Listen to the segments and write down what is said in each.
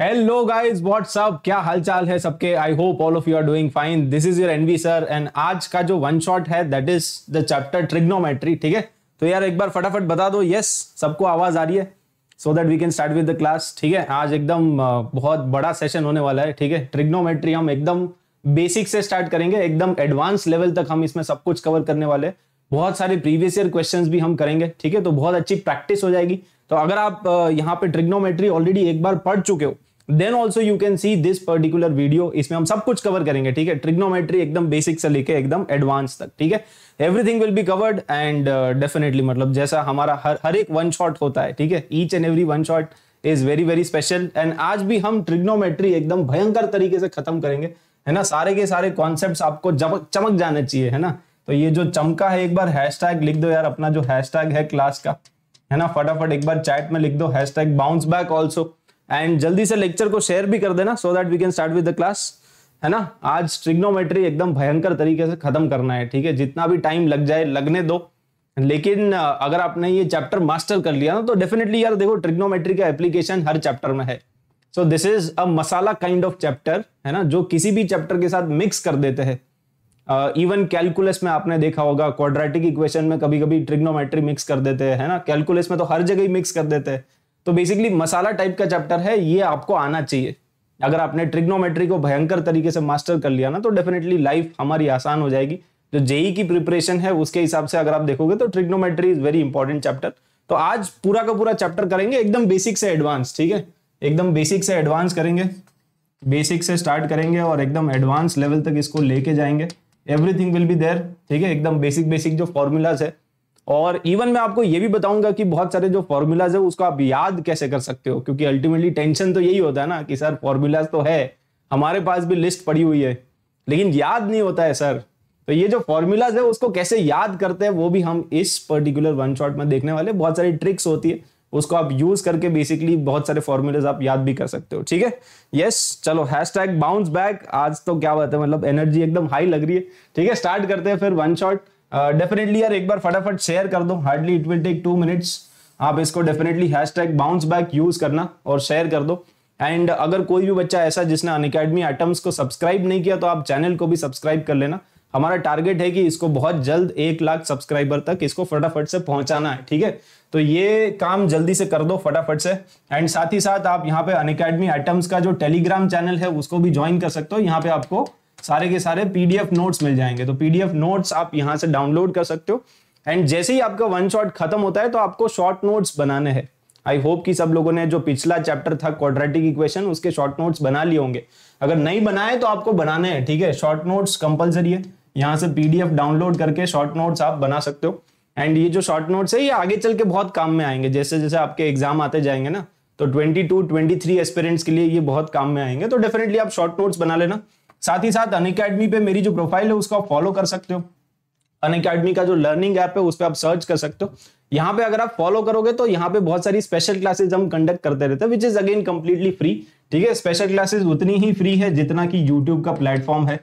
Hello guys what's up क्या हालचाल है सबके I hope all of you are doing fine this is your NV sir and आज का जो वन शॉट है that is the chapter trigonometry ठीक है तो यार एक बार फटाफट बता दो यस सबको आवाज आ रही है so that we can start with the class ठीक है आज एकदम बहुत बड़ा सेशन होने वाला है ठीक है ट्रिग्नोमेट्री हम एकदम बेसिक से स्टार्ट करेंगे एकदम एडवांस लेवल तक हम इसमें सब कुछ कवर करने वाले बहुत सारे प्रीवियस ईयर क्वेश्चंस भी हम करेंगे ठीक है तो बहुत अच्छी प्रैक्टिस हो जाएगी तो अगर आप यहाँ पे ट्रिग्नोमेट्री ऑलरेडी एक बार पढ़ चुके हो then also you can see this particular video इसमें हम सब कुछ कवर करेंगे ठीक है ट्रिग्नोमेट्री एकदम बेसिक से लेके एकदम एडवांस तक ठीक है everything will be covered and definitely मतलब जैसा हमारा हर हर एक वन शॉट होता है ठीक है each and every one shot is very very special and आज भी हम ट्रिग्नोमेट्री एकदम भयंकर तरीके से खत्म करेंगे है ना सारे के सारे कॉन्सेप्ट आपको चमक चमक जाने चाहिए है ना तो ये जो चमका है एक बार हैशटैग लिख दो यार अपना जो हैशटैग है क्लास का है ना फटाफट एक बार चैट में लिख दो hashtag bounce back also and जल्दी से लेक्चर को शेयर भी कर देना so that we can start with the class है ना आज ट्रिग्नोमेट्री एकदम भयंकर तरीके से खत्म करना है ठीक है जितना भी टाइम लग जाए लगने दो लेकिन अगर आपने ये चैप्टर मास्टर कर लिया ना तो डेफिनेटली यार देखो ट्रिग्नोमेट्री का एप्लीकेशन हर चैप्टर में है so this is a masala kind of chapter है ना जो किसी भी चैप्टर के साथ मिक्स कर देते हैं इवन कैलकुलस में आपने देखा होगा क्वाड्रेटिक इक्वेशन में कभी कभी ट्रिग्नोमेट्री मिक्स कर देते हैं है ना कैलकुलस में तो हर जगह ही मिक्स कर देते हैं तो बेसिकली मसाला टाइप का चैप्टर है ये आपको आना चाहिए अगर आपने ट्रिग्नोमेट्री को भयंकर तरीके से मास्टर कर लिया ना तो डेफिनेटली लाइफ हमारी आसान हो जाएगी जो जेई की प्रिपरेशन है उसके हिसाब से अगर आप देखोगे तो trigonometry is very important chapter तो आज पूरा का पूरा चैप्टर करेंगे एकदम बेसिक से एडवांस ठीक है एकदम बेसिक से एडवांस करेंगे बेसिक से स्टार्ट करेंगे और एकदम एडवांस लेवल तक इसको लेके जाएंगे एवरीथिंग विल बी देयर ठीक है एकदम बेसिक बेसिक जो फॉर्मूलाज है और इवन मैं आपको ये भी बताऊंगा कि बहुत सारे जो फॉर्मूलाज है उसको आप याद कैसे कर सकते हो क्योंकि अल्टीमेटली टेंशन तो यही होता है ना कि सर फॉर्मूलाज तो है हमारे पास भी लिस्ट पड़ी हुई है लेकिन याद नहीं होता है सर तो ये जो फॉर्मूलाज है उसको कैसे याद करते हैं वो भी हम इस पर्टिकुलर वन शॉट में देखने वाले बहुत सारी ट्रिक्स होती है उसको आप यूज करके बेसिकली बहुत सारे फॉर्मूलेज आप याद भी कर सकते हो ठीक है यस चलो हैश टैग बाउंस बैक आज तो क्या बात है मतलब एनर्जी एकदम हाई लग रही है ठीक है स्टार्ट करते हैं फिर वन शॉट डेफिनेटली uh, यार एक बार फटाफट शेयर कर दो hardly it will take two minutes आप इसको definitely hash tag bounce back use करना और शेयर कर दो एंड अगर कोई भी बच्चा ऐसा जिसने अन अकेडमी को सब्सक्राइब नहीं किया तो आप चैनल को भी सब्सक्राइब कर लेना हमारा टारगेट है कि इसको बहुत जल्द एक लाख सब्सक्राइबर तक इसको फटाफट से पहुंचाना है ठीक है तो ये काम जल्दी से कर दो फटाफट से एंड साथ ही साथ आप यहाँ पे अन अकेडमी का जो टेलीग्राम चैनल है उसको भी ज्वाइन कर सकते हो यहाँ पे आपको सारे के सारे पीडीएफ नोट्स मिल जाएंगे तो पीडीएफ नोट्स आप यहाँ से डाउनलोड कर सकते हो एंड जैसे ही आपका वन शॉट खत्म होता है तो आपको शॉर्ट नोट्स बनाने हैं आई होप कि सब लोगों ने जो पिछला चैप्टर था क्वाड्रेटिक इक्वेशन उसके शॉर्ट नोट्स बना लिए होंगे अगर नहीं बनाए तो आपको बनाने हैं ठीक है शॉर्ट नोट्स कंपलसरी है यहाँ से पीडीएफ डाउनलोड करके शॉर्ट नोट्स आप बना सकते हो एंड ये जो शॉर्ट नोट्स है ये आगे चल के बहुत काम में आएंगे जैसे जैसे आपके एग्जाम आते जाएंगे ना तो ट्वेंटी टू के लिए ये बहुत काम में आएंगे तो डेफिनेटली आप शॉर्ट नोट्स बना लेना साथ ही साथ अन अकेडमी पे मेरी जो प्रोफाइल है उसको आप फॉलो कर सकते हो अनकेडमी का जो लर्निंग ऐप है उस पर आप सर्च कर सकते हो यहाँ पे अगर आप फॉलो करोगे तो यहाँ पे बहुत सारी स्पेशल क्लासेज हम कंडक्ट करते रहते हैं which is again completely free ठीक है स्पेशल क्लासेज उतनी ही फ्री है जितना की यूट्यूब का प्लेटफॉर्म है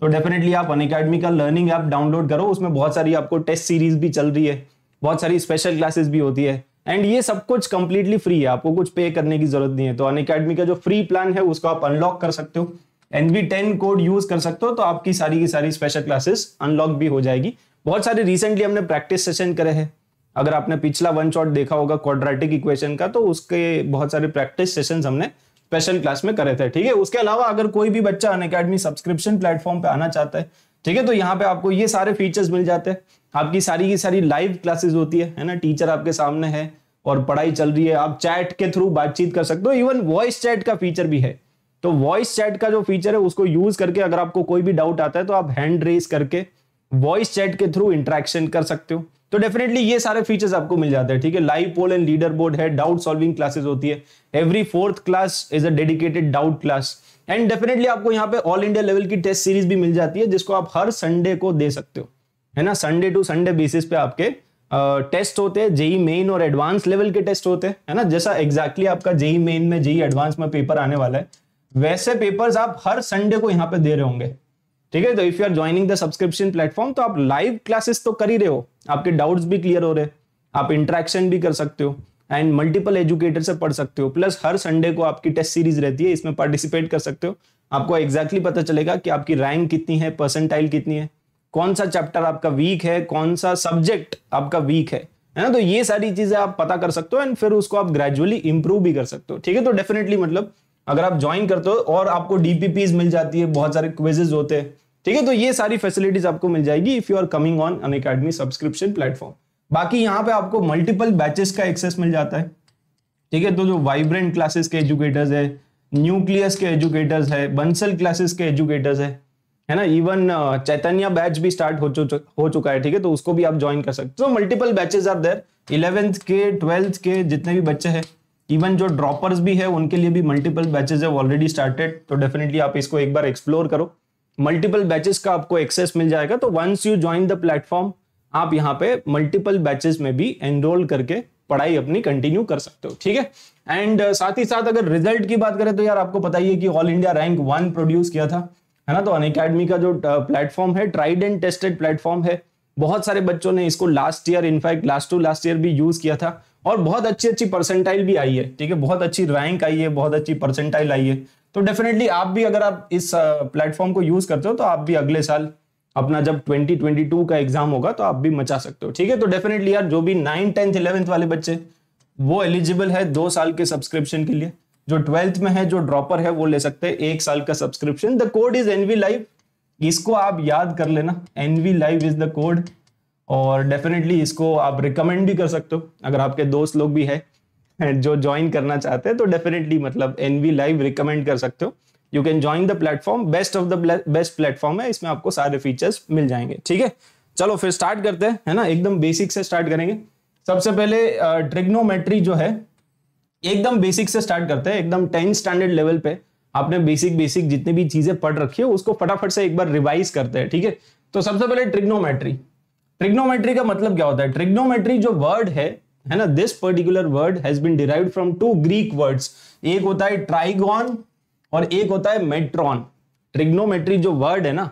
तो डेफिनेटली आप अन अकेडमी का लर्निंग ऐप डाउनलोड करो उसमें बहुत सारी आपको टेस्ट सीरीज भी चल रही है बहुत सारी स्पेशल क्लासेस भी होती है एंड ये सब कुछ कंप्लीटली फ्री है आपको कुछ पे करने की जरूरत नहीं है तो अन अकेडमी का जो फ्री प्लान है उसको आप अनलॉक कर सकते हो एनवी टेन कोड यूज कर सकते हो तो आपकी सारी की सारी स्पेशल क्लासेस अनलॉक भी हो जाएगी बहुत सारे रिसेंटली हमने प्रैक्टिस सेशन करे हैं अगर आपने पिछला वन शॉट देखा होगा क्वाड्रेटिक इक्वेशन का तो उसके बहुत सारे प्रैक्टिस सेशन हमने स्पेशल क्लास में करे थे ठीक है उसके अलावा अगर कोई भी बच्चा अन अकेडमी सब्सक्रिप्शन प्लेटफॉर्म पे आना चाहता है ठीक है तो यहाँ पे आपको ये सारे फीचर्स मिल जाते हैं आपकी सारी की सारी लाइव क्लासेस होती है है ना टीचर आपके सामने है और पढ़ाई चल रही है आप चैट के थ्रू बातचीत कर सकते हो इवन वॉइस चैट का फीचर भी है तो वॉइस चैट का जो फीचर है उसको यूज करके अगर आपको कोई भी डाउट आता है तो आप हैंड रेस करके वॉइस चैट के थ्रू इंट्रैक्शन कर सकते हो तो डेफिनेटली ये सारे फीचर्स आपको मिल जाते हैं ठीक है live poll and leader board है डाउट सॉल्विंग क्लासेस होती है every fourth class is a dedicated doubt class and definitely आपको यहाँ पे ऑल इंडिया लेवल की टेस्ट सीरीज भी मिल जाती है जिसको आप हर संडे को दे सकते हो है ना संडे टू संडे बेसिस पे आपके टेस्ट होते हैं जेई मेन और एडवांस लेवल के टेस्ट होते हैं है ना जैसा एग्जैक्टली exactly आपका जेई मेन में जेई एडवांस में पेपर आने वाला है वैसे पेपर्स आप हर संडे को यहाँ पे दे रहे होंगे ठीक है तो if you are joining the subscription platform तो आप लाइव क्लासेस तो कर ही रहे हो आपके डाउट्स भी क्लियर हो रहे आप इंट्रैक्शन भी कर सकते हो एंड मल्टीपल एजुकेटर से पढ़ सकते हो प्लस हर संडे को आपकी टेस्ट सीरीज रहती है इसमें पार्टिसिपेट कर सकते हो आपको एग्जैक्टली exactly पता चलेगा कि आपकी रैंक कितनी है परसेंटाइल कितनी है कौन सा चैप्टर आपका वीक है कौन सा सब्जेक्ट आपका वीक है है ना तो ये सारी चीजें आप पता कर सकते हो एंड फिर उसको आप ग्रेजुअली इंप्रूव भी कर सकते हो ठीक है तो डेफिनेटली मतलब अगर आप ज्वाइन करते हो और आपको डीपीपीज मिल जाती है बहुत सारे क्विजेज होते हैं ठीक है तो ये सारी फैसिलिटीज आपको मिल जाएगी if you are coming on on academy subscription platform बाकी यहाँ पे आपको मल्टीपल बैचेस का एक्सेस मिल जाता है ठीक है तो जो वाइब्रेंट क्लासेस के एजुकेटर्स है न्यूक्लियस के एजुकेटर्स है बंसल क्लासेस के एजुकेटर्स है है ना इवन चैतन्य बैच भी स्टार्ट हो, चु, हो चुका है ठीक है तो उसको भी आप ज्वाइन कर सकते हो multiple batches are there eleventh के ट्वेल्थ के जितने भी बच्चे हैं इवन जो ड्रॉपर्स भी है उनके लिए भी मल्टीपल बैचेज है ऑलरेडी स्टार्टेड तो डेफिनेटली आप इसको एक बार एक्सप्लोर करो मल्टीपल बैचेस का आपको एक्सेस मिल जाएगा तो once you join the platform आप यहाँ पे मल्टीपल बैचेस में भी एनरोल करके पढ़ाई अपनी कंटिन्यू कर सकते हो ठीक है एंड uh, साथ ही साथ अगर रिजल्ट की बात करें तो यार आपको पता ही है कि all India rank one produce किया था है ना तो अन अकेडमी का जो प्लेटफॉर्म uh, है ट्राइड एंड टेस्टेड प्लेटफॉर्म है बहुत सारे बच्चों ने इसको last year in fact last to last year भी यूज किया था और बहुत अच्छी अच्छी परसेंटाइल भी आई है ठीक है बहुत अच्छी रैंक आई है बहुत अच्छी परसेंटाइल आई है तो डेफिनेटली आप भी अगर आप इस प्लेटफॉर्म को यूज करते हो तो आप भी अगले साल अपना जब 2022 का एग्जाम होगा तो आप भी मचा सकते हो ठीक है तो डेफिनेटली यार जो भी नाइन टेंथ इलेवेंथ वाले बच्चे वो एलिजिबल है दो साल के सब्सक्रिप्शन के लिए जो ट्वेल्थ में है जो ड्रॉपर है वो ले सकते हैं एक साल का subscription the code is NV live इसको आप याद कर लेना NV live is the code और डेफिनेटली इसको आप रिकमेंड भी कर सकते हो अगर आपके दोस्त लोग भी है जो ज्वाइन करना चाहते हैं तो डेफिनेटली मतलब एन वी लाइव रिकमेंड कर सकते हो you can join the platform best of the best platform है इसमें आपको सारे फीचर्स मिल जाएंगे ठीक है चलो फिर स्टार्ट करते हैं है ना एकदम बेसिक से स्टार्ट करेंगे सबसे पहले ट्रिग्नोमेट्री जो है एकदम बेसिक से स्टार्ट करते हैं एकदम टेंथ स्टैंडर्ड लेवल पे आपने बेसिक बेसिक जितनी भी चीजें पढ़ रखी है उसको फटाफट से एक बार रिवाइज करते हैं ठीक है तो सबसे पहले ट्रिग्नोमेट्री ट्रिग्नोमेट्री का मतलब क्या होता है ट्रिग्नोमेट्री जो वर्ड है है ना this particular word has been derive from two Greek words एक होता है ट्राइगोन और एक होता है मेट्रॉन ट्रिग्नोमेट्री जो वर्ड है ना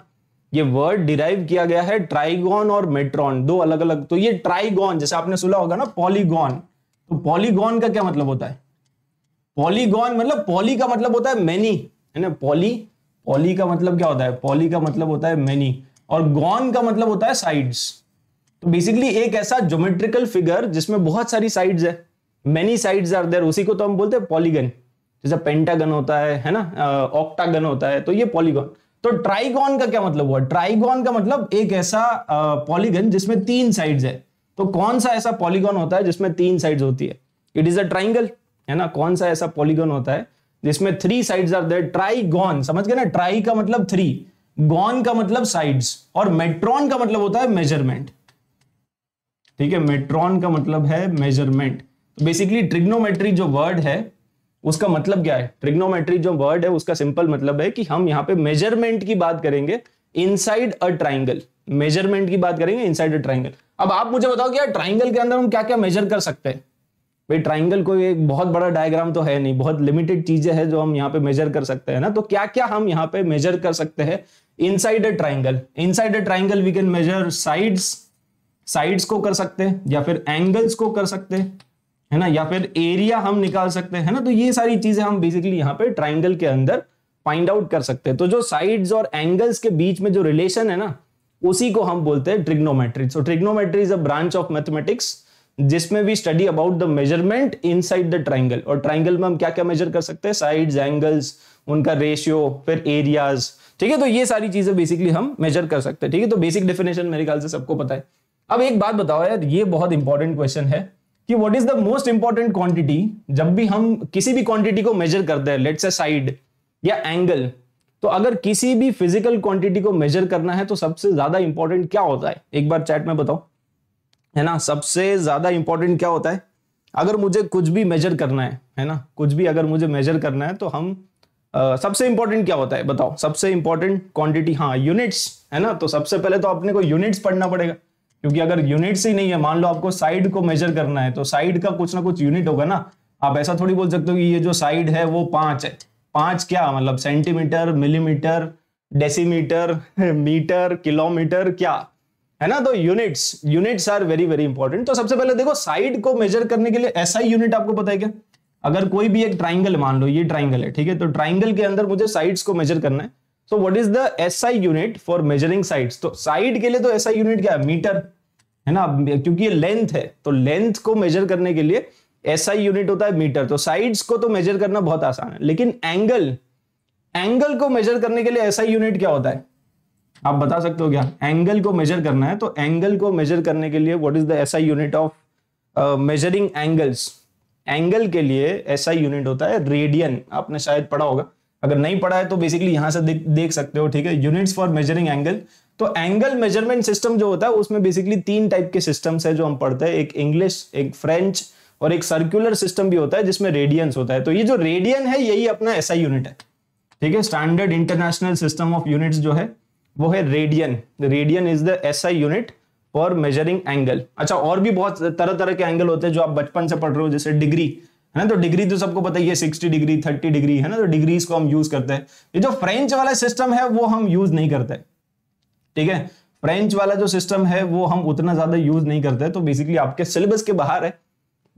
ये वर्ड डिराइव किया गया है ट्राइगोन और मेट्रॉन दो अलग अलग तो ये ट्राइगोन जैसे आपने सुना होगा ना पॉलीगॉन तो पॉलीगॉन का क्या मतलब होता है पॉलीगॉन मतलब पॉली का मतलब होता है मेनी है ना पॉली पॉली का मतलब क्या होता है पॉली का मतलब होता है मेनी और गॉन का मतलब होता है साइड्स तो बेसिकली एक ऐसा ज्योमेट्रिकल फिगर जिसमें बहुत सारी साइड्स है मेनी साइड्स आर देर उसी को तो हम बोलते हैं पॉलीगन जैसे पेंटागन होता है है ना ऑक्टागन होता है तो ये पॉलीगॉन तो ट्राइगॉन का क्या मतलब हुआ ट्राइगॉन का मतलब एक ऐसा पॉलीगन जिसमें तीन साइड्स है तो कौन सा ऐसा पॉलीगॉन होता है जिसमें तीन साइड्स होती है इट इज अ ट्राइंगल है ना कौन सा ऐसा पॉलीगॉन होता है जिसमें three sides are there trigon समझ गए ना ट्राई का मतलब थ्री गॉन का मतलब साइड्स और मेट्रॉन का मतलब होता है मेजरमेंट ठीक है मेट्रॉन का मतलब है मेजरमेंट तो बेसिकली ट्रिग्नोमेट्री जो वर्ड है उसका मतलब क्या है ट्रिग्नोमेट्री जो वर्ड है उसका सिंपल मतलब है कि हम यहाँ पे मेजरमेंट की बात करेंगे इनसाइड अ ट्राइंगल मेजरमेंट की बात करेंगे इनसाइड अ ट्राइंगल अब आप मुझे बताओ कि यार ट्राइंगल के अंदर हम क्या क्या मेजर कर सकते हैं भाई ट्राइंगल कोई एक बहुत बड़ा डायग्राम तो है नहीं बहुत लिमिटेड चीजें हैं जो हम यहाँ पे मेजर कर सकते हैं ना तो क्या क्या हम यहाँ पे मेजर कर सकते हैं inside a triangle inside a triangle we can measure sides sides को कर सकते हैं या फिर एंगल्स को कर सकते हैं है ना या फिर एरिया हम निकाल सकते हैं ना तो ये सारी चीजें हम बेसिकली यहाँ पे ट्राइंगल के अंदर फाइंड आउट कर सकते हैं तो जो साइड्स और एंगल्स के बीच में जो रिलेशन है ना उसी को हम बोलते हैं trigonometry so trigonometry is a branch of mathematics जिसमें भी study about the measurement side the triangle और ट्राइंगल में हम क्या क्या मेजर कर सकते हैं साइड्स एंगल्स उनका रेशियो फिर एरियाज ठीक है तो ये सारी चीजें बेसिकली हम मेजर कर सकते हैं ठीक है तो बेसिक डेफिनेशन मेरे ख्याल से सबको पता है अब एक बात बताओ यार ये बहुत इंपॉर्टेंट क्वेश्चन है कि what is the most important quantity जब भी हम किसी भी क्वांटिटी को मेजर करते हैं लेट्स साइड या एंगल तो अगर किसी भी फिजिकल क्वांटिटी को मेजर करना है तो सबसे ज्यादा इंपॉर्टेंट क्या होता है एक बार चैट में बताओ है ना सबसे ज्यादा इंपॉर्टेंट क्या होता है अगर मुझे कुछ भी मेजर करना है है ना कुछ भी अगर मुझे मेजर करना है तो हम आ, सबसे इंपॉर्टेंट क्या होता है बताओ सबसे इंपॉर्टेंट क्वांटिटी हाँ यूनिट्स है ना तो सबसे पहले तो अपने को यूनिट्स पढ़ना पड़ेगा क्योंकि अगर यूनिट्स ही नहीं है मान लो आपको साइड को मेजर करना है तो साइड का कुछ ना कुछ यूनिट होगा ना आप ऐसा थोड़ी बोल सकते हो कि ये जो साइड है वो पांच है पांच क्या मतलब centimetre millimetre decimetre metre kilometre क्या है ना तो units units are very very important तो सबसे पहले देखो साइड को मेजर करने के लिए ऐसा ही यूनिट आपको पता है क्या अगर कोई भी एक ट्राइंगल मान लो ये ट्राइंगल है ठीक है तो ट्राइंगल के अंदर मुझे साइड्स को मेजर करना है so what is the SI unit for measuring sides तो साइड के लिए तो एसआई यूनिट क्या है मीटर है ना क्योंकि ये लेंथ है तो लेंथ को मेजर करने के लिए एसआई यूनिट होता है मीटर तो साइड्स को तो मेजर करना बहुत आसान है लेकिन एंगल एंगल को मेजर करने के लिए एसआई यूनिट क्या होता है आप बता सकते हो क्या एंगल को मेजर करना है तो एंगल को मेजर करने के लिए what is the SI unit of measuring angles angle के लिए एसआई यूनिट होता है रेडियन आपने शायद पढ़ा होगा अगर नहीं पढ़ा है तो बेसिकली यहां से देख सकते हो ठीक है यूनिट्स फॉर मेजरिंग एंगल तो एंगल मेजरमेंट सिस्टम जो होता है उसमें बेसिकली तीन टाइप के सिस्टम्स है जो हम पढ़ते हैं एक इंग्लिश एक फ्रेंच और एक सर्कुलर सिस्टम भी होता है जिसमें रेडियंस होता है तो ये जो रेडियन है यही अपना ऐसा यूनिट है ठीक है standard international system of units जो है वो है radian radian is the S unit for measuring angle अच्छा और भी बहुत तरह तरह के एंगल होते हैं जो आप बचपन से पढ़ रहे हो जैसे डिग्री है ना तो डिग्री तो सबको पता ही है सिक्सटी डिग्री थर्टी डिग्री है ना तो डिग्रीज को हम यूज करते हैं ये जो फ्रेंच वाला सिस्टम है वो हम यूज नहीं करते ठीक है फ्रेंच वाला जो सिस्टम है वो हम उतना ज्यादा यूज नहीं करते तो बेसिकली आपके सिलेबस के बाहर है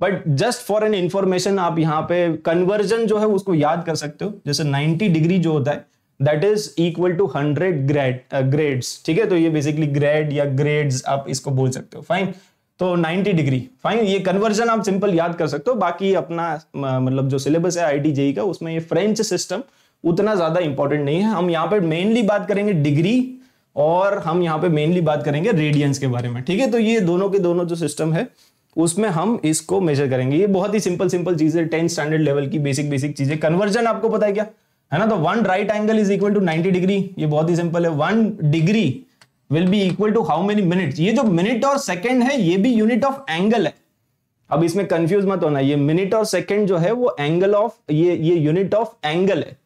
but just for an information आप यहाँ पे कन्वर्जन जो है उसको याद कर सकते हो जैसे 90 डिग्री जो होता है that is equal to hundred grade grades ठीक है तो ये बेसिकली ग्रेड या ग्रेड्स आप इसको बोल सकते हो फाइन तो 90 डिग्री फाइन ये कन्वर्जन आप सिंपल याद कर सकते हो बाकी अपना मतलब जो सिलेबस है आई जेई e का उसमें ये फ्रेंच सिस्टम उतना ज्यादा इंपॉर्टेंट नहीं है हम यहाँ पे मेनली बात करेंगे डिग्री और हम यहाँ पे मेनली बात करेंगे रेडियंस के बारे में ठीक है तो ये दोनों के दोनों जो सिस्टम है उसमें हम इसको मेजर करेंगे ये बहुत ही सिंपल सिंपल चीजें टेंथ स्टैंडर्ड लेवल की बेसिक बेसिक चीजें कन्वर्जन आपको पता है क्या है ना तो one right angle is equal to ninety degree ये बहुत ही सिंपल है one degree will be equal to how many minute ये जो मिनट और सेकेंड है ये भी यूनिट ऑफ एंगल है अब इसमें कंफ्यूज मत होना ये मिनट और सेकेंड जो है वो एंगल ऑफ ये ये यूनिट ऑफ एंगल है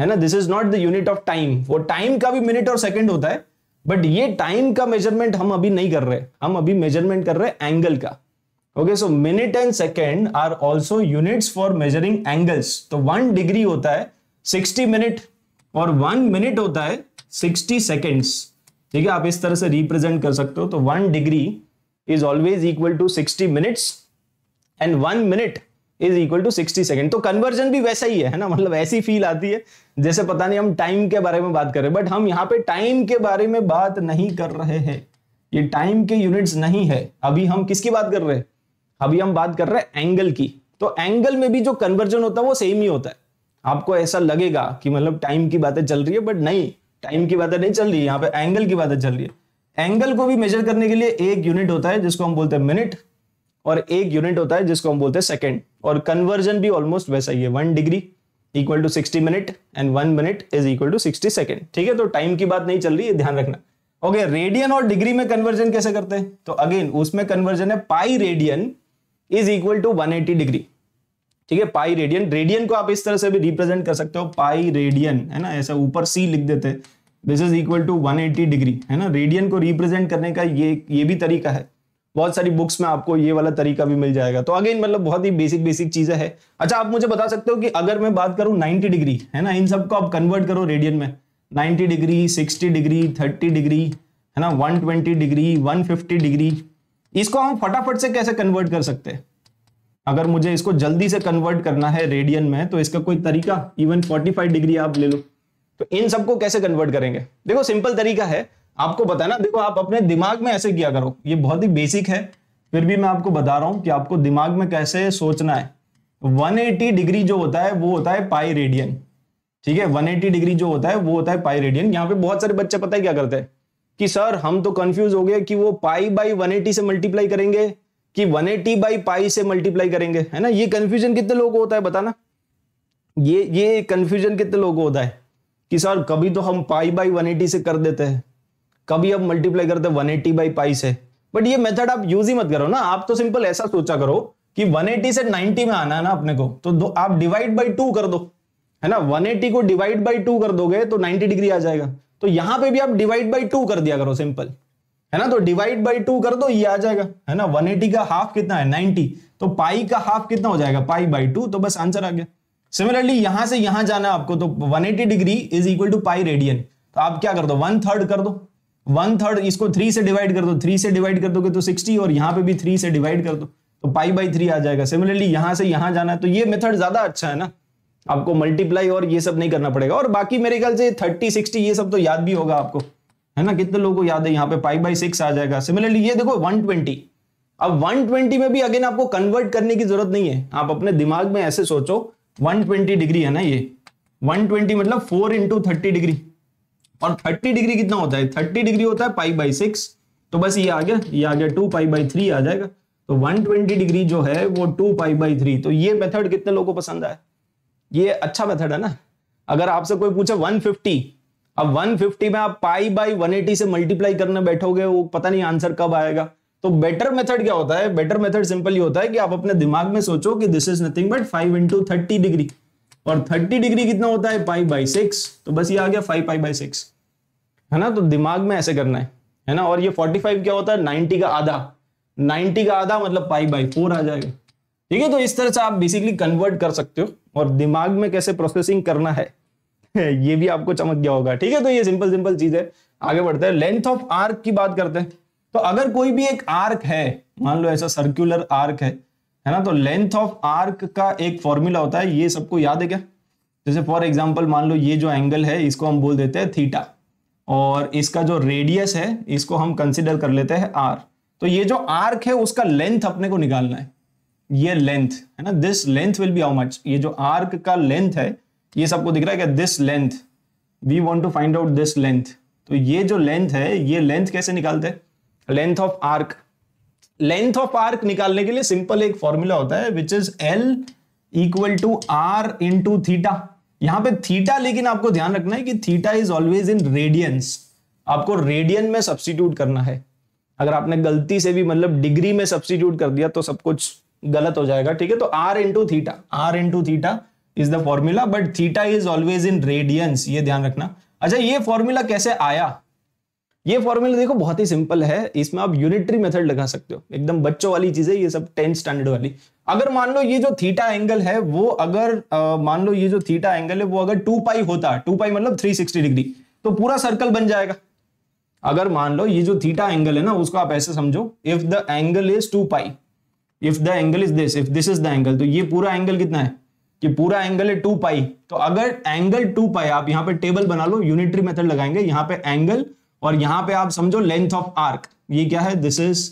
है ना this is not the unit of time वो टाइम का भी मिनट और सेकेंड होता है बट ये टाइम का मेजरमेंट हम अभी नहीं कर रहे हम अभी मेजरमेंट कर रहे हैं एंगल का okay so minute and second are also units for measuring angles तो वन डिग्री होता है सिक्सटी मिनट और वन मिनट होता है सिक्सटी सेकेंड्स ठीक है आप इस तरह से रिप्रेजेंट कर सकते हो तो one degree is always equal to sixty minutes and one minute is equal to sixty second तो कन्वर्जन भी वैसा ही है, है ना मतलब ऐसी फील आती है जैसे पता नहीं हम टाइम के बारे में बात कर रहे हैं बट हम यहाँ पे टाइम के बारे में बात नहीं कर रहे हैं ये टाइम के यूनिट्स नहीं है अभी हम किसकी बात कर रहे हैं अभी हम बात कर रहे हैं एंगल की तो एंगल में भी जो कन्वर्जन होता है वो सेम ही होता है आपको ऐसा लगेगा कि मतलब टाइम की बातें चल रही है बट नहीं टाइम की बातें नहीं चल रही यहाँ पे एंगल की बातें चल रही है एंगल को भी मेजर करने के लिए एक यूनिट होता है जिसको हम बोलते हैं मिनट और एक यूनिट होता है जिसको हम बोलते हैं सेकेंड और कन्वर्जन भी ऑलमोस्ट वैसा ही है one degree equal to sixty minute and one minute is equal to sixty second ठीक है तो टाइम की बात नहीं चल रही है ध्यान रखना ओके okay, रेडियन और डिग्री में कन्वर्जन कैसे करते हैं तो अगेन उसमें कन्वर्जन है pi radian is equal to 180 degree ठीक है पाई रेडियन रेडियन को आप इस तरह से भी रिप्रेजेंट कर सकते हो पाई रेडियन है ना ऐसा ऊपर सी लिख देते हैं this is equal to 180 degree है ना रेडियन को रिप्रेजेंट करने का ये ये भी तरीका है बहुत सारी बुक्स में आपको ये वाला तरीका भी मिल जाएगा तो अगेन मतलब बहुत ही बेसिक बेसिक चीजें है अच्छा आप मुझे बता सकते हो कि अगर मैं बात करूं 90 डिग्री है ना इन सबको आप कन्वर्ट करो रेडियन में 90 डिग्री 60 डिग्री 30 डिग्री है ना 120 डिग्री 150 डिग्री इसको हम फटाफट से कैसे कन्वर्ट कर सकते हैं अगर मुझे इसको जल्दी से कन्वर्ट करना है रेडियन में तो इसका कोई तरीका इवन 45 डिग्री आप ले लो तो इन सबको कैसे कन्वर्ट करेंगे देखो सिंपल तरीका है आपको बताना देखो आप अपने दिमाग में ऐसे किया करो ये बहुत ही बेसिक है फिर भी मैं आपको बता रहा हूं कि आपको दिमाग में कैसे सोचना है 180 डिग्री जो होता है वो होता है पाई रेडियन ठीक है 180 डिग्री जो होता है वो होता है पाई रेडियन यहाँ पे बहुत सारे बच्चे पता है क्या करते हैं कि सर हम तो कंफ्यूज हो गए कि वो पाई बाई वन से मल्टीप्लाई करेंगे कि वन एटी बाई पाई से मल्टीप्लाई करेंगे है ना ये कंफ्यूजन कितने लोगों को होता है बताना ये ये कंफ्यूजन कितने लोगों को होता है कि सर कभी तो हम पाई बाई वन से कर देते हैं कभी आप मल्टीप्लाई करते हैं एटी बाई पाई से बट ये मेथड आप यूज ही मत करो ना आप तो सिंपल ऐसा सोचा करो कि 180 से 90 में आना है ना अपने को तो दो, आप डिवाइड बाई टू कर दो है ना 180 को डिवाइड बाई टू कर दोगे तो 90 डिग्री आ जाएगा तो यहां पे भी आप डिवाइड बाई टू कर दिया करो सिंपल है ना तो डिवाइड बाई टू कर दो ये आ जाएगा है ना 180 का हाफ कितना है 90 तो पाई का हाफ कितना हो जाएगा पाई बाई टू तो बस आंसर आ गया सिमिलरली यहां से यहां जाना आपको तो 180 degree is equal to pi radian तो आप क्या कर दो वन थर्ड कर दो वन थर्ड इसको थ्री से डिवाइड कर दो थ्री से डिवाइड कर दोगे तो सिक्सटी और यहाँ पे भी थ्री से डिवाइड कर दो तो पाई बाई थ्री आ जाएगा सिमिलरली यहां से यहां जाना है तो ये मेथड ज्यादा अच्छा है ना आपको मल्टीप्लाई और ये सब नहीं करना पड़ेगा और बाकी मेरे ख्याल से थर्टी सिक्सटी ये सब तो याद भी होगा आपको है ना कितने लोगों को याद है यहाँ पे पाई बाई सिक्स आ जाएगा सिमिलरली ये देखो वन ट्वेंटी अब 120 में भी अगेन आपको कन्वर्ट करने की जरूरत नहीं है आप अपने दिमाग में ऐसे सोचो 120 डिग्री है ना ये 120 मतलब फोर इंटू थर्टी डिग्री और 30 डिग्री कितना होता है 30 डिग्री होता है पाई बाई सिक्स तो बस ये आ गया ये आ गया टू पाई बाई थ्री आ जाएगा तो 120 डिग्री जो है वो टू पाई बाई थ्री तो ये मेथड कितने लोगों को पसंद आया ये अच्छा मेथड है ना अगर आपसे कोई पूछे 150 अब 150 में आप पाई बाई 180 से मल्टीप्लाई करने बैठोगे वो पता नहीं आंसर कब आएगा तो बेटर मेथड क्या होता है बेटर मेथड सिंपल ही होता है कि आप अपने दिमाग में सोचो कि this is nothing but five into thirty degree और थर्टी डिग्री कितना होता है पाई बाई सिक्स तो बस ये आ गया फाइव पाई बाई सिक्स है ना तो दिमाग में ऐसे करना है है ना और ये फोर्टी फाइव क्या होता है नाइनटी का आधा नाइनटी का आधा मतलब पाई बाई फोर आ जाएगा ठीक है तो इस तरह से आप बेसिकली कन्वर्ट कर सकते हो और दिमाग में कैसे प्रोसेसिंग करना है ये भी आपको चमक गया होगा ठीक है तो ये सिंपल सिंपल चीज है आगे बढ़ते हैं लेंथ ऑफ आर्क की बात करते हैं तो अगर कोई भी एक आर्क है मान लो ऐसा सर्क्यूलर आर्क है है ना तो लेंथ ऑफ आर्क का एक फॉर्मूला होता है ये सबको याद है क्या जैसे फॉर एग्जाम्पल मान लो ये जो एंगल है इसको हम बोल देते हैं थीटा और इसका जो रेडियस है इसको हम कंसिडर कर लेते हैं आर तो ये जो आर्क है उसका लेंथ अपने को निकालना है ये लेंथ है ना this length will be how much ये जो आर्क का लेंथ है ये सबको दिख रहा है क्या this length we want to find out this length तो ये जो लेंथ है ये लेंथ कैसे निकालते हैं length of arc length of arc निकालने के लिए सिंपल एक फॉर्मूला होता है which is L equal to R into theta यहां पे थीटा लेकिन आपको ध्यान रखना है कि theta is always in radians आपको रेडियन में सब्सटीट्यूट करना है अगर आपने गलती से भी मतलब डिग्री में सब्सटीट्यूट कर दिया तो सब कुछ गलत हो जाएगा ठीक है तो R into theta R into theta is the formula but theta is always in radians ये ध्यान रखना अच्छा ये फॉर्मूला कैसे आया ये फॉर्मूला देखो बहुत ही सिंपल है इसमें आप यूनिटरी मेथड लगा सकते हो एकदम बच्चों वाली चीज है ये सब टेंथ स्टैंडर्ड वाली अगर मान लो ये जो थीटा एंगल है वो अगर मान लो ये जो थीटा एंगल है वो अगर टू पाई होता टू पाई मतलब थ्री सिक्सटी डिग्री तो पूरा सर्कल बन जाएगा अगर मान लो ये जो थीटा एंगल है ना उसको आप ऐसे समझो if the angle is two pi if the angle is this if this is the angle तो ये पूरा एंगल कितना है कि पूरा एंगल है टू पाई तो अगर एंगल टू पाई आप यहां पे टेबल बना लो यूनिटरी मेथड लगाएंगे यहां पे एंगल और यहां पे आप समझो लेंथ ऑफ आर्क ये क्या है this is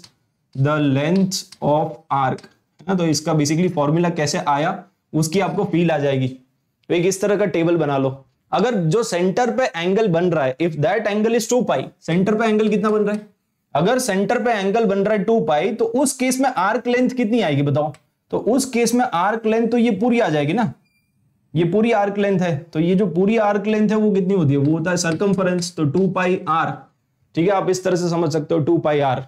the length of arc है ना तो इसका बेसिकली फॉर्मूला कैसे आया उसकी आपको फील आ जाएगी तो एक इस तरह का टेबल बना लो अगर जो सेंटर पे एंगल बन रहा है if that angle is two pi centre पे एंगल कितना बन रहा है अगर सेंटर पे एंगल बन रहा है टू पाई तो उस केस में आर्क लेंथ कितनी आएगी बताओ तो उस केस में आर्क लेंथ तो ये पूरी आ जाएगी ना ये पूरी आर्क लेंथ है तो ये जो पूरी आर्क लेंथ है वो कितनी होती है वो होता है सर्कम्फरेंस तो टू पाई आर ठीक है आप इस तरह से समझ सकते हो टू पाई आर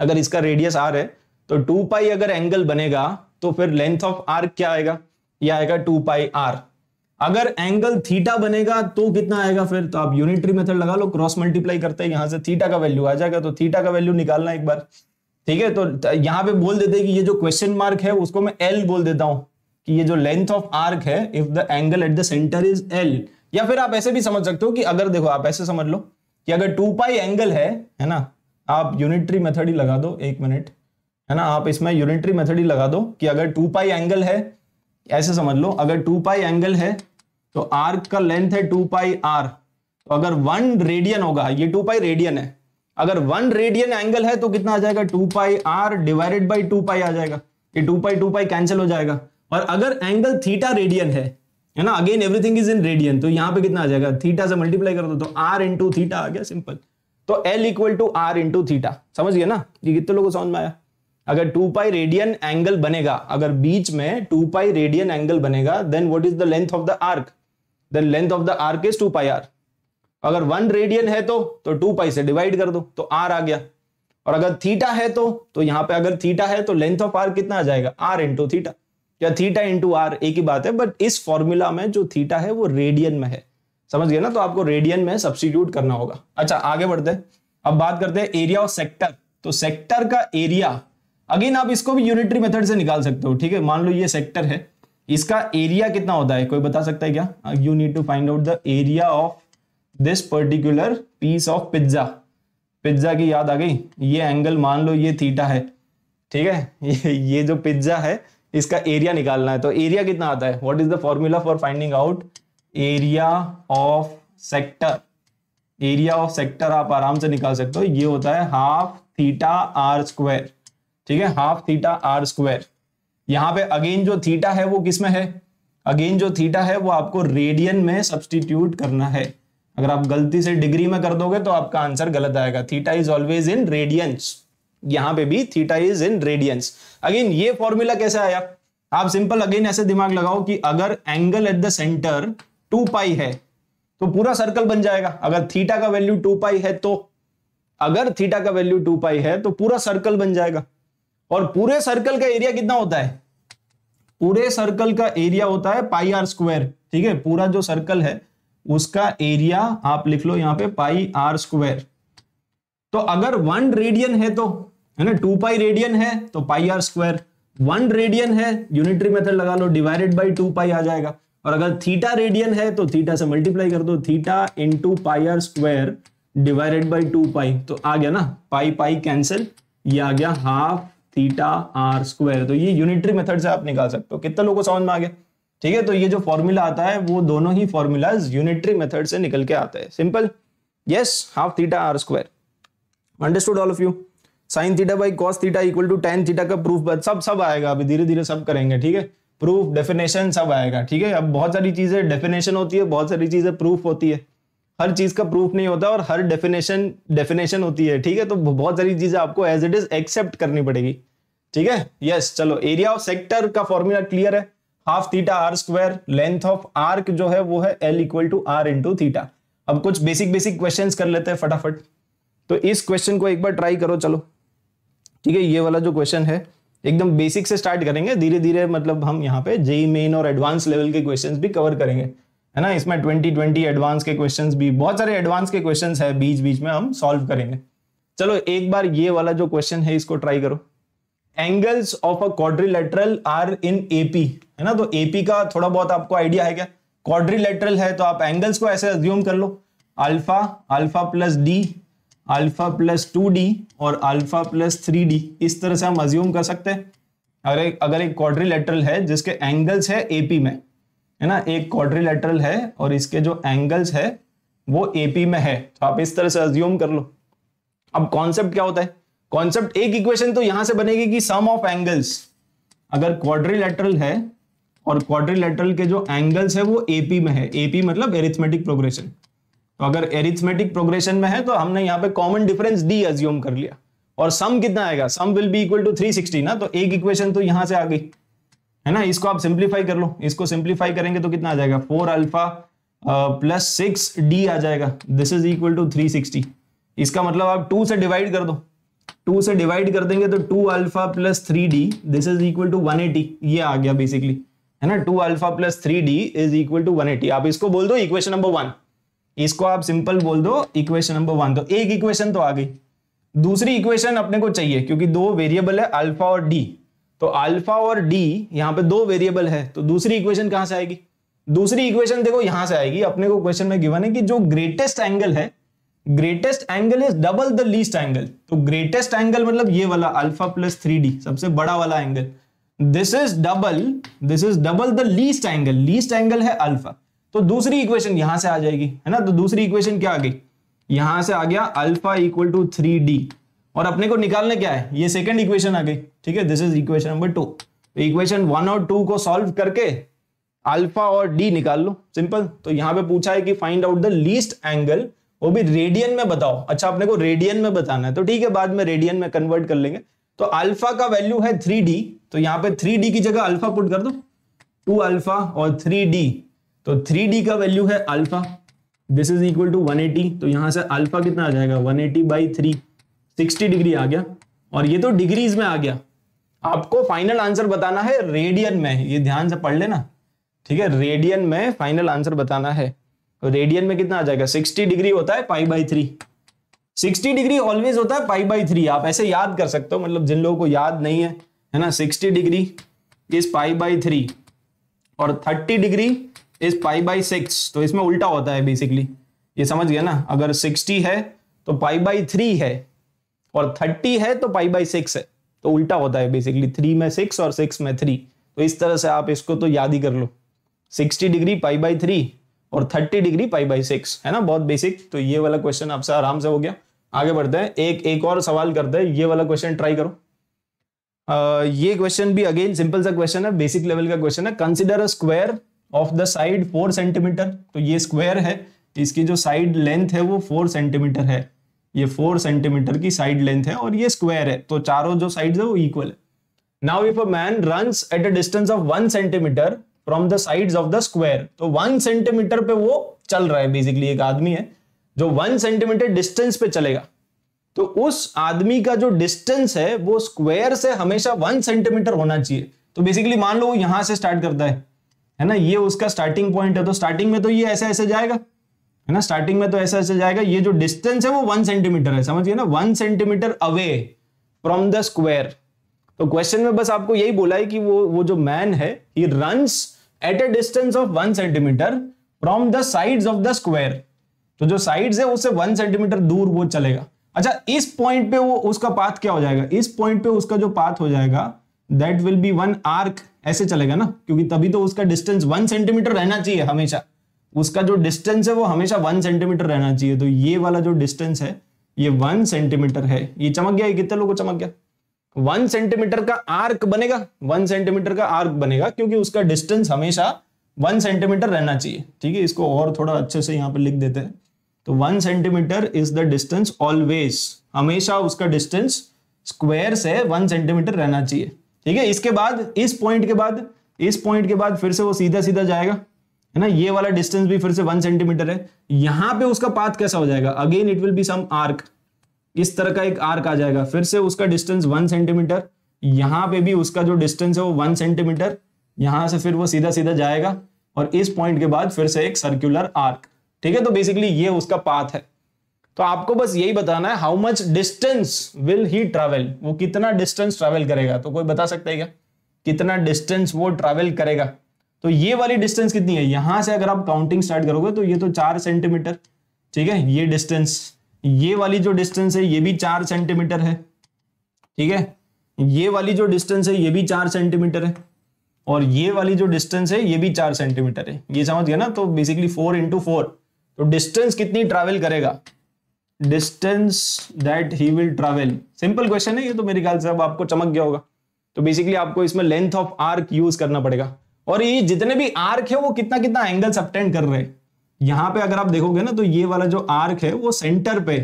अगर इसका रेडियस आर है तो टू पाई अगर एंगल बनेगा तो फिर लेंथ ऑफ आर्क क्या आएगा ये आएगा टू पाई आर अगर एंगल थीटा बनेगा तो कितना आएगा फिर तो आप यूनिटरी मेथड लगा लो क्रॉस मल्टीप्लाई करते हैं यहां से थीटा का वैल्यू आ जाएगा तो थीटा का वैल्यू निकालना एक बार ठीक है तो यहां पे बोल देते हैं कि ये जो क्वेश्चन मार्क है उसको मैं एल बोल देता हूं कि ये जो लेंथ ऑफ आर्क है if the angle at the centre is L या फिर आप ऐसे भी समझ सकते हो कि अगर देखो आप ऐसे समझ लो कि अगर टू पाई एंगल है है ना आप यूनिटरी मेथड ही लगा दो एक मिनट है ना आप इसमें यूनिटरी मेथड ही लगा दो कि अगर टू पाई एंगल है ऐसे समझ लो अगर टू पाई एंगल है तो आर्क का लेंथ है टू पाई आर तो अगर वन रेडियन होगा ये टू पाई रेडियन है अगर वन रेडियन एंगल है तो कितना आ जाएगा two pi R divided by two pi आ जाएगा ये two pi two pi cancel हो जाएगा और अगर एंगल थीटा रेडियन है है ना again everything is in radian तो यहां पे कितना आ जाएगा थीटा से मल्टीप्लाई कर दो तो आर इंटू थीटा आ गया सिंपल तो L equal to are into theta समझिए ना ये कितने लोगों को समझ में आया अगर टू पाई रेडियन एंगल बनेगा अगर बीच में टू पाई रेडियन एंगल बनेगा then what is the length of the arc then length of the arc is two pi R अगर वन रेडियन है तो तो टू पाई से डिवाइड कर दो तो आर आ गया और अगर थीटा है तो तो यहां पे अगर थीटा है तो लेंथ ऑफ आर कितना आ जाएगा आर इंटू थीटा या थीटा इंटू आर एक ही बात है बट इस फॉर्मूला में जो थीटा है वो रेडियन में है समझ गए ना तो आपको रेडियन में सब्सिट्यूट करना होगा अच्छा आगे बढ़ते हैं अब बात करते हैं एरिया और सेक्टर तो सेक्टर का एरिया अगेन आप इसको भी यूनिटरी मेथड से निकाल सकते हो ठीक है मान लो ये सेक्टर है इसका एरिया कितना होता है कोई बता सकता है क्या you need to find out the area of this particular piece of pizza pizza की याद आ गई ये एंगल मान लो ये थीटा है ठीक है ये जो पिज्जा है इसका एरिया निकालना है तो एरिया कितना आता है what is the formula for finding out area of sector area of sector आप आराम से निकाल सकते हो ये होता है हाफ थीटा आर स्क्वायर ठीक है हाफ थीटा आर स्क्वायर यहां पे अगेन जो थीटा है वो किसमें है अगेन जो थीटा है वो आपको रेडियन में सब्सटीट्यूट करना है अगर आप गलती से डिग्री में कर दोगे तो आपका आंसर गलत आएगा theta is always in radians यहां पे भी theta is in radians again ये फॉर्मूला कैसे आया आप सिंपल अगेन ऐसे दिमाग लगाओ कि अगर angle at the centre two pi है तो पूरा सर्कल बन जाएगा अगर थीटा का वैल्यू टू पाई है तो अगर थीटा का वैल्यू टू पाई है तो पूरा सर्कल बन जाएगा और पूरे सर्कल का एरिया कितना होता है पूरे सर्कल का एरिया होता है पाई आर स्क्वायर ठीक है पूरा जो सर्कल है उसका एरिया आप लिख लो यहां पे पाई आर स्क्वायर तो अगर वन रेडियन है तो है ना टू पाई रेडियन है तो pi R square one radian है यूनिटरी मेथड लगा लो डिवाइडेड बाई टू पाई आ जाएगा और अगर थीटा रेडियन है तो थीटा से मल्टीप्लाई कर दो theta into pi R square divided by two pi तो आ गया ना पाई पाई कैंसिल ये आ गया हाफ थीटा आर स्क्वायर तो ये यूनिटरी मेथड से आप निकाल सकते हो कितने लोगों को समझ में आ गया ठीक है तो ये जो फॉर्मूला आता है वो दोनों ही फॉर्मूलाज यूनिटरी मेथड से निकल के आता है simple yes half theta r square understood all of you sine theta by cos theta equal to tan theta का प्रूफ सब सब आएगा अभी धीरे धीरे सब करेंगे ठीक है प्रूफ डेफिनेशन सब आएगा ठीक है अब बहुत सारी चीजें डेफिनेशन होती है बहुत सारी चीजें प्रूफ होती है हर चीज का प्रूफ नहीं होता और हर डेफिनेशन डेफिनेशन होती है ठीक है तो बहुत सारी चीजें आपको एज इट इज एक्सेप्ट करनी पड़ेगी ठीक है यस चलो एरिया ऑफ सेक्टर का फॉर्मूला क्लियर है half theta r square length of arc जो है वो है l equal to are into theta अब कुछ बेसिक बेसिक क्वेश्चंस कर लेते हैं फटाफट तो इस क्वेश्चन को एक बार ट्राई करो चलो ठीक है ये वाला जो क्वेश्चन है एकदम बेसिक से स्टार्ट करेंगे धीरे धीरे मतलब हम यहाँ पे जेई मेन e और एडवांस लेवल के क्वेश्चंस भी कवर करेंगे है ना इसमें ट्वेंटी ट्वेंटी एडवांस के क्वेश्चन भी बहुत सारे एडवांस के क्वेश्चन है बीच बीच में हम सॉल्व करेंगे चलो एक बार ये वाला जो क्वेश्चन है इसको ट्राई करो angles of a quadrilateral are in AP है ना तो एपी का थोड़ा बहुत आपको आइडिया है क्या क्वाड्रिलेटरल है तो आप एंगल्स को ऐसे अज्यूम कर लो alpha alpha plus d alpha plus two d और अल्फा प्लस थ्री डी इस तरह से हम अज्यूम कर सकते हैं अगर एक अगर एक क्वाड्रिलेटरल है जिसके एंगल्स है एपी में है ना एक क्वाड्रिलेटरल है और इसके जो एंगल्स है वो एपी में है तो आप इस तरह से अज्यूम कर लो अब कॉन्सेप्ट क्या होता है कॉन्सेप्ट एक इक्वेशन तो यहां से बनेगी कि सम ऑफ एंगल्स अगर क्वाड्रिलेटरल है और क्वाड्रिलेटरल के जो एंगल्स है वो एपी में है एपी मतलब एरिथमेटिक प्रोग्रेशन तो अगर एरिथमेटिक प्रोग्रेशन में है तो हमने यहाँ पे कॉमन डिफरेंस डी एज्यूम कर लिया और सम कितना आएगा sum will be equal to 360 ना तो एक इक्वेशन तो यहां से आ गई है ना इसको आप सिंप्लीफाई कर लो इसको सिंप्लीफाई करेंगे तो कितना आ जाएगा four alpha plus six d आ जाएगा this is equal to three sixty इसका मतलब आप टू से डिवाइड कर दो टू से डिवाइड कर देंगे तो two alpha plus three d this is equal to one eighty ये आ गया बेसिकली है ना two alpha plus three d is equal to one eighty आप इसको बोल दो इक्वेशन नंबर वन इसको आप सिंपल बोल दो इक्वेशन नंबर वन तो एक इक्वेशन तो आ गई दूसरी इक्वेशन अपने को चाहिए क्योंकि दो वेरिएबल है अल्फा और डी तो अल्फा और डी यहाँ पे दो वेरिएबल है तो दूसरी इक्वेशन कहां से आएगी दूसरी इक्वेशन देखो यहां से आएगी अपने को क्वेश्चन में गिवन है कि जो ग्रेटेस्ट एंगल है greatest angle is double the least angle तो ग्रेटेस्ट एंगल मतलब ये वाला अल्फा प्लस थ्री सबसे बड़ा वाला angle this is double this is double the least angle least angle है अल्फा तो दूसरी इक्वेशन यहां से आ जाएगी है ना तो दूसरी इक्वेशन क्या आ गई यहां से आ गया alpha equal to three d और अपने को निकालने क्या है ये सेकंड इक्वेशन आ गई ठीक है this is equation number two तो इक्वेशन वन और टू को सॉल्व करके अल्फा और डी निकाल लो सिंपल तो यहां पे पूछा है कि find out the least angle वो भी रेडियन में बताओ अच्छा अपने को रेडियन में बताना है तो ठीक है बाद में रेडियन में कन्वर्ट कर लेंगे तो अल्फा का वैल्यू है थ्री डी तो यहाँ पे थ्री डी की जगह अल्फा पुट कर दो टू अल्फा और थ्री डी तो थ्री डी का वैल्यू है alpha this is equal to 180 तो यहां से अल्फा कितना आ जाएगा 180 eighty by three sixty degree आ गया और ये तो डिग्रीज में आ गया आपको फाइनल आंसर बताना है रेडियन में ये ध्यान से पढ़ लेना ठीक है रेडियन में फाइनल आंसर बताना है तो रेडियन में कितना आ जाएगा 60 डिग्री होता है pi by three sixty degree always होता है पाई बाई थ्री आप ऐसे याद कर सकते हो मतलब जिन लोगों को याद नहीं है है ना sixty degree is pi by three और thirty degree is pi by six तो इसमें उल्टा होता है बेसिकली ये समझ गया ना अगर सिक्सटी है तो पाई बाई थ्री है और थर्टी है तो पाई बाई सिक्स है तो उल्टा होता है बेसिकली थ्री में सिक्स और सिक्स में थ्री तो इस तरह से आप इसको तो याद ही कर लो sixty degree pi by three और thirty degree pi by six है ना बहुत बेसिक तो ये वाला क्वेश्चन आपसे आराम से हो गया आगे बढ़ते हैं एक एक और सवाल करते हैं ये वाला क्वेश्चन ट्राई करो आ, ये क्वेश्चन भी अगेन सिंपल सा क्वेश्चन है बेसिक लेवल का क्वेश्चन है consider a square of the side four centimetre तो ये स्क्वायर है इसकी जो साइड लेंथ है वो फोर सेंटीमीटर है ये फोर सेंटीमीटर की साइड लेंथ है और ये स्क्वायर है तो चारों जो साइड है वो इक्वल है now if a man run at a distance of one centimetre from the side of the square तो वन सेंटीमीटर पे वो चल रहा है बेसिकली एक आदमी है जो वन सेंटीमीटर डिस्टेंस पे चलेगा तो उस आदमी का जो डिस्टेंस है वो स्क्वायर से हमेशा वन सेंटीमीटर होना चाहिए तो बेसिकली मान लो वो यहां से स्टार्ट करता है है ना ये उसका स्टार्टिंग पॉइंट है तो स्टार्टिंग में तो ये ऐसे ऐसे जाएगा है ना स्टार्टिंग में तो ऐसे ऐसे जाएगा ये जो डिस्टेंस है वो वन सेंटीमीटर है समझिए ना one centimetre away from the square तो क्वेश्चन में बस आपको यही बोला है कि वो वो जो मैन है he runs at a distance of one centimetre from the side of the square तो जो साइड्स है उससे वन सेंटीमीटर दूर वो चलेगा अच्छा इस पॉइंट पे वो उसका पाथ क्या हो जाएगा इस पॉइंट पे उसका जो पाथ हो जाएगा that will be one arc ऐसे चलेगा ना क्योंकि तभी तो उसका डिस्टेंस वन सेंटीमीटर रहना चाहिए हमेशा उसका जो डिस्टेंस है वो हमेशा वन सेंटीमीटर रहना चाहिए तो ये वाला जो डिस्टेंस है ये वन सेंटीमीटर है ये चमक गया ये कितने लोगों को चमक गया वन सेंटीमीटर का आर्क बनेगा वन सेंटीमीटर का आर्क बनेगा क्योंकि उसका डिस्टेंस हमेशा वन सेंटीमीटर रहना चाहिए ठीक है इसको और थोड़ा अच्छे से यहाँ पे लिख देते हैं तो one centimetre is the distance always हमेशा उसका डिस्टेंस स्क्वायर से वन सेंटीमीटर रहना चाहिए ठीक है इसके बाद इस पॉइंट के बाद इस पॉइंट के बाद फिर से वो सीधा सीधा जाएगा है ना ये वाला डिस्टेंस भी फिर से वन सेंटीमीटर है यहां पे उसका पाथ कैसा हो जाएगा again it will be some arc इस तरह का एक आर्क आ जाएगा फिर से उसका डिस्टेंस वन सेंटीमीटर यहां पे भी उसका जो डिस्टेंस है वो वन सेंटीमीटर यहां से फिर वो सीधा सीधा जाएगा और इस पॉइंट के बाद फिर से एक सर्क्यूलर आर्क ठीक है तो बेसिकली ये उसका पाथ है तो आपको बस यही बताना है how much distance will he travel वो कितना डिस्टेंस ट्रेवल करेगा तो कोई बता सकता है क्या कितना डिस्टेंस वो ट्रेवल करेगा तो ये वाली डिस्टेंस कितनी है यहां से अगर आप काउंटिंग स्टार्ट करोगे तो ये तो चार सेंटीमीटर ठीक है ये डिस्टेंस ये वाली जो डिस्टेंस है ये भी चार सेंटीमीटर है ठीक है ये वाली जो डिस्टेंस है ये भी चार सेंटीमीटर है और ये वाली जो डिस्टेंस है ये भी चार सेंटीमीटर है ये समझ गया ना तो बेसिकली फोर इंटू फोर तो डिस्टेंस कितनी ट्रेवल करेगा distance that he will travel simple question है ये तो मेरे ख्याल से अब आपको चमक गया होगा तो बेसिकली आपको इसमें लेंथ ऑफ आर्क यूज करना पड़ेगा और ये जितने भी आर्क है वो कितना कितना एंगल सबटेंड कर रहे हैं यहां पे अगर आप देखोगे ना तो ये वाला जो आर्क है वो सेंटर पे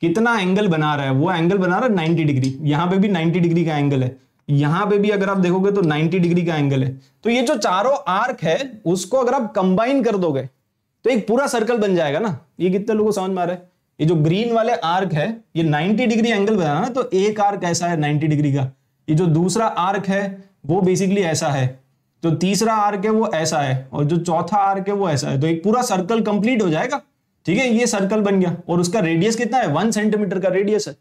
कितना एंगल बना रहा है वो एंगल बना रहा है नाइनटी डिग्री यहाँ पे भी नाइनटी डिग्री का एंगल है यहां पे भी अगर आप देखोगे तो नाइनटी डिग्री का एंगल है तो ये जो चारों आर्क है उसको अगर आप कंबाइन कर दोगे तो एक पूरा सर्कल बन जाएगा ना ये कितने लोगों को समझ में आ रहा है ये जो ग्रीन वाले आर्क है ये 90 डिग्री एंगल बनाना तो एक आर्क ऐसा है 90 डिग्री का ये जो दूसरा आर्क है वो बेसिकली ऐसा है जो तीसरा आर्क है वो ऐसा है और जो चौथा आर्क है वो ऐसा है तो एक पूरा सर्कल कंप्लीट हो जाएगा ठीक है ये सर्कल बन गया और उसका रेडियस कितना है वन सेंटीमीटर का रेडियस है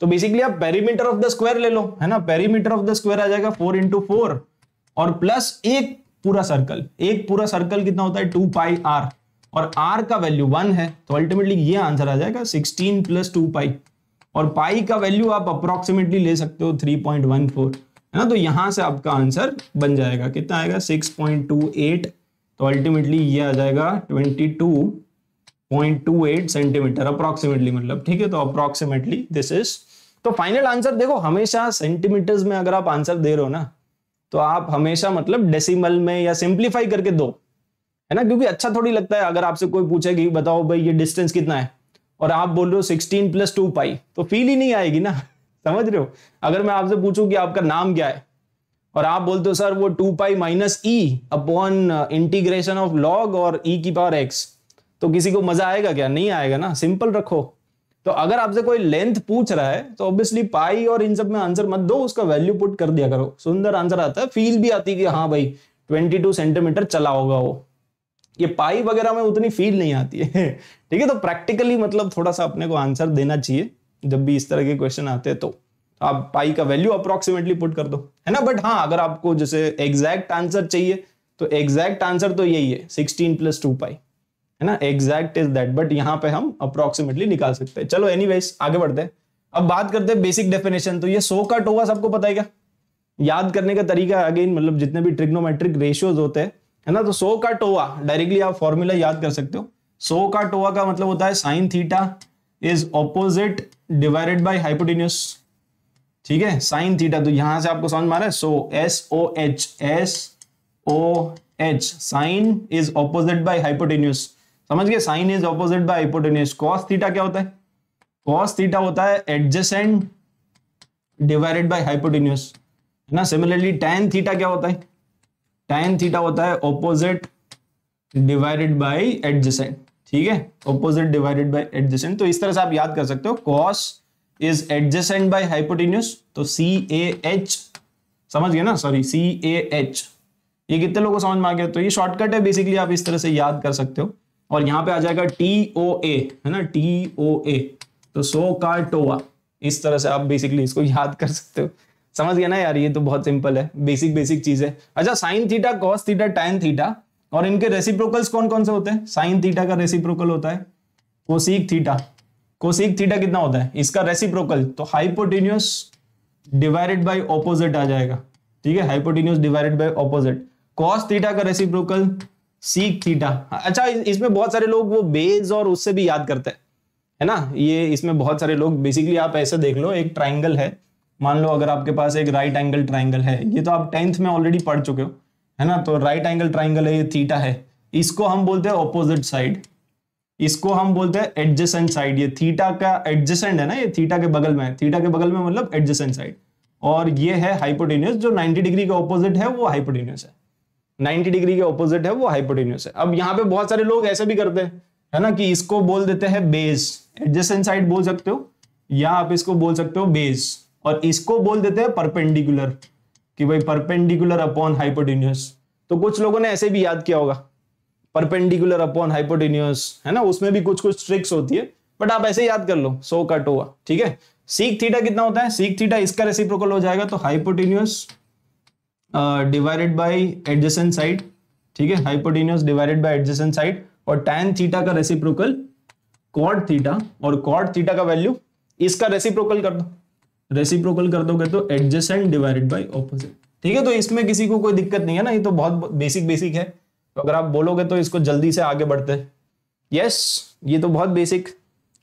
तो बेसिकली आप पेरीमीटर ऑफ द स्क्वायर ले लो है ना पेरीमीटर ऑफ द स्क्वायर आ जाएगा फोर इंटू फोर और प्लस एक पूरा सर्कल एक पूरा सर्कल कितना होता है टू पाई आर और आर का वैल्यू वन है तो अल्टीमेटली ये आंसर आ जाएगा सिक्सटीन प्लस टू पाई और पाई का वैल्यू आप अप्रोक्सीमेटली ले सकते हो थ्री पॉइंट वन फोर है ना तो यहाँ से आपका आंसर बन जाएगा कितना आएगा सिक्स पॉइंट टू एट तो अल्टीमेटली ये आ जाएगा twenty two point two eight centimetre approximately मतलब ठीक है तो अप्रोक्सीमेटली दिस इज तो फाइनल आंसर देखो हमेशा सेंटीमीटर्स में अगर आप आंसर दे रहे हो ना तो आप हमेशा मतलब डेसिमल में या सिंप्लीफाई करके दो है ना क्योंकि अच्छा थोड़ी लगता है अगर आपसे कोई पूछे कि बताओ भाई ये डिस्टेंस कितना है और आप बोल रहे हो सिक्सटीन प्लस टू पाई तो फील ही नहीं आएगी ना समझ रहे हो अगर मैं आपसे पूछूं कि आपका नाम क्या है और आप बोलते हो सर वो two pi minus e upon integration of log और ई e की पावर एक्स तो किसी को मजा आएगा क्या नहीं आएगा ना सिंपल रखो तो अगर आपसे कोई लेंथ पूछ रहा है तो ऑब्वियसली पाई और इन सब में आंसर मत दो उसका वैल्यू पुट कर दिया करो सुंदर आंसर आता है फील भी आती है कि हाँ भाई टू सेंटीमीटर चला होगा वो ये पाई वगैरह में उतनी फील नहीं आती है ठीक है तो प्रैक्टिकली मतलब थोड़ा सा अपने को आंसर देना चाहिए जब भी इस तरह के क्वेश्चन आते हैं तो आप पाई का वैल्यू अप्रोक्सीमेटली पुट कर दो है ना बट हाँ अगर आपको जैसे एग्जैक्ट आंसर चाहिए तो एग्जैक्ट आंसर तो यही है सिक्सटीन प्लस टू पाई है ना एग्जैक्ट इज दैट बट यहाँ पे हम अप्रोक्सीमेटली निकाल सकते हैं चलो एनी आगे बढ़ते हैं अब बात करते हैं बेसिक डेफिनेशन तो ये सो का टोवा सबको पता है क्या याद करने का तरीका अगेन मतलब जितने भी ट्रिग्नोमेट्रिक रेशियोज होते हैं है ना तो सो का टोवा डायरेक्टली आप फॉर्मूला याद कर सकते हो सो का टोवा का मतलब होता है sine theta is opposite divided by hypotenuse ठीक है साइन थीटा तो यहां से आपको समझ मारा so S O H S O H sine is opposite by hypotenuse समझ गए sine is opposite by hypotenuse cos theta क्या होता है कॉस थीटा होता है एडजेसेंट डिवाइडेड बाई हाइपोटिन्यूस है ना सिमिलरली टेन थीटा क्या होता है tan थीटा होता है ऑपोजिट डिवाइडेड बाय एडजेसेंट ठीक है ऑपोजिट डिवाइडेड बाय एडजेसेंट तो इस तरह से आप याद कर सकते हो cos is adjacent by hypotenuse तो सी ए एच समझ गए ना सॉरी सी ए एच ये कितने लोगों को समझ में आ गया तो ये शॉर्टकट है बेसिकली आप इस तरह से याद कर सकते हो और यहां पे आ जाएगा टी ओ ए है ना टी ओ ए तो सो का टोवा इस तरह से आप बेसिकली इसको याद कर सकते हो समझ गया ना यार ये तो बहुत सिंपल है बेसिक बेसिक चीज है अच्छा sine theta cos theta tan theta और इनके रेसिप्रोकल्स कौन कौन से होते हैं साइन थीटा का रेसिप्रोकल होता है कोसिक थीटा कोसिक थीटा कितना होता है इसका रेसिप्रोकल तो हाइपोटिन्यूस डिवाइडेड बाई ऑपोजिट आ जाएगा ठीक है hypotenuse divided by opposite cos theta का रेसिप्रोकल सीक थीटा अच्छा इसमें बहुत सारे लोग वो बेज और उससे भी याद करते हैं है ना ये इसमें बहुत सारे लोग बेसिकली आप ऐसे देख लो एक ट्राइंगल है मान लो अगर आपके पास एक राइट एंगल ट्राइंगल है ये तो आप टेंथ में ऑलरेडी पढ़ चुके हो है ना तो राइट एंगल ट्राइंगल है ये थीटा है इसको हम बोलते हैं ऑपोजिट साइड इसको हम बोलते हैं एडजेसेंट साइड ये थीटा का एडजेसेंट है ना ये थीटा के बगल में थीटा के बगल में मतलब एडजेसेंट साइड और ये है हाइपोटेन्यूस जो 90 डिग्री के ऑपोजिट है वो हाइपोटेन्यूस है 90 डिग्री के ऑपोजिट है वो हाइपोटेन्यूस है अब यहाँ पे बहुत सारे लोग ऐसे भी करते हैं है ना कि इसको बोल देते हैं बेस एडजेसेंट साइड बोल सकते हो या आप इसको बोल सकते हो बेस और इसको बोल देते हैं परपेंडिकुलर कि भाई परपेंडिकुलर अपॉन हाइपोटेन्यूस तो कुछ लोगों ने ऐसे भी याद किया होगा परपेंडिकुलर अपॉन हाइपोटेन्यूस है ना उसमें भी कुछ कुछ ट्रिक्स होती है बट आप ऐसे याद कर लो सो कट हुआ ठीक है सीक थीटा कितना होता है सीक थीटा इसका रेसिप्रोकल हो जाएगा तो hypotenuse divided by adjacent side ठीक है hypotenuse divided by adjacent side और टैन थीटा का रेसिप्रोकल कॉड थीटा और कॉड थीटा का वैल्यू इसका रेसिप्रोकल कर दो रेसिप्रोकल कर दोगे तो एडजस्टेंट डिवाइडेड बाई ऑपोजिट ठीक है तो इसमें किसी को कोई दिक्कत नहीं है ना ये तो बहुत बेसिक बेसिक है तो अगर आप बोलोगे तो इसको जल्दी से आगे बढ़ते यस ये तो बहुत बेसिक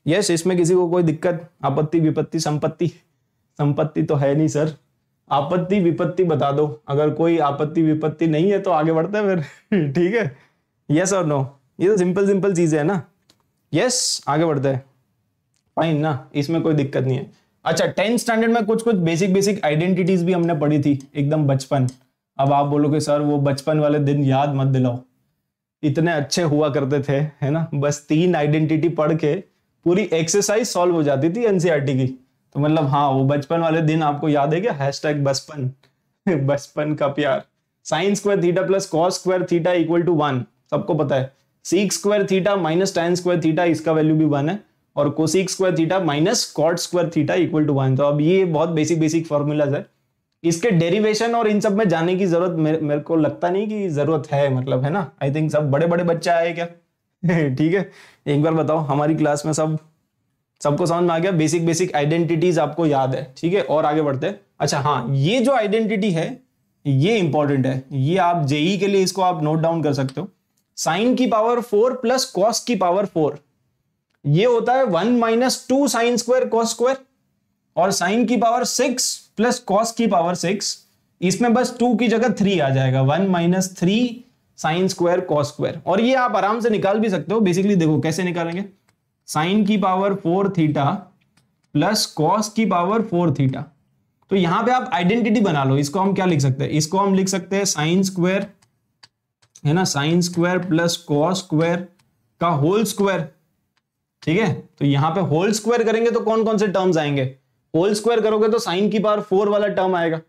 यस इसमें किसी को कोई दिक्कत आपत्ति विपत्ति संपत्ति संपत्ति तो है नहीं सर आपत्ति विपत्ति बता दो अगर कोई आपत्ति विपत्ति नहीं है तो आगे बढ़ते हैं फिर ठीक है यस और नो ये तो सिंपल सिंपल चीजें है ना यस आगे बढ़ते हैं फाइन ना इसमें कोई दिक्कत नहीं है अच्छा टेंथ स्टैंडर्ड में कुछ कुछ बेसिक बेसिक आइडेंटिटीज भी हमने पढ़ी थी एकदम बचपन अब आप बोलो कि सर वो बचपन वाले दिन याद मत दिलाओ इतने अच्छे हुआ करते थे है ना बस तीन आइडेंटिटी पढ़ के पूरी एक्सरसाइज सॉल्व हो जाती थी एनसीईआरटी e की तो मतलब हाँ वो बचपन वाले दिन आपको याद है क्या हैश टैग बचपन बचपन का प्यार sine square theta plus cos square theta equal to one सबको पता है sec square theta minus tan square theta इसका वैल्यू भी वन है और cosec square theta minus cot square theta equal to one तो अब ये बहुत बेसिक बेसिक फॉर्मूलाज है इसके डेरिवेशन और इन सब में जाने की जरूरत मेरे, मेरे को लगता नहीं कि जरूरत है मतलब है ना आई थिंक सब बड़े बड़े बच्चे आए क्या ठीक है एक बार बताओ हमारी क्लास में सब सबको समझ में आ गया बेसिक बेसिक आइडेंटिटीज आपको याद है ठीक है और आगे बढ़ते हैं अच्छा हाँ ये जो आइडेंटिटी है ये इंपॉर्टेंट है ये आप जेई के लिए इसको आप नोट डाउन कर सकते हो साइन की पावर फोर प्लस कॉस की पावर फोर ये होता है one minus two sine square cos square और साइन की पावर सिक्स प्लस कॉस की पावर सिक्स इसमें बस टू की जगह थ्री आ जाएगा one minus three sine square cos square और ये आप आराम से निकाल भी सकते हो बेसिकली देखो कैसे निकालेंगे साइन की power four theta plus cos की पावर फोर थीटा तो यहां पे आप आइडेंटिटी बना लो इसको हम क्या लिख सकते हैं इसको हम लिख सकते हैं साइन स्क्वायर है ना sine square plus cos square का होल स्क्वायर ठीक है तो यहां पे होल स्क्वायर करेंगे तो कौन कौन से टर्म्स आएंगे होल स्क्वायर करोगे तो साइन की पावर फोर वाला टर्म आएगा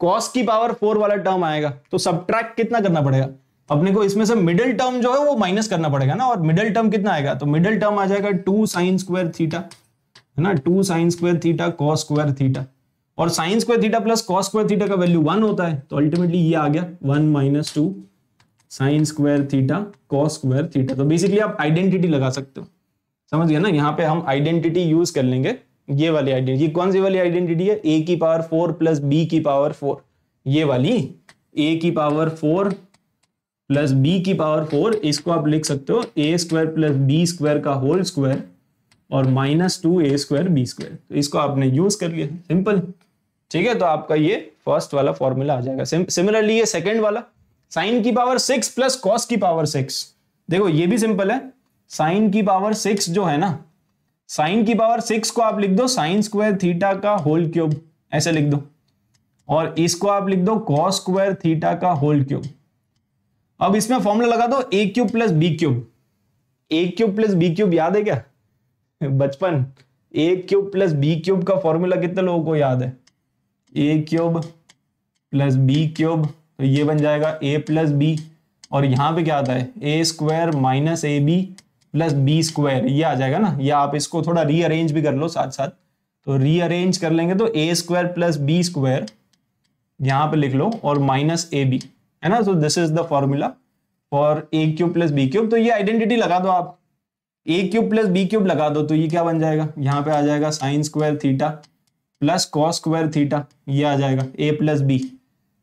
कॉस की पावर फोर वाला टर्म आएगा तो सब कितना करना पड़ेगा अपने को इसमें से मिडिल टर्म जो है वो माइनस करना पड़ेगा ना और मिडिल टर्म कितना आएगा तो मिडिल टर्म आ जाएगा टू साइन स्क्वायर थीटा है ना two sine square theta cos square theta और sine square theta plus cos square theta का वैल्यू वन होता है तो अल्टीमेटली ये आ गया one minus two sine square theta cos square theta तो बेसिकली आप आइडेंटिटी लगा सकते हो समझ गया ना यहाँ पे हम आइडेंटिटी यूज कर लेंगे ये वाली आइडेंटिटी कौन सी वाली आइडेंटिटी है ए की पावर फोर प्लस बी की पावर फोर ये वाली ए की पावर फोर प्लस बी की पावर फोर इसको आप लिख सकते हो a square plus B square का होल स्क्वायर और minus two a square b square तो इसको आपने यूज कर लिया सिंपल ठीक है तो आपका ये फर्स्ट वाला फॉर्मूला आ जाएगा सिमिलरली ये सेकेंड वाला साइन की पावर सिक्स प्लस कॉस की पावर सिक्स देखो ये भी सिंपल है साइन की पावर सिक्स जो है ना साइन की पावर सिक्स को आप लिख दो साइन स्क्वायर थीटा का होल क्यूब ऐसे लिख दो और इसको आप लिख दो कॉस स्क्वायर थीटा का होल क्यूब अब इसमें फॉर्मूला लगा दो a cube plus b cube A cube plus b cube याद है क्या बचपन a cube plus b cube का फॉर्मूला कितने लोगों को याद है a cube plus b cube तो ये बन जाएगा ए प्लस बी और यहां पे क्या आता है ए स्क्वायर माइनस ए बी प्लस बी स्क्वायर ये आ जाएगा ना या आप इसको थोड़ा रीअरेंज भी कर लो साथ साथ तो रीअरेंज कर लेंगे तो ए स्क्वायर प्लस बी स्क्वायर यहां पर लिख लो और माइनस ए बी है ना तो this is the formula for a cube plus b cube तो ये आइडेंटिटी लगा दो आप a cube plus b cube लगा दो तो ये क्या बन जाएगा यहाँ पे आ जाएगा sine square theta plus cos square theta ये आ जाएगा ए प्लस बी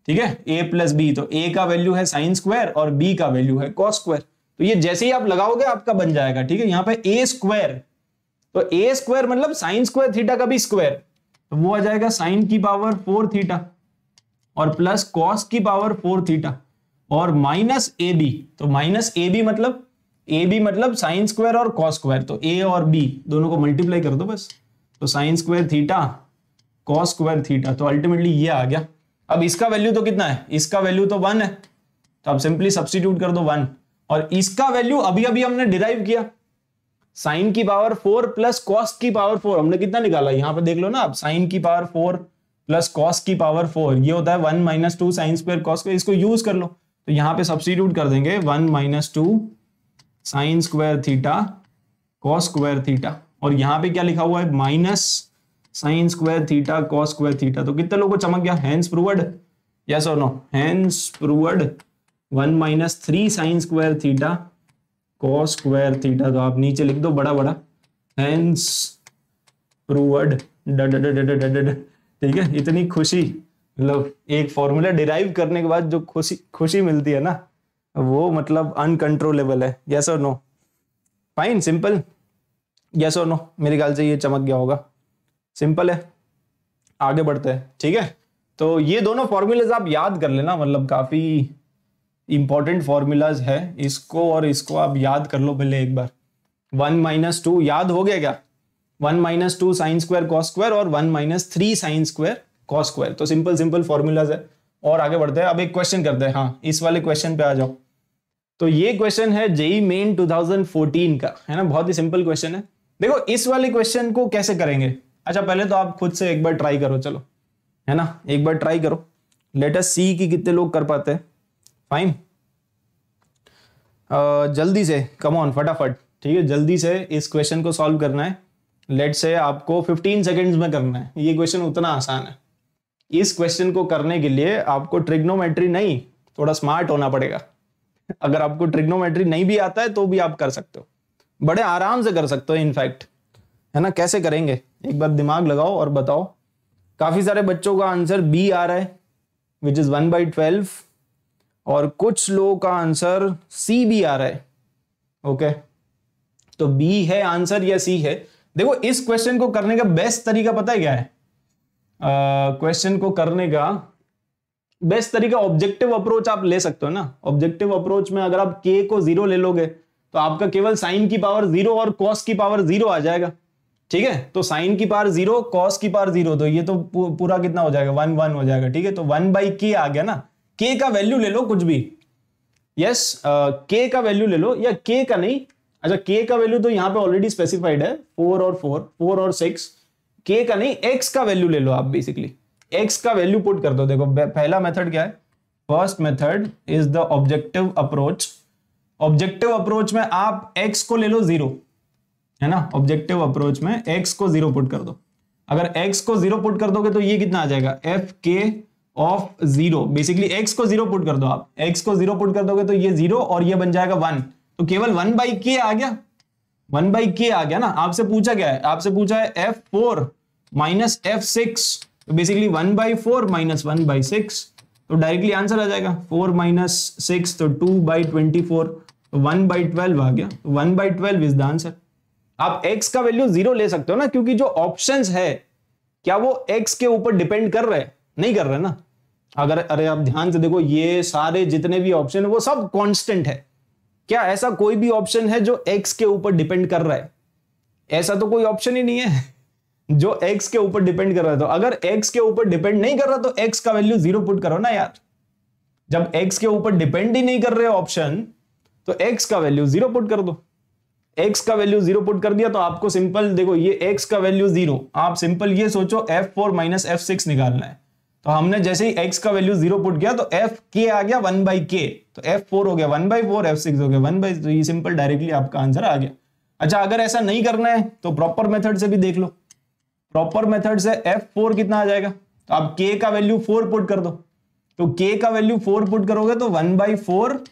ठीक है ए प्लस बी तो ए का वैल्यू है साइन स्क्वायर और बी का वैल्यू है कॉस स्क्वायर तो ये जैसे ही आप लगाओगे आपका बन जाएगा ठीक है यहां पर ए स्क्वायर तो ए स्क्वायर मतलब साइन स्क्वायर थीटा का भी स्क्वायर तो वो आ जाएगा साइन की पावर फोर थीटा और प्लस कॉस की पावर फोर थीटा और माइनस ए बी तो माइनस ए बी मतलब ए बी मतलब साइन स्क्वायर और कॉस स्क्वायर तो ए और बी दोनों को मल्टीप्लाई कर दो बस तो sine square theta cos square theta तो अल्टीमेटली ये आ गया अब इसका वैल्यू तो कितना है इसका वैल्यू तो वन है तो आप सिंपली सब्सिट्यूट कर दो वन और इसका वैल्यू अभी अभी हमने डिराइव किया साइन की पावर फोर प्लस कॉस की पावर फोर हमने कितना निकाला यहां पर देख लो ना आप साइन की पावर फोर प्लस कॉस की पावर फोर ये होता है one minus two sine square square इसको यूज कर लो तो यहां पे सब्सिट्यूट कर देंगे one minus two sine square theta cos square theta और यहाँ पे क्या लिखा हुआ है minus sine square theta cos square theta तो कितने लोगों को चमक गया हैंस प्रूवर्ड यस और no hence proved one minus three sine square theta cos square theta तो आप नीचे लिख दो बड़ा बड़ा हैंस प्रूवर्ड ठीक है इतनी खुशी मतलब एक फॉर्मूला डिराइव करने के बाद जो खुशी खुशी मिलती है ना वो मतलब अनकंट्रोलेबल है यस और नो फाइन सिंपल यस और नो मेरे ख्याल से ये चमक गया होगा सिंपल है आगे बढ़ते हैं ठीक है तो ये दोनों फॉर्मूलेज आप याद कर लेना मतलब काफी इंपॉर्टेंट फॉर्मूलाज है इसको और इसको आप याद कर लो पहले एक बार वन माइनस टू याद हो गया क्या one minus two sine square cos square और one minus three sine square cos square तो सिंपल सिंपल फॉर्मूलाज है और आगे बढ़ते हैं अब एक क्वेश्चन करते हैं हाँ इस वाले क्वेश्चन पे आ जाओ तो ये क्वेश्चन है जेई मेन फोर्टीन का है ना बहुत ही सिंपल क्वेश्चन है देखो इस वाले क्वेश्चन को कैसे करेंगे अच्छा पहले तो आप खुद से एक बार ट्राई करो चलो है ना एक बार ट्राई करो लेटर सी की कितने लोग कर पाते हैं फाइन uh, जल्दी से कम ऑन फटाफट ठीक है जल्दी से इस क्वेश्चन को सॉल्व करना है लेट से आपको 15 सेकंड्स में करना है ये क्वेश्चन उतना आसान है इस क्वेश्चन को करने के लिए आपको ट्रिग्नोमेट्री नहीं थोड़ा स्मार्ट होना पड़ेगा अगर आपको ट्रिग्नोमेट्री नहीं भी आता है तो भी आप कर सकते हो बड़े आराम से कर सकते हो इनफैक्ट है ना कैसे करेंगे एक बार दिमाग लगाओ और बताओ काफी सारे बच्चों का आंसर बी आ रहा है which is one by twelve और कुछ लोगों का आंसर सी भी आ रहा है ओके तो बी है आंसर या सी है देखो इस क्वेश्चन को करने का बेस्ट तरीका पता है क्या है क्वेश्चन uh, को करने का बेस्ट तरीका ऑब्जेक्टिव अप्रोच आप ले सकते हो ना ऑब्जेक्टिव अप्रोच में अगर आप के को जीरो ले लोगे तो आपका केवल साइन की पावर जीरो और कॉस की पावर जीरो आ जाएगा ठीक है तो साइन की पावर जीरो कॉस की पावर जीरो तो ये तो पूरा कितना हो जाएगा वन वन हो जाएगा ठीक है तो वन बाई के आ गया ना के का वैल्यू ले लो कुछ भी यस के uh, का वैल्यू ले लो या के का नहीं अच्छा के का वैल्यू तो यहां पे ऑलरेडी स्पेसिफाइड है फोर और फोर फोर और सिक्स के का नहीं एक्स का वैल्यू ले लो आप बेसिकली एक्स का वैल्यू पुट कर दो देखो पहला मेथड क्या है first method is the objective approach objective approach में आप एक्स को ले लो जीरो है ना ऑब्जेक्टिव अप्रोच में एक्स को जीरो पुट कर दो अगर एक्स को जीरो पुट कर दोगे तो ये कितना आ जाएगा एफ के ऑफ जीरो बेसिकली एक्स को जीरो पुट कर दो आप एक्स को जीरो पुट कर दोगे तो ये जीरो और ये बन जाएगा वन तो केवल वन बाई के आ गया वन बाई के आ गया ना आपसे पूछा गया है आपसे पूछा है F four minus F six तो basically one by four minus one by six तो डायरेक्टली आंसर आ जाएगा फोर माइनस सिक्स तो two by twenty four one by twelve आ गया one by twelve is the answer आप x का value zero ले सकते हो ना क्योंकि जो ऑप्शंस है क्या वो x के ऊपर डिपेंड कर रहे हैं नहीं कर रहे ना अगर अरे आप ध्यान से देखो ये सारे जितने भी ऑप्शन है वो सब कांस्टेंट है क्या ऐसा कोई भी ऑप्शन है जो एक्स के ऊपर डिपेंड कर रहा है ऐसा तो कोई ऑप्शन ही नहीं है जो एक्स के ऊपर डिपेंड कर रहा है तो अगर एक्स के ऊपर डिपेंड नहीं कर रहा तो एक्स का वैल्यू जीरो पुट करो ना यार जब एक्स के ऊपर डिपेंड ही नहीं कर रहे ऑप्शन तो एक्स का वैल्यू जीरो पुट कर दो एक्स का वैल्यू जीरो पुट कर दिया तो आपको सिंपल देखो ये एक्स का वैल्यू जीरो आप सिंपल ये सोचो F four minus F six निकालना है तो हमने जैसे ही x का वैल्यू जीरो पुट किया तो एफ के आ गया वन बाई के तो एफ फोर हो गया one by four F six हो गया वन बाई तो ये सिंपल डायरेक्टली आपका आंसर आ गया अच्छा अगर ऐसा नहीं करना है तो प्रॉपर मेथड से भी देख लो प्रॉपर मेथड से एफ फोर कितना आ जाएगा तो आप के का वैल्यू फोर पुट कर दो तो के का वैल्यू फोर पुट करोगे तो वन बाई फोर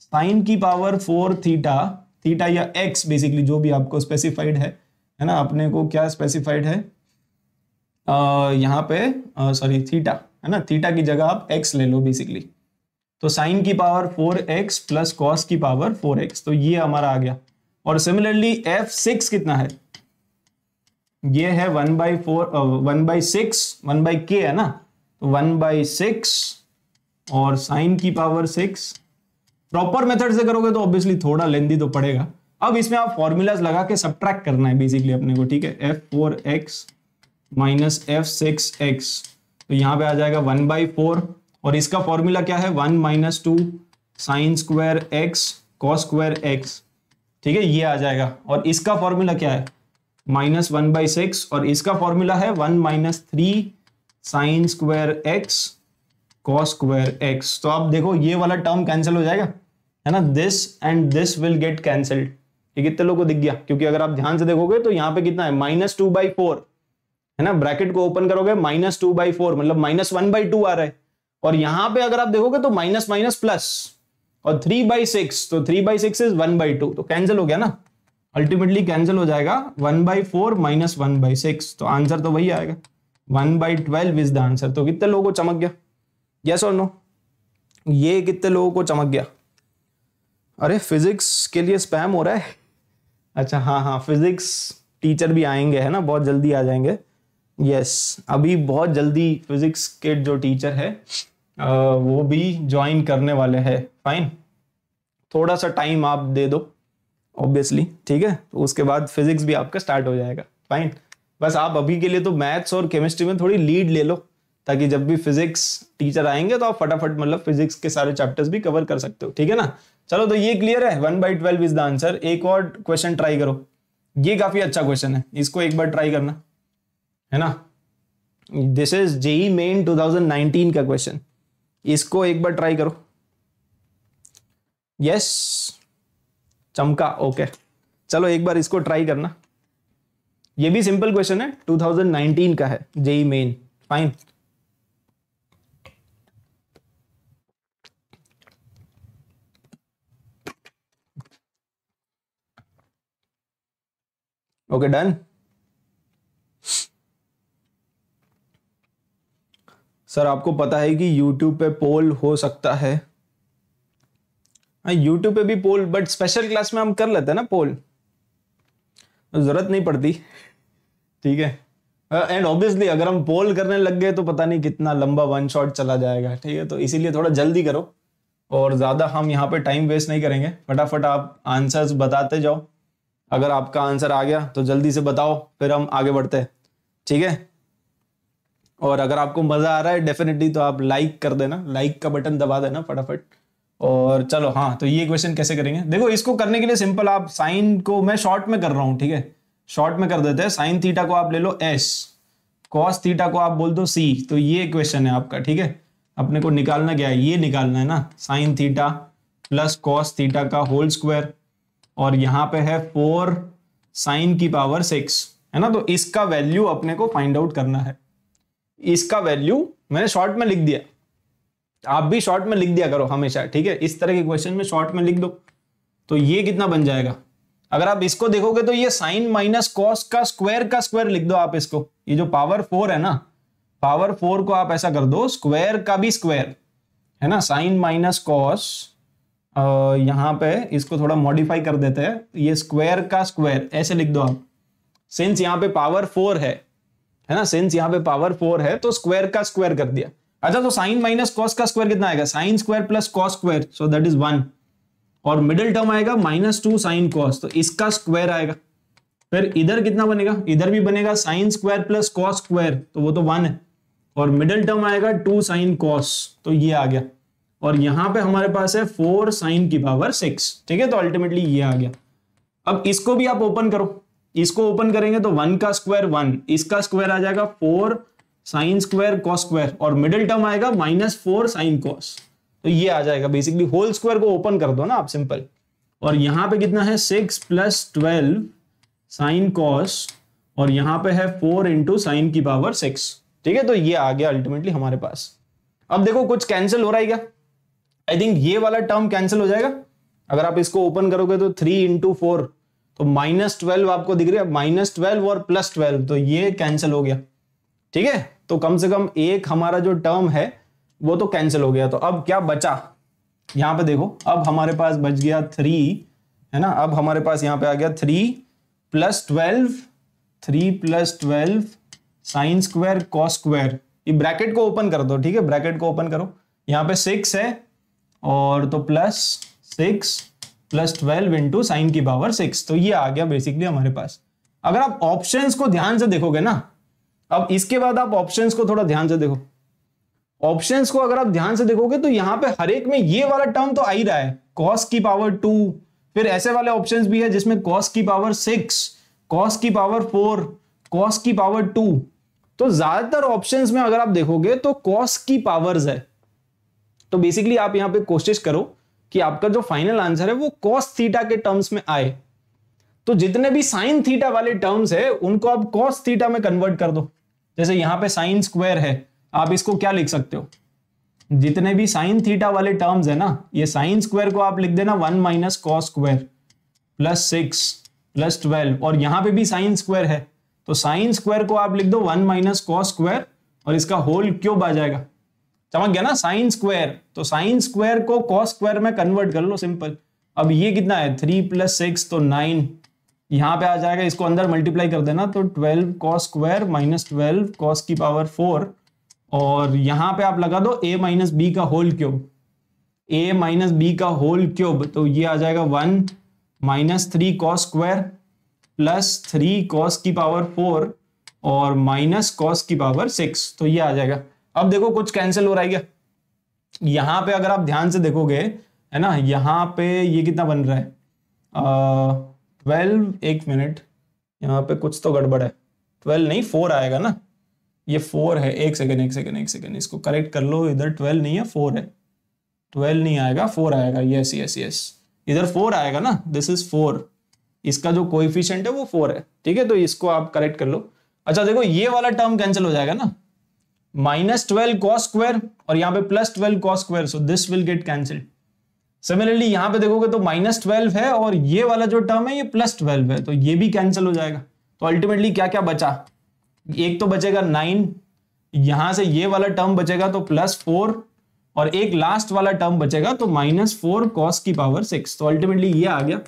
साइन की पावर फोर थीटा थीटा या एक्स बेसिकली जो भी आपको स्पेसिफाइड है है ना अपने को क्या स्पेसिफाइड है यहाँ पे सॉरी थीटा है ना थीटा की जगह आप एक्स ले लो बेसिकली तो साइन की power four X plus cos की पावर फोर एक्स तो ये हमारा आ गया और सिमिलरली एफ सिक्स कितना है ये है one by four one by six one by के है ना तो वन बाई सिक्स और साइन की पावर सिक्स प्रॉपर मेथड से करोगे तो ऑब्वियसली थोड़ा लेंदी तो पड़ेगा अब इसमें आप फॉर्मूलाज लगा के सब्ट्रैक्ट करना है बेसिकली अपने को ठीक है F four x minus F six X तो यहां पे आ जाएगा वन बाई फोर और इसका फॉर्मूला क्या है one minus two sine square X cos square X ठीक है ये आ जाएगा और इसका फॉर्मूला क्या है माइनस वन बाई सिक्स और इसका फॉर्मूला है one minus three sine square X cos square X तो आप देखो ये वाला टर्म कैंसिल हो जाएगा है ना this and this will get cancelled ये कितने लोगों को दिख गया क्योंकि अगर आप ध्यान से देखोगे तो यहाँ पे कितना है माइनस टू बाई फोर है ना ब्रैकेट को ओपन करोगे माइनस टू बाई फोर मतलब माइनस वन बाई टू आ रहा है और यहां पे अगर आप देखोगे तो माइनस माइनस प्लस और थ्री बाई सिक्स तो three by six is one by two तो कैंसिल हो गया ना अल्टीमेटली कैंसिल हो जाएगा one by four minus one by six तो आंसर तो वही आएगा one by twelve is the answer तो कितने लोगों को चमक गया यस और नो ये कितने लोगों को चमक गया अरे फिजिक्स के लिए स्पैम हो रहा है अच्छा हाँ हाँ फिजिक्स टीचर भी आएंगे है ना बहुत जल्दी आ जाएंगे यस yes, अभी बहुत जल्दी फिजिक्स के जो टीचर है आ, वो भी ज्वाइन करने वाले हैं फाइन थोड़ा सा टाइम आप दे दो ऑब्वियसली ठीक है तो उसके बाद फिजिक्स भी आपका स्टार्ट हो जाएगा फाइन बस आप अभी के लिए तो मैथ्स और केमिस्ट्री में थोड़ी लीड ले लो ताकि जब भी फिजिक्स टीचर आएंगे तो आप फटाफट मतलब फिजिक्स के सारे चैप्टर्स भी कवर कर सकते हो ठीक है ना चलो तो ये क्लियर है one by twelve is the answer एक और क्वेश्चन ट्राई करो ये काफी अच्छा क्वेश्चन है इसको एक बार ट्राई करना है ना दिस इज जेई मेन 2019 का क्वेश्चन इसको एक बार ट्राई करो यस चमका ओके चलो एक बार इसको ट्राई करना ये भी सिंपल क्वेश्चन है 2019 का है JEE Main fine okay done sir आपको पता है कि यूट्यूब पे पोल हो सकता है यूट्यूब हाँ, पे भी पोल बट स्पेशल क्लास में हम कर लेते हैं ना पोल ज़रूरत नहीं पड़ती ठीक है एंड uh, ऑब्वियसली अगर हम पोल करने लग गए तो पता नहीं कितना लंबा वन शॉट चला जाएगा ठीक है तो इसीलिए थोड़ा जल्दी करो और ज़्यादा हम यहाँ पे टाइम वेस्ट नहीं करेंगे फटाफट आप आंसर्स बताते जाओ अगर आपका आंसर आ गया तो जल्दी से बताओ फिर हम आगे बढ़ते हैं ठीक है और अगर आपको मज़ा आ रहा है डेफिनेटली तो आप लाइक कर देना लाइक का बटन दबा देना फटाफट और चलो हाँ तो ये क्वेश्चन कैसे करेंगे देखो इसको करने के लिए सिंपल आप साइन को मैं शॉर्ट में कर रहा हूँ ठीक है शॉर्ट में कर देते हैं साइन थीटा को आप ले लो एस कॉस थीटा को आप बोल दो सी तो ये क्वेश्चन है आपका ठीक है अपने को निकालना क्या है ये निकालना है ना sine theta plus cos theta का होल स्क्वायर और यहाँ पे है फोर साइन की पावर सिक्स है ना तो इसका वैल्यू अपने को फाइंड आउट करना है इसका वैल्यू मैंने शॉर्ट में लिख दिया आप भी शॉर्ट में लिख दिया करो हमेशा ठीक है इस तरह के क्वेश्चन में शॉर्ट में लिख दो तो ये कितना बन जाएगा अगर आप इसको देखोगे तो ये साइन माइनस कॉस का स्क्वायर का स्क्वायर लिख दो आप इसको ये जो पावर फोर है ना पावर फोर को आप ऐसा कर दो स्क्वायर का भी स्क्वायर है ना साइन माइनस कॉस यहाँ पे इसको थोड़ा मॉडिफाई कर देते हैं ये स्क्वायर का स्क्वायर ऐसे लिख दो आप सिंस यहाँ पे पावर फोर है है ना सिंस यहाँ पे पावर फोर है तो स्क्वायर का स्क्वायर कर दिया अच्छा तो साइन माइनस कॉस का स्क्वायर कितना आएगा sine square plus cos square so that is one और मिडिल टर्म आएगा माइनस टू साइन कॉस तो इसका स्क्वायर आएगा फिर इधर कितना बनेगा इधर भी बनेगा sine square plus cos square तो वो तो वन है और मिडिल टर्म आएगा टू साइन कॉस तो ये आ गया और यहां पे हमारे पास है फोर साइन की पावर सिक्स ठीक है तो अल्टीमेटली ये आ गया अब इसको भी आप ओपन करो इसको ओपन करेंगे तो वन का स्क्वायर वन इसका स्क्वायर आ जाएगा four sine square cos square और मिडिल टर्म आएगा माइनस फोर साइन कॉस तो ये आ जाएगा बेसिकली होल स्क्वायर को ओपन कर दो ना आप सिंपल और यहां पे कितना है six plus twelve sine cos और यहां पे है फोर इंटू साइन की पावर सिक्स ठीक है तो ये आ गया अल्टीमेटली हमारे पास अब देखो कुछ कैंसिल हो रहा है क्या आई थिंक ये वाला टर्म कैंसिल हो जाएगा अगर आप इसको ओपन करोगे तो थ्री इंटू फोर तो माइनस ट्वेल्व आपको दिख रहा है माइनस ट्वेल्व और प्लस ट्वेल्व तो ये कैंसिल हो गया ठीक है तो कम से कम एक हमारा जो टर्म है वो तो कैंसिल हो गया तो अब क्या बचा यहां पे देखो अब हमारे पास बच गया थ्री है ना अब हमारे पास यहाँ पे आ गया three plus twelve three plus twelve sine square cos square ये ब्रैकेट को ओपन कर दो ठीक है ब्रैकेट को ओपन करो यहाँ पे सिक्स है और तो plus six plus twelve into sine की पावर सिक्स तो ये आ गया बेसिकली हमारे पास अगर आप ऑप्शंस को ध्यान से देखोगे ना अब इसके बाद आप ऑप्शंस को थोड़ा ध्यान से देखो ऑप्शंस को अगर आप ध्यान से देखोगे तो यहां पे हर एक में ये वाला टर्म तो आ ही रहा है कॉस की पावर टू फिर ऐसे वाले ऑप्शन भी है जिसमें कॉस की पावर सिक्स कॉस की पावर फोर कॉस की पावर टू तो ज्यादातर ऑप्शन में अगर आप देखोगे तो कॉस की पावर्स है तो बेसिकली आप यहां पे कोशिश करो कि आपका जो फाइनल आंसर है वो कॉस थीटा के टर्म्स में आए तो जितने भी साइन थीटा वाले टर्म्स है उनको आप कॉस थीटा में कन्वर्ट कर दो जैसे यहां पे साइन स्क्वायर है आप इसको क्या लिख सकते हो जितने भी साइन थीटा वाले टर्म्स है ना ये साइन स्क्वायर को आप लिख देना one minus cos square plus six plus twelve और यहां पे भी साइन स्क्वायर है तो साइन स्क्वायर को आप लिख दो वन माइनस कॉस स्क्वायर और इसका होल क्यूब आ जाएगा चमक गया ना साइन स्क्वायर तो साइन स्क्वायर को कॉस स्क्वायर में कन्वर्ट कर लो सिंपल अब ये कितना है थ्री प्लस सिक्स तो नाइन यहां पे आ जाएगा इसको अंदर मल्टीप्लाई कर देना तो twelve cos square minus twelve cos की पावर फोर और यहां पे आप लगा दो ए माइनस बी का whole cube A minus B का होल क्यूब तो ये आ जाएगा one minus three cos square plus three cos की पावर फोर और माइनस कॉस की पावर सिक्स तो ये आ जाएगा अब देखो कुछ कैंसिल हो रहा है क्या यहां पे अगर आप ध्यान से देखोगे है ना यहाँ पे ये कितना बन रहा है ट्वेल्व एक मिनट यहाँ पे कुछ तो गड़बड़ है ट्वेल्व नहीं फोर आएगा ना ये फोर है एक सेकेंड एक सेकेंड एक सेकेंड इसको करेक्ट कर लो इधर ट्वेल्व नहीं है फोर है ट्वेल्व नहीं आएगा फोर आएगा यस यस यस इधर फोर आएगा ना दिस इज फोर इसका जो कोइफिशियंट है वो फोर है ठीक है तो इसको आप करेक्ट कर लो अच्छा देखो ये वाला टर्म कैंसिल हो जाएगा ना माइनस ट्वेल्व कॉस स्क्वायर और यहां पे plus twelve cos square so this will get cancelled similarly यहां पे देखोगे तो माइनस ट्वेल्व है और ये वाला जो टर्म है ये प्लस ट्वेल्व है तो ये भी कैंसिल हो जाएगा तो अल्टीमेटली क्या क्या बचा एक तो बचेगा नाइन यहां से ये वाला टर्म बचेगा तो प्लस फोर और एक लास्ट वाला टर्म बचेगा तो माइनस फोर कॉस की पावर सिक्स तो अल्टीमेटली ये आ गया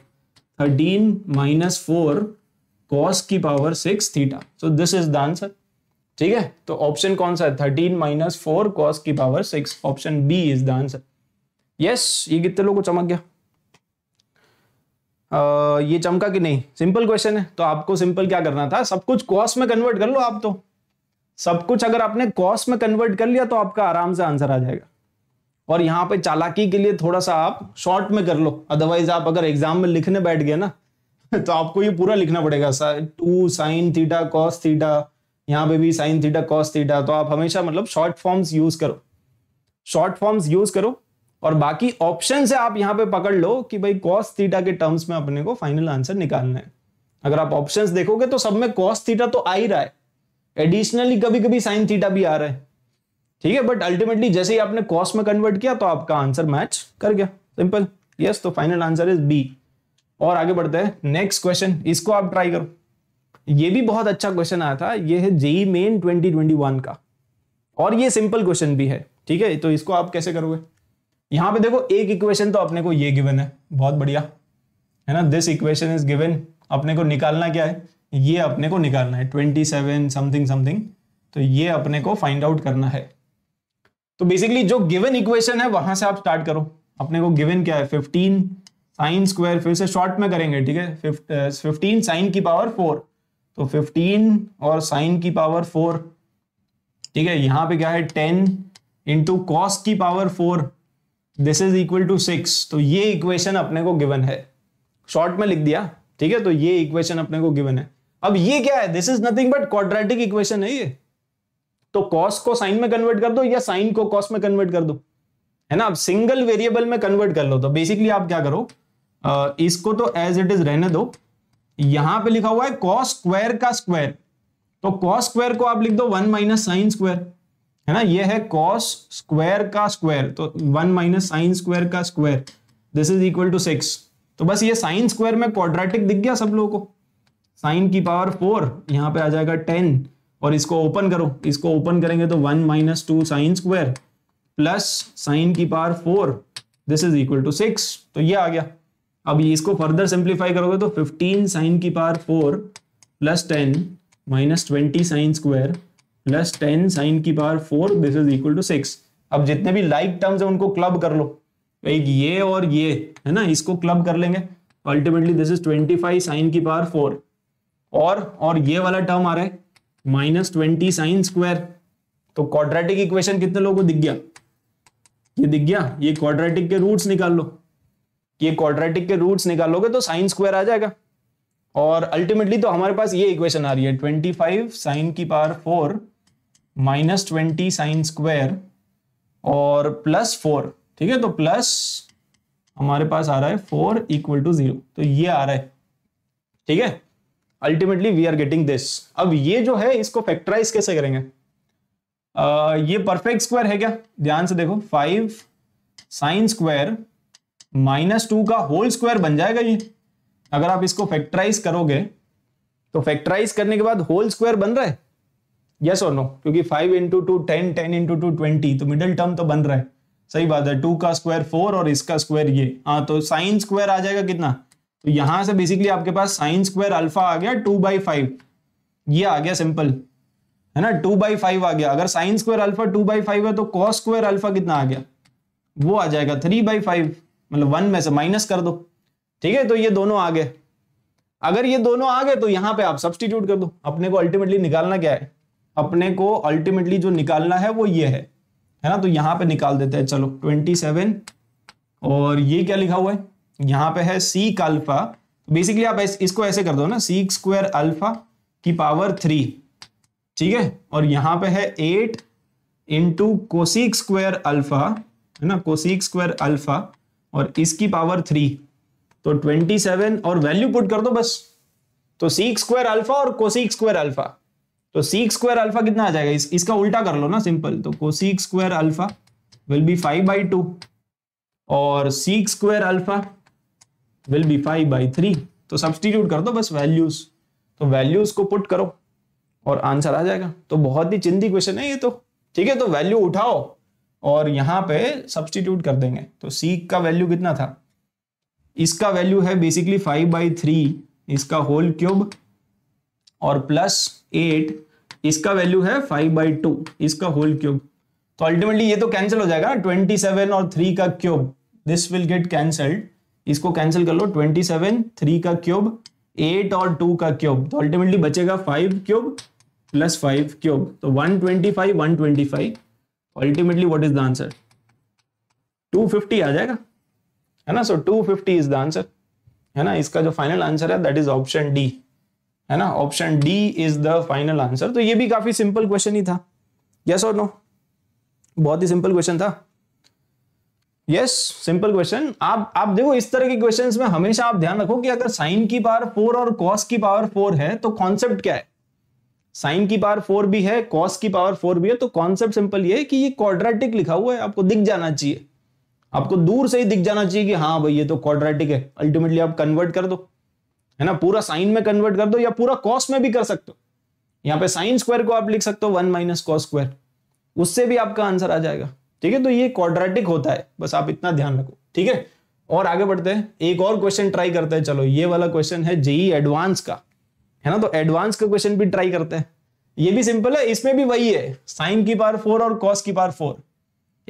थर्टीन माइनस फोर कॉस की power six theta so this is the answer ठीक है तो ऑप्शन कौन सा है थर्टीन माइनस फोर कॉस की power six option B is the answer yes ये कितने लोगों को चमक गया आ, ये चमका कि नहीं सिंपल क्वेश्चन है तो आपको सिंपल क्या करना था सब कुछ कॉस में कन्वर्ट कर लो आप तो सब कुछ अगर आपने कॉस में कन्वर्ट कर लिया तो आपका आराम से आंसर आ जाएगा और यहां पे चालाकी के लिए थोड़ा सा आप शॉर्ट में कर लो अदरवाइज आप अगर एग्जाम में लिखने बैठ गए ना तो आपको ये पूरा लिखना पड़ेगा two sine theta cos theta यहाँ पे भी साइन थीटा कॉस थीटा तो आप हमेशा मतलब शॉर्ट फॉर्म्स यूज करो शॉर्ट फॉर्म्स यूज करो और बाकी ऑप्शन से आप यहाँ पे पकड़ लो कि भाई कॉस थीटा के टर्म्स में अपने को फाइनल आंसर निकालना है अगर आप ऑप्शन देखोगे तो सब में कॉस थीटा तो आ ही रहा है एडिशनली कभी कभी साइन थीटा भी आ रहा है ठीक है बट अल्टीमेटली जैसे ही आपने कॉस में कन्वर्ट किया तो आपका आंसर मैच कर गया सिंपल यस तो फाइनल आंसर इज बी और आगे बढ़ते हैं नेक्स्ट क्वेश्चन इसको आप ट्राई करो ये भी बहुत अच्छा क्वेश्चन आया था ये है जेई मेन 2021 का और ये सिंपल क्वेश्चन भी है ठीक है तो इसको आप कैसे करोगे यहां पे देखो एक इक्वेशन तो अपने को ये गिवन है बहुत बढ़िया है ना दिस इक्वेशन इज गिवन अपने को निकालना क्या है ये अपने को निकालना है ट्वेंटी सेवन समथिंग समथिंग तो ये अपने को फाइंड आउट करना है तो बेसिकली जो गिवन इक्वेशन है वहां से आप स्टार्ट करो अपने को गिवन क्या है फिफ्टीन साइन स्क्वायर फिर से शॉर्ट में करेंगे ठीक है फिफ्टीन साइन uh, की पावर फोर तो 15 और साइन की पावर फोर ठीक है यहां पे क्या है 10 इंटू कॉस की power four this is equal to six तो ये इक्वेशन अपने को गिवन है शॉर्ट में लिख दिया ठीक है तो ये इक्वेशन अपने को गिवन है अब ये क्या है this is nothing but quadratic equation है ये तो कॉस को साइन में कन्वर्ट कर दो या साइन को कॉस में कन्वर्ट कर दो है ना आप सिंगल वेरिएबल में कन्वर्ट कर लो तो बेसिकली आप क्या करो आ, इसको तो एज इट इज रहने दो यहां पे लिखा हुआ है कॉस स्क्वायर का स्क्वायर तो कॉस स्क्वायर को आप लिख दो वन माइनस साइन स्क्वायर है ना ये है कॉस स्क्वायर का स्क्वायर तो वन माइनस साइन स्क्वायर का square this is equal to six तो बस ये साइन स्क्वायर में क्वाड्रेटिक दिख गया सब लोगों को साइन की पावर फोर यहां पे आ जाएगा टेन और इसको ओपन करो इसको ओपन करेंगे तो one minus two sine square plus sine की power four this is equal to six तो ये आ गया अब इसको फर्दर सिंप्लीफाई करोगे तो 15 साइन की power four plus ten minus twenty sine square plus ten sine की power four this is equal to six अब जितने भी लाइक टर्म्स है उनको क्लब कर लो तो एक ये और ये है ना इसको क्लब कर लेंगे ultimately this is twenty five sine की पावर फोर और और ये वाला टर्म आ रहा है माइनस ट्वेंटी साइन स्क्वायर तो क्वाड्रेटिक इक्वेशन कितने लोगों को दिख गया ये दिख गया ये क्वाड्रेटिक के रूट्स निकाल लो ये क्वाड्रेटिक के रूट्स निकालोगे तो साइन स्क्वायर आ जाएगा और अल्टीमेटली तो हमारे पास ये इक्वेशन आ रही है ट्वेंटी फाइव साइन की power four minus twenty sine square और प्लस फोर ठीक है तो प्लस हमारे पास आ रहा है फोर इक्वल टू जीरो तो ये आ रहा है ठीक है ultimately we are getting this अब ये जो है इसको फैक्टराइज कैसे करेंगे आ, ये परफेक्ट स्क्वायर है क्या ध्यान से देखो five sine square minus two का होल स्क्वायर बन जाएगा ये अगर आप इसको फैक्टराइज करोगे तो फैक्टराइज करने के बाद होल स्क्वायर बन रहा है यस और नो क्योंकि five into two ten ten into two twenty तो मिडिल टर्म तो बन रहा है सही बात है टू का स्क्वायर फोर और इसका स्क्वायर ये हाँ तो साइन स्क्वायर आ जाएगा कितना तो यहां से बेसिकली आपके पास साइन स्क्वायर अल्फा आ गया टू बाई फाइव ये आ गया सिंपल है ना टू बाई फाइव आ गया अगर sine square alpha two by five है तो कॉस स्क्वायर अल्फा कितना आ गया वो आ जाएगा थ्री बाई फाइव मतलब वन में से माइनस कर दो ठीक है तो ये दोनों आ गए अगर ये दोनों आ गए तो यहां पे आप सब्सटीट्यूट कर दो अपने को अल्टीमेटली निकालना क्या है अपने को अल्टीमेटली जो निकालना है वो ये है है ना तो यहां पे निकाल देते हैं चलो 27 और ये क्या लिखा हुआ है यहां पे है सी अल्फा बेसिकली आप इस, इसको ऐसे कर दो ना सी स्क्वायर अल्फा की पावर थ्री ठीक है और यहां पे है eight into cosec square alpha है ना कोसिक स्क्वायर अल्फा और इसकी पावर थ्री तो ट्वेंटी सेवन और वैल्यू पुट कर दो बस तो सीक स्क्वायर अल्फा और कोसीक स्क्वायर अल्फा तो सीक स्क्वायर अल्फा कितना आ जाएगा इस, इसका उल्टा कर लो ना सिंपल तो cosec square alpha will be five by two और sec square alpha will be five by three तो सब्सटीट्यूट कर दो बस वैल्यूज तो वैल्यूज को पुट करो और आंसर आ जाएगा तो बहुत ही चिंती क्वेश्चन है ये तो ठीक है तो वैल्यू उठाओ और यहां पे सब्सटीट्यूट कर देंगे तो सी का वैल्यू कितना था इसका वैल्यू है बेसिकली फाइव बाई थ्री इसका होल क्यूब और प्लस एट इसका वैल्यू है फाइव बाई टू इसका होल क्यूब तो अल्टीमेटली ये तो कैंसिल हो जाएगा ट्वेंटी सेवन और थ्री का cube this will get cancelled इसको कैंसिल कर लो ट्वेंटी सेवन थ्री का क्यूब एट और टू का क्यूब तो अल्टीमेटली बचेगा five cube plus five cube तो one twenty five one twenty five ultimately what is the answer 250 आ जाएगा है ना सो 250 इज द आंसर है ना इसका जो फाइनल आंसर है दैट इज ऑप्शन डी है ना option D is the final answer तो ये भी काफी सिंपल क्वेश्चन ही था यस और नो बहुत ही सिंपल क्वेश्चन था यस सिंपल क्वेश्चन आप आप देखो इस तरह के क्वेश्चंस में हमेशा आप ध्यान रखो कि अगर साइन की पावर फोर और कॉस की पावर फोर है तो कॉन्सेप्ट क्या है साइन की पावर फोर भी है कॉस की पावर फोर भी है तो कॉन्सेप्ट सिंपल ये है कि ये क्वाड्रेटिक लिखा हुआ है आपको दिख जाना चाहिए आपको दूर से ही दिख जाना चाहिए कि हाँ भाई ये तो क्वाड्रेटिक है अल्टीमेटली आप कन्वर्ट कर दो है ना पूरा साइन में कन्वर्ट कर दो या पूरा कॉस में भी कर सकते हो यहाँ पे साइन स्क्वायर को आप लिख सकते हो वन माइनस कॉस स्क्वायर उससे भी आपका आंसर आ जाएगा ठीक है तो ये क्वाड्रेटिक होता है बस आप इतना ध्यान रखो ठीक है और आगे बढ़ते हैं एक और क्वेश्चन ट्राई करते हैं चलो ये वाला क्वेश्चन है जेई एडवांस का है ना तो एडवांस का क्वेश्चन भी ट्राई करते हैं ये भी सिंपल है इसमें भी वही है साइन की पार फोर और कॉस की पार फोर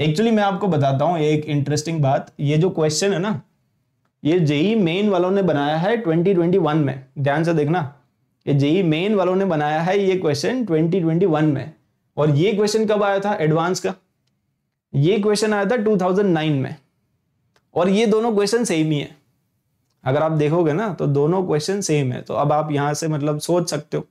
एक्चुअली मैं आपको बताता हूं एक इंटरेस्टिंग बात ये जो क्वेश्चन है ना ये जेई मेन वालों ने बनाया है 2021 में ध्यान से देखना ये जेई मेन वालों ने बनाया है ये क्वेश्चन 2021 में और ये क्वेश्चन कब आया था एडवांस का ये क्वेश्चन आया था 2009 में और ये दोनों क्वेश्चन सेम ही है अगर आप देखोगे ना तो दोनों क्वेश्चन सेम है तो अब आप यहाँ से मतलब सोच सकते हो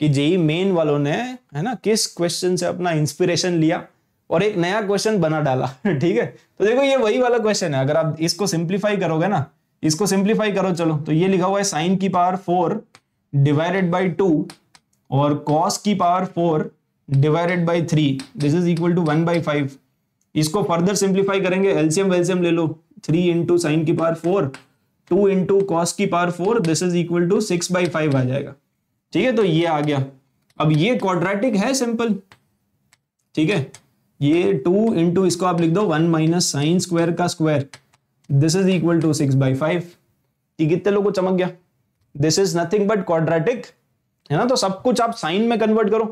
कि जेई मेन e वालों ने है ना किस क्वेश्चन से अपना इंस्पिरेशन लिया और एक नया क्वेश्चन बना डाला ठीक है तो देखो ये वही वाला क्वेश्चन है अगर आप इसको सिंप्लीफाई करोगे ना इसको सिंप्लीफाई करो चलो तो ये लिखा हुआ है साइन की power four divided by two और कॉस की power four divided by three this is equal to one by five इसको फर्दर सिंप्लीफाई करेंगे एल्सियम वेल्सियम ले लो थ्री इंटू साइन की power four two into cos की power four this is equal to six by five आ जाएगा ठीक है तो ये आ गया अब ये क्वाड्रेटिक है सिंपल ठीक है ये टू इंटू इसको आप लिख दो वन माइनस साइन स्क्वायर का square this is equal to six by five कितने लोगों को चमक गया this is nothing but quadratic है ना तो सब कुछ आप साइन में कन्वर्ट करो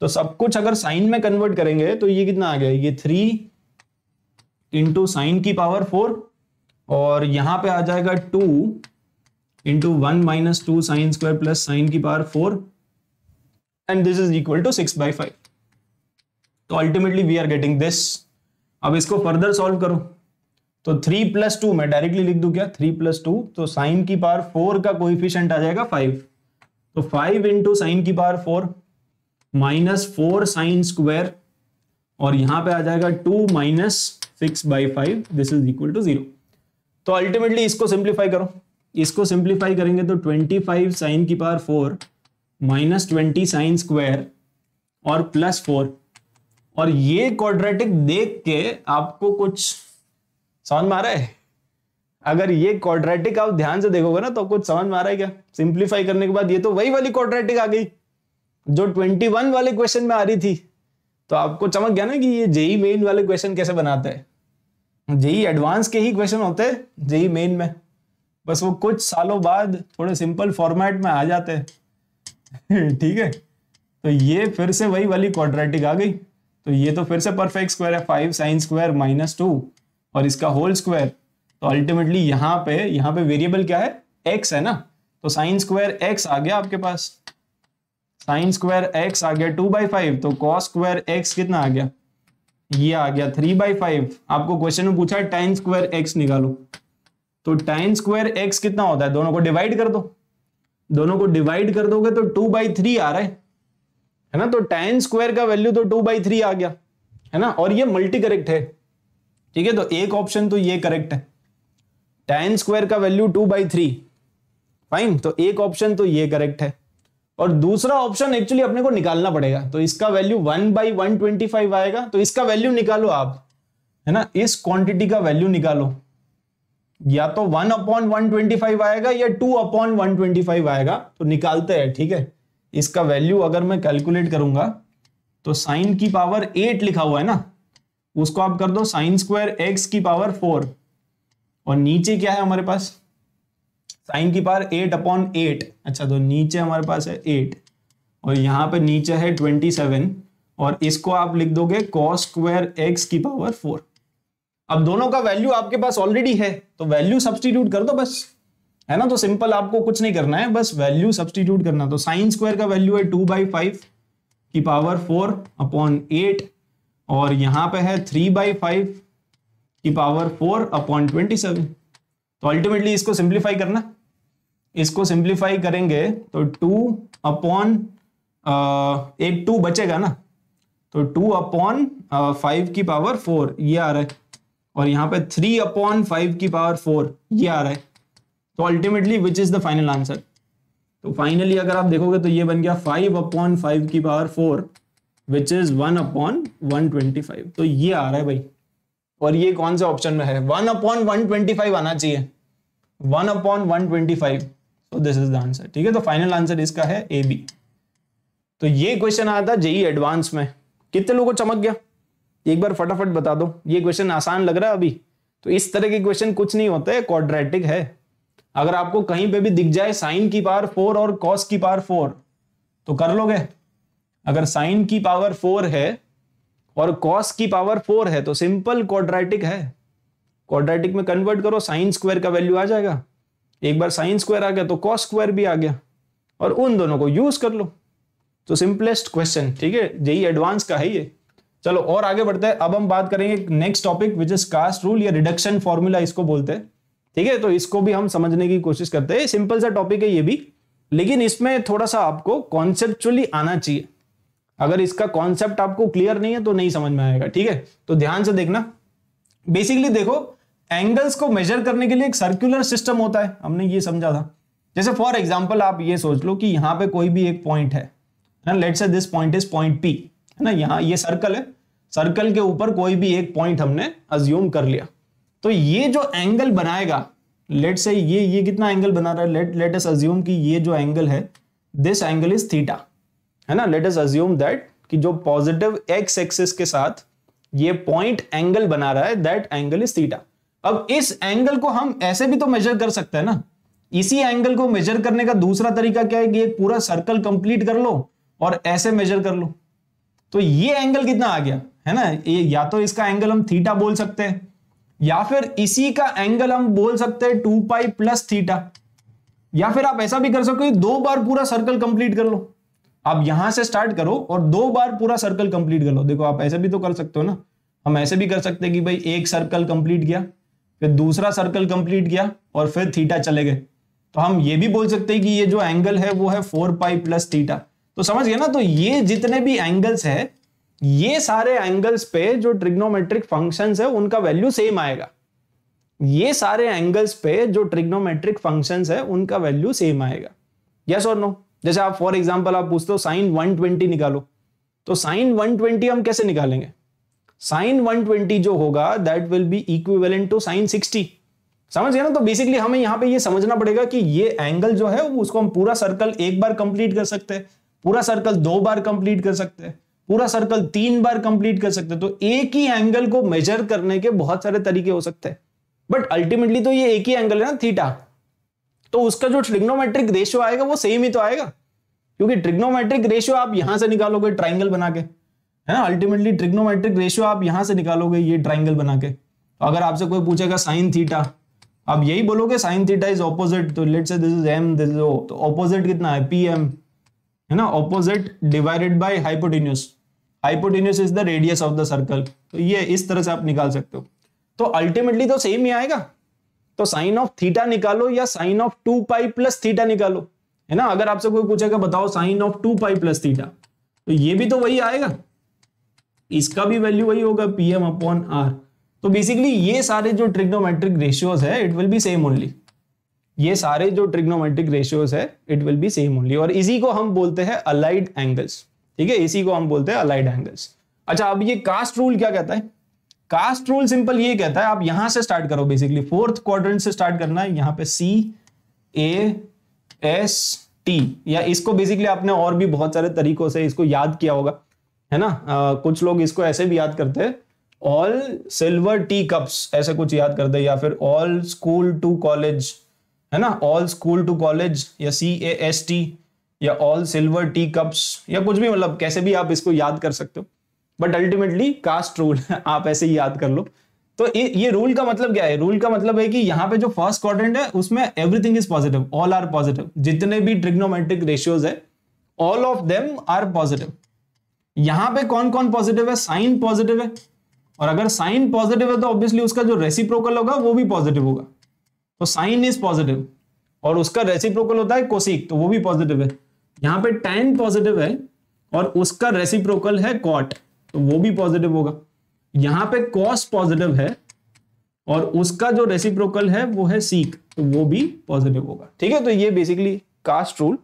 तो सब कुछ अगर साइन में कन्वर्ट करेंगे तो ये कितना आ गया ये थ्री इंटू साइन की पावर फोर और यहां पे आ जाएगा two into one minus two sine square plus sine की power four and this is equal to six by five तो ultimately we are getting this अब इसको फर्दर सॉल्व करो तो थ्री प्लस टू मैं डायरेक्टली लिख दू क्या थ्री प्लस टू तो साइन की पावर फोर का कोइफिशियंट आ जाएगा फाइव तो फाइव इंटू साइन की power four minus four sine square और यहां पे आ जाएगा two minus six by five this is equal to zero तो अल्टीमेटली इसको सिंप्लीफाई करो इसको सिंप्लीफाई करेंगे तो 25 साइन की power 4 minus twenty sine square और प्लस फोर और ये क्वाड्रेटिक देख के आपको कुछ समझ मारा है अगर ये क्वाड्रेटिक आप ध्यान से देखोगे ना तो कुछ समझ मारा है क्या सिंप्लीफाई करने के बाद ये तो वही वाली क्वाड्रेटिक आ गई जो 21 वाले क्वेश्चन में आ रही थी तो आपको चमक गया ना कि ये जेई मेन e वाले क्वेश्चन कैसे बनाता है जेई एडवांस के ही क्वेश्चन होते हैं जेई मेन में बस वो कुछ सालों बाद थोड़े सिंपल फॉर्मेट में आ जाते ठीक है तो ये फिर से वही वाली क्वाड्रेटिक आ गई तो ये तो फिर से परफेक्ट स्क्वायर है five sine square minus two और इसका होल स्क्वायर तो अल्टीमेटली यहाँ पे यहाँ पे वेरिएबल क्या है एक्स है ना तो साइन स्क्वायर एक्स आ गया आपके पास साइन स्क्वायर एक्स आ गया टू बाई फाइव तो कॉस स्क्वायर एक्स कितना आ गया ये आ गया थ्री बाई फाइव आपको क्वेश्चन में पूछा है टाइन स्क्वायर एक्स निकालो तो टाइन स्क्वायर एक्स कितना होता है दोनों को डिवाइड कर दो दोनों को डिवाइड कर दोगे तो टू बाई थ्री आ रहा है है ना तो टाइन स्क्वायर का वैल्यू तो टू बाई थ्री आ गया है ना और ये मल्टी करेक्ट है ठीक है तो एक ऑप्शन तो ये करेक्ट है टाइन स्क्वायर का value two by three fine तो एक ऑप्शन तो ये करेक्ट है और दूसरा ऑप्शन एक्चुअली अपने को निकालना पड़ेगा तो इसका value one by one twenty five आएगा तो इसका वैल्यू निकालो आप है ना इस क्वांटिटी का वैल्यू निकालो या तो one upon one twenty five आएगा या two upon one twenty five आएगा तो निकालते हैं ठीक है इसका वैल्यू अगर मैं कैलकुलेट करूंगा तो साइन की पावर एट लिखा हुआ है ना उसको आप कर दो साइन स्क्वायर एक्स की पावर फोर और नीचे क्या है हमारे पास साइन की पार एट अपॉन एट अच्छा तो नीचे हमारे पास है एट और यहाँ पे नीचे है ट्वेंटी सेवन और इसको आप लिख दोगे कॉस स्क्वायर एक्स की पावर फोर अब दोनों का वैल्यू आपके पास ऑलरेडी है तो वैल्यू सब्सटीट्यूट कर दो बस है ना तो सिंपल आपको कुछ नहीं करना है बस वैल्यू सब्सटीट्यूट करना तो साइन स्क्वायर का वैल्यू है टू बाई फाइव की पावर फोर अपॉन एट और यहाँ पे है थ्री बाई फाइव की power four upon twenty seven तो अल्टीमेटली इसको सिंप्लीफाई करना इसको सिंप्लीफाई करेंगे तो टू अपॉन एक टू बचेगा ना तो टू अपॉन फाइव की पावर फोर ये आ रहा है और यहां पे थ्री अपॉन फाइव की पावर फोर ये आ रहा है तो ultimately which is the final answer तो फाइनली अगर आप देखोगे तो ये बन गया फाइव अपॉन फाइव की power four which is one upon one twenty five तो ये आ रहा है भाई और ये कौन से ऑप्शन में है one upon one twenty five आना चाहिए one upon one twenty five so this is the answer ठीक है तो फाइनल आंसर इसका है ए बी तो ये क्वेश्चन आया था जेई एडवांस e में कितने लोगों को चमक गया एक बार फटाफट बता दो ये क्वेश्चन आसान लग रहा है अभी तो इस तरह के क्वेश्चन कुछ नहीं होते क्वाड्रेटिक है अगर आपको कहीं पे भी दिख जाए साइन की पावर फोर और कॉस की पावर फोर तो कर लोगे अगर साइन की पावर फोर है और कॉस की पावर फोर है तो सिंपल क्वाड्रेटिक है क्वाड्रेटिक में कन्वर्ट करो साइन स्क्वायर का वैल्यू आ जाएगा एक बार साइन स्क्वायर आ गया तो कॉस स्क्वायर भी आ गया और उन दोनों को यूज कर लो तो सिंपलेस्ट क्वेश्चन ठीक है यही एडवांस का है ये चलो और आगे बढ़ते हैं अब हम बात करेंगे next topic which is cast rule या रिडक्शन फॉर्मूला इसको बोलते हैं ठीक है तो इसको भी हम समझने की कोशिश करते हैं सिंपल सा टॉपिक है ये भी लेकिन इसमें थोड़ा सा आपको कॉन्सेप्चुअली आना चाहिए अगर इसका कॉन्सेप्ट आपको क्लियर नहीं है तो नहीं समझ में आएगा ठीक है तो ध्यान से देखना बेसिकली देखो एंगल्स को मेजर करने के लिए एक सर्कुलर सिस्टम होता है हमने ये समझा था जैसे फॉर एग्जाम्पल आप ये सोच लो कि यहाँ पे कोई भी एक पॉइंट है ना let say this point is point P है ना यहाँ ये सर्कल है सर्कल के ऊपर कोई भी एक पॉइंट हमने अज्यूम कर लिया तो ये जो एंगल बनाएगा लेट से ये ये कितना एंगल बना रहा है लेट लेट अस अज्यूम कि ये जो एंगल है दिस एंगल इज थीटा है ना लेट अस अज्यूम दैट कि जो पॉजिटिव एक्स एक्सिस के साथ ये पॉइंट एंगल बना रहा है दैट एंगल इज थीटा अब इस एंगल को हम ऐसे भी तो मेजर कर सकते हैं ना इसी एंगल को मेजर करने का दूसरा तरीका क्या है कि एक पूरा सर्कल कंप्लीट कर लो और ऐसे मेजर कर लो तो ये एंगल कितना आ गया है ना ये या तो इसका एंगल हम थीटा बोल सकते हैं या फिर इसी का एंगल हम बोल सकते हैं टू पाई प्लस थीटा या फिर आप ऐसा भी कर सकते हो दो बार पूरा सर्कल कंप्लीट कर लो आप यहां से स्टार्ट करो और दो बार पूरा सर्कल कंप्लीट कर लो देखो आप ऐसे भी तो कर सकते हो ना हम ऐसे भी कर सकते हैं कि भाई एक सर्कल कंप्लीट किया फिर दूसरा सर्कल कंप्लीट किया और फिर थीटा चले गए तो हम ये भी बोल सकते हैं कि ये जो एंगल है वो है फोर पाई प्लस थीटा तो समझ गए ना तो ये जितने भी एंगल्स है ये सारे एंगल्स पे जो ट्रिग्नोमेट्रिक फंक्शन है उनका वैल्यू सेम आएगा ये सारे एंगल्स पे जो ट्रिग्नोमेट्रिक फंक्शन है उनका वैल्यू सेम आएगा यस और नो जैसे आप फॉर एग्जाम्पल आप पूछते हो साइन 120 निकालो तो साइन 120 हम कैसे निकालेंगे साइन वन ट्वेंटी जो होगा that will be equivalent to sine sixty समझ गए ना तो बेसिकली हमें यहां पे ये समझना पड़ेगा कि ये एंगल जो है उसको हम पूरा सर्कल एक बार कंप्लीट कर सकते हैं पूरा सर्कल दो बार कंप्लीट कर सकते हैं पूरा सर्कल तीन बार कंप्लीट कर सकते हैं तो एक ही एंगल को मेजर करने के बहुत सारे तरीके हो सकते हैं बट अल्टीमेटली तो ये एक ही एंगल है ना थीटा तो उसका जो ट्रिग्नोमेट्रिक रेशियो आएगा वो सेम ही तो आएगा क्योंकि ट्रिग्नोमेट्रिक रेशियो आप यहां से निकालोगे ट्राइंगल बना के है ना अल्टीमेटली ट्रिग्नोमेट्रिक रेशियो आप यहां से निकालोगे ये ट्राइंगल बना के तो अगर आपसे कोई पूछेगा साइन थीटा आप यही बोलोगे साइन थीटा इज ऑपोजिट तो let say this is M this is O तो ऑपोजिट कितना है पी एम है ना opposite divided by hypotenuse hypotenuse is the radius of the circle तो ये इस तरह से आप निकाल सकते हो तो अल्टीमेटली तो सेम ही आएगा तो साइन ऑफ थीटा निकालो या sine of two pi plus theta निकालो है ना अगर आपसे कोई पूछेगा बताओ sine of two pi plus theta तो ये भी तो वही आएगा इसका भी वैल्यू वही होगा पी एम अपॉन आर तो बेसिकली ये सारे जो ट्रिग्नोमेट्रिक रेशियोज है it will be same only ये सारे जो ट्रिग्नोमेट्रिक रेशियोज है it will be same only और इसी को हम बोलते हैं अलाइड एंगल्स ठीक है इसी को हम बोलते हैं अलाइड एंगल्स अच्छा अब ये कास्ट रूल क्या कहता है कास्ट रूल सिंपल ये कहता है आप यहां से स्टार्ट करो बेसिकली फोर्थ क्वार से स्टार्ट करना है यहां पे सी ए एस टी या इसको बेसिकली आपने और भी बहुत सारे तरीकों से इसको याद किया होगा है ना आ, कुछ लोग इसको ऐसे भी याद करते हैं ऑल सिल्वर टी कप्स ऐसे कुछ याद करते हैं या फिर ऑल स्कूल टू कॉलेज है ना ऑल स्कूल टू कॉलेज या सी ए एस टी या ऑल सिल्वर टी कप्स या कुछ भी मतलब कैसे भी आप इसको याद कर सकते हो बट अल्टीमेटली कास्ट रूल आप ऐसे ही याद कर लो तो ये ये रूल का मतलब क्या है रूल का मतलब है कि यहाँ पे जो फर्स्ट क्वाड्रेंट है उसमें everything is positive all are positive जितने भी ट्रिग्नोमेट्रिक रेशियोज है all of them are positive यहां पे कौन कौन पॉजिटिव है साइन पॉजिटिव है और अगर साइन पॉजिटिव है तो ऑब्वियसली उसका जो रेसिप्रोकल होगा वो भी पॉजिटिव होगा तो साइन इज पॉजिटिव और उसका रेसिप्रोकल होता है कोसिक तो वो भी पॉजिटिव है यहां पे टैन पॉजिटिव है और उसका रेसिप्रोकल है कॉट तो वो भी पॉजिटिव होगा यहां पे कॉस पॉजिटिव है और उसका जो रेसिप्रोकल है वो है सीक तो वो भी पॉजिटिव होगा ठीक है तो ये बेसिकली कास्ट रूल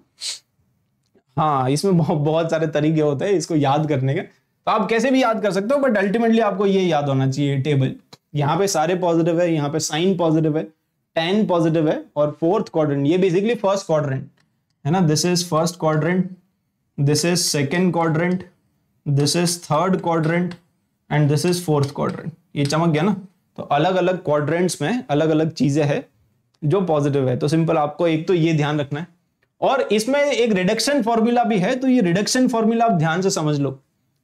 हाँ इसमें बहुत बहुत सारे तरीके होते हैं इसको याद करने के तो आप कैसे भी याद कर सकते हो बट अल्टीमेटली आपको ये याद होना चाहिए टेबल यहाँ पे सारे पॉजिटिव है यहाँ पे साइन पॉजिटिव है टेन पॉजिटिव है और फोर्थ क्वाड्रेंट ये बेसिकली फर्स्ट क्वाड्रेंट है ना this is first quadrant this is second quadrant this is third quadrant and this is fourth quadrant ये चमक गया ना तो अलग अलग क्वाड्रेंट्स में अलग अलग चीजें हैं जो पॉजिटिव है तो सिंपल आपको एक तो ये ध्यान रखना है और इसमें एक रिडक्शन फॉर्मूला भी है तो ये रिडक्शन फॉर्मूला आप ध्यान से समझ लो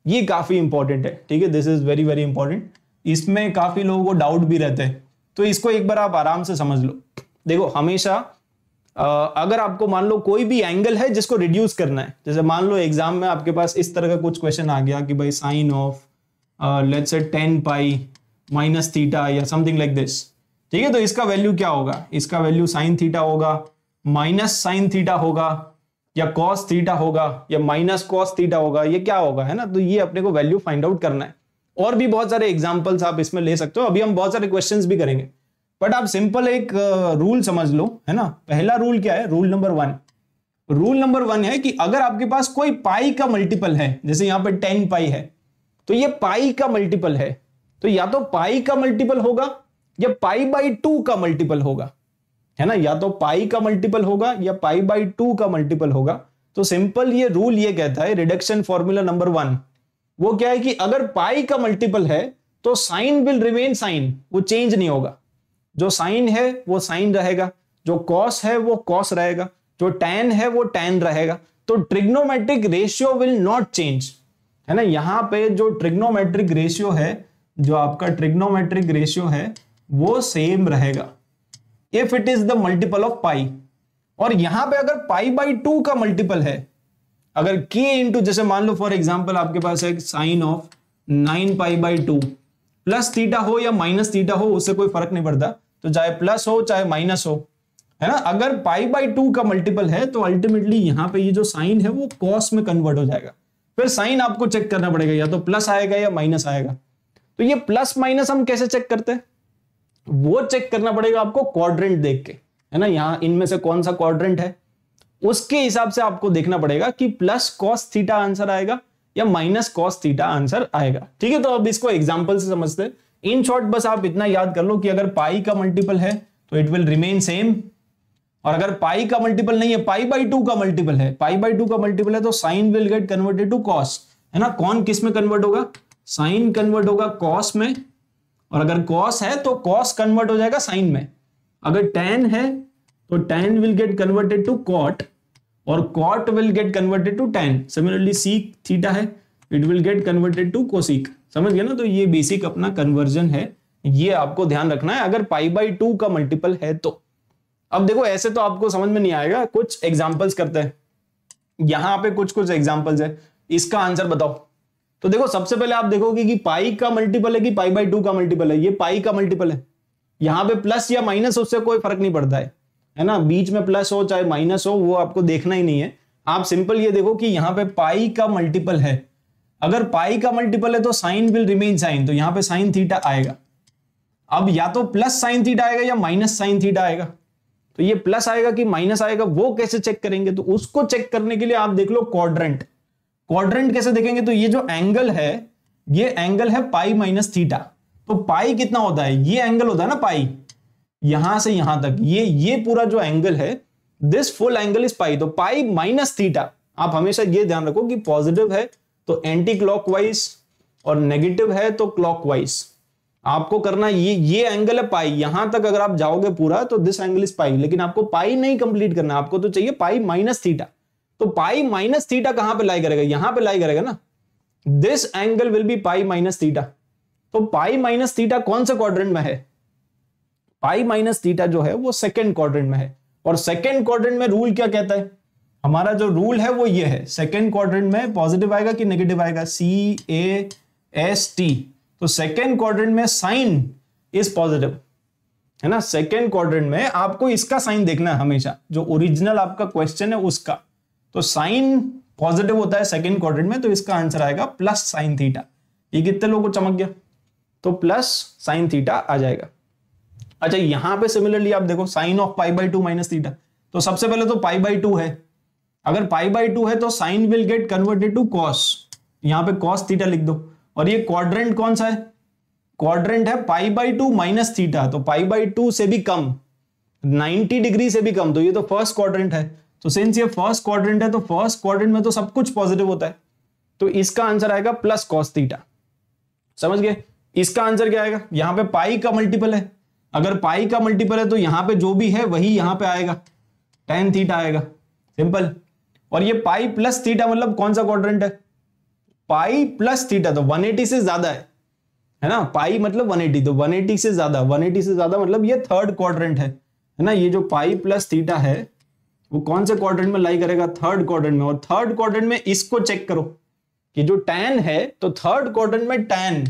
ये काफी इंपॉर्टेंट है ठीक है this is very very important इसमें काफी लोगों को डाउट भी रहते हैं तो इसको एक बार आप आराम से समझ लो देखो हमेशा अगर आपको मान लो कोई भी एंगल है जिसको रिड्यूस करना है जैसे मान लो एग्जाम में आपके पास इस तरह का कुछ क्वेश्चन आ गया कि भाई sine of let's ten pi minus theta या समथिंग लाइक दिस ठीक है तो इसका वैल्यू क्या होगा इसका वैल्यू साइन थीटा होगा माइनस साइन थीटा होगा या कॉस थीटा होगा या माइनस कॉस थीटा होगा ये क्या होगा है ना तो ये अपने को वैल्यू फाइंड आउट करना है और भी बहुत सारे एग्जाम्पल्स आप इसमें ले सकते हो अभी हम बहुत सारे क्वेश्चन भी करेंगे बट आप सिंपल एक रूल समझ लो है ना पहला रूल क्या है rule number one rule number one है कि अगर आपके पास कोई पाई का मल्टीपल है जैसे यहां पर टेन पाई है तो ये पाई का मल्टीपल है तो या तो पाई का मल्टीपल होगा या पाई बाई टू का मल्टीपल होगा है ना या तो पाई का मल्टीपल होगा या पाई बाई टू का मल्टीपल होगा तो सिंपल ये रूल ये कहता है रिडक्शन फॉर्मूला नंबर वन वो क्या है कि अगर पाई का मल्टीपल है तो साइन विल रिमेन साइन वो चेंज नहीं होगा जो साइन है वो साइन रहेगा जो कॉस है वो कॉस रहेगा जो टैन है वो टैन रहेगा तो trigonometric ratio will not change है ना यहाँ पे जो ट्रिग्नोमेट्रिक रेशियो है जो आपका ट्रिग्नोमेट्रिक रेशियो है वो सेम रहेगा if it is the multiple of pi और यहां पे अगर पाई बाई टू का मल्टीपल है अगर के इंटू जैसे मान लो फॉर एग्जाम्पल आपके पास है sine of nine pi by two plus theta हो या माइनस थीटा हो उससे कोई फर्क नहीं पड़ता तो चाहे प्लस हो चाहे माइनस हो है ना अगर पाई बाई टू का मल्टीपल है तो अल्टीमेटली यहां पे ये यह जो साइन है वो कॉस में कन्वर्ट हो जाएगा फिर साइन आपको चेक करना पड़ेगा या तो प्लस आएगा या माइनस आएगा तो ये प्लस माइनस हम कैसे चेक करते हैं वो चेक करना पड़ेगा आपको क्वाड्रेंट देख के है ना यहां इनमें से कौन सा क्वाड्रेंट है उसके हिसाब से आपको देखना पड़ेगा कि प्लस कॉस थीटा आंसर आएगा या माइनस कॉस थीटा आंसर आएगा ठीक है तो अब इसको एग्जाम्पल से समझते हैं इन शॉर्ट बस आप इतना याद कर लो कि अगर पाई का मल्टीपल है तो इट विल रिमेन सेम और अगर पाई का मल्टीपल नहीं है पाई बाई टू का मल्टीपल है पाई बाई टू का मल्टीपल है तो sine will get converted to cos है ना कौन किस में कन्वर्ट होगा साइन कन्वर्ट होगा कॉस में और अगर कॉस है तो कॉस कन्वर्ट हो जाएगा साइन में अगर टेन है तो tan will get converted to cot और cot will get converted to tan similarly sec theta है it will get converted to cosec समझ गए ना तो ये बेसिक अपना कन्वर्जन है ये आपको ध्यान रखना है अगर पाई बाई टू का मल्टीपल है तो अब देखो ऐसे तो आपको समझ में नहीं आएगा कुछ एग्जाम्पल्स करते हैं यहां पे कुछ कुछ एग्जाम्पल्स है इसका आंसर बताओ तो देखो सबसे पहले आप देखोगे कि पाई का मल्टीपल है कि पाई बाई टू का मल्टीपल है ये पाई का मल्टीपल है यहां पे प्लस या माइनस उससे कोई फर्क नहीं पड़ता है है ना बीच में प्लस हो चाहे माइनस हो वो आपको देखना ही नहीं है आप सिंपल ये देखो कि यहाँ पे पाई का मल्टीपल है अगर पाई का मल्टीपल है तो साइन विल रिमेन साइन तो यहाँ पे साइन थीटा आएगा अब या तो प्लस साइन थीटा आएगा या माइनस साइन थीटा आएगा तो ये प्लस आएगा कि माइनस आएगा वो कैसे चेक करेंगे तो उसको चेक करने के लिए आप देख लो क्वाड्रेंट क्वाड्रेंट कैसे देखेंगे तो ये जो एंगल है ये एंगल है पाई माइनस थीटा तो पाई कितना होता है ये एंगल होता है ना पाई यहां से यहां तक ये ये पूरा जो एंगल है this full angle is pi तो पाई माइनस थीटा आप हमेशा ये ध्यान रखो कि पॉजिटिव है तो एंटी क्लॉकवाइज और नेगेटिव है तो क्लॉकवाइज आपको करना ये ये एंगल है पाई यहां तक अगर आप जाओगे पूरा तो दिस एंगल इज पाई लेकिन आपको पाई नहीं कंप्लीट करना आपको तो चाहिए पाई माइनस थीटा तो पाई माइनस थीटा कहां पे लाई करेगा यहां पे लाई करेगा ना this angle will be pi minus theta तो पाई माइनस थीटा कौन से क्वाड्रेंट में है पाई माइनस थीटा जो है वो सेकेंड क्वाड्रेंट में है और सेकेंड क्वाड्रेंट में रूल क्या कहता है हमारा जो रूल है वो ये है सेकेंड क्वाड्रेंट में पॉजिटिव आएगा कि नेगेटिव आएगा सी ए एस टी तो सेकेंड क्वाड्रेंट में साइन इज पॉजिटिव है ना सेकेंड क्वाड्रेंट में आपको इसका साइन देखना है हमेशा जो ओरिजिनल आपका क्वेश्चन है उसका तो साइन पॉजिटिव होता है सेकेंड क्वार में तो इसका आंसर आएगा प्लस साइन थीटा ये कितने लोगों को चमक गया तो प्लस साइन थीटा आ जाएगा अच्छा यहां पे सिमिलरली आप देखो sine of pi by two minus theta तो सबसे पहले तो पाई बाई टू है अगर पाई बाई टू है तो sine will get converted to cos यहां पे कॉस थीटा लिख दो और ये क्वाड्रेंट कौन सा है क्वाड्रेंट है pi by two minus theta तो पाई बाई टू से भी कम नाइनटी डिग्री से भी कम तो ये तो फर्स्ट क्वाड्रेंट है तो सिंस ये फर्स्ट क्वाड्रेंट है तो फर्स्ट क्वाड्रेंट में तो सब कुछ पॉजिटिव होता है तो इसका आंसर आएगा प्लस कॉस थीटा समझ गए इसका आंसर क्या आएगा यहां पे पाई का मल्टीपल है अगर पाई का मल्टीपल है तो यहां पे जो भी है वही यहां पे आएगा टेन थीटा आएगा सिंपल और ये पाई प्लस थीटा मतलब कौन सा क्वाड्रेंट है पाई प्लस थीटा तो 180 से ज्यादा है है ना पाई मतलब 180 तो 180 से ज्यादा 180 से ज्यादा मतलब ये थर्ड क्वाड्रेंट है है ना ये जो पाई प्लस थीटा है वो कौन से क्वाड्रेंट में लाई करेगा थर्ड क्वाड्रेंट में और थर्ड क्वाड्रेंट में इसको चेक करो कि जो टैन है तो थर्ड क्वाड्रेंट में टैन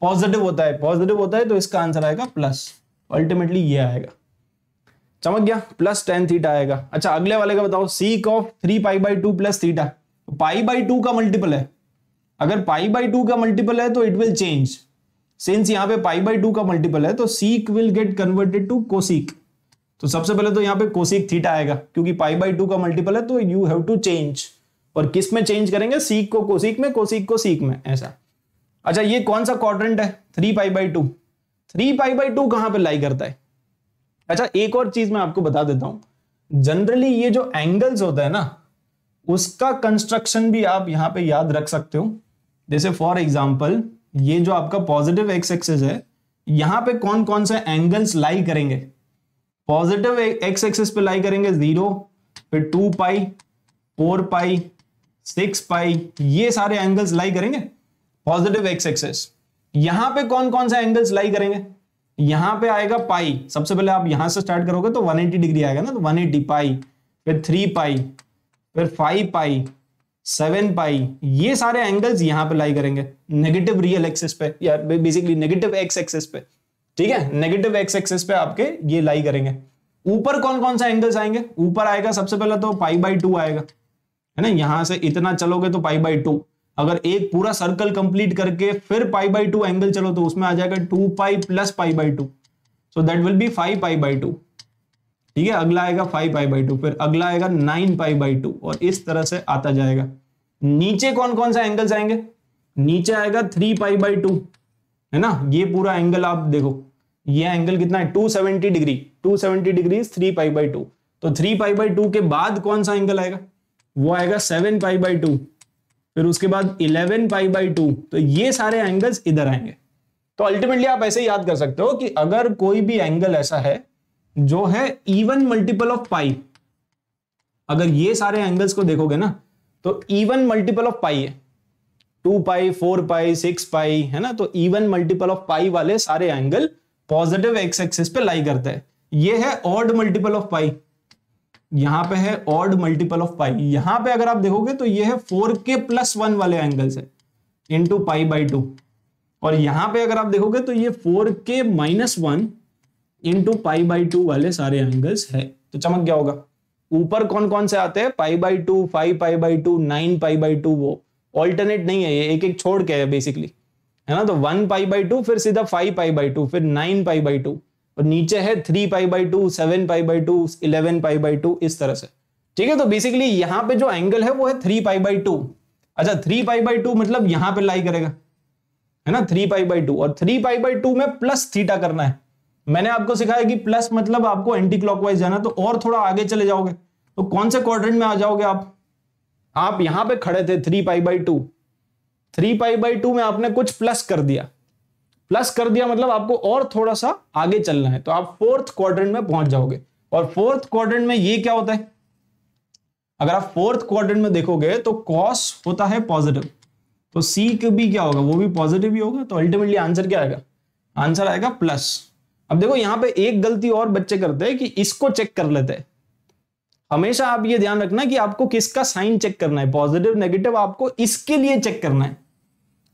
पॉजिटिव होता है पॉजिटिव होता है तो इसका आंसर आएगा प्लस अल्टीमेटली ये आएगा चमक गया प्लस टेन थीटा आएगा अच्छा अगले वाले का बताओ sec of three pi by two plus theta तो पाई बाई टू का मल्टीपल है अगर पाई बाई टू का मल्टीपल है तो इट विल चेंज सिंस यहाँ पे पाई बाई टू का मल्टीपल है तो sec will get converted to cosec तो सबसे पहले तो यहाँ पे कोसिक थीटा आएगा क्योंकि पाई बाई टू का मल्टीपल है तो यू हैव टू चेंज और किस में चेंज करेंगे सीक को कोसिक में कोसिक को सीक में ऐसा अच्छा ये कौन सा क्वाड्रेंट है three pi by two three pi by two कहाँ पे लाई करता है अच्छा एक और चीज मैं आपको बता देता हूं जनरली ये जो एंगल्स होता है ना उसका कंस्ट्रक्शन भी आप यहाँ पे याद रख सकते हो जैसे फॉर एग्जाम्पल ये जो आपका पॉजिटिव एक्स एक्सेस है यहाँ पे कौन कौन से एंगल्स लाई करेंगे पॉजिटिव एक्स एक्सिस पे लाई करेंगे जीरो फिर two pi four pi six pi ये सारे एंगल्स लाई करेंगे पॉजिटिव एक्स एक्सिस यहां पे कौन कौन से एंगल्स लाई करेंगे यहां पे आएगा पाई सबसे पहले आप यहां से स्टार्ट करोगे तो 180 डिग्री आएगा ना तो 180 पाई फिर 3 पाई फिर 5 पाई 7 पाई ये सारे एंगल्स यहां पे लाई करेंगे नेगेटिव रियल एक्सिस पे या बेसिकली नेगेटिव एक्स एक्सिस पे ठीक है नेगेटिव एक्स एक्सेस पे आपके ये लाई करेंगे ऊपर कौन कौन सा एंगल्स आएंगे ऊपर आएगा सबसे पहले तो पाई बाई टू आएगा है ना यहां से इतना चलोगे तो पाई बाई टू अगर एक पूरा सर्कल कंप्लीट करके फिर पाई बाई टू एंगल चलो तो उसमें आ जाएगा two pi plus pi by two so that will be five pi by two ठीक है अगला आएगा फाइव पाई बाई टू फिर अगला आएगा नाइन पाई बाई टू और इस तरह से आता जाएगा नीचे कौन कौन सा एंगल्स आएंगे नीचे आएगा थ्री पाई बाई टू है ना ये पूरा एंगल आप देखो ये एंगल कितना है 270 degree 270 degree three pi by two तो थ्री पाई बाई टू के बाद कौन सा एंगल आएगा वो आएगा सेवन पाई बाई टू फिर उसके बाद इलेवन पाई बाई टू तो ये सारे एंगल्स इधर आएंगे तो अल्टीमेटली आप ऐसे याद कर सकते हो कि अगर कोई भी एंगल ऐसा है जो है इवन मल्टीपल ऑफ पाई अगर ये सारे एंगल्स को देखोगे ना तो इवन मल्टीपल ऑफ पाई है two pi four pi six pi है ना तो इवन मल्टीपल ऑफ पाई वाले सारे एंगल पॉजिटिव एक्स एक्सिस पे लाई करता है ये है ऑर्ड मल्टीपल ऑफ पाई यहां पे है ऑर्ड मल्टीपल ऑफ पाई यहां पे अगर आप देखोगे तो ये है फोर के प्लस वन वाले एंगल से इंटू पाई बाई टू और यहां पे अगर आप देखोगे तो ये four k minus one into pi by two वाले सारे एंगल्स है तो चमक गया होगा ऊपर कौन कौन से आते हैं pi by two five pi by two nine pi by two वो ऑल्टरनेट नहीं है ये एक एक छोड़ के है बेसिकली है ना तो वन पाई बाई टू फिर सीधा फाइव पाई बाई टू फिर नाइन पाई बाई टू और नीचे है three pi by two seven pi by two eleven pi by two इस तरह से ठीक है तो बेसिकली यहाँ पे जो एंगल है वो है थ्री पाई बाई टू अच्छा थ्री पाई बाई टू मतलब यहां पे लाई करेगा है ना थ्री पाई बाई टू और थ्री पाई बाई टू में प्लस थीटा करना है मैंने आपको सिखाया कि प्लस मतलब आपको एंटी क्लॉकवाइज जाना तो और थोड़ा आगे चले जाओगे तो कौन से क्वाड्रेंट में आ जाओगे आप आप यहां पे खड़े थे three pi by two three pi by two में आपने कुछ प्लस कर दिया प्लस कर दिया मतलब आपको और थोड़ा सा आगे चलना है तो आप फोर्थ क्वाड्रेंट में पहुंच जाओगे और फोर्थ क्वाड्रेंट में ये क्या होता है अगर आप फोर्थ क्वाड्रेंट में देखोगे तो कॉस होता है पॉजिटिव तो सी भी क्या होगा वो भी पॉजिटिव ही होगा तो अल्टीमेटली आंसर क्या आएगा आंसर आएगा प्लस अब देखो यहां पे एक गलती और बच्चे करते हैं कि इसको चेक कर लेते हैं हमेशा आप ये ध्यान रखना कि आपको किसका साइन चेक करना है पॉजिटिव नेगेटिव आपको इसके लिए चेक करना है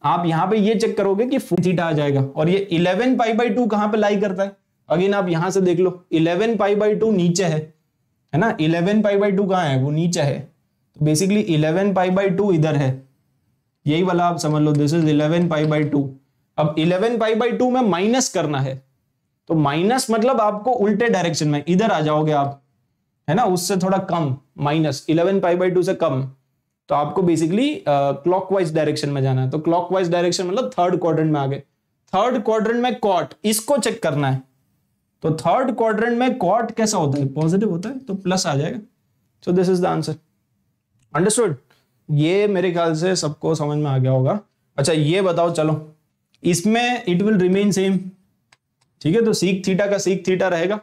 आप यहां पे ये चेक करोगे कि थीटा आ जाएगा और ये 11 पाई बाई टू कहां पे लाई करता है अगेन आप यहां से देख लो 11 पाई बाई टू नीचे है है ना 11 पाई बाई टू कहां है वो नीचे है तो बेसिकली 11 पाई बाई टू इधर है यही वाला आप समझ लो this is 11 pi by two अब 11 पाई बाई टू में माइनस करना है तो माइनस मतलब आपको उल्टे डायरेक्शन में इधर आ जाओगे आप है ना उससे थोड़ा कम minus eleven pi by two से कम तो आपको बेसिकली क्लॉकवाइज डायरेक्शन में जाना है तो क्लॉकवाइज डायरेक्शन मतलब थर्ड क्वार में आगे थर्ड क्वार में कॉट इसको चेक करना है तो थर्ड क्वार में कॉट कैसा होता है पॉजिटिव होता है तो प्लस आ जाएगा so this is the answer understood ये मेरे ख्याल से सबको समझ में आ गया होगा अच्छा ये बताओ चलो इसमें इट विल रिमेन सेम ठीक है तो सीख थीटा का सीख थीटा रहेगा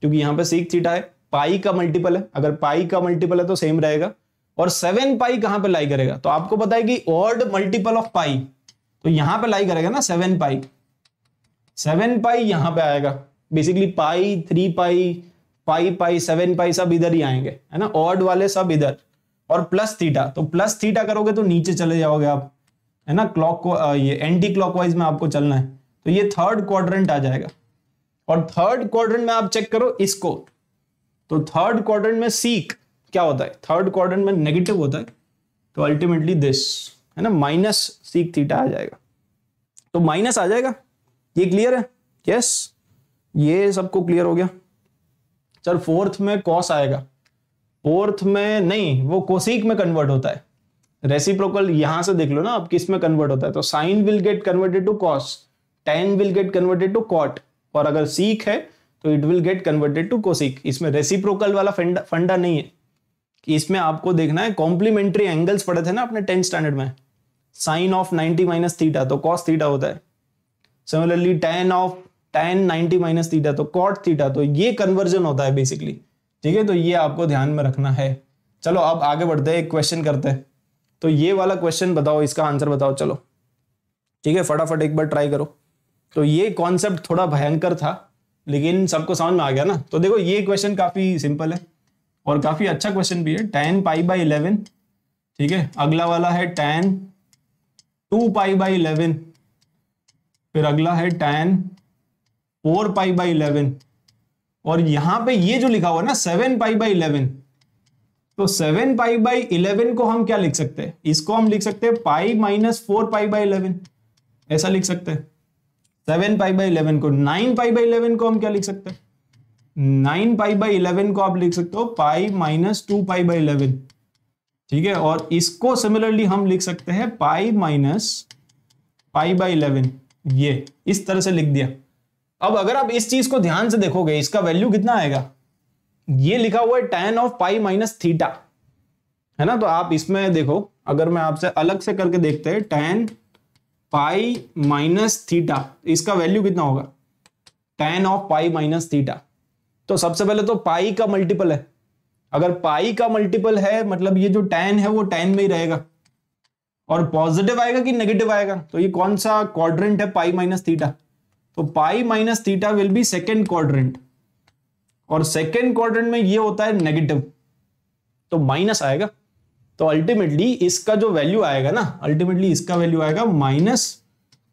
क्योंकि यहां पे सीख थीटा है पाई का मल्टीपल है अगर पाई का मल्टीपल है तो सेम रहेगा और सेवन पाई कहां पे लाई करेगा तो आपको पता है कि ऑर्ड मल्टीपल ऑफ पाई तो यहां पे लाई करेगा ना सेवन पाई सेवन पाई यहां पे आएगा basically pi three pi pi pi seven pi सब इधर ही आएंगे है ना ऑर्ड वाले सब इधर और प्लस थीटा तो प्लस थीटा करोगे तो नीचे चले जाओगे आप है ना क्लॉक को ये एंटी क्लॉकवाइज में आपको चलना है तो ये थर्ड क्वाड्रेंट आ जाएगा और थर्ड क्वाड्रेंट में आप चेक करो इसको तो थर्ड क्वाड्रेंट में सीख क्या होता है थर्ड क्वाड्रेंट में नेगेटिव होता है तो अल्टीमेटली दिस है ना माइनस सीख थीटा आ जाएगा तो माइनस आ जाएगा ये क्लियर है यस yes, ये सबको क्लियर हो गया सर फोर्थ में कॉस आएगा फोर्थ में नहीं वो कोसिक में कन्वर्ट होता है रेसिप्रोकल यहां से देख लो ना अब किस में कन्वर्ट होता है तो sine will get converted to cos tan will get converted to cot और अगर सीख है तो it will get converted to cosec इसमें रेसिप्रोकल वाला फंडा नहीं है कि इसमें आपको देखना है कॉम्प्लीमेंट्री एंगल्स पड़े थे ना अपने टेंथ स्टैंडर्ड में साइन ऑफ 90 माइनस थीटा तो कॉस थीटा होता है similarly tan of tan 90 minus theta तो कॉट थीटा तो ये कन्वर्जन होता है बेसिकली ठीक है तो ये आपको ध्यान में रखना है चलो अब आगे बढ़ते हैं एक क्वेश्चन करते हैं तो ये वाला क्वेश्चन बताओ इसका आंसर बताओ चलो ठीक है फटाफट एक बार ट्राई करो तो ये कॉन्सेप्ट थोड़ा भयंकर था लेकिन सबको समझ में आ गया ना तो देखो ये क्वेश्चन काफी सिंपल है और काफी अच्छा क्वेश्चन भी है टेन पाई बाई इलेवन ठीक है अगला वाला है tan two pi by eleven फिर अगला है tan four pi by eleven और यहां पे ये जो लिखा हुआ है ना सेवन पाई बाई इलेवन तो सेवन पाई बाई इलेवन को हम क्या लिख सकते हैं इसको हम लिख सकते हैं pi minus four pi by eleven ऐसा लिख सकते हैं सेवन पाई बाई इलेवन को नाइन पाई बाई इलेवन को हम क्या लिख सकते हैं नाइन पाई बाई इलेवन को आप लिख सकते हो pi minus two pi by eleven ठीक है और इसको सिमिलरली हम लिख सकते हैं pi minus pi by eleven ये इस तरह से लिख दिया अब अगर आप इस चीज को ध्यान से देखोगे इसका वैल्यू कितना आएगा ये लिखा हुआ है tan of pi minus theta है ना तो आप इसमें देखो अगर मैं आपसे अलग से करके देखते हैं टेन पाई माइनस थीटा इसका वैल्यू कितना होगा tan of pi minus theta तो सबसे पहले तो पाई का मल्टीपल है अगर पाई का मल्टीपल है मतलब ये जो टेन है वो टेन में ही रहेगा और पॉजिटिव आएगा कि नेगेटिव आएगा तो ये कौन सा क्वाड्रेंट है पाई माइनस थीटा तो pi minus theta will be second quadrant और सेकेंड क्वाड्रेंट में ये होता है नेगेटिव तो माइनस आएगा तो अल्टीमेटली इसका जो वैल्यू आएगा ना अल्टीमेटली इसका वैल्यू आएगा माइनस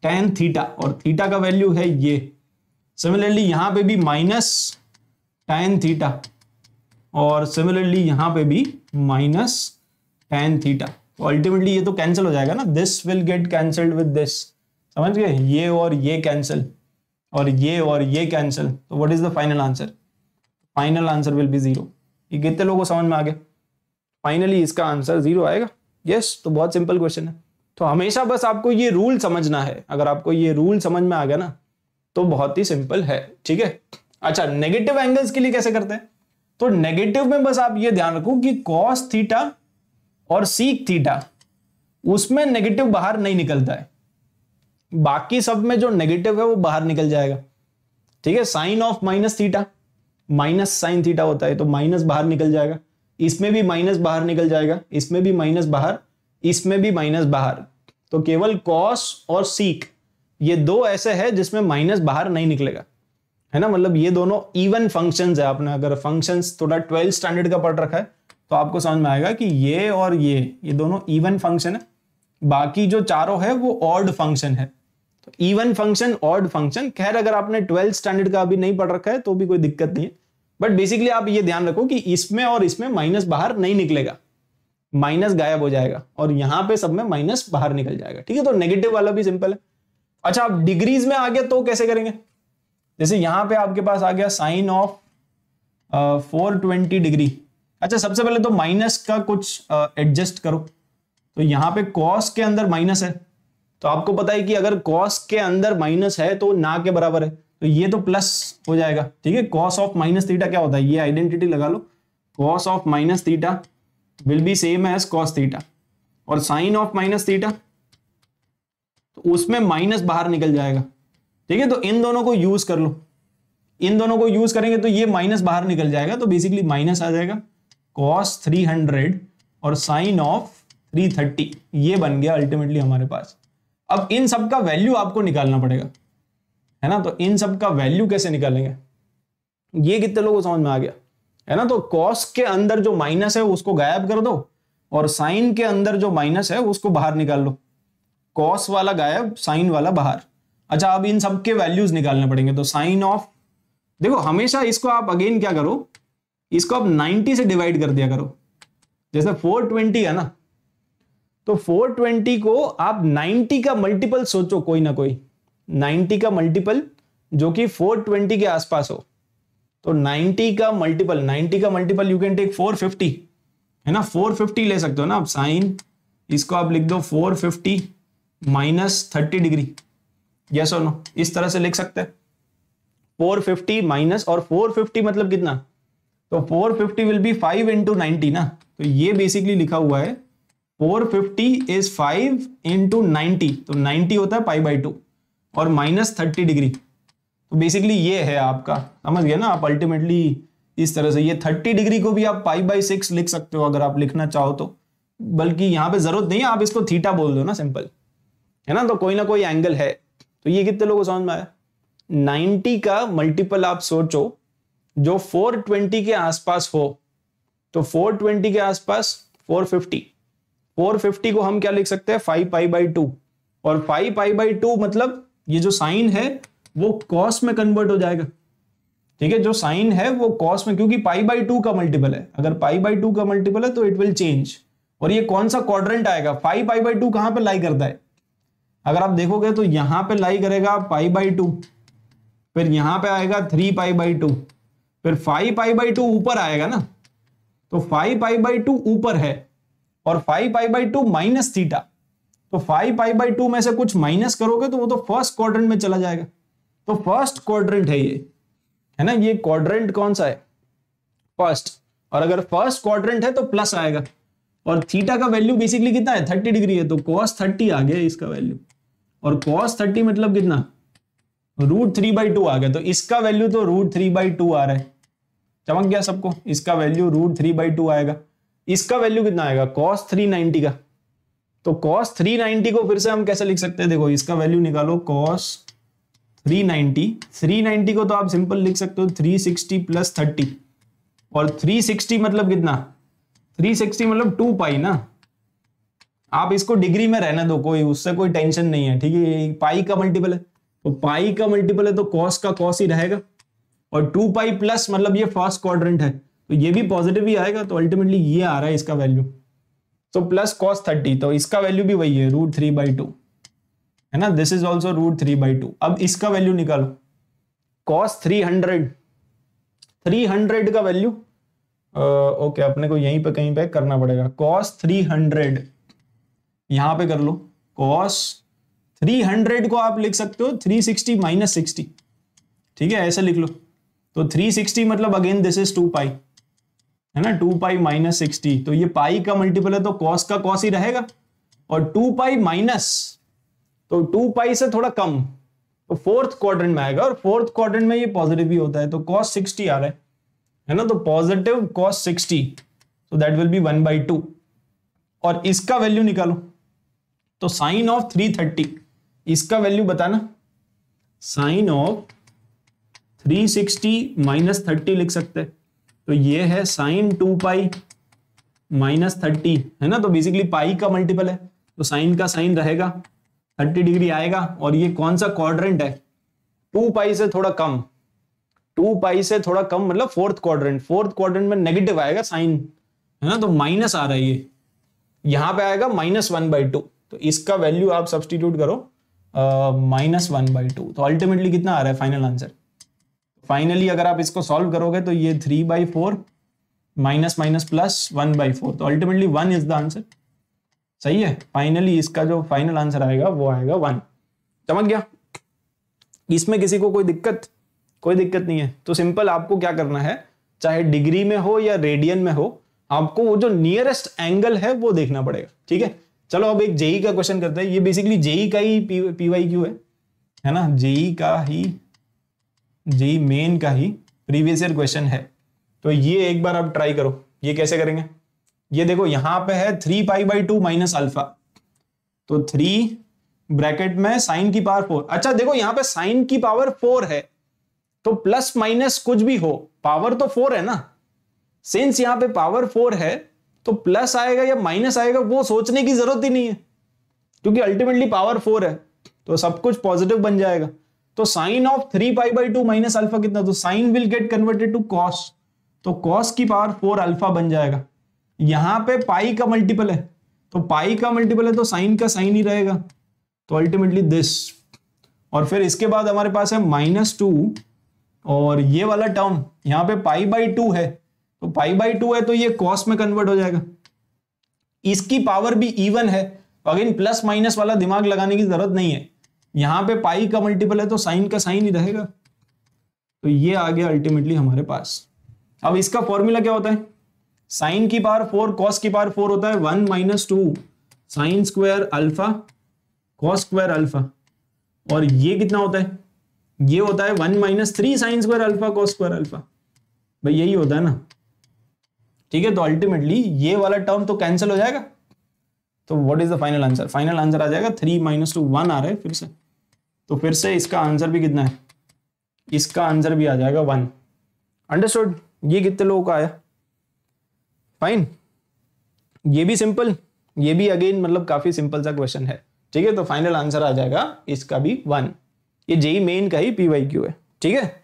टेन थीटा और थीटा का वैल्यू है ये सिमिलरली यहां पे भी माइनस टेन थीटा और सिमिलरली यहां पे भी माइनस टेन थीटा तो अल्टीमेटली ये तो कैंसिल हो जाएगा ना this will get cancelled with this समझ गए ये और ये कैंसिल और ये और ये कैंसिल तो what is the final answer final answer will be zero ये कितने लोगों को समझ में आ गया फाइनली इसका आंसर जीरो आएगा यस yes, तो बहुत सिंपल क्वेश्चन है तो हमेशा बस आपको ये रूल समझना है अगर आपको ये रूल समझ में आ गया ना तो बहुत ही सिंपल है ठीक है अच्छा नेगेटिव एंगल्स के लिए कैसे करते हैं तो नेगेटिव में बस आप ये ध्यान रखो कि कॉस थीटा और सीक थीटा उसमें नेगेटिव बाहर नहीं निकलता है बाकी सब में जो नेगेटिव है वो बाहर निकल जाएगा ठीक है sine of minus theta minus sine theta होता है तो माइनस बाहर निकल जाएगा इसमें भी माइनस बाहर निकल जाएगा इसमें भी माइनस बाहर इसमें भी माइनस बाहर तो केवल कॉस और सीक ये दो ऐसे है जिसमें माइनस बाहर नहीं निकलेगा है ना मतलब ये दोनों इवन फंक्शन है आपने अगर फंक्शन थोड़ा ट्वेल्थ स्टैंडर्ड का पढ़ रखा है तो आपको समझ में आएगा कि ये और ये ये दोनों इवन फंक्शन है बाकी जो चारों है वो ऑर्ड फंक्शन है तो इवन फंक्शन ऑर्ड फंक्शन खैर अगर आपने ट्वेल्थ स्टैंडर्ड का अभी नहीं पढ़ रखा है तो भी कोई दिक्कत नहीं है बट बेसिकली आप ये ध्यान रखो कि इसमें और इसमें माइनस बाहर नहीं निकलेगा माइनस गायब हो जाएगा और यहां पे सब में माइनस बाहर निकल जाएगा ठीक है तो नेगेटिव वाला भी सिंपल है अच्छा आप डिग्रीज में आगे तो कैसे करेंगे जैसे यहां पे आपके पास आ गया sine of four twenty degree अच्छा सबसे पहले तो माइनस का कुछ एडजस्ट uh, करो तो यहाँ पे कॉस के अंदर माइनस है तो आपको पता है कि अगर कॉस के अंदर माइनस है तो ना के बराबर है तो ये तो प्लस हो जाएगा ठीक है कॉस ऑफ माइनस थीटा क्या होता है ये आइडेंटिटी लगा लो cos of minus theta will be same as cos theta और साइन ऑफ माइनस थीटा तो उसमें माइनस बाहर निकल जाएगा ठीक है तो इन दोनों को यूज कर लो इन दोनों को यूज करेंगे तो ये माइनस बाहर निकल जाएगा तो बेसिकली माइनस आ जाएगा कॉस 300 और साइन ऑफ 330 ये बन गया अल्टीमेटली हमारे पास अब इन सब का वैल्यू आपको निकालना पड़ेगा है ना तो इन सब का वैल्यू कैसे निकालेंगे ये कितने लोगों को समझ में आ गया है ना तो कॉस के अंदर जो माइनस है उसको गायब कर दो और साइन के अंदर जो माइनस है उसको बाहर निकाल लो कॉस वाला गायब साइन वाला बाहर अच्छा अब इन सबके वैल्यूज निकालने पड़ेंगे तो साइन ऑफ देखो हमेशा इसको आप अगेन क्या करो इसको आप 90 से डिवाइड कर दिया करो जैसे 420 है ना तो 420 को आप 90 का मल्टीपल सोचो कोई ना कोई 90 का मल्टीपल जो कि 420 के आसपास हो तो 90 का मल्टीपल 90 का मल्टीपल यू कैन टेक 450 है ना 450 ले सकते हो ना आप साइन इसको आप लिख दो 450 माइनस थर्टी डिग्री यस और नो इस तरह से लिख सकते हैं 450 माइनस और 450 मतलब कितना तो 450 विल बी 5 इंटू नाइनटी ना तो ये बेसिकली लिखा हुआ है 450 इज फाइव इंटू नाइनटी तो 90 होता है पाई बाई टू और माइनस थर्टी डिग्री तो बेसिकली ये है आपका समझ गया ना आप अल्टीमेटली इस तरह से ये थर्टी डिग्री को भी आप पाई बाई सिक्स लिख सकते हो अगर आप लिखना चाहो तो बल्कि यहाँ पे जरूरत नहीं है आप इसको थीटा बोल दो ना सिंपल है ना तो कोई ना कोई एंगल है तो ये कितने लोगों को समझ में आया 90 का मल्टीपल आप सोचो जो 420 के आसपास हो तो 420 के आसपास 450 450 को हम क्या लिख सकते हैं फाइव पाई बाई टू और फाइव पाई बाई टू मतलब ये जो साइन है वो कॉस में कन्वर्ट हो जाएगा ठीक है जो साइन है वो कॉस में क्योंकि पाई बाई टू का मल्टीपल है अगर पाई बाई टू का मल्टीपल है तो इट विल चेंज और ये कौन सा क्वाड्रेंट आएगा फाइव पाई बाई टू कहां पर लाई करता है अगर आप देखोगे तो यहां पे लाई करेगा पाई बाई टू फिर यहां पे आएगा थ्री पाई बाई टू फिर फाइव पाई बाई टू ऊपर आएगा ना तो फाइव पाई बाई टू ऊपर है और five pi by two minus theta तो फाइव पाई बाई टू में से कुछ माइनस करोगे तो वो तो फर्स्ट क्वाड्रेंट में चला जाएगा तो फर्स्ट क्वाड्रेंट है ये है ना ये क्वाड्रेंट कौन सा है फर्स्ट और अगर फर्स्ट क्वाड्रेंट है तो प्लस आएगा और थीटा का वैल्यू बेसिकली कितना है थर्टी डिग्री है तो कॉस थर्टी आ गया इसका वैल्यू और कॉस थर्टी मतलब कितना रूट थ्री बाई टू आ गया तो इसका वैल्यू तो रूट थ्री बाई टू आ रहा है चमक गया सबको इसका value root three by two आएगा इसका वैल्यू कितना आएगा कॉस थ्री नाइनटी का तो कॉस थ्री नाइनटी को फिर से हम कैसे लिख सकते हैं देखो इसका वैल्यू निकालो cos three ninety three ninety को तो आप सिंपल लिख सकते हो थ्री सिक्सटी प्लस थर्टी और थ्री सिक्सटी मतलब कितना थ्री सिक्सटी मतलब टू पाई ना आप इसको डिग्री में रहने दो कोई उससे कोई टेंशन नहीं है ठीक है पाई का मल्टीपल है तो पाई का मल्टीपल है तो कॉस का कॉस ही रहेगा और टू पाई प्लस मतलब ये फर्स्ट क्वाड्रेंट है तो ये भी पॉजिटिव ही आएगा तो अल्टीमेटली ये आ रहा है इसका वैल्यू तो प्लस कॉस थर्टी तो इसका वैल्यू भी वही है रूट थ्री बाई टू है ना this is also root three by two अब इसका वैल्यू निकालो cos three hundred three hundred का वैल्यू ओके अपने को यहीं पे कहीं पे करना पड़ेगा कॉस थ्री हंड्रेड यहां पे कर लो कॉस 300 को आप लिख सकते हो 360 सिक्सटी माइनस सिक्सटी ठीक है ऐसे लिख लो तो 360 मतलब again this is two pi है ना टू पाई माइनस सिक्सटी तो ये पाई का मल्टीपल है तो कॉस का कॉस ही रहेगा और टू पाई माइनस तो टू पाई से थोड़ा कम तो फोर्थ क्वाड्रेंट में आएगा और फोर्थ क्वाड्रेंट में ये पॉजिटिव भी होता है तो कॉस सिक्सटी आ रहा है है ना तो positive cos sixty so that will be one by two और इसका वैल्यू निकालो तो साइन ऑफ थ्री थर्टी इसका वैल्यू बताना sine of three sixty minus thirty लिख सकते हैं तो ये है sine two pi minus thirty है ना तो बेसिकली पाई का मल्टीपल है तो साइन का साइन रहेगा थर्टी डिग्री आएगा और ये कौन सा क्वाड्रेंट है टू पाई से थोड़ा कम टू पाई से थोड़ा कम मतलब फोर्थ क्वाड्रेंट फोर्थ क्वाड्रेंट में नेगेटिव आएगा साइन है ना तो माइनस आ रहा है ये यहां पे आएगा माइनस वन बाई टू तो इसका वैल्यू आप सब्सटीट्यूट करो माइनस वन बाई टू तो अल्टीमेटली कितना आ रहा है फाइनल आंसर फाइनली अगर आप इसको सॉल्व करोगे तो ये three by four minus minus plus one by four तो ultimately one is the answer सही है फाइनली इसका जो फाइनल आंसर आएगा वो आएगा वन समझ गया इसमें किसी को कोई दिक्कत कोई दिक्कत नहीं है तो सिंपल आपको क्या करना है चाहे डिग्री में हो या रेडियन में हो आपको वो जो नियरेस्ट एंगल है वो देखना पड़ेगा ठीक है चलो अब एक जेई का क्वेश्चन करते हैं ये बेसिकली जेई का ही पीवाई क्यू है है ना जेई का ही जेई मेन का ही प्रीवियस ईयर क्वेश्चन है तो ये एक बार आप ट्राई करो ये कैसे करेंगे ये देखो यहां पे है three pi by two minus alpha तो थ्री ब्रैकेट में साइन की पावर फोर अच्छा देखो यहां पे साइन की पावर फोर है तो प्लस माइनस कुछ भी हो पावर तो फोर है ना सिंस यहां पे पावर फोर है तो प्लस आएगा या माइनस आएगा वो सोचने की जरूरत ही नहीं है क्योंकि अल्टीमेटली पावर फोर है तो सब कुछ पॉजिटिव बन जाएगा तो sine of three pi by two minus alpha कितना तो sine will get converted to cos तो कॉस की पावर फोर अल्फा बन जाएगा यहां पे पाई का मल्टीपल है तो पाई का मल्टीपल है तो साइन का साइन ही रहेगा तो अल्टीमेटली दिस और फिर इसके बाद हमारे पास है माइनस टू और ये वाला टर्म यहां पे पाई बाई टू है तो पाई बाई टू है तो ये कॉस में कन्वर्ट हो जाएगा इसकी पावर भी इवन है अगेन प्लस माइनस वाला दिमाग लगाने की जरूरत नहीं है यहां पे पाई का मल्टीपल है तो साइन का साइन ही रहेगा तो ये आ गया अल्टीमेटली हमारे पास अब इसका फॉर्मूला क्या होता है साइन की पावर फोर कॉस की पावर फोर होता है one minus two sine square alpha cos square alpha और ये कितना होता है ये होता है one minus three sine square alpha cos square alpha भाई यही होता है ना ठीक है तो अल्टीमेटली ये वाला टर्म तो कैंसिल हो जाएगा तो what is the final answer final answer आ जाएगा थ्री माइनस टू वन आ रहा है फिर से तो फिर से इसका आंसर भी कितना है इसका आंसर भी आ जाएगा वन अंडरस्टूड ये कितने लोगों का आया फाइन ये भी सिंपल ये भी अगेन मतलब काफी सिंपल सा क्वेश्चन है ठीक है तो फाइनल आंसर आ जाएगा इसका भी वन ये जेई मेन e का ही पी वाई क्यू है ठीक है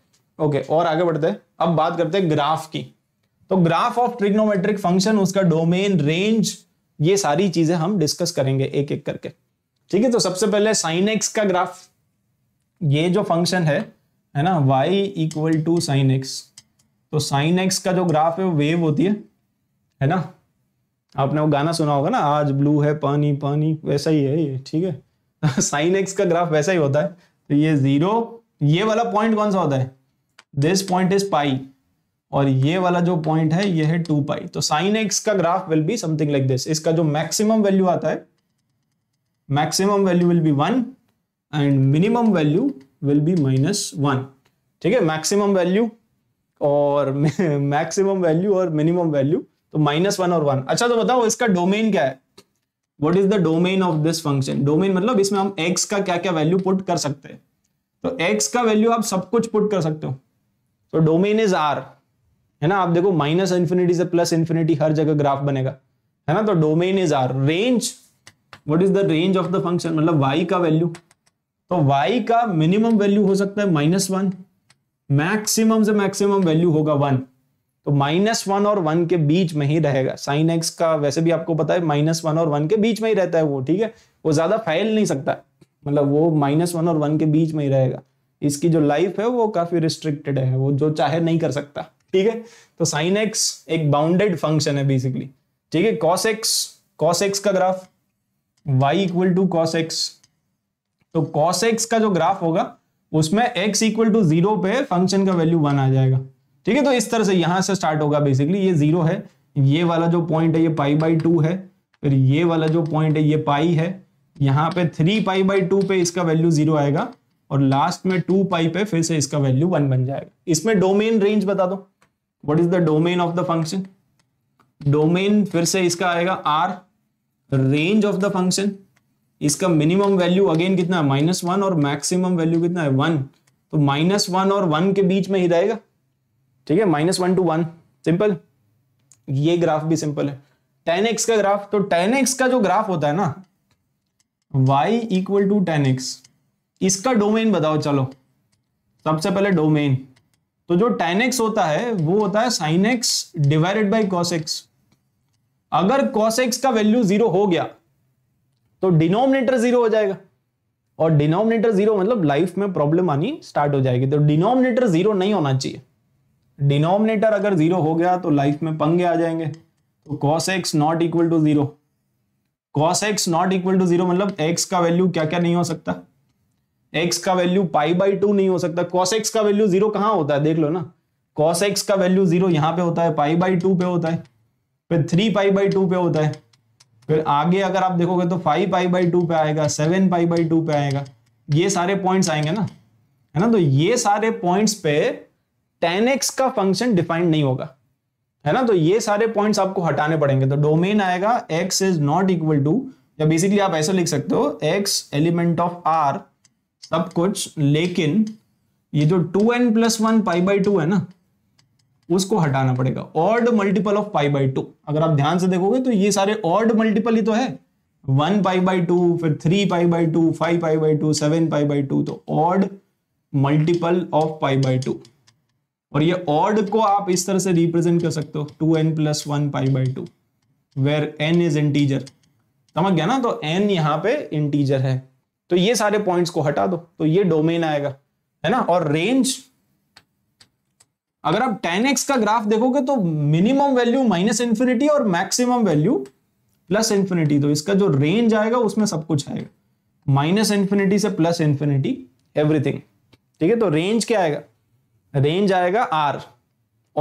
ओके और आगे बढ़ते हैं अब बात करते हैं ग्राफ की तो ग्राफ ऑफ ट्रिग्नोमेट्रिक फंक्शन उसका डोमेन रेंज ये सारी चीजें हम डिस्कस करेंगे एक एक करके ठीक है तो सबसे पहले साइन एक्स का ग्राफ ये जो फंक्शन है है ना y equal to sine x तो साइन एक्स का जो ग्राफ है वो वेव होती है है ना आपने वो गाना सुना होगा ना आज ब्लू है पानी पानी वैसा ही है ये ठीक है साइन एक्स का ग्राफ वैसा ही होता है तो ये जीरो ये वाला पॉइंट कौन सा होता है दिस पॉइंट इज पाई और ये वाला जो पॉइंट है ये है टू पाई तो साइन एक्स का graph will be something like this इसका जो मैक्सिमम वैल्यू आता है maximum value will be one and minimum value will be minus one ठीक है मैक्सिमम वैल्यू और मैक्सिमम वैल्यू और मिनिमम वैल्यू तो माइनस वन और वन अच्छा तो बताओ इसका डोमेन क्या है what is the domain of this function domain मतलब इसमें हम एक्स का क्या क्या वैल्यू पुट कर सकते हैं तो एक्स का वैल्यू आप सब कुछ पुट कर सकते हो तो डोमेन इज आर है ना आप देखो माइनस इन्फिनिटी से प्लस इन्फिनिटी हर जगह ग्राफ बनेगा है ना तो domain is R range what is the range of the function मतलब वाई का वैल्यू तो वाई का मिनिमम वैल्यू हो सकता है माइनस वन मैक्सिमम से मैक्सिमम वैल्यू होगा वन तो माइनस वन और वन के बीच में ही रहेगा साइन एक्स का वैसे भी आपको पता है माइनस वन और वन के बीच में ही रहता है वो ठीक है वो ज्यादा फैल नहीं सकता मतलब वो माइनस वन और वन के बीच में ही रहेगा इसकी जो लाइफ है वो काफी रिस्ट्रिक्टेड है वो जो चाहे नहीं कर सकता ठीक है तो साइन एक्स एक बाउंडेड फंक्शन है बेसिकली ठीक है कॉस एक्स कॉस एक्स का graph y equal to cos x तो कॉस एक्स का जो ग्राफ होगा उसमें एक्स इक्वल टू जीरो पे फंक्शन का वैल्यू वन आ जाएगा ठीक है तो इस तरह से यहां से स्टार्ट होगा बेसिकली ये जीरो है ये वाला जो पॉइंट है ये पाई बाई टू है फिर ये वाला जो पॉइंट है ये पाई है यहां पे थ्री पाई बाई टू पे इसका वैल्यू जीरो आएगा और लास्ट में टू पाई पे फिर से इसका वैल्यू वन बन जाएगा इसमें डोमेन रेंज बता दो what is the domain of the function domain फिर से इसका आएगा R range of the function इसका मिनिमम वैल्यू अगेन कितना है माइनस वन और मैक्सिमम वैल्यू कितना है वन तो माइनस वन और वन के बीच में ही रहेगा ठीक है minus one to one simple ये ग्राफ भी सिंपल है टेन एक्स का ग्राफ तो टेन एक्स का जो ग्राफ होता है ना y equal to tan x इसका डोमेन बताओ चलो सबसे पहले डोमेन तो जो टेन एक्स होता है वो होता है sine x divided by cos x अगर कॉस एक्स का वैल्यू जीरो हो गया तो डिनोमिनेटर जीरो हो जाएगा और डिनोमिनेटर जीरो मतलब लाइफ में प्रॉब्लम आनी स्टार्ट हो जाएगी तो डिनोमिनेटर जीरो नहीं होना चाहिए डिनोमिनेटर अगर जीरो हो गया तो लाइफ में पंगे आ जाएंगे तो cos x not equal to zero cos x not equal to zero मतलब एक्स का वैल्यू क्या क्या नहीं हो सकता एक्स का वैल्यू पाई बाई टू नहीं हो सकता कॉस एक्स का वैल्यू जीरो कहाँ होता है देख लो ना कॉस एक्स का वैल्यू जीरो यहाँ पे होता है पाई बाई टू पे होता है फिर थ्री पाई बाई टू पे होता है फिर आगे अगर आप देखोगे तो फाइव पाई बाई टू पे आएगा सेवन पाई बाई टू पे आएगा ये सारे पॉइंट्स आएंगे ना है ना तो ये सारे पॉइंट्स पे टेन एक्स का फंक्शन डिफाइंड नहीं होगा है ना तो ये सारे पॉइंट्स आपको हटाने पड़ेंगे तो डोमेन आएगा x is not equal to या बेसिकली आप ऐसा लिख सकते हो एक्स एलिमेंट ऑफ आर सब कुछ लेकिन ये जो two n plus one pi by two है ना उसको हटाना पड़ेगा odd multiple of pi by two अगर आप ध्यान से देखोगे तो ये सारे ऑर्ड मल्टीपल ही तो है वन पाई बाई टू फिर three pi by two five pi by two seven pi by two तो odd multiple of pi by two और ये ऑर्ड को आप इस तरह से रिप्रेजेंट कर सकते हो two n plus one pi by two where n is integer समझ गया ना तो एन यहाँ पे इंटीजर है तो ये सारे पॉइंट्स को हटा दो तो ये डोमेन आएगा है ना और रेंज अगर आप टेन एक्स का ग्राफ देखोगे तो मिनिमम वैल्यू माइनस इंफिनिटी और मैक्सिमम वैल्यू प्लस इंफिनिटी तो इसका जो रेंज आएगा उसमें सब कुछ आएगा माइनस इंफिनिटी से प्लस इंफिनिटी एवरीथिंग ठीक है तो रेंज क्या आएगा रेंज आएगा आर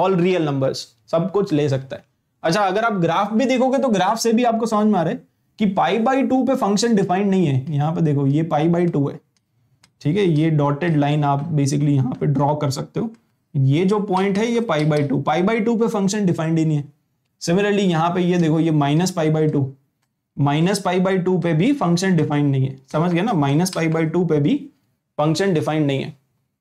ऑल रियल नंबर्स सब कुछ ले सकता है अच्छा अगर आप ग्राफ भी देखोगे तो ग्राफ से भी आपको समझ में आ रहा है कि पाई बाई टू पे फंक्शन डिफाइंड नहीं है यहाँ पे देखो ये पाई बाई टू है ठीक है ये डॉटेड लाइन आप बेसिकली यहाँ पे ड्रॉ कर सकते हो ये जो पॉइंट है ये pi by two pi by two पे फंक्शन डिफाइंड ही नहीं है सिमिलरली यहाँ पे ये देखो ये minus pi by two minus pi by two पे भी फंक्शन डिफाइंड नहीं है समझ गया ना माइनस पाई बाई टू पे भी फंक्शन डिफाइंड नहीं है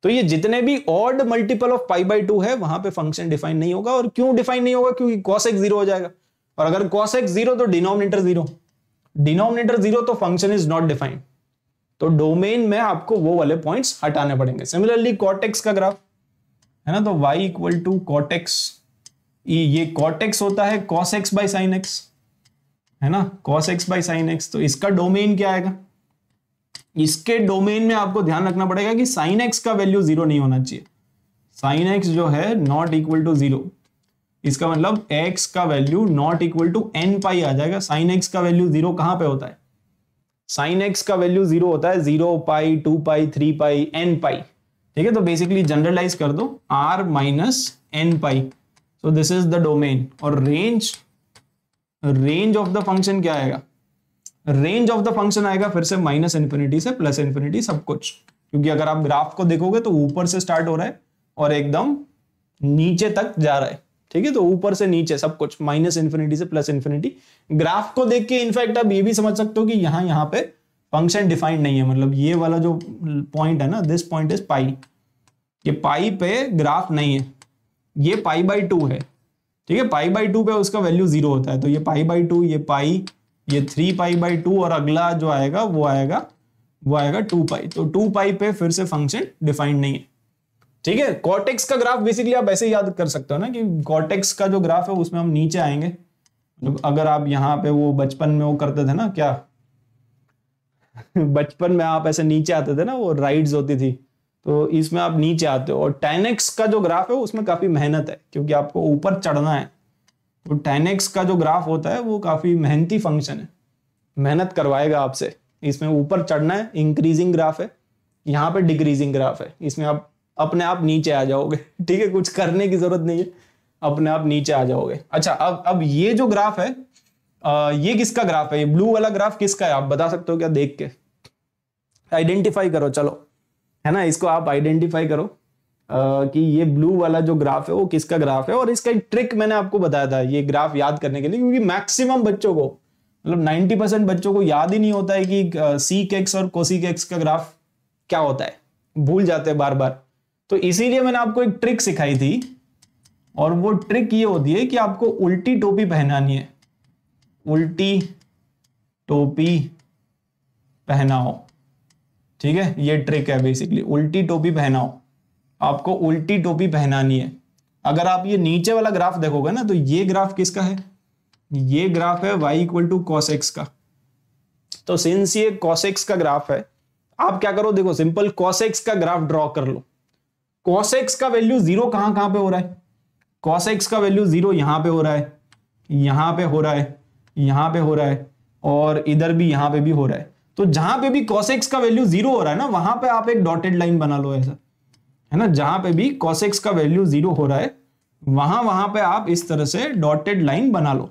तो ये जितने भी odd multiple of pi by two है वहां पे फंक्शन डिफाइन नहीं होगा और क्यों डिफाइन नहीं होगा क्योंकि कॉस एक्स जीरो हो जाएगा और अगर कॉस एक्स जीरो तो डिनोमिनेटर जीरो डिनोमिनेटर जीरो तो फंक्शन इज नॉट डिफाइंड तो डोमेन में आपको वो वाले पॉइंट्स हटाने पड़ेंगे सिमिलरली कॉटेक्स का ग्राफ है ना तो वाई इक्वल टू कॉटेक्स ये कॉटेक्स होता है cos x by sine x है ना cos x by sine x तो इसका डोमेन क्या आएगा इसके डोमेन में आपको ध्यान रखना पड़ेगा कि साइन एक्स का वैल्यू जीरो नहीं होना चाहिए साइन एक्स जो है नॉट इक्वल टू जीरो इसका मतलब x का value not equal to n pi आ जाएगा साइन x का वैल्यू जीरो कहां पे होता है साइन x का वैल्यू जीरो होता है zero pi two pi three pi n pi ठीक है तो बेसिकली जनरलाइज कर दो r minus n pi so this is the domain और range range of the function क्या आएगा रेंज ऑफ द फंक्शन आएगा फिर से माइनस इन्फिनिटी से प्लस इन्फिनिटी सब कुछ क्योंकि अगर आप ग्राफ को देखोगे तो ऊपर से स्टार्ट हो रहा है और एकदम नीचे तक जा रहा है ठीक है तो ऊपर से नीचे सब कुछ माइनस इन्फिनिटी से प्लस इन्फिनिटी ग्राफ को देख के इनफैक्ट आप ये भी समझ सकते हो कि यहाँ यहाँ पे फंक्शन डिफाइंड नहीं है मतलब ये वाला जो पॉइंट है ना दिस पॉइंट इज पाई ये पाई पे ग्राफ नहीं है ये पाई बाई टू है ठीक है पाई बाई टू पे उसका वैल्यू जीरो होता है तो ये पाई बाई टू ये पाई ये थ्री पाई बाई टू और अगला जो आएगा वो आएगा वो आएगा टू पाई तो टू पाई पे फिर से फंक्शन डिफाइंड नहीं है ठीक है कॉटेक्स का ग्राफ बेसिकली आप ऐसे याद कर सकते हो ना कि कॉटेक्स का जो ग्राफ है उसमें हम नीचे आएंगे मतलब अगर आप यहाँ पे वो बचपन में वो करते थे ना क्या बचपन में आप ऐसे नीचे आते थे ना वो राइड्स होती थी तो इसमें आप नीचे आते हो और टेनेक्स का जो ग्राफ है उसमें काफी मेहनत है क्योंकि आपको ऊपर चढ़ना है तो टेनेक्स का जो ग्राफ होता है वो काफी मेहनती फंक्शन है मेहनत करवाएगा आपसे इसमें ऊपर चढ़ना है इंक्रीजिंग ग्राफ है यहाँ पे डिक्रीजिंग ग्राफ है इसमें आप अपने आप नीचे आ जाओगे ठीक है कुछ करने की जरूरत नहीं है अपने आप नीचे आ जाओगे अच्छा अब अब ये जो ग्राफ है आ, ये किसका ग्राफ है ये ब्लू वाला ग्राफ किसका है आप बता सकते हो क्या देख के आइडेंटिफाई करो चलो है ना इसको आप आइडेंटिफाई करो आ, कि ये ब्लू वाला जो ग्राफ है वो किसका ग्राफ है और इसका एक ट्रिक मैंने आपको बताया था ये ग्राफ याद करने के लिए क्योंकि मैक्सिमम बच्चों को मतलब 90 परसेंट बच्चों को याद ही नहीं होता है कि सी केक्स और कोसी केक्स का ग्राफ क्या होता है भूल जाते हैं बार बार तो इसीलिए मैंने आपको एक ट्रिक सिखाई थी और वो ट्रिक ये होती है कि आपको उल्टी टोपी पहनानी है उल्टी टोपी पहनाओ ठीक है ये ट्रिक है बेसिकली उल्टी टोपी पहनाओ आपको उल्टी टोपी पहनानी है अगर आप ये नीचे वाला ग्राफ देखोगे ना तो ये ग्राफ किसका है ये ग्राफ है y इक्वल टू कॉसेक्स का तो सिंस ये कॉसेक्स का ग्राफ है आप क्या करो देखो सिंपल कॉसेक्स का ग्राफ ड्रॉ कर लो कॉसेक्स का वैल्यू जीरो कहां कहां पे हो रहा है कॉसेक्स का वैल्यू जीरो यहां पे हो रहा है यहां पे हो रहा है यहां पे हो रहा है और इधर भी यहां पे भी हो रहा है तो जहां पे भी कॉसेक्स का वैल्यू जीरो हो रहा है ना वहां पे आप एक डॉटेड लाइन बना लो ऐसा है ना जहां पे भी कॉसेक्स का वैल्यू जीरो हो रहा है वहां वहां पे आप इस तरह से डॉटेड लाइन बना लो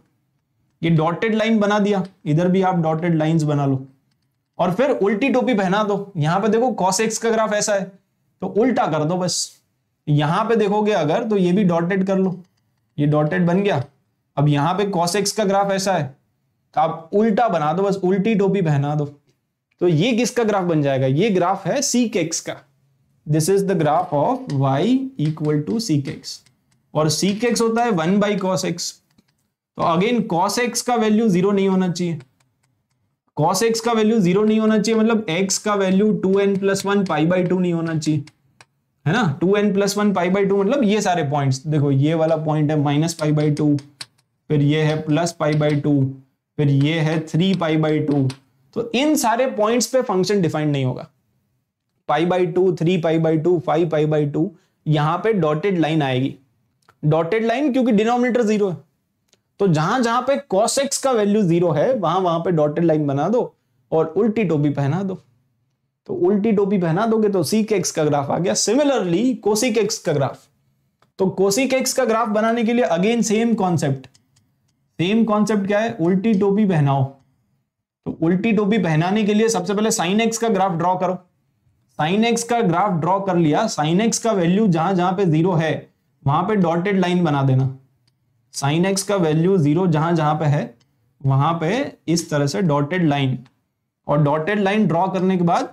ये डॉटेड लाइन बना दिया इधर भी आप डॉटेड लाइन बना लो और फिर उल्टी टोपी पहना दो यहां पर देखो कॉसेक्स का ग्राफ ऐसा है तो उल्टा कर दो बस यहां पे देखोगे अगर तो ये भी डॉटेड कर लो ये डॉटेड बन गया अब यहां पे एक्स का ग्राफ ऐसा है तो आप उल्टा बना दो बस उल्टी टोपी पहना दो तो ये किसका ग्राफ बन जाएगा ये ग्राफ है सी एक्स का this is the graph of y equal to sec x और सी एक्स होता है वन बाई कॉस एक्स तो अगेन कॉस एक्स का वैल्यू जीरो नहीं होना चाहिए कॉस एक्स का वैल्यू जीरो नहीं होना चाहिए मतलब एक्स का value two n plus one pi by two नहीं होना चाहिए है ना two n plus one pi by two मतलब ये सारे पॉइंट देखो ये वाला पॉइंट है माइनस पाई बाई टू फिर ये है प्लस पाई बाई टू फिर ये है थ्री पाई बाई टू तो इन सारे पॉइंट्स पे फंक्शन डिफाइंड नहीं होगा pi by two three pi by two five pi by two यहां पे डॉटेड लाइन आएगी डॉटेड लाइन क्योंकि डिनोमिनेटर जीरो है तो जहां जहां पे cos x का वैल्यू जीरो है वहां वहां पे डॉटेड लाइन बना दो और उल्टी टोपी पहना दो तो उल्टी टोपी पहना दोगे तो सी केक्स का ग्राफ आ गया सिमिलरली कोसिक एक्स का ग्राफ तो कोसिक एक्स का ग्राफ बनाने के लिए again same concept same concept क्या है उल्टी टोपी पहनाओ तो उल्टी टोपी पहनाने के लिए सबसे पहले साइन एक्स का ग्राफ ड्रॉ करो साइन एक्स का ग्राफ ड्रॉ कर लिया साइन एक्स का वैल्यू जहां जहां पे जीरो है वहां पे डॉटेड लाइन बना देना साइन एक्स का वैल्यू जीरो जहां जहां पे है वहां पे इस तरह से डॉटेड लाइन और डॉटेड लाइन ड्रॉ करने के बाद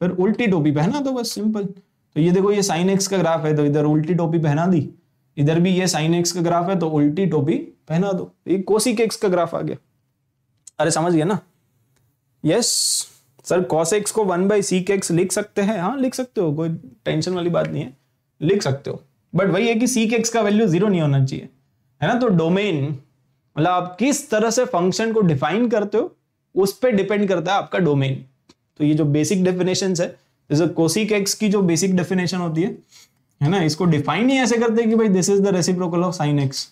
फिर उल्टी टोपी पहना दो बस सिंपल तो ये देखो ये साइन एक्स का ग्राफ है तो इधर उल्टी टोपी पहना दी इधर भी ये साइन एक्स का ग्राफ है तो उल्टी टोपी पहना दो तो ये कोसिक एक्स का ग्राफ आ गया अरे समझ गया ना यस सर कॉस एक्स को वन बाई के एक्स लिख सकते हैं हाँ लिख सकते हो कोई टेंशन वाली बात नहीं है लिख सकते हो बट वही है कि सी के एक्स का वैल्यू जीरो नहीं होना चाहिए है ना तो डोमेन मतलब आप किस तरह से फंक्शन को डिफाइन करते हो उस पर डिपेंड करता है आपका डोमेन तो ये जो बेसिक डेफिनेशन है जैसे कोसिक एक्स की जो बेसिक डेफिनेशन होती है है ना इसको डिफाइन ही ऐसे करते हैं कि भाई this is the reciprocal of sine x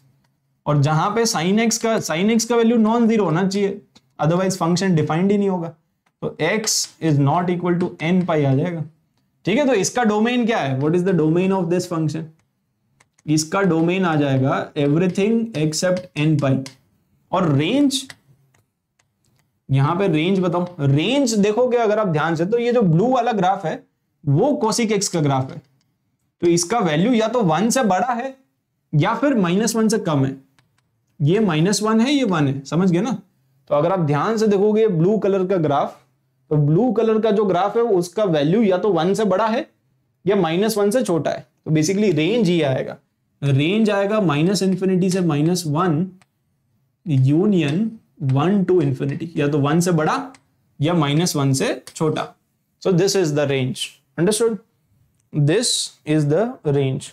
और जहां पे साइन एक्स का साइन एक्स का वैल्यू नॉन जीरो होना चाहिए अदरवाइज फंक्शन डिफाइंड ही नहीं होगा तो x is not equal to n pi आ जाएगा ठीक है तो इसका डोमेन क्या है what is the domain of this function इसका डोमेन आ जाएगा एवरीथिंग एक्सेप्ट एन पाई और रेंज यहां पे रेंज बताओ रेंज देखोगे अगर आप ध्यान से तो ये जो ब्लू वाला ग्राफ है वो कोसिक एक्स का ग्राफ है तो इसका वैल्यू या तो वन से बड़ा है या फिर माइनस वन से कम है ये माइनस वन है ये वन है समझ गए ना तो अगर आप ध्यान से देखोगे ब्लू कलर का ग्राफ तो ब्लू कलर का जो ग्राफ है उसका वैल्यू या तो वन से बड़ा है या माइनस वन से छोटा है तो बेसिकली रेंज ही आएगा रेंज आएगा माइनस इन्फिनिटी से minus one union one to infinity या तो वन से बड़ा या माइनस वन से छोटा so this is the range understood this is the range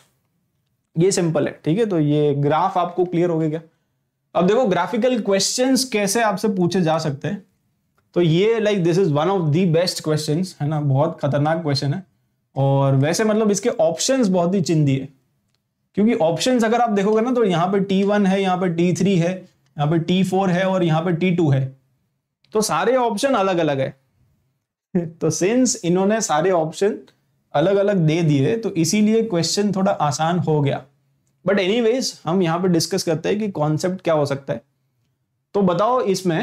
ये सिंपल है ठीक है तो ये ग्राफ आपको क्लियर हो गया क्या अब देखो ग्राफिकल क्वेश्चंस कैसे आपसे पूछे जा सकते हैं तो ये like this is one of the best questions है ना बहुत खतरनाक क्वेश्चन है और वैसे मतलब इसके ऑप्शंस बहुत ही चिंदी है क्योंकि ऑप्शन अगर आप देखोगे ना तो यहाँ पे टी वन है यहाँ पे टी थ्री है यहाँ पे टी फोर है और यहाँ पे टी टू है तो सारे ऑप्शन अलग अलग है तो सिंस इन्होंने सारे ऑप्शन अलग अलग दे दिए तो इसीलिए क्वेश्चन थोड़ा आसान हो गया बट एनीवेज हम यहाँ पे डिस्कस करते हैं कि कॉन्सेप्ट क्या हो सकता है तो बताओ इसमें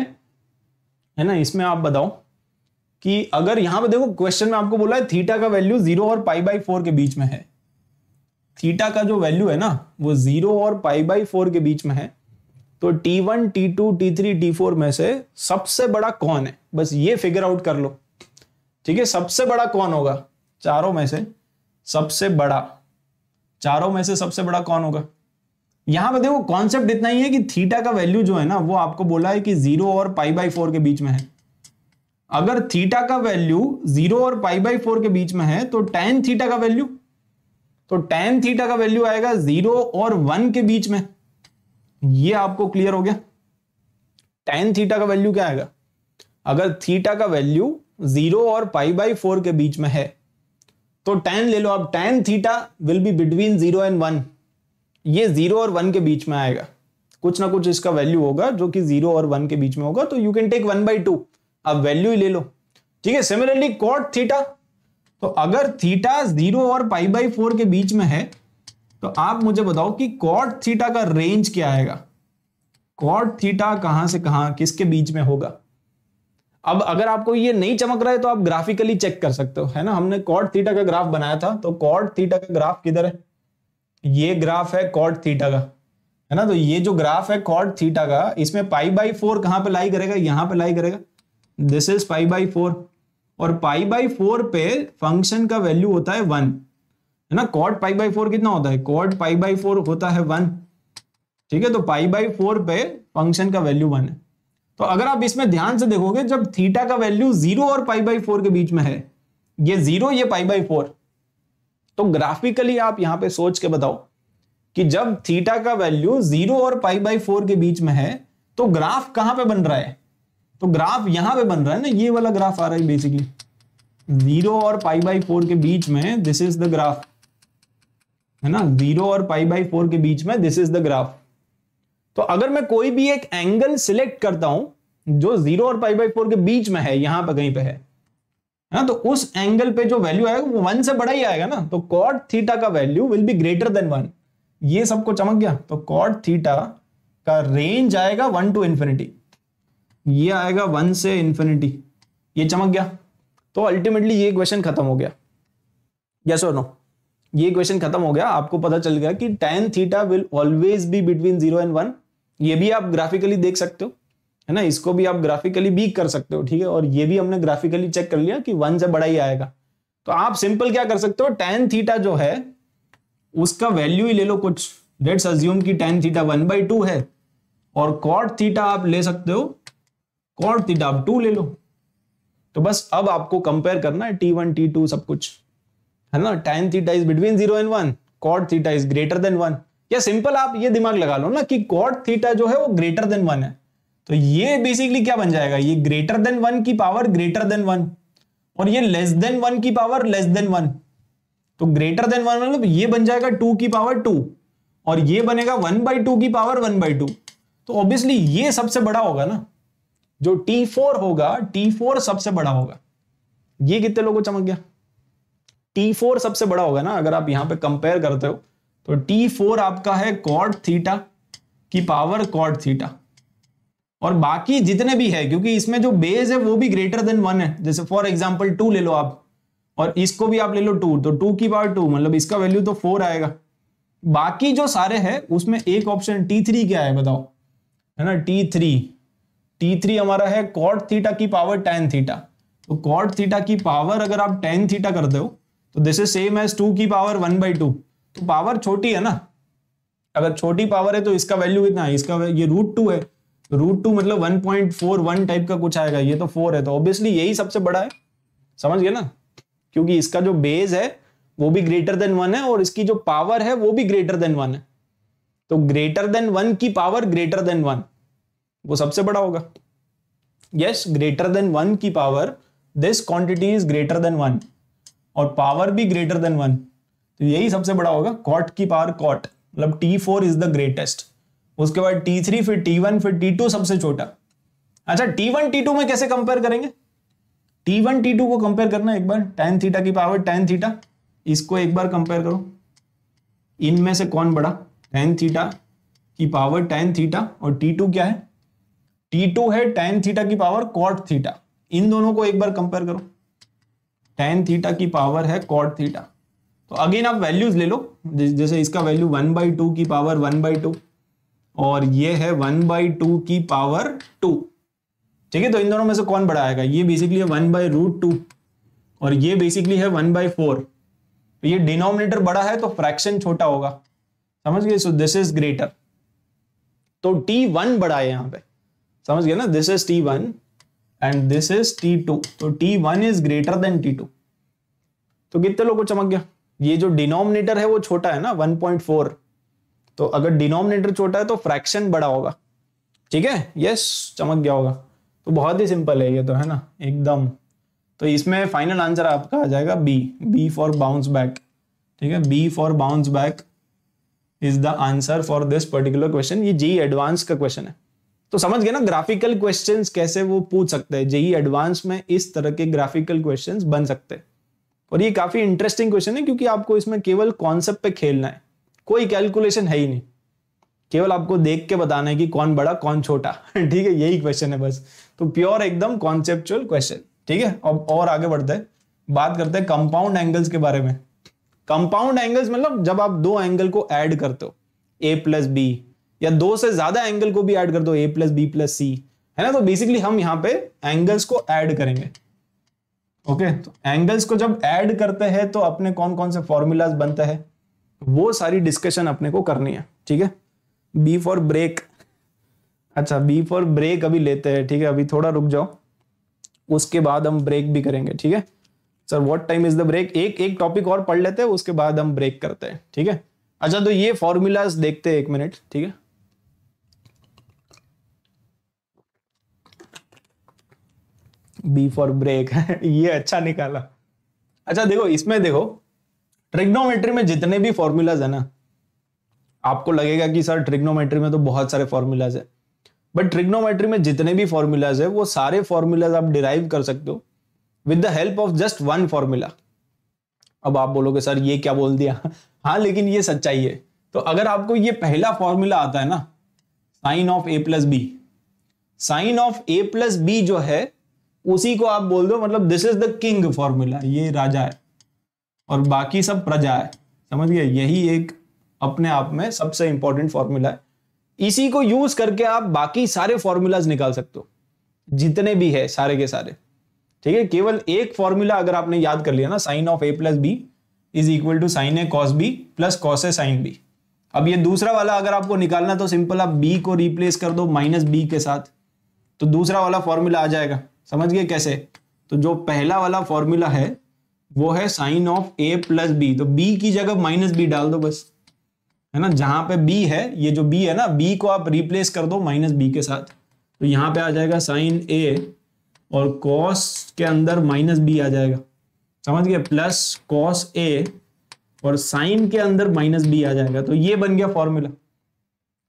है ना इसमें आप बताओ कि अगर यहां पे देखो क्वेश्चन में आपको बोला है थीटा का वैल्यू जीरो और पाई बाई फोर के बीच में है थीटा का जो वैल्यू है ना वो जीरो और पाई बाई फोर के बीच में है तो T one T two T three T four में से सबसे बड़ा कौन है बस ये फिगर आउट कर लो ठीक है सबसे बड़ा कौन होगा चारों में से सबसे बड़ा चारों में से सबसे बड़ा कौन होगा यहां पर देखो कॉन्सेप्ट इतना ही है कि थीटा का वैल्यू जो है ना वो आपको बोला है कि जीरो और पाई बाई फोर के बीच में है अगर थीटा का वैल्यू जीरो और पाई बाई फोर के बीच में है तो टेन थीटा का वैल्यू तो टेन थीटा का वैल्यू आएगा जीरो और वन के बीच में ये आपको क्लियर हो गया टेन थीटा का वैल्यू क्या आएगा अगर थीटा का वैल्यू जीरो और पाई बाई फोर के बीच में है तो टेन ले लो आप tan theta will be between zero and one ये जीरो और वन के बीच में आएगा कुछ ना कुछ इसका वैल्यू होगा जो कि जीरो और वन के बीच में होगा तो you can take one by two अब वैल्यू ही ले लो ठीक है सिमिलरली कॉट थीटा तो अगर थीटा जीरो और पाई बाई फोर के बीच में है तो आप मुझे बताओ कि कॉट थीटा का रेंज क्या आएगा कॉट थीटा कहां से कहां किसके बीच में होगा अब अगर आपको ये नहीं चमक रहा है तो आप ग्राफिकली चेक कर सकते हो है ना हमने कॉट थीटा का ग्राफ बनाया था तो कॉट थीटा का ग्राफ किधर है ये ग्राफ है कॉट थीटा का है ना तो ये जो ग्राफ है कॉट थीटा का इसमें पाई बाई फोर कहां पर लाई करेगा यहां पर लाई करेगा this is pi by four और पाई बाई फोर पे फंक्शन का वैल्यू होता है वन है ना कॉट पाई बाई फोर कितना होता है कॉट पाई बाई फोर होता है वन ठीक है तो पाई बाई फोर पे फंक्शन का वैल्यू वन है तो अगर आप इसमें ध्यान से देखोगे जब थीटा का वैल्यू जीरो और पाई बाई फोर के बीच में है ये जीरो ये पाई बाई फोर तो ग्राफिकली आप यहां पे सोच के बताओ कि जब थीटा का वैल्यू जीरो और पाई बाई फोर के बीच में है तो ग्राफ कहां पे बन रहा है तो ग्राफ यहां पे बन रहा है ना ये वाला ग्राफ आ रहा है बेसिकली जीरो और पाई बाई फोर के बीच में दिस इज द ग्राफ है ना जीरो और पाई बाई फोर के बीच में दिस इज द ग्राफ तो अगर मैं कोई भी एक एंगल सिलेक्ट करता हूं जो जीरो और पाई बाई फोर के बीच में है यहां पर कहीं पे है ना तो उस एंगल पे जो वैल्यू आएगा वो वन से बड़ा ही आएगा ना तो कॉट थीटा का value will be greater than one ये सबको चमक गया तो कॉट थीटा का रेंज आएगा वन टू इंफिनिटी ये आएगा वन से इन्फिनिटी ये चमक गया तो अल्टीमेटली ये क्वेश्चन खत्म हो गया यस और नो ये क्वेश्चन खत्म हो गया आपको पता चल गया कि tan theta will always be between zero and one ये भी आप ग्राफिकली देख सकते हो है ना इसको भी आप ग्राफिकली भी कर सकते हो ठीक है और ये भी हमने ग्राफिकली चेक कर लिया कि वन से बड़ा ही आएगा तो आप सिंपल क्या कर सकते हो टेन थीटा जो है उसका वैल्यू ही ले लो कुछ लेट्स अज्यूम की tan theta one by two है और कॉट थीटा आप ले सकते हो कॉट थीटा टू ले लो तो बस अब आपको कंपेयर करना है टी वन टी टू सब कुछ है ना tan theta is between zero and one cot theta is greater than one या सिंपल आप ये दिमाग लगा लो ना कि कॉट थीटा जो है वो ग्रेटर देन वन है तो ये बेसिकली क्या बन जाएगा ये ग्रेटर देन वन की पावर ग्रेटर देन वन और ये लेस देन वन की पावर लेस देन वन तो ग्रेटर देन वन मतलब ये बन जाएगा टू की पावर टू और ये बनेगा वन बाई टू की पावर वन बाई टू तो ऑब्वियसली ये सबसे बड़ा होगा ना जो टी फोर होगा टी फोर सबसे बड़ा होगा ये कितने लोगों को चमक गया टी फोर सबसे बड़ा होगा ना अगर आप यहां पे कंपेयर करते हो तो टी फोर आपका है कॉड थीटा की पावर कॉड थीटा और बाकी जितने भी है क्योंकि इसमें जो बेस है वो भी ग्रेटर देन वन है जैसे फॉर एग्जाम्पल टू ले लो आप और इसको भी आप ले लो टू तो टू की पावर टू मतलब इसका वैल्यू तो फोर आएगा बाकी जो सारे है उसमें एक ऑप्शन टी थ्री क्या है बताओ है ना टी थ्री टी थ्री हमारा है कॉट थीटा की पावर टेन थीटा तो कॉट थीटा की पावर अगर आप टेन थीटा करते हो तो this is same as two की पावर वन बाई टू तो पावर छोटी है ना अगर छोटी पावर है तो इसका वैल्यू कितना है इसका ये रूट टू है रूट तो टू मतलब one point four one type का कुछ आएगा ये तो फोर है तो ऑब्वियसली यही सबसे बड़ा है समझ गए ना क्योंकि इसका जो बेस है वो भी ग्रेटर देन वन है और इसकी जो पावर है वो भी ग्रेटर देन वन है तो ग्रेटर देन वन की पावर ग्रेटर देन वन वो सबसे बड़ा होगा यस ग्रेटर देन वन की power this quantity is greater than one और पावर भी ग्रेटर देन वन तो यही सबसे बड़ा होगा कॉट की पावर कॉट मतलब T four is the greatest उसके बाद टी थ्री फिर टी वन फिर टी टू सबसे छोटा अच्छा टी वन टी टू में कैसे कंपेयर करेंगे टी वन टी टू को कंपेयर करना एक बार टेन थीटा की पावर टेन थीटा इसको एक बार कंपेयर करो इनमें से कौन बड़ा टेन थीटा की पावर टेन थीटा और टी टू क्या है टी टू है टेन थीटा की पावर कॉट थीटा इन दोनों को एक बार कंपेयर करो टेन थीटा की पावर है कॉट थीटा तो अगेन आप वैल्यूज ले लो जैसे इसका वैल्यू वन बाई टू की पावर वन बाई टू और ये है वन बाई टू की पावर टू ठीक है तो इन दोनों में से कौन बड़ा आएगा ये बेसिकली है वन बाई रूट टू और ये बेसिकली है वन बाई फोर तो ये डिनोमिनेटर बड़ा है तो फ्रैक्शन छोटा होगा समझ गए सो दिस इज ग्रेटर तो टी वन बड़ा है यहां पर समझ गया ना this is T one and this is T two तो T one is greater than T two तो कितने लोगों को चमक गया ये जो डिनोमिनेटर है वो छोटा है ना 1.4 तो अगर डिनोमिनेटर छोटा है तो फ्रैक्शन बड़ा होगा ठीक है यस चमक गया होगा तो बहुत ही सिंपल है ये तो है ना एकदम तो इसमें फाइनल आंसर आपका आ जाएगा B B for bounce back ठीक है B for bounce back is the answer for this particular question ये जी एडवांस का क्वेश्चन है तो समझ गए ना ग्राफिकल क्वेश्चंस कैसे वो पूछ सकते हैं जेई एडवांस में इस तरह के ग्राफिकल क्वेश्चंस बन सकते हैं और ये काफी इंटरेस्टिंग क्वेश्चन है क्योंकि आपको इसमें केवल कॉन्सेप्ट पे खेलना है कोई कैलकुलेशन है ही नहीं केवल आपको देख के बताना है कि कौन बड़ा कौन छोटा ठीक है यही क्वेश्चन है बस तो प्योर एकदम कॉन्सेप्चुअल क्वेश्चन ठीक है अब और आगे बढ़ते हैं बात करते हैं कंपाउंड एंगल्स के बारे में कंपाउंड एंगल्स मतलब जब आप दो एंगल को एड करते हो ए प्लस बी या दो से ज्यादा एंगल को भी ऐड कर दो A plus B plus C है ना तो बेसिकली हम यहाँ पे एंगल्स को ऐड करेंगे ओके तो एंगल्स को जब ऐड करते हैं तो अपने कौन कौन से फॉर्मूलाज बनते हैं वो सारी डिस्कशन अपने को करनी है ठीक है बी फॉर ब्रेक अच्छा बी फॉर ब्रेक अभी लेते हैं ठीक है अभी थोड़ा रुक जाओ उसके बाद हम ब्रेक भी करेंगे ठीक है sir what time is the break एक एक टॉपिक और पढ़ लेते हैं उसके बाद हम ब्रेक करते हैं ठीक है अच्छा तो ये फॉर्मूलाज देखते हैं एक मिनट ठीक है बी फॉर ब्रेक ये अच्छा निकाला अच्छा देखो इसमें देखो ट्रिग्नोमेट्री में जितने भी फॉर्मूलाज है ना आपको लगेगा कि सर ट्रिग्नोमेट्री में तो बहुत सारे फॉर्मूलाज है बट ट्रिग्नोमेट्री में जितने भी फॉर्मूलाज है वो सारे फॉर्मूलाज आप डिराइव कर सकते हो with the help of just one formula अब आप बोलोगे सर ये क्या बोल दिया हाँ लेकिन ये सच्चाई है तो अगर आपको ये पहला फॉर्मूला आता है ना sine of A plus B sine of A plus B जो है उसी को आप बोल दो मतलब this is the king formula ये राजा है और बाकी सब प्रजा है समझ गए यही एक अपने आप में सबसे इंपॉर्टेंट फॉर्मूला है इसी को यूज करके आप बाकी सारे फॉर्मूलाज निकाल सकते हो जितने भी है सारे के सारे ठीक है केवल एक फॉर्मूला अगर आपने याद कर लिया ना sine of A plus B is equal to sine A cos B plus cos A sine B अब ये दूसरा वाला अगर आपको निकालना तो सिंपल आप बी को रिप्लेस कर दो माइनस बी के साथ तो दूसरा वाला फॉर्मूला आ जाएगा समझ गए कैसे तो जो पहला वाला फॉर्मूला है वो है sine of A plus B तो बी की जगह माइनस बी डाल दो बस है ना जहां पे बी है ये जो बी है ना बी को आप रिप्लेस कर दो माइनस बी के साथ तो यहां पे आ जाएगा साइन ए और कॉस के अंदर माइनस बी आ जाएगा समझ गए प्लस कॉस ए और साइन के अंदर माइनस बी आ जाएगा तो ये बन गया फॉर्मूला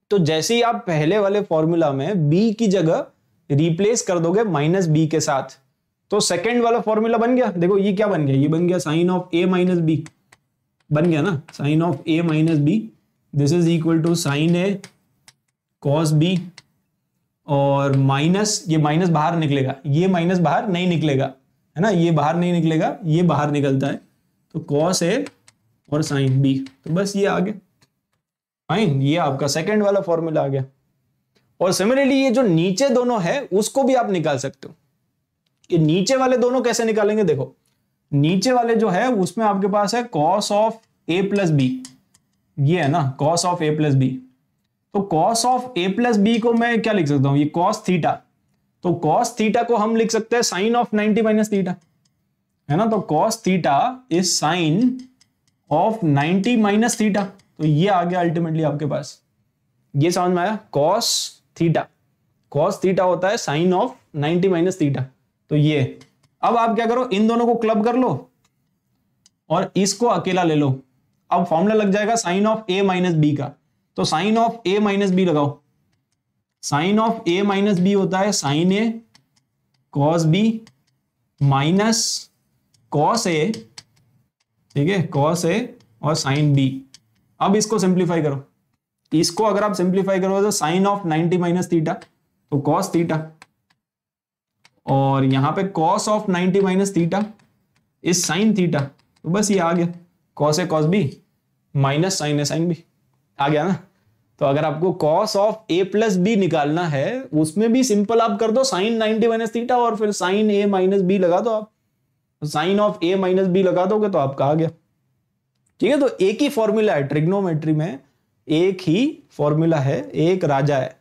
तो जैसे ही आप पहले वाले फॉर्मूला में बी की जगह रिप्लेस कर दोगे माइनस बी के साथ तो सेकेंड वाला फॉर्मूला बन गया देखो ये क्या बन गया ये बन गया sine of A minus B बन गया ना sine of A minus B this is equal to sine A cos B और माइनस ये माइनस बाहर निकलेगा ये माइनस बाहर नहीं निकलेगा है ना ये बाहर नहीं निकलेगा ये बाहर निकलता है तो कॉस ए और साइन बी तो बस ये आ गया फाइन ये आपका सेकेंड वाला फॉर्मूला आ गया और सिमिलरली ये जो नीचे दोनों है उसको भी आप निकाल सकते हो ये नीचे वाले दोनों कैसे निकालेंगे देखो नीचे वाले जो है उसमें आपके पास है cos of A plus B ये है ना cos of A plus B तो cos of A plus B को मैं क्या लिख सकता हूं ये कॉस थीटा तो कॉस थीटा को हम लिख सकते हैं sine of ninety minus theta है ना तो cos theta is sine of ninety minus theta तो ये आ गया अल्टीमेटली आपके पास ये समझ में आया कॉस थीटा कॉस थीटा होता है साइन ऑफ 90 माइनस थीटा तो ये अब आप क्या करो इन दोनों को क्लब कर लो और इसको अकेला ले लो अब फॉर्मूला लग जाएगा sine of A minus B का तो sine of A minus B लगाओ sine of A minus B होता है sine A cos B minus cos A ठीक है कॉस ए और साइन बी अब इसको सिंप्लीफाई करो इसको अगर आप सिंप्लीफाई करोगे तो साइन ऑफ 90 माइनस थीटा तो कॉस थीटा और यहां पे cos of 90 minus theta is sine theta तो बस ये आ गया कॉस ए कॉस बी माइनस साइन ए साइन बी आ गया ना तो अगर आपको cos of A plus B निकालना है उसमें भी सिंपल आप कर दो साइन 90 माइनस थीटा और फिर साइन ए माइनस बी लगा दो आप तो sine of A minus B लगा दोगे तो आपका आ गया ठीक है तो एक ही फॉर्मूला है ट्रिग्नोमेट्री में एक ही फॉर्मूला है एक राजा है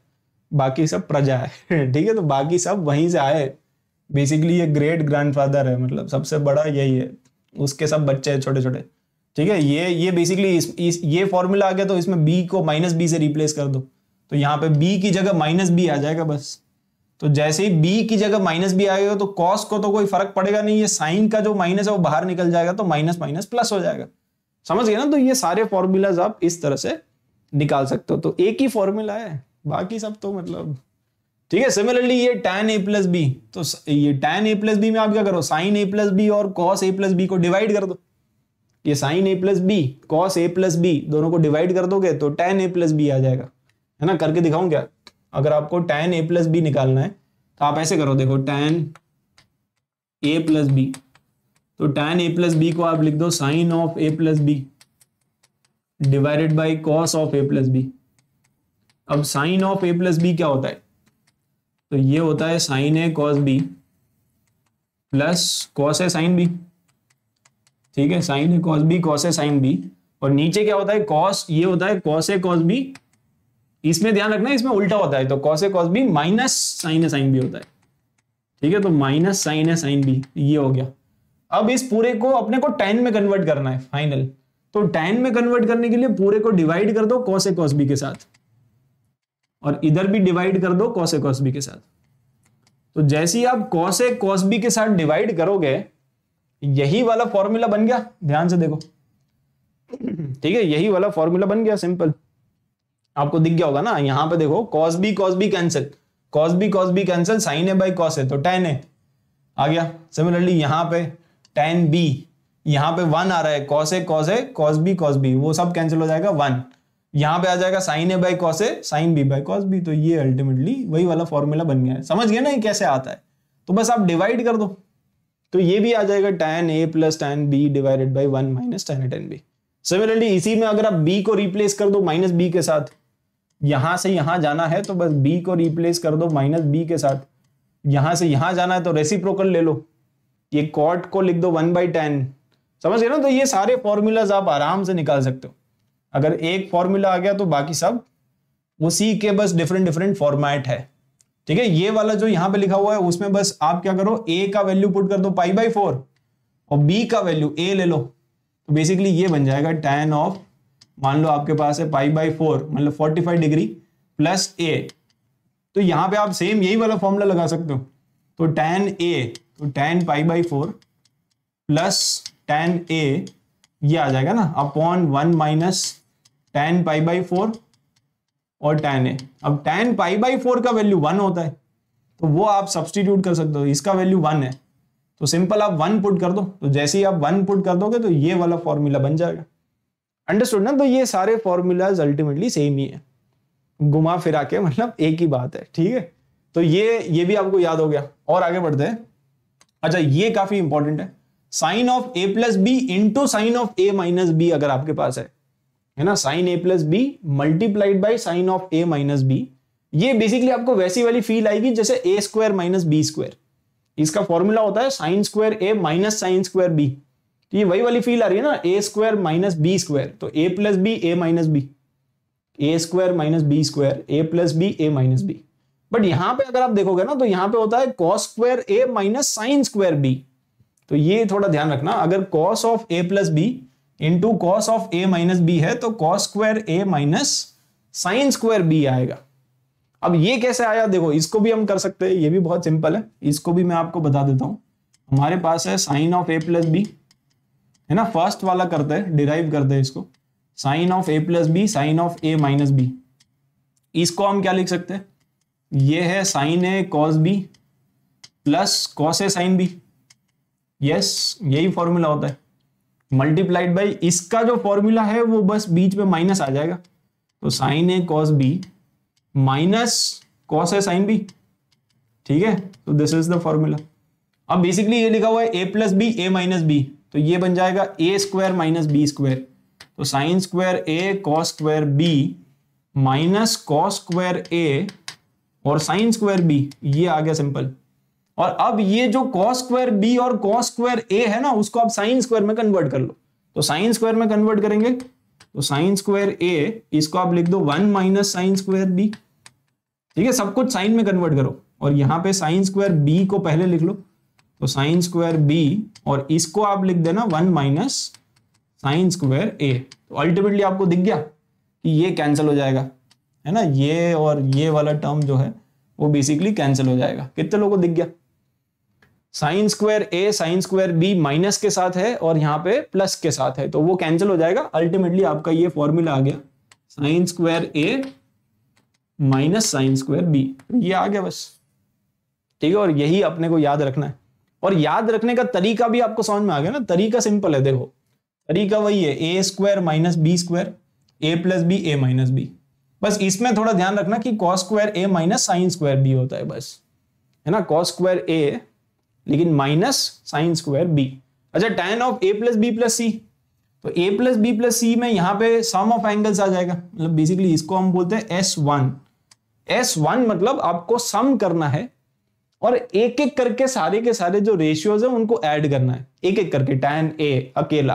बाकी सब प्रजा है ठीक है तो बाकी सब वहीं से आए बेसिकली ये ग्रेट ग्रैंडफादर है मतलब सबसे बड़ा यही है उसके सब बच्चे हैं छोटे छोटे ठीक है ये ये बेसिकली इस, इस ये फॉर्मूला आ गया तो इसमें बी को माइनस बी से रिप्लेस कर दो तो यहाँ पे बी की जगह माइनस बी आ जाएगा बस तो जैसे ही बी की जगह माइनस बी आएगा तो कॉस को तो कोई फर्क पड़ेगा नहीं ये साइन का जो माइनस है वो बाहर निकल जाएगा तो माइनस माइनस प्लस हो जाएगा समझ गए ना तो ये सारे फॉर्मूलाज आप इस तरह से निकाल सकते हो तो एक ही फॉर्मूला है बाकी सब तो मतलब ठीक है सिमिलरली ये टेन ए प्लस बी तो ये टेन ए प्लस बी में आप क्या करो साइन ए प्लस बी और कॉस ए प्लस बी को डिवाइड कर दो ये sine A plus B cos A plus B दोनों को डिवाइड कर दोगे तो टेन ए प्लस बी आ जाएगा है ना करके दिखाऊं क्या अगर आपको टेन ए प्लस बी निकालना है तो आप ऐसे करो देखो टेन ए प्लस बी तो टेन ए प्लस बी को आप लिख दो sine of A plus B divided by cos of A plus B अब sine of A plus B क्या होता है तो ये होता है sine A cos B plus cos A sine B ठीक है sine A cos B cos A sine B और नीचे क्या होता है कॉस ये होता है कॉस ए कॉस बी इसमें ध्यान रखना इसमें उल्टा होता है तो कॉस ए कॉस बी माइनस साइन ए साइन बी होता है ठीक है तो माइनस साइन ए साइन बी ये हो गया अब इस पूरे को अपने को टेन में कन्वर्ट करना है फाइनल तो टेन में कन्वर्ट करने के लिए पूरे को डिवाइड कर दो कॉस ए कॉस बी के साथ और इधर भी डिवाइड कर दो कॉस ए कॉस बी के साथ तो जैसे ही आप कॉस ए कॉस बी के साथ डिवाइड करोगे यही वाला फॉर्मूला बन गया ध्यान से देखो ठीक है यही वाला फॉर्मूला बन गया सिंपल आपको दिख गया होगा ना यहां पे देखो cos B cos B cancel cos B cos B cancel sine है बाई कॉस है तो टेन है आ गया सिमिलरली यहां पे टेन बी यहां पे वन आ रहा है कॉस ए कॉस ए कॉस बी कॉस बी वो सब कैंसिल हो जाएगा वन यहां पे आ जाएगा sine A by cos A sine B by cos B तो ये अल्टीमेटली वही वाला फॉर्मूला बन गया है समझ गया ना ये कैसे आता है तो बस आप डिवाइड कर दो तो ये भी आ जाएगा tan A plus tan B divided by one minus tan A tan B similarly इसी में अगर आप बी को रिप्लेस कर दो माइनस बी के साथ यहां से यहां जाना है तो बस बी को रिप्लेस कर दो माइनस बी के साथ यहां से यहां जाना है तो रेसिप्रोकल ले लो ये कॉट को लिख दो वन बाई टेन समझ गए ना तो ये सारे फॉर्मूलाज आप आराम से निकाल सकते हो अगर एक फॉर्मूला आ गया तो बाकी सब उसी के बस डिफरेंट डिफरेंट फॉर्मेट है ठीक है ये वाला जो यहां पे लिखा हुआ है उसमें बस आप क्या करो ए का वैल्यू पुट कर दो पाई बाई फोर और बी का वैल्यू ए ले लो तो बेसिकली ये बन जाएगा टेन ऑफ मान लो आपके पास है पाई बाई फोर मतलब forty five degree plus A तो यहां पे आप सेम यही वाला फॉर्मूला लगा सकते हो तो टेन ए तो tan pi by four plus tan A ये आ जाएगा ना upon one minus tan pi by four और टेन ए अब टेन पाई बाई फोर का वैल्यू वन होता है तो वो आप सब्सटीट्यूट कर सकते हो इसका वैल्यू वन है तो सिंपल आप वन पुट कर दो तो जैसे ही आप वन पुट कर दोगे तो ये वाला फॉर्मूला बन जाएगा अंडरस्टूड ना तो ये सारे फॉर्मूलाज अल्टीमेटली सेम ही है घुमा फिरा के मतलब एक ही बात है ठीक है तो ये ये भी आपको याद हो गया और आगे बढ़ते हैं अच्छा ये काफी इंपॉर्टेंट है sine of A plus B into sine of A minus B अगर आपके पास है है ना sine A plus B multiplied by sine of A minus B ये बेसिकली आपको वैसी वाली फील आएगी जैसे A square minus B square इसका फॉर्मूला होता है साइन स्क्वायर ए माइनस साइन स्क्वायर बी तो ये वही वाली फील आ रही है ना A square minus B square तो A plus B A minus B A square minus B square A plus B A minus B but यहां पे अगर आप देखोगे ना तो यहां पे होता है कॉस स्क्वायर ए माइनस साइन स्क्वायर बी तो ये थोड़ा ध्यान रखना अगर cos of A plus B into cos of A minus B है तो कॉस स्क्वायर ए माइनस साइन स्क्वायर बी आएगा अब ये कैसे आया देखो इसको भी हम कर सकते हैं ये भी बहुत सिंपल है इसको भी मैं आपको बता देता हूं हमारे पास है sine of A plus B है ना फर्स्ट वाला करते हैं डिराइव करते हैं इसको sine of A plus B sine of A minus B इसको हम क्या लिख सकते हैं ये है sine A cos B plus cos A sine B yes यही फॉर्मूला होता है मल्टीप्लाइड बाई इसका जो फॉर्मूला है वो बस बीच में माइनस आ जाएगा तो sine A cos B minus cos A sine B ठीक है तो दिस इज द फॉर्मूला अब बेसिकली ये लिखा हुआ है A plus B A minus B तो ये बन जाएगा A square minus B square तो sine square A cos square B minus cos square A और साइन स्क्वायर बी ये आ गया सिंपल और अब ये जो कॉस स्क्वायर बी और कॉस स्क्वायर ए है ना उसको आप साइन स्क्वायर में कन्वर्ट कर लो तो साइन स्क्वायर में कन्वर्ट करेंगे तो साइन स्क्वायर ए इसको आप लिख दो one minus sine square B ठीक है सब कुछ साइन में कन्वर्ट करो और यहां पे साइन स्क्वायर बी को पहले लिख लो तो साइन स्क्वायर बी और इसको आप लिख देना one minus sine square A तो अल्टीमेटली आपको दिख गया कि ये कैंसिल हो जाएगा है ना ये और ये वाला टर्म जो है वो बेसिकली कैंसिल हो जाएगा कितने लोगों को दिख गया sine square A sine square B minus के साथ है और यहाँ पे प्लस के साथ है तो वो कैंसिल हो जाएगा अल्टीमेटली आपका ये फॉर्मूला आ गया साइन स्क्वायर ए माइनस साइन स्क्वायर बी तो ये आ गया बस ठीक है और यही अपने को याद रखना है और याद रखने का तरीका भी आपको समझ में आ गया ना तरीका सिंपल है देखो तरीका वही है ए square minus B square A plus B A minus B बस इसमें थोड़ा ध्यान रखना कि कॉस स्क्वायर ए माइनस साइन स्क्वायर बी होता है बस है ना कॉस स्क्वायर ए लेकिन माइनस साइन स्क्वायर बी अच्छा tan of A plus B plus C तो A plus B plus C में यहां पे सम ऑफ एंगल्स आ जाएगा मतलब बेसिकली इसको हम बोलते हैं एस वन एस वन मतलब आपको सम करना है और एक एक करके सारे के सारे जो रेशियोज है उनको ऐड करना है एक एक करके टेन ए अकेला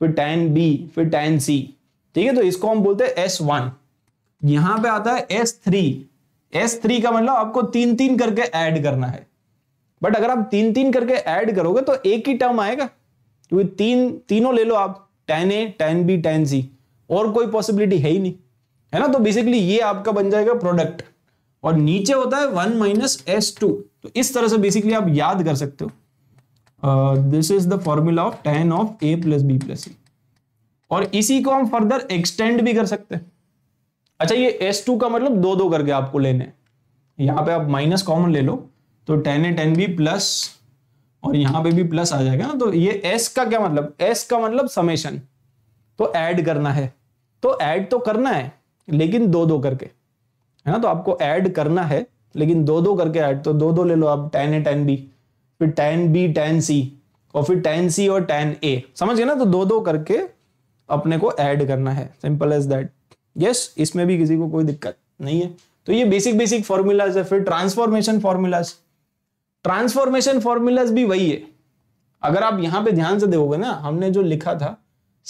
फिर टेन बी फिर टेन सी ठीक है तो इसको हम बोलते हैं एस वन यहां पे आता है एस थ्री एस थ्री का मतलब आपको तीन तीन करके ऐड करना है बट अगर आप तीन तीन करके ऐड करोगे तो एक ही टर्म आएगा क्योंकि तीन तीनों ले लो आप tan A tan B tan C और कोई पॉसिबिलिटी है ही नहीं है ना तो बेसिकली ये आपका बन जाएगा प्रोडक्ट और नीचे होता है वन माइनस एस टू तो इस तरह से बेसिकली आप याद कर सकते हो this is the formula of tan of A plus B plus C और इसी को हम फर्दर एक्सटेंड भी कर सकते हैं अच्छा ये एस टू का मतलब दो दो करके आपको लेने हैं यहाँ पे आप माइनस कॉमन ले लो तो tan A tan B plus और यहां पे भी प्लस आ जाएगा ना तो ये एस का क्या मतलब एस का मतलब समेशन तो ऐड करना है तो ऐड तो करना है लेकिन दो दो करके है ना तो आपको ऐड करना है लेकिन दो दो करके ऐड तो दो दो ले लो आप टेन ए टेन बी फिर टेन बी टेन सी और फिर टेन सी और टेन ए समझ गए ना तो दो दो करके अपने को ऐड करना है सिंपल एज दैट यस इसमें भी किसी को कोई दिक्कत नहीं है तो ये बेसिक बेसिक फॉर्मूलाज है फिर ट्रांसफॉर्मेशन फॉर्मूलाज ट्रांसफॉर्मेशन फॉर्मूलाज भी वही है अगर आप यहां पे ध्यान से देखोगे ना हमने जो लिखा था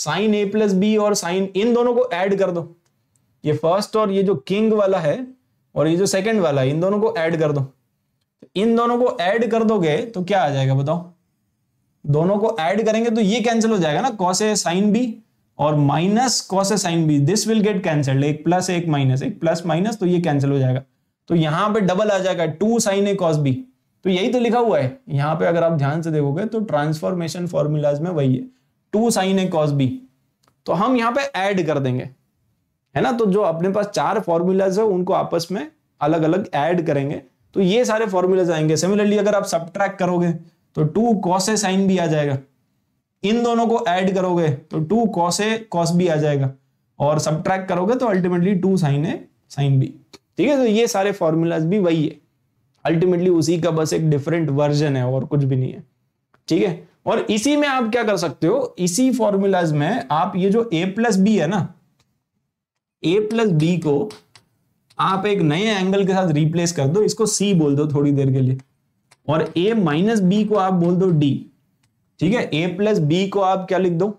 साइन ए प्लस बी और साइन इन दोनों को ऐड कर दो ये फर्स्ट और ये जो किंग वाला है और ये जो सेकंड वाला है इन दोनों को ऐड कर दो इन दोनों को ऐड कर दोगे तो क्या आ जाएगा बताओ दोनों को ऐड करेंगे तो ये कैंसिल हो जाएगा ना कॉस ए साइन बी और minus cos A sine B this will get cancelled एक प्लस एक माइनस एक प्लस माइनस तो ये कैंसिल हो जाएगा तो यहां पे डबल आ जाएगा टू साइन ए कॉस बी तो यही तो लिखा हुआ है यहाँ पे अगर आप ध्यान से देखोगे तो ट्रांसफॉर्मेशन फॉर्मूलाज में वही है टू साइन ए कॉस बी तो हम यहाँ पे ऐड कर देंगे है ना तो जो अपने पास चार फॉर्मूलाज है उनको आपस में अलग अलग ऐड करेंगे तो ये सारे फॉर्मूलाज आएंगे सिमिलरली अगर आप सब करोगे तो टू कॉस ए साइन भी आ जाएगा इन दोनों को ऐड करोगे तो टू कॉस ए कॉस बी आ जाएगा और सब करोगे तो अल्टीमेटली टू साइन ए साइन बी ठीक है तो ये सारे फॉर्मूलाज भी वही है अल्टीमेटली उसी का बस एक डिफरेंट वर्जन है और कुछ भी नहीं है ठीक है और इसी में आप क्या कर सकते हो इसी फॉर्मूलाज में आप ये जो ए प्लस बी है ना ए प्लस बी को आप एक नए एंगल के साथ रिप्लेस कर दो इसको सी बोल दो थोड़ी देर के लिए और ए माइनस बी को आप बोल दो डी ठीक है ए प्लस बी को आप क्या लिख दो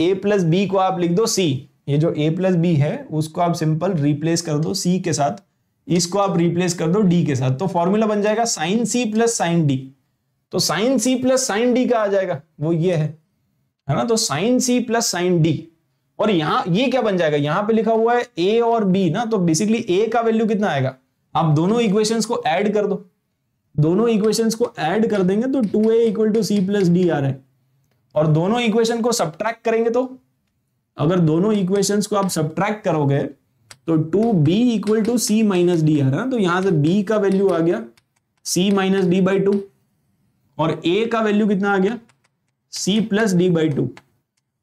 ए प्लस बी को आप लिख दो सी ये जो ए प्लस बी है उसको आप सिंपल रिप्लेस कर दो सी के साथ इसको आप रिप्लेस कर दो डी के साथ तो फॉर्मूला बन जाएगा sine C plus sine D तो sine C plus sine D का आ जाएगा वो ये है है ना तो sine C plus sine D और यहां ये क्या बन जाएगा यहां पे लिखा हुआ है ए और बी ना तो बेसिकली ए का वैल्यू कितना आएगा आप दोनों इक्वेशन को एड कर दो दोनों इक्वेशन को एड कर देंगे तो two A equal to C plus D आ रहा है और दोनों इक्वेशन को सब्ट्रैक्ट करेंगे तो अगर दोनों इक्वेशंस को आप सब्ट्रैक्ट करोगे तो two B equal to C minus D आ रहा है तो यहां से बी का वैल्यू आ गया C minus D by two और ए का वैल्यू कितना आ गया C plus D by two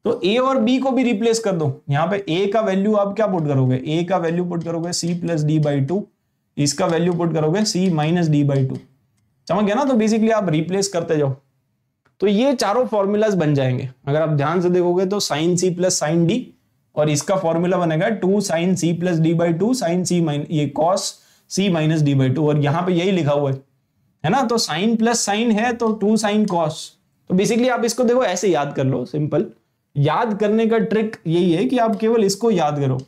तो ए और बी को भी रिप्लेस कर दो यहां पे ए का वैल्यू आप क्या पुट करोगे ए का वैल्यू पुट करोगे C plus D by two इसका वैल्यू पुट करोगे C minus D by two समझ गया ना तो बेसिकली आप रिप्लेस करते जाओ तो ये चारों फॉर्मूलाज बन जाएंगे अगर आप ध्यान से देखोगे तो sine C plus sine D और इसका फॉर्मूला बनेगा two sine C plus D by two sine C ये cos C minus D by two और यहाँ पे यही लिखा हुआ है है ना तो साइन प्लस साइन है तो टू साइन कॉस तो बेसिकली आप इसको देखो ऐसे याद कर लो सिंपल याद करने का ट्रिक यही है कि आप केवल इसको याद करो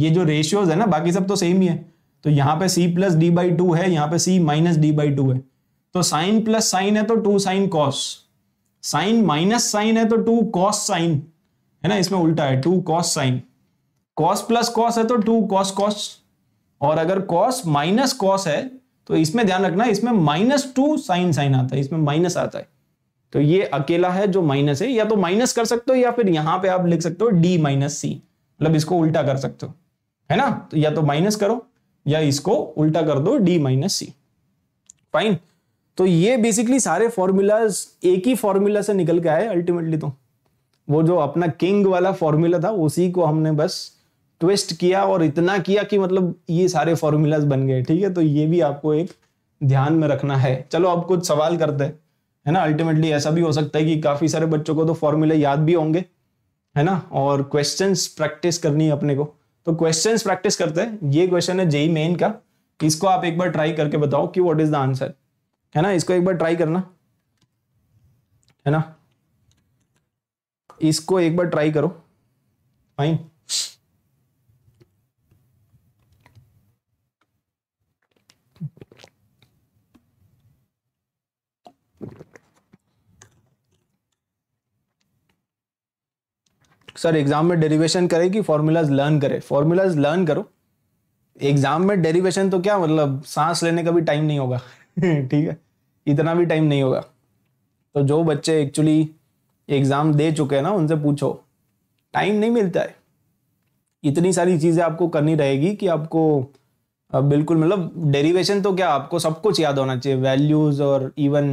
ये जो रेशियोज है ना बाकी सब तो सेम ही है तो यहाँ पे C plus D by two है यहाँ पे C minus D by two है तो साइन प्लस साइन है तो two sine cos sine minus sine है तो टू कॉस साइन है ना इसमें उल्टा है two cos sine cos plus cos है तो टू कॉस कॉस और अगर कॉस माइनस कॉस है तो इसमें ध्यान रखना इसमें माइनस टू साइन साइन आता है इसमें माइनस आता है तो ये अकेला है जो माइनस है या तो माइनस कर सकते हो या फिर यहां पे आप लिख सकते हो डी माइनस सी मतलब इसको उल्टा कर सकते हो है ना तो या तो माइनस करो या इसको उल्टा कर दो डी माइनस सी फाइन तो ये बेसिकली सारे फॉर्मूलाज एक ही फॉर्मूला से निकल के आए अल्टीमेटली तो वो जो अपना किंग वाला फॉर्मूला था उसी को हमने बस ट्विस्ट किया और इतना किया कि मतलब ये सारे फॉर्मूलाज बन गए ठीक है तो ये भी आपको एक ध्यान में रखना है चलो आप कुछ सवाल करते हैं है ना अल्टीमेटली ऐसा भी हो सकता है कि काफी सारे बच्चों को तो फॉर्मूले याद भी होंगे है ना और क्वेश्चन प्रैक्टिस करनी है अपने को तो क्वेश्चन प्रैक्टिस करते हैं ये क्वेश्चन है जेई मेन e e का इसको आप एक बार ट्राई करके बताओ कि वॉट इज द आंसर है ना इसको एक बार ट्राई करना है ना इसको एक बार ट्राई करो फाइन सर एग्जाम में डेरिवेशन करें कि फॉर्मूलाज लर्न करें फॉर्मूलाज लर्न करो एग्जाम में डेरिवेशन तो क्या मतलब सांस लेने का भी टाइम नहीं होगा ठीक है इतना भी टाइम नहीं होगा तो जो बच्चे एक्चुअली एग्ज़ाम दे चुके हैं ना उनसे पूछो टाइम नहीं मिलता है इतनी सारी चीज़ें आपको करनी रहेगी कि आपको बिल्कुल मतलब डेरिवेशन तो क्या आपको सब कुछ याद होना चाहिए वैल्यूज़ और इवन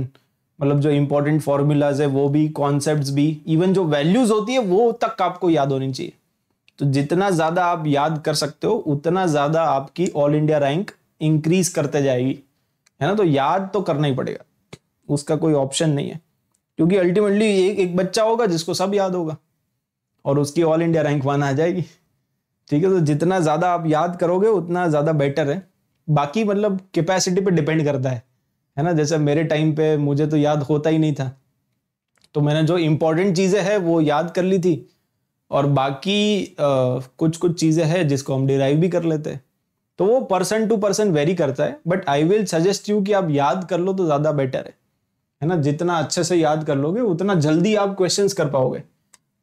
मतलब जो इम्पोर्टेंट फॉर्मूलाज है वो भी कॉन्सेप्ट भी इवन जो वैल्यूज़ होती है वो तक आपको याद होनी चाहिए तो जितना ज़्यादा आप याद कर सकते हो उतना ज़्यादा आपकी ऑल इंडिया रैंक इंक्रीज करते जाएगी है ना तो याद तो करना ही पड़ेगा उसका कोई ऑप्शन नहीं है क्योंकि अल्टीमेटली एक एक बच्चा होगा जिसको सब याद होगा और उसकी ऑल इंडिया रैंक वन आ जाएगी ठीक है तो जितना ज़्यादा आप याद करोगे उतना ज़्यादा बेटर है बाकी मतलब कैपेसिटी पे डिपेंड करता है है ना जैसे मेरे टाइम पे मुझे तो याद होता ही नहीं था तो मैंने जो इम्पोर्टेंट चीज़ें हैं वो याद कर ली थी और बाकी आ, कुछ कुछ चीज़ें हैं जिसको हम डिराइव भी कर लेते हैं तो वो पर्सन टू पर्सन वेरी करता है but I will suggest you कि आप याद कर लो तो ज़्यादा बेटर है है ना जितना अच्छे से याद कर लोगे उतना जल्दी आप क्वेश्चन कर पाओगे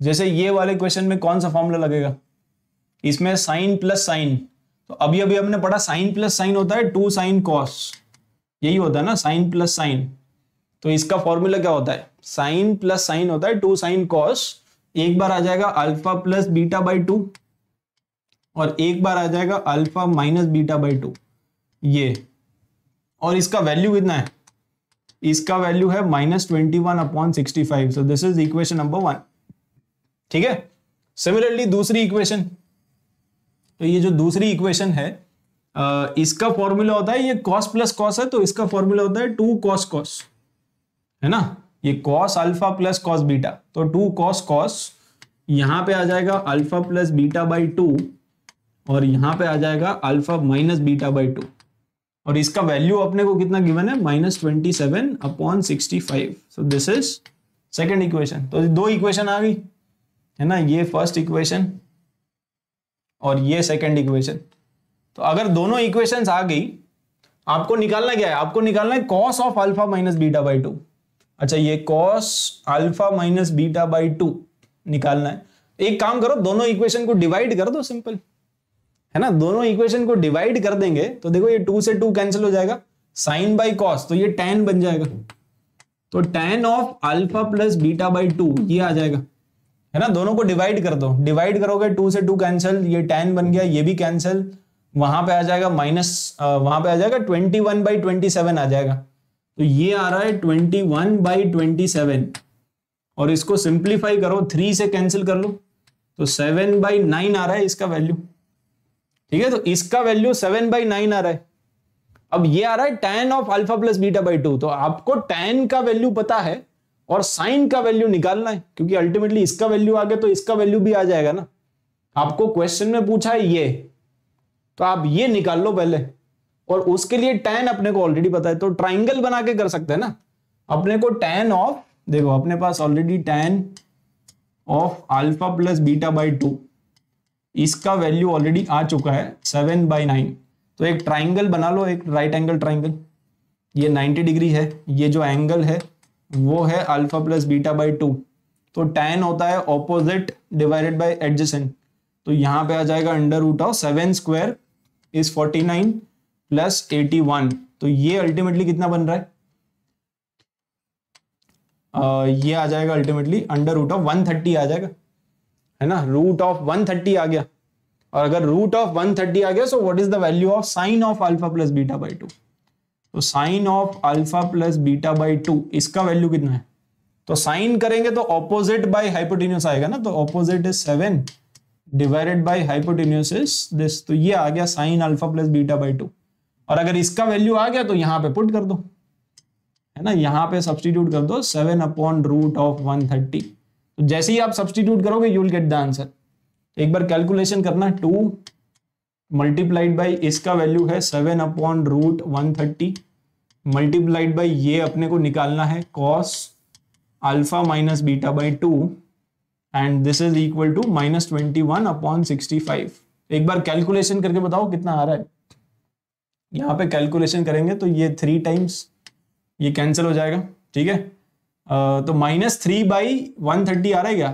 जैसे ये वाले क्वेश्चन में कौन सा फॉर्मूला लगेगा इसमें साइन प्लस साइन तो अभी अभी हमने पढ़ा साइन प्लस साइन होता है टू साइन कॉस यही होता है ना साइन प्लस साइन तो इसका फॉर्मूला क्या होता है साइन प्लस साइन होता है टू साइन कॉस एक बार आ जाएगा alpha plus beta by two और एक बार आ जाएगा alpha minus beta by two ये और इसका वैल्यू कितना है इसका वैल्यू है minus twenty one upon sixty five so this is equation number one ठीक है सिमिलरली दूसरी इक्वेशन तो ये जो दूसरी इक्वेशन है इसका फॉर्मूला होता है ये कॉस प्लस कॉस है तो इसका फॉर्मूला होता है टू कॉस कॉस है ना ये cos alpha plus cos beta तो टू कॉस कॉस यहां पे आ जाएगा alpha plus beta by two और यहां पे आ जाएगा alpha minus beta by two और इसका वैल्यू अपने को कितना गिवन है minus twenty seven upon sixty five so this is second equation तो दो इक्वेशन आ गई है ना ये फर्स्ट इक्वेशन और ये सेकेंड इक्वेशन तो अगर दोनों इक्वेशन आ गई आपको निकालना क्या है आपको निकालना है cos of alpha minus beta by two अच्छा ये cos alpha minus beta by two निकालना है एक काम करो दोनों इक्वेशन को डिवाइड कर दो सिंपल है ना दोनों इक्वेशन को डिवाइड कर देंगे तो देखो ये टू से टू कैंसिल हो जाएगा साइन बाई कॉस तो ये टेन बन जाएगा तो tan of alpha plus beta by two ये आ जाएगा है ना दोनों को डिवाइड कर दो डिवाइड करोगे टू से टू कैंसिल ये टेन बन गया ये भी कैंसिल वहां पे आ जाएगा माइनस वहां पे आ जाएगा twenty one by twenty seven आ जाएगा तो ये आ रहा है twenty one by twenty seven और इसको सिंप्लीफाई करो थ्री से कैंसिल कर लो तो सेवन बाई नाइन आ रहा है इसका वैल्यू ठीक है तो इसका वैल्यू सेवन बाई नाइन आ रहा है अब ये आ रहा है tan of alpha plus beta by two तो आपको टेन का वैल्यू पता है और साइन का वैल्यू निकालना है क्योंकि अल्टीमेटली इसका वैल्यू आ गया तो इसका वैल्यू भी आ जाएगा ना आपको क्वेश्चन में पूछा है ये तो आप ये निकाल लो पहले और उसके लिए टेन अपने को ऑलरेडी पता है तो ट्राइंगल बना के कर सकते हैं ना अपने को टेन ऑफ देखो अपने पास already tan of alpha plus beta by two इसका वैल्यू ऑलरेडी आ चुका है सेवन बाई नाइन तो एक ट्राइंगल बना लो एक राइट एंगल ट्राइंगल ये नाइनटी डिग्री है ये जो एंगल है वो है alpha plus beta by two तो टैन होता है ऑपोजिट डिवाइडेड बाई एडजेसेंट तो यहाँ पे आ जाएगा under root of seven square is forty nine plus eighty one तो ये अल्टीमेटली कितना बन रहा है आ, ये आ जाएगा ultimately under root of one thirty आ जाएगा है ना रूट ऑफ वन थर्टी आ गया और अगर रूट ऑफ वन थर्टी आ गया so what is the value of sine of alpha plus beta by two तो sine of alpha plus beta by two इसका वैल्यू कितना है तो साइन करेंगे तो ऑपोजिट बाई हाइपोटिन्यूस आएगा ना तो opposite is seven divided by hypotenuse is this तो ये आ गया sine alpha plus beta by two और अगर इसका वैल्यू आ गया तो यहां पे पुट कर दो है ना यहां पे सब्सटीट्यूट कर दो seven upon root of one thirty तो जैसे ही आप सब्सटीट्यूट करोगे you will get the answer एक बार कैलकुलेशन करना टू मल्टीप्लाइड बाई इसका वैल्यू है seven upon root one thirty multiplied by ये अपने को निकालना है cos alpha minus beta by two and this is equal to minus twenty one upon sixty five एक बार कैलकुलेशन करके बताओ कितना आ रहा है यहाँ पे कैलकुलेशन करेंगे तो ये थ्री टाइम्स ये कैंसिल हो जाएगा ठीक है Uh, तो minus three by one thirty आ रहा है क्या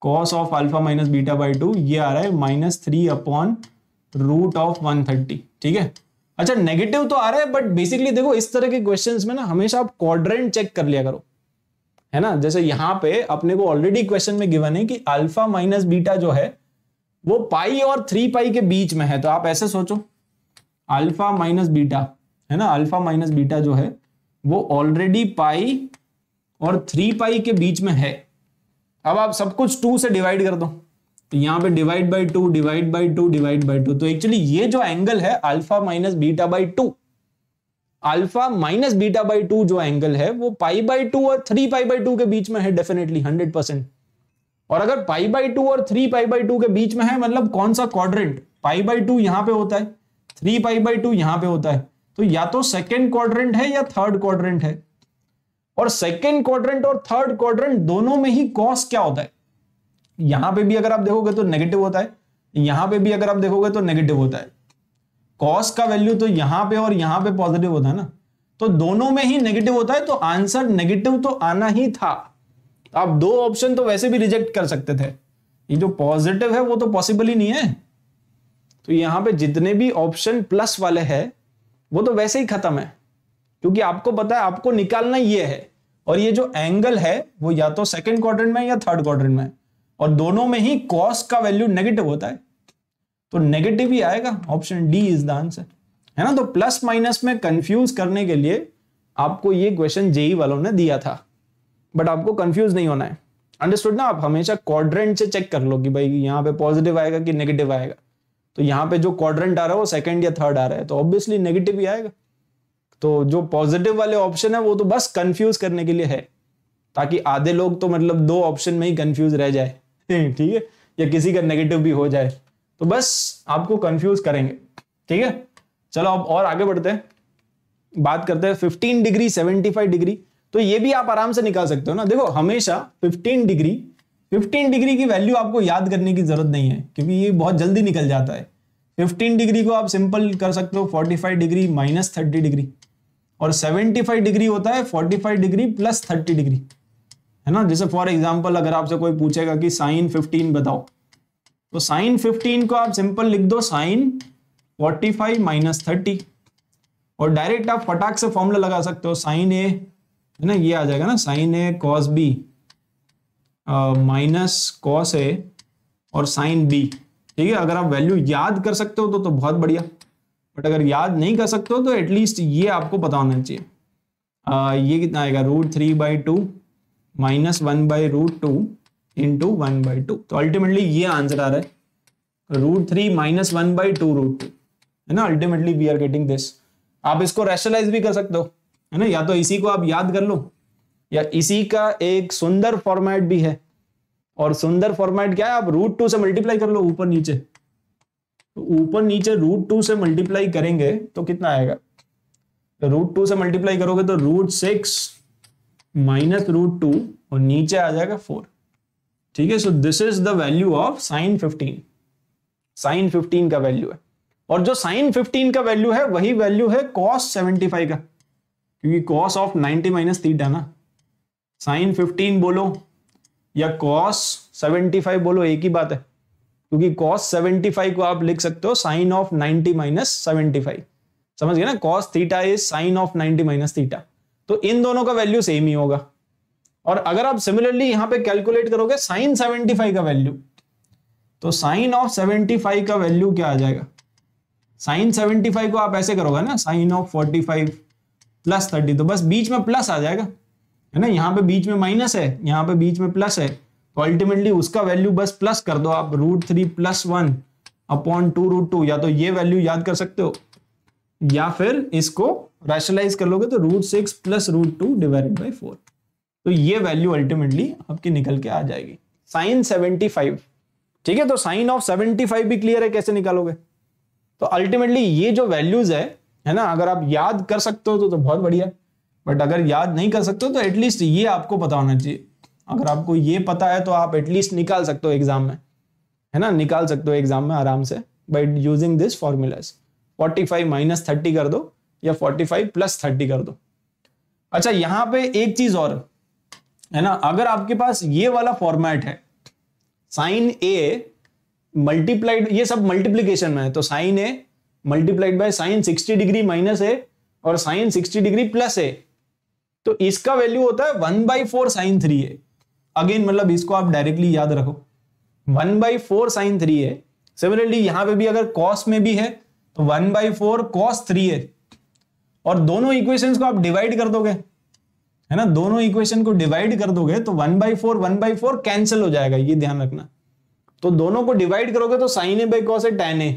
cos of alpha minus beta by two ये आ रहा है minus three upon root of one thirty ठीक है अच्छा नेगेटिव तो आ रहा है बट बेसिकली देखो इस तरह के क्वेश्चन में ना हमेशा आप क्वाड्रेंट चेक कर लिया करो है ना जैसे यहां पे अपने को ऑलरेडी क्वेश्चन में गिवन है कि अल्फा माइनस बीटा जो है वो पाई और थ्री पाई के बीच में है तो आप ऐसे सोचो अल्फा माइनस बीटा है ना अल्फा माइनस बीटा जो है वो ऑलरेडी पाई और थ्री पाई के बीच में है अब आप सब कुछ टू से डिवाइड कर दो तो यहाँ पे divide by two divide by two divide by two तो एक्चुअली ये जो एंगल है alpha minus beta by two alpha minus beta by two जो एंगल है वो पाई बाई टू और थ्री पाई बाई टू के बीच में है डेफिनेटली हंड्रेड परसेंट और अगर पाई बाई टू और थ्री पाई बाई टू के बीच में है मतलब कौन सा क्वाड्रेंट पाई बाई टू यहां पे होता है थ्री पाई बाई टू यहां पे होता है तो या तो सेकेंड क्वाड्रेंट है या थर्ड क्वाड्रेंट है और सेकेंड क्वाड्रेंट और थर्ड क्वाड्रेंट दोनों में ही कॉस क्या होता है यहां पे भी अगर आप देखोगे तो नेगेटिव होता है यहां पे भी अगर आप देखोगे तो नेगेटिव होता है कॉस का वैल्यू तो यहां पे और यहां पे पॉजिटिव होता है ना तो दोनों में ही नेगेटिव होता है तो आंसर नेगेटिव तो आना ही था तो आप दो ऑप्शन तो वैसे भी रिजेक्ट कर सकते थे ये जो पॉजिटिव है वो तो पॉसिबल ही नहीं है तो यहां पे जितने भी ऑप्शन प्लस वाले हैं वो तो वैसे ही खत्म है क्योंकि आपको पता है आपको निकालना ये है और ये जो एंगल है वो या तो सेकेंड क्वार्टर में या थर्ड क्वार्टर में और दोनों में ही कॉस का वैल्यू नेगेटिव होता है तो नेगेटिव ही आएगा option D is the answer है ना तो प्लस माइनस में कंफ्यूज करने के लिए आपको ये क्वेश्चन जेई e वालों ने दिया था बट आपको कंफ्यूज नहीं होना है अंडरस्टूड ना आप हमेशा क्वाड्रेंट से चेक कर लो कि भाई यहाँ पे पॉजिटिव आएगा कि नेगेटिव आएगा तो यहाँ पे जो क्वाड्रेंट आ रहा है वो सेकंड या थर्ड आ रहा है तो ऑब्वियसली नेगेटिव ही आएगा तो जो पॉजिटिव वाले ऑप्शन है वो तो बस कंफ्यूज करने के लिए है ताकि आधे लोग तो मतलब दो ऑप्शन में ही कंफ्यूज रह जाए ठीक है या किसी का नेगेटिव भी हो जाए तो बस आपको कंफ्यूज करेंगे ठीक है चलो अब और आगे बढ़ते हैं बात करते हैं 15 डिग्री 75 डिग्री तो ये भी आप आराम से निकाल सकते हो ना देखो हमेशा 15 डिग्री 15 डिग्री की वैल्यू आपको याद करने की जरूरत नहीं है क्योंकि ये बहुत जल्दी निकल जाता है 15 डिग्री को आप सिंपल कर सकते हो 45 डिग्री माइनस थर्टी डिग्री और 75 डिग्री होता है 45 डिग्री प्लस 30 डिग्री है ना जैसे फॉर एग्जाम्पल अगर आपसे कोई पूछेगा कि साइन 15 बताओ तो साइन 15 को आप सिंपल लिख दो साइन 45 माइनस थर्टी और डायरेक्ट आप फटाक से फॉर्मूला लगा सकते हो साइन ए है ना ये आ जाएगा ना sine A cos B minus cos A और साइन बी ठीक है अगर आप वैल्यू याद कर सकते हो तो तो बहुत बढ़िया बट अगर याद नहीं कर सकते हो तो एटलीस्ट ये आपको पता होना चाहिए आ, ये कितना आएगा root three by two minus one by root two into one by two तो अल्टीमेटली ये आंसर आ रहा है root three minus one by two root two है ना ultimately we are getting this आप इसको रैशनलाइज भी कर सकते हो है ना या तो इसी को आप याद कर लो या इसी का एक सुंदर फॉर्मेट भी है और सुंदर फॉर्मेट क्या है आप रूट टू से मल्टीप्लाई कर लो ऊपर नीचे तो ऊपर नीचे रूट टू से मल्टीप्लाई करेंगे तो कितना आएगा तो रूट टू से मल्टीप्लाई करोगे तो root six minus root two और नीचे आ जाएगा फोर ठीक है so this is the value of sine fifteen sine fifteen का वैल्यू है और जो साइन फिफ्टीन का वैल्यू है वही वैल्यू है कॉस सेवेंटी फाइव का क्योंकि cos of ninety minus theta ना साइन 15 बोलो या कॉस 75 बोलो एक ही बात है क्योंकि कॉस 75 को आप लिख सकते हो साइन ऑफ 90 माइनस सेवेंटी समझ गए ना cos theta is sine of 90 minus theta तो इन दोनों का वैल्यू सेम ही होगा और अगर आप सिमिलरली यहां पे कैलकुलेट करोगे साइन 75 का वैल्यू तो साइन ऑफ 75 का वैल्यू क्या आ जाएगा साइन 75 को आप ऐसे करोगे ना साइन ऑफ 45 प्लस थर्टी तो बस बीच में प्लस आ जाएगा है ना यहाँ पे बीच में माइनस है यहाँ पे बीच में प्लस है तो अल्टीमेटली उसका वैल्यू बस प्लस कर दो आप root three plus one upon two root two या तो ये वैल्यू याद कर सकते हो या फिर इसको रैशनलाइज कर लोगे तो root six plus root two divided by four तो ये वैल्यू अल्टीमेटली आपकी निकल के आ जाएगी साइन सेवेंटी फाइव ठीक है तो साइन ऑफ सेवेंटी फाइव भी क्लियर है कैसे निकालोगे तो अल्टीमेटली ये जो वैल्यूज है है ना अगर आप याद कर सकते हो तो, तो बहुत बढ़िया बट अगर याद नहीं कर सकते तो एटलीस्ट ये आपको पता होना चाहिए अगर आपको ये पता है तो आप एटलीस्ट निकाल सकते हो एग्जाम में है ना निकाल सकते हो एग्जाम में आराम से by using this formulas 45 minus thirty कर दो या 45 प्लस थर्टी कर दो अच्छा यहां पे एक चीज और है ना अगर आपके पास ये वाला फॉर्मेट है साइन ए मल्टीप्लाइड ये सब मल्टीप्लीकेशन में है तो sine A multiplied by sine 60 degree minus A और साइन 60 डिग्री प्लस ए तो इसका वैल्यू होता है one by four sine three A again मतलब इसको आप डायरेक्टली याद रखो one by four sine three A similarly यहां पे भी अगर कॉस में भी है तो one by four cos three A और दोनों इक्वेशन को आप डिवाइड कर दोगे है ना दोनों इक्वेशन को डिवाइड कर दोगे तो one by four one by four cancel हो जाएगा ये ध्यान रखना तो दोनों को डिवाइड करोगे तो साइन ए बाई कॉस है टेन ए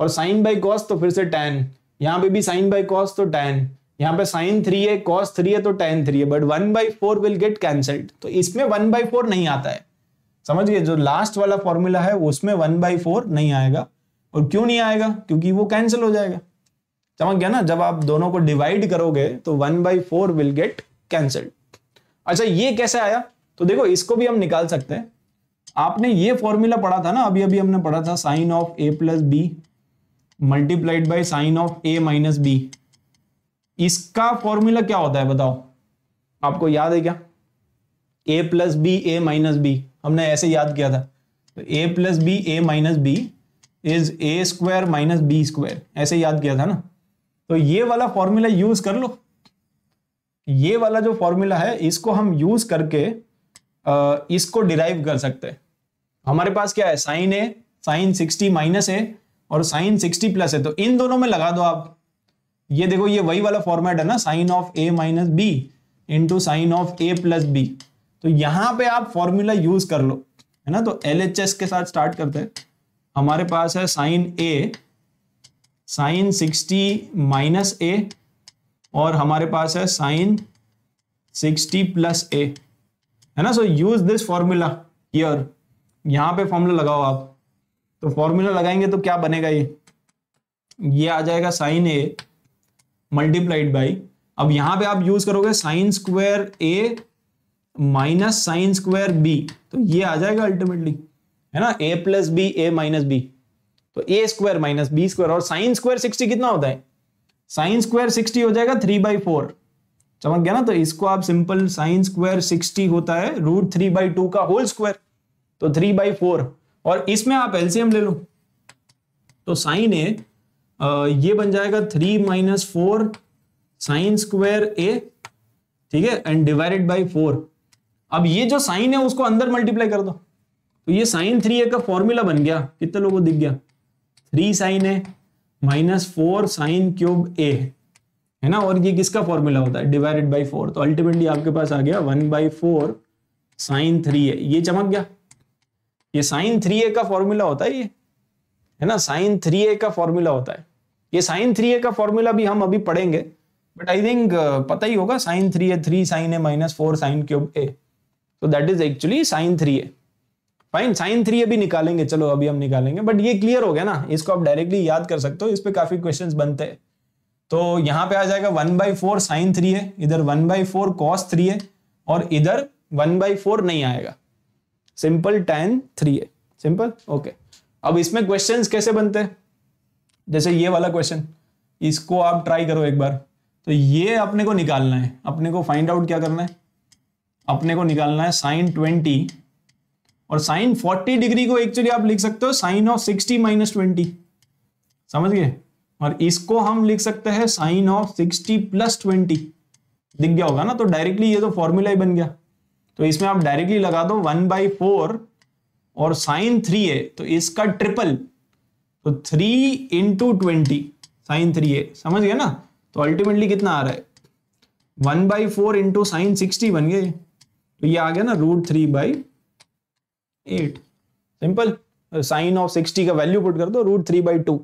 और साइन बाई कॉस तो फिर से टेन यहां पे भी साइन बाई कॉस तो टेन यहाँ पे साइन थ्री है कॉस थ्री है तो टेन थ्री है but one by four will get cancelled तो इसमें वन बाई फोर नहीं आता है समझ गए जो लास्ट वाला फॉर्मूला है उसमें वन बाई फोर नहीं आएगा और क्यों नहीं आएगा क्योंकि वो कैंसिल हो जाएगा समझ गया ना जब आप दोनों को डिवाइड करोगे तो one by four will get cancelled अच्छा ये कैसे आया तो देखो इसको भी हम निकाल सकते हैं आपने ये फॉर्मूला पढ़ा था ना अभी अभी हमने पढ़ा था sine of A plus B multiplied by sine of A minus B इसका फॉर्मूला क्या होता है बताओ आपको याद है क्या A plus B A minus B हमने ऐसे याद किया था तो A plus B A minus B is A square minus B square ऐसे याद किया था ना तो ये वाला फॉर्मूला यूज कर लो ये वाला जो फॉर्मूला है इसको हम यूज करके इसको डिराइव कर सकते हैं हमारे पास क्या है sine A sine sixty minus A और साइन सिक्सटी प्लस है तो इन दोनों में लगा दो आप ये देखो ये वही वाला फॉर्मेट है ना sine of A minus B into sine of A plus B तो यहां पे आप फॉर्मूला यूज कर लो है ना तो एल के साथ स्टार्ट करते हैं हमारे पास है sine A sine 60 minus A और हमारे पास है साइन 60 प्लस ए है ना so use this formula here यहां पे फॉर्मूला लगाओ आप तो फॉर्मूला लगाएंगे तो क्या बनेगा ये ये आ जाएगा साइन ए मल्टीप्लाइड बाई अब यहां पे आप यूज करोगे साइन स्क्वायर ए माइनस साइन स्क्वायर बी तो ये आ जाएगा अल्टीमेटली है ना A plus B A minus B तो ए स्क्वायर माइनस बी स्क्वायर और साइन स्क्वायर सिक्सटी कितना होता है साइन स्क्वायर सिक्सटी हो जाएगा थ्री बाई फोर चमक गया ना तो इसको आप सिंपल साइन स्क्वायर सिक्सटी होता है रूट थ्री बाई टू का होल स्क्वायर तो थ्री बाई फोर और इसमें आप एलसीएम ले लो तो साइन ए ये बन जाएगा three minus four sine square A ठीक है एंड डिवाइडेड बाई फोर अब ये जो साइन है उसको अंदर मल्टीप्लाई कर दो तो ये साइन थ्री ए का फॉर्मूला बन गया कितने लोगों को दिख गया three sine A minus four sine cube A है ना और ये किसका फॉर्मूला होता है डिवाइडेड बाई फोर तो अल्टीमेटली आपके पास आ गया one by four sine three A ये चमक गया ये साइन थ्री ए का फॉर्मूला होता है ये है ना साइन थ्री ए का फॉर्मूला होता है ये साइन थ्री ए का फॉर्मूला भी हम अभी पढ़ेंगे बट आई थिंक पता ही होगा sine three A three sine A minus four sine cube A तो that is actually sine three A fine sine three A भी निकालेंगे चलो अभी हम निकालेंगे बट ये क्लियर हो गया ना इसको आप डायरेक्टली याद कर सकते हो इस पर काफी क्वेश्चन बनते हैं तो यहाँ पे आ जाएगा one by four sine three A इधर one by four cos three A और इधर वन बाई फोर नहीं आएगा simple tan three A simple okay okay. अब इसमें क्वेश्चन कैसे बनते हैं जैसे ये वाला क्वेश्चन इसको आप ट्राई करो एक बार तो ये अपने को निकालना है अपने को फाइंड आउट क्या करना है अपने को निकालना है साइन ट्वेंटी और साइन फोर्टी डिग्री को एक्चुअली आप लिख सकते हो sine of sixty minus twenty समझ गए और इसको हम लिख सकते हैं sine of sixty plus twenty दिख गया होगा ना तो डायरेक्टली ये तो फॉर्मूला ही बन गया तो इसमें आप डायरेक्टली लगा दो वन बाई फोर और साइन थ्री ए तो इसका ट्रिपल तो three into twenty sine three A समझ गया ना तो अल्टीमेटली कितना आ रहा है one by four into sine sixty बन गए तो ये आ गया ना root three by eight simple sine of sixty का वैल्यू पुट कर दो रूट थ्री बाई टू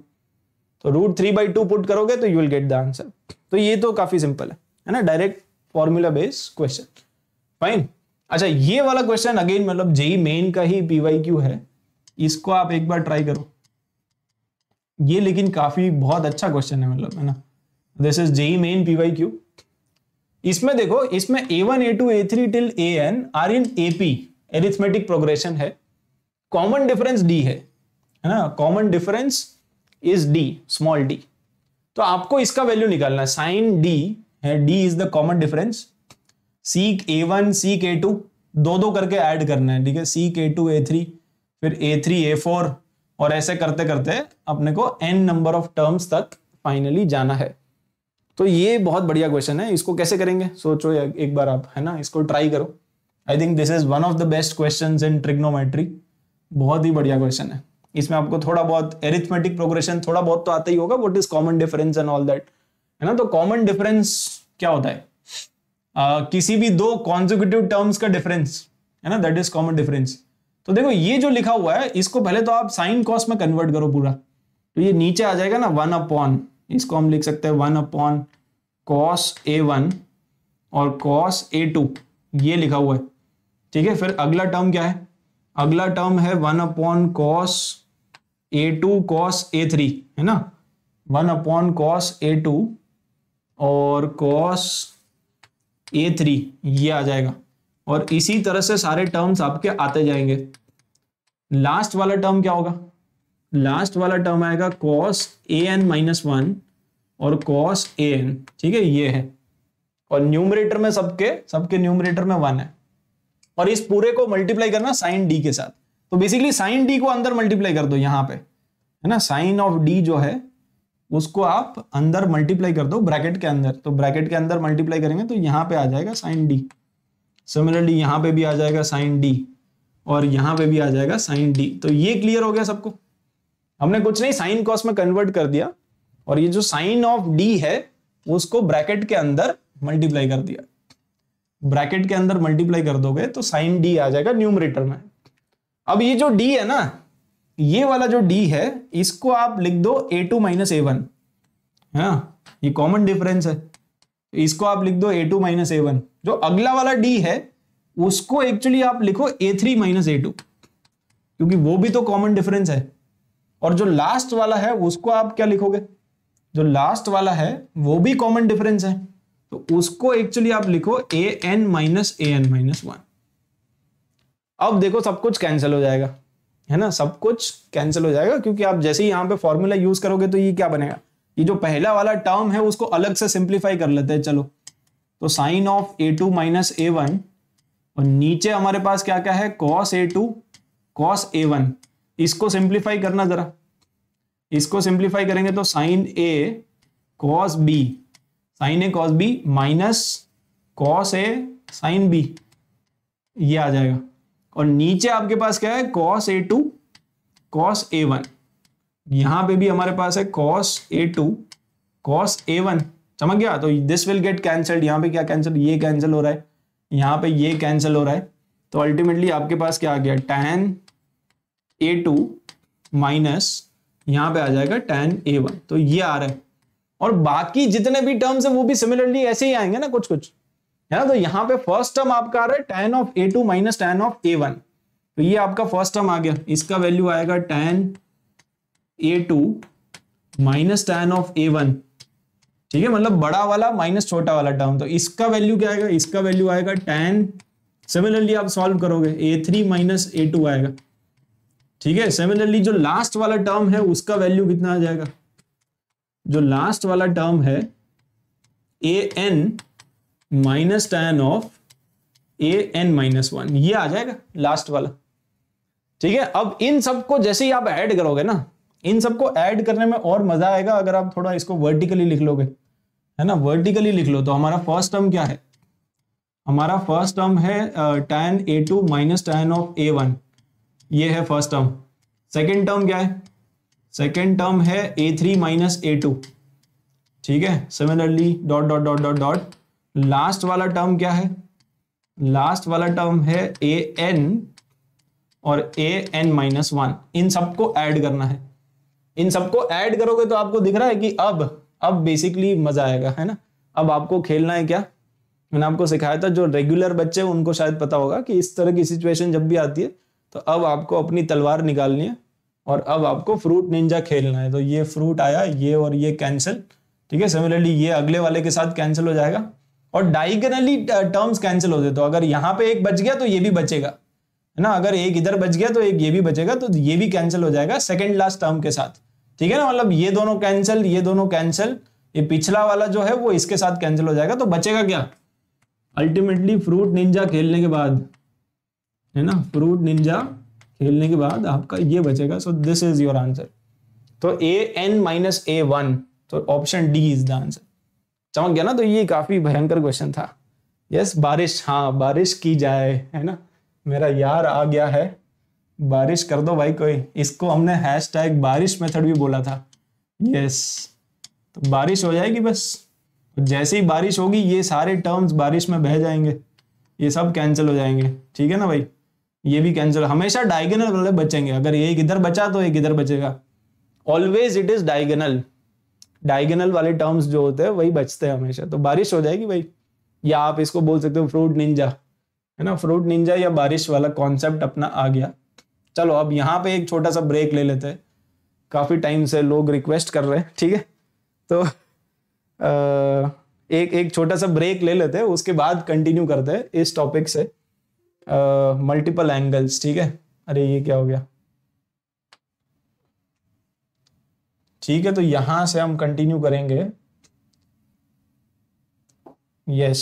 तो root three by two put करोगे तो you will get the answer तो ये तो काफी सिंपल है है ना direct formula based question fine अच्छा ये वाला क्वेश्चन अगेन मतलब जेई मेन e का ही पीवाईक्यू है इसको आप एक बार ट्राई करो ये लेकिन काफी बहुत अच्छा क्वेश्चन है मतलब है ना this is JEE Main PYQ इसमें देखो इसमें A one A two A three till A N are in AP arithmetic progression है कॉमन डिफरेंस डी है है ना common difference is D small D तो आपको इसका वैल्यू निकालना है साइन डी है D is the common difference C A one C के टू दो दो करके ऐड करना है ठीक है सी के टू ए थ्री फिर ए थ्री ए फोर और ऐसे करते करते अपने को एन नंबर ऑफ टर्म्स तक फाइनली जाना है तो ये बहुत बढ़िया क्वेश्चन है इसको कैसे करेंगे सोचो एक बार आप है ना इसको ट्राई करो I think this is one of the best question in trigonometry बहुत ही बढ़िया क्वेश्चन है इसमें आपको थोड़ा बहुत एरिथमेटिक प्रोग्रेशन थोड़ा बहुत तो आता ही होगा what is common difference and all that है ना तो कॉमन डिफरेंस क्या होता है किसी भी दो कॉन्जिक्यूटिव टर्म्स का डिफरेंस है ना दैट इज कॉमन डिफरेंस तो देखो ये जो लिखा हुआ है इसको पहले तो आप साइन कॉस में कन्वर्ट करो पूरा तो ये नीचे आ जाएगा ना वन अपॉन इसको हम लिख सकते हैं one upon cos A one और कॉस ए टू ये लिखा हुआ है ठीक है फिर अगला टर्म क्या है अगला टर्म है one upon cos A two cos A three है ना one upon cos A two और कॉस ए थ्री ये आ जाएगा और इसी तरह से सारे टर्म्स आपके आते जाएंगे लास्ट वाला टर्म क्या होगा लास्ट वाला टर्म आएगा cos A N minus one और कॉस ए एन ठीक है ये है और न्यूमरेटर में सबके सबके न्यूमरेटर में वन है और इस पूरे को मल्टीप्लाई करना साइन डी के साथ तो बेसिकली साइन डी को अंदर मल्टीप्लाई कर दो यहां पे है ना साइन ऑफ डी जो है उसको आप अंदर मल्टीप्लाई कर दो ब्रैकेट के अंदर तो ब्रैकेट के अंदर मल्टीप्लाई करेंगे तो यहाँ पे आ जाएगा साइन डी सिमिलरली यहाँ पे भी आ जाएगा साइन डी और यहाँ पे भी आ जाएगा साइन डी तो ये क्लियर हो गया सबको हमने कुछ नहीं साइन कॉस में कन्वर्ट कर दिया और ये जो साइन ऑफ डी है उसको ब्रैकेट के अंदर मल्टीप्लाई कर दिया ब्रैकेट के अंदर मल्टीप्लाई कर दोगे तो साइन डी आ जाएगा न्यूमरेटर में अब ये जो डी है ना ये वाला जो डी है इसको आप लिख दो A two minus A one है ये कॉमन डिफरेंस है इसको आप लिख दो A two minus A one जो अगला वाला डी है उसको एक्चुअली आप लिखो A three minus A two क्योंकि वो भी तो कॉमन डिफरेंस है और जो लास्ट वाला है उसको आप क्या लिखोगे जो लास्ट वाला है वो भी कॉमन डिफरेंस है तो उसको एक्चुअली आप लिखो A N minus A N minus one अब देखो सब कुछ कैंसिल हो जाएगा है ना सब कुछ कैंसिल हो जाएगा क्योंकि आप जैसे ही यहाँ पे फॉर्मूला यूज करोगे तो ये क्या बनेगा ये जो पहला वाला टर्म है उसको अलग से सिंप्लीफाई कर लेते हैं चलो तो sine of A two minus A one और नीचे हमारे पास क्या क्या है cos A two cos A one इसको सिंप्लीफाई करना जरा इसको सिंप्लीफाई करेंगे तो sine A cos B sine A cos B minus cos A sine B ये आ जाएगा और नीचे आपके पास क्या है cos A two cos A one यहां पर भी हमारे पास है cos A two cos A one समझ गया तो दिस विल गेट कैंसल्ड यहाँ पे क्या कैंसल ये कैंसिल हो रहा है यहां पे ये कैंसिल हो रहा है तो अल्टीमेटली आपके पास क्या आ गया टेन ए टू माइनस यहां पे आ जाएगा टेन ए वन तो ये आ रहा है और बाकी जितने भी टर्म्स है वो भी सिमिलरली ऐसे ही आएंगे ना कुछ कुछ है ना तो यहाँ पे फर्स्ट टर्म आपका आ रहा है tan of A two minus tan of A one तो ये आपका फर्स्ट टर्म आ गया इसका वैल्यू आएगा tan A two minus tan of A one ठीक है मतलब बड़ा वाला माइनस छोटा वाला टर्म तो इसका वैल्यू क्या आएगा इसका वैल्यू आएगा टेन सिमिलरली आप सॉल्व करोगे A three minus A two आएगा ठीक है सिमिलरली जो लास्ट वाला टर्म है उसका वैल्यू कितना आ जाएगा जो लास्ट वाला टर्म है A N minus tan of A N minus one ये आ जाएगा लास्ट वाला ठीक है अब इन सबको जैसे ही आप ऐड करोगे ना इन सबको ऐड करने में और मजा आएगा अगर आप थोड़ा इसको वर्टिकली लिख लोगे है ना वर्टिकली लिख लो तो हमारा फर्स्ट टर्म क्या है हमारा फर्स्ट टर्म है tan A two minus tan of A one ये है फर्स्ट टर्म सेकेंड टर्म क्या है सेकेंड टर्म है A three minus A two ठीक है similarly dot dot dot dot dot last वाला टर्म क्या है लास्ट वाला टर्म है ए एन और ए एन माइनस वन इन सबको ऐड करना है इन सबको ऐड करोगे तो आपको दिख रहा है कि अब अब बेसिकली मजा आएगा है ना अब आपको खेलना है क्या मैंने आपको सिखाया था जो रेगुलर बच्चे हैं उनको शायद पता होगा कि इस तरह की सिचुएशन जब भी आती है तो अब आपको अपनी तलवार निकालनी है और अब आपको फ्रूट निंजा खेलना है तो ये फ्रूट आया ये और ये कैंसिल ठीक है सिमिलरली ये अगले वाले के साथ कैंसिल हो जाएगा और डाइगनली टर्म्स कैंसिल होते तो अगर यहाँ पे एक बच गया तो ये भी बचेगा है ना अगर एक इधर बच गया तो एक ये भी बचेगा तो ये भी कैंसिल हो जाएगा सेकेंड लास्ट टर्म के साथ ठीक है ना मतलब ये दोनों कैंसिल ये दोनों कैंसिल ये पिछला वाला जो है वो इसके साथ कैंसिल हो जाएगा तो बचेगा क्या अल्टीमेटली फ्रूट निंजा खेलने के बाद है ना फ्रूट निंजा खेलने के बाद आपका ये बचेगा so this is your answer तो A N minus A one तो option D is the answer चमक गया ना तो ये काफी भयंकर क्वेश्चन था यस बारिश हाँ बारिश की जाए है ना मेरा यार आ गया है बारिश कर दो भाई कोई इसको हमने हैश टैग बारिश मेथड भी बोला था यस तो बारिश हो जाएगी बस जैसे ही बारिश होगी ये सारे टर्म्स बारिश में बह जाएंगे ये सब कैंसिल हो जाएंगे ठीक है ना भाई ये भी कैंसिल हमेशा डायगोनल वाले बचेंगे अगर ये एक इधर बचा तो एक इधर बचेगा always it is diagonal diagonal वाले टर्म्स जो होते हैं वही बचते हैं हमेशा तो बारिश हो जाएगी भाई या आप इसको बोल सकते हो फ्रूट निंजा है ना फ्रूट निंजा या बारिश वाला कॉन्सेप्ट अपना आ गया चलो अब यहाँ पे एक छोटा सा ब्रेक ले लेते हैं काफ़ी टाइम से लोग रिक्वेस्ट कर रहे हैं ठीक है तो आ, एक एक छोटा सा ब्रेक ले लेते हैं उसके बाद कंटिन्यू करते हैं इस टॉपिक से मल्टीपल एंगल्स ठीक है अरे ये क्या हो गया ठीक है तो यहां से हम कंटिन्यू करेंगे यस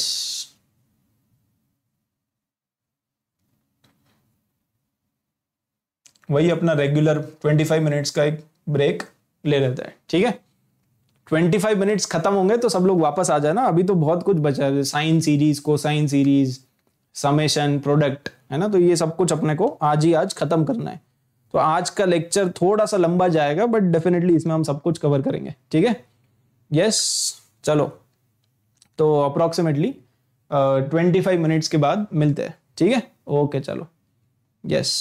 वही अपना रेगुलर 25 मिनट्स का एक ब्रेक ले लेते हैं ठीक है 25 मिनट्स खत्म होंगे तो सब लोग वापस आ जाए ना अभी तो बहुत कुछ बचा है sine series sine series summation product है ना तो ये सब कुछ अपने को आज ही आज खत्म करना है तो आज का लेक्चर थोड़ा सा लंबा जाएगा बट डेफिनेटली इसमें हम सब कुछ कवर करेंगे ठीक है यस चलो तो अप्रोक्सीमेटली ट्वेंटी फाइव मिनट्स के बाद मिलते हैं ठीक है ओके चलो यस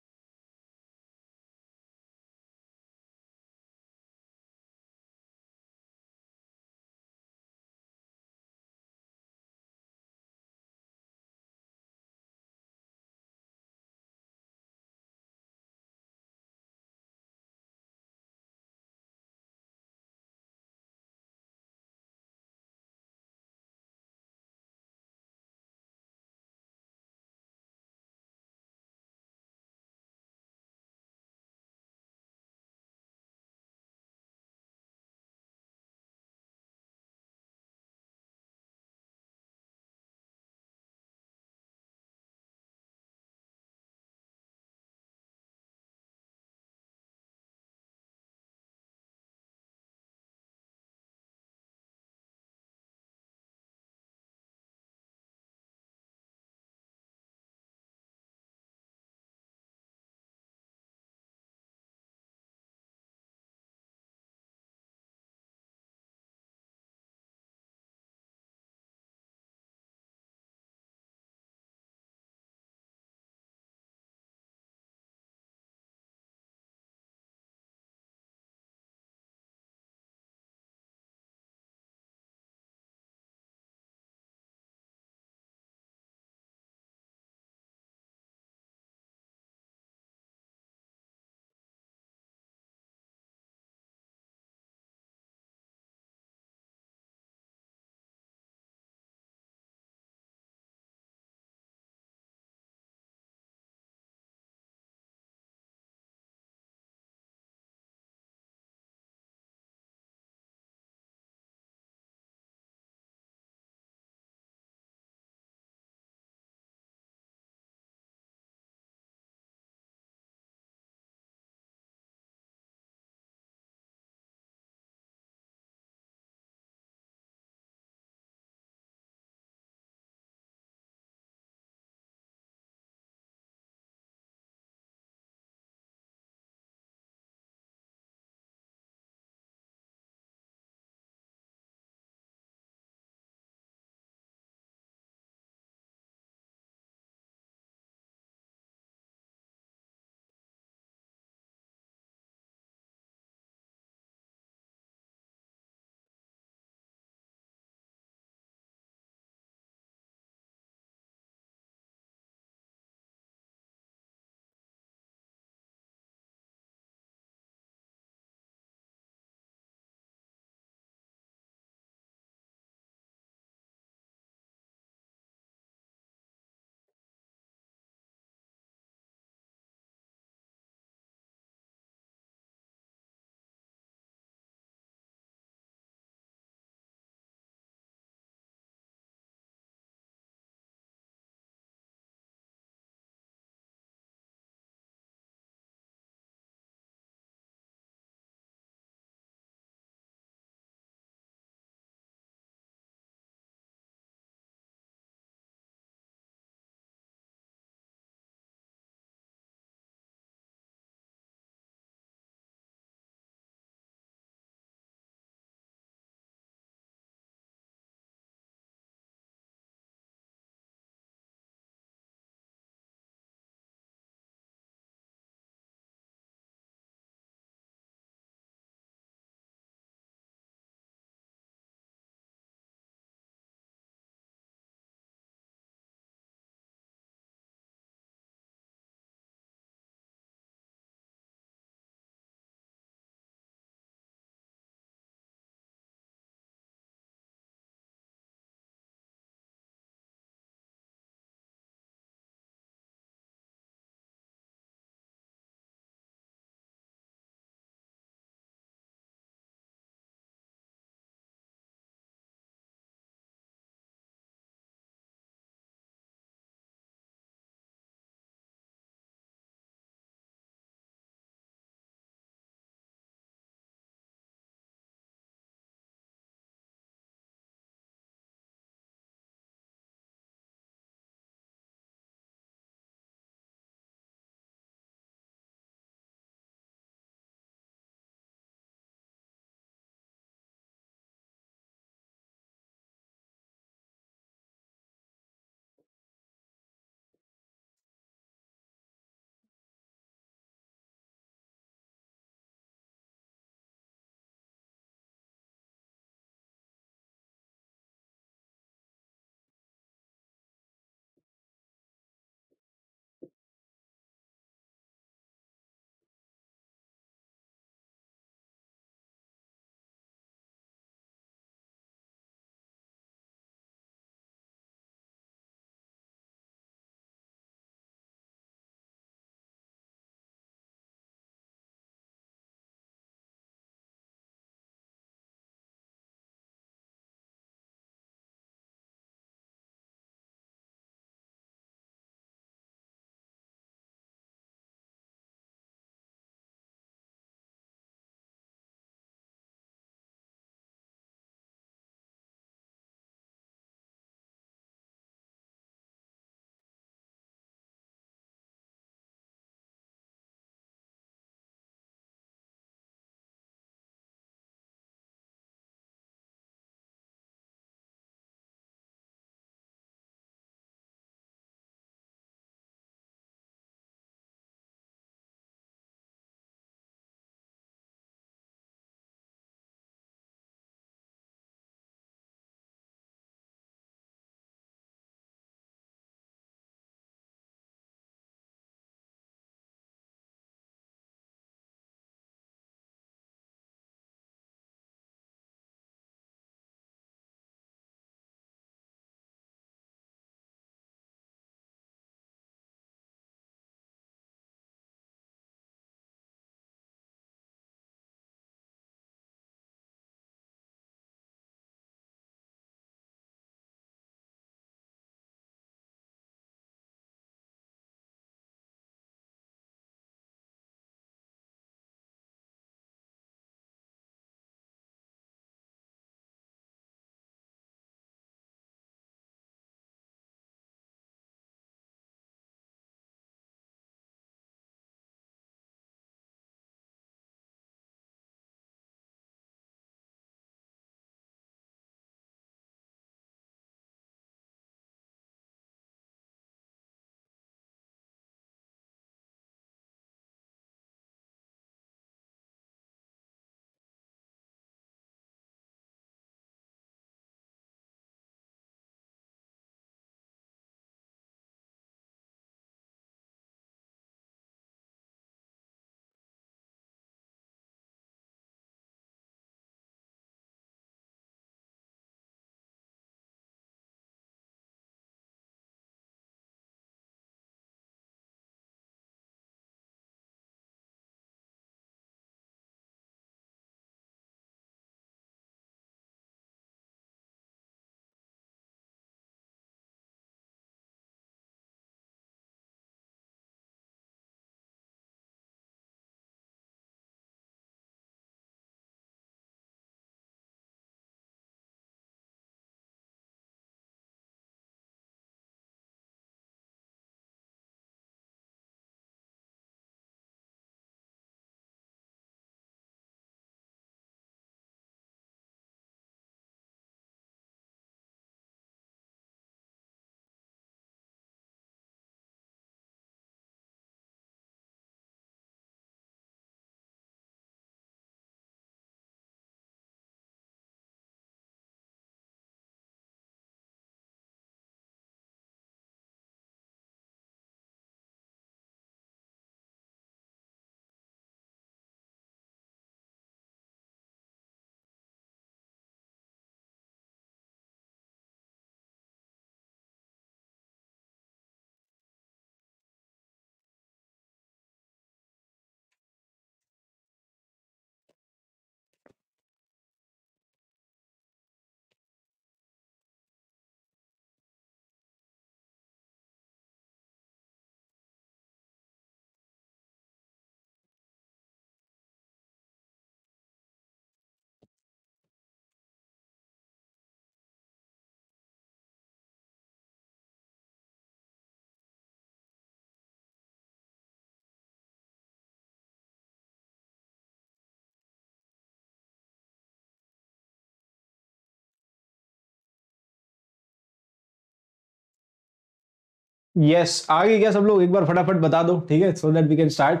यस आगे क्या सब लोग एक बार फटाफट बता दो ठीक है so that we can start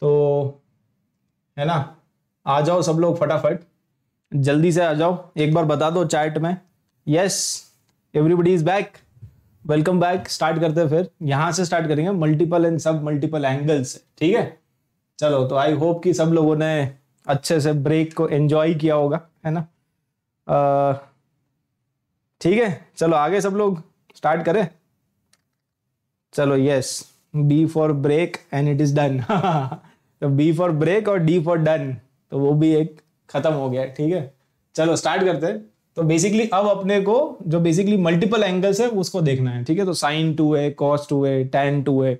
तो है ना आ जाओ सब लोग फटाफट जल्दी से आ जाओ एक बार बता दो चैट में yes everybody is back welcome back start करते हैं फिर यहाँ से स्टार्ट करेंगे मल्टीपल एंड सब मल्टीपल एंगल से ठीक है चलो तो आई होप कि सब लोगों ने अच्छे से ब्रेक को एंजॉय किया होगा है ना ठीक है चलो आगे सब लोग स्टार्ट करें चलो yes B for break and it is done तो बी फॉर ब्रेक और डी फॉर डन तो वो भी एक खत्म हो गया ठीक है चलो स्टार्ट करते हैं तो बेसिकली अब अपने को जो बेसिकली मल्टीपल एंगल्स है उसको देखना है ठीक है तो साइन टू है कॉस टू है टेन टू है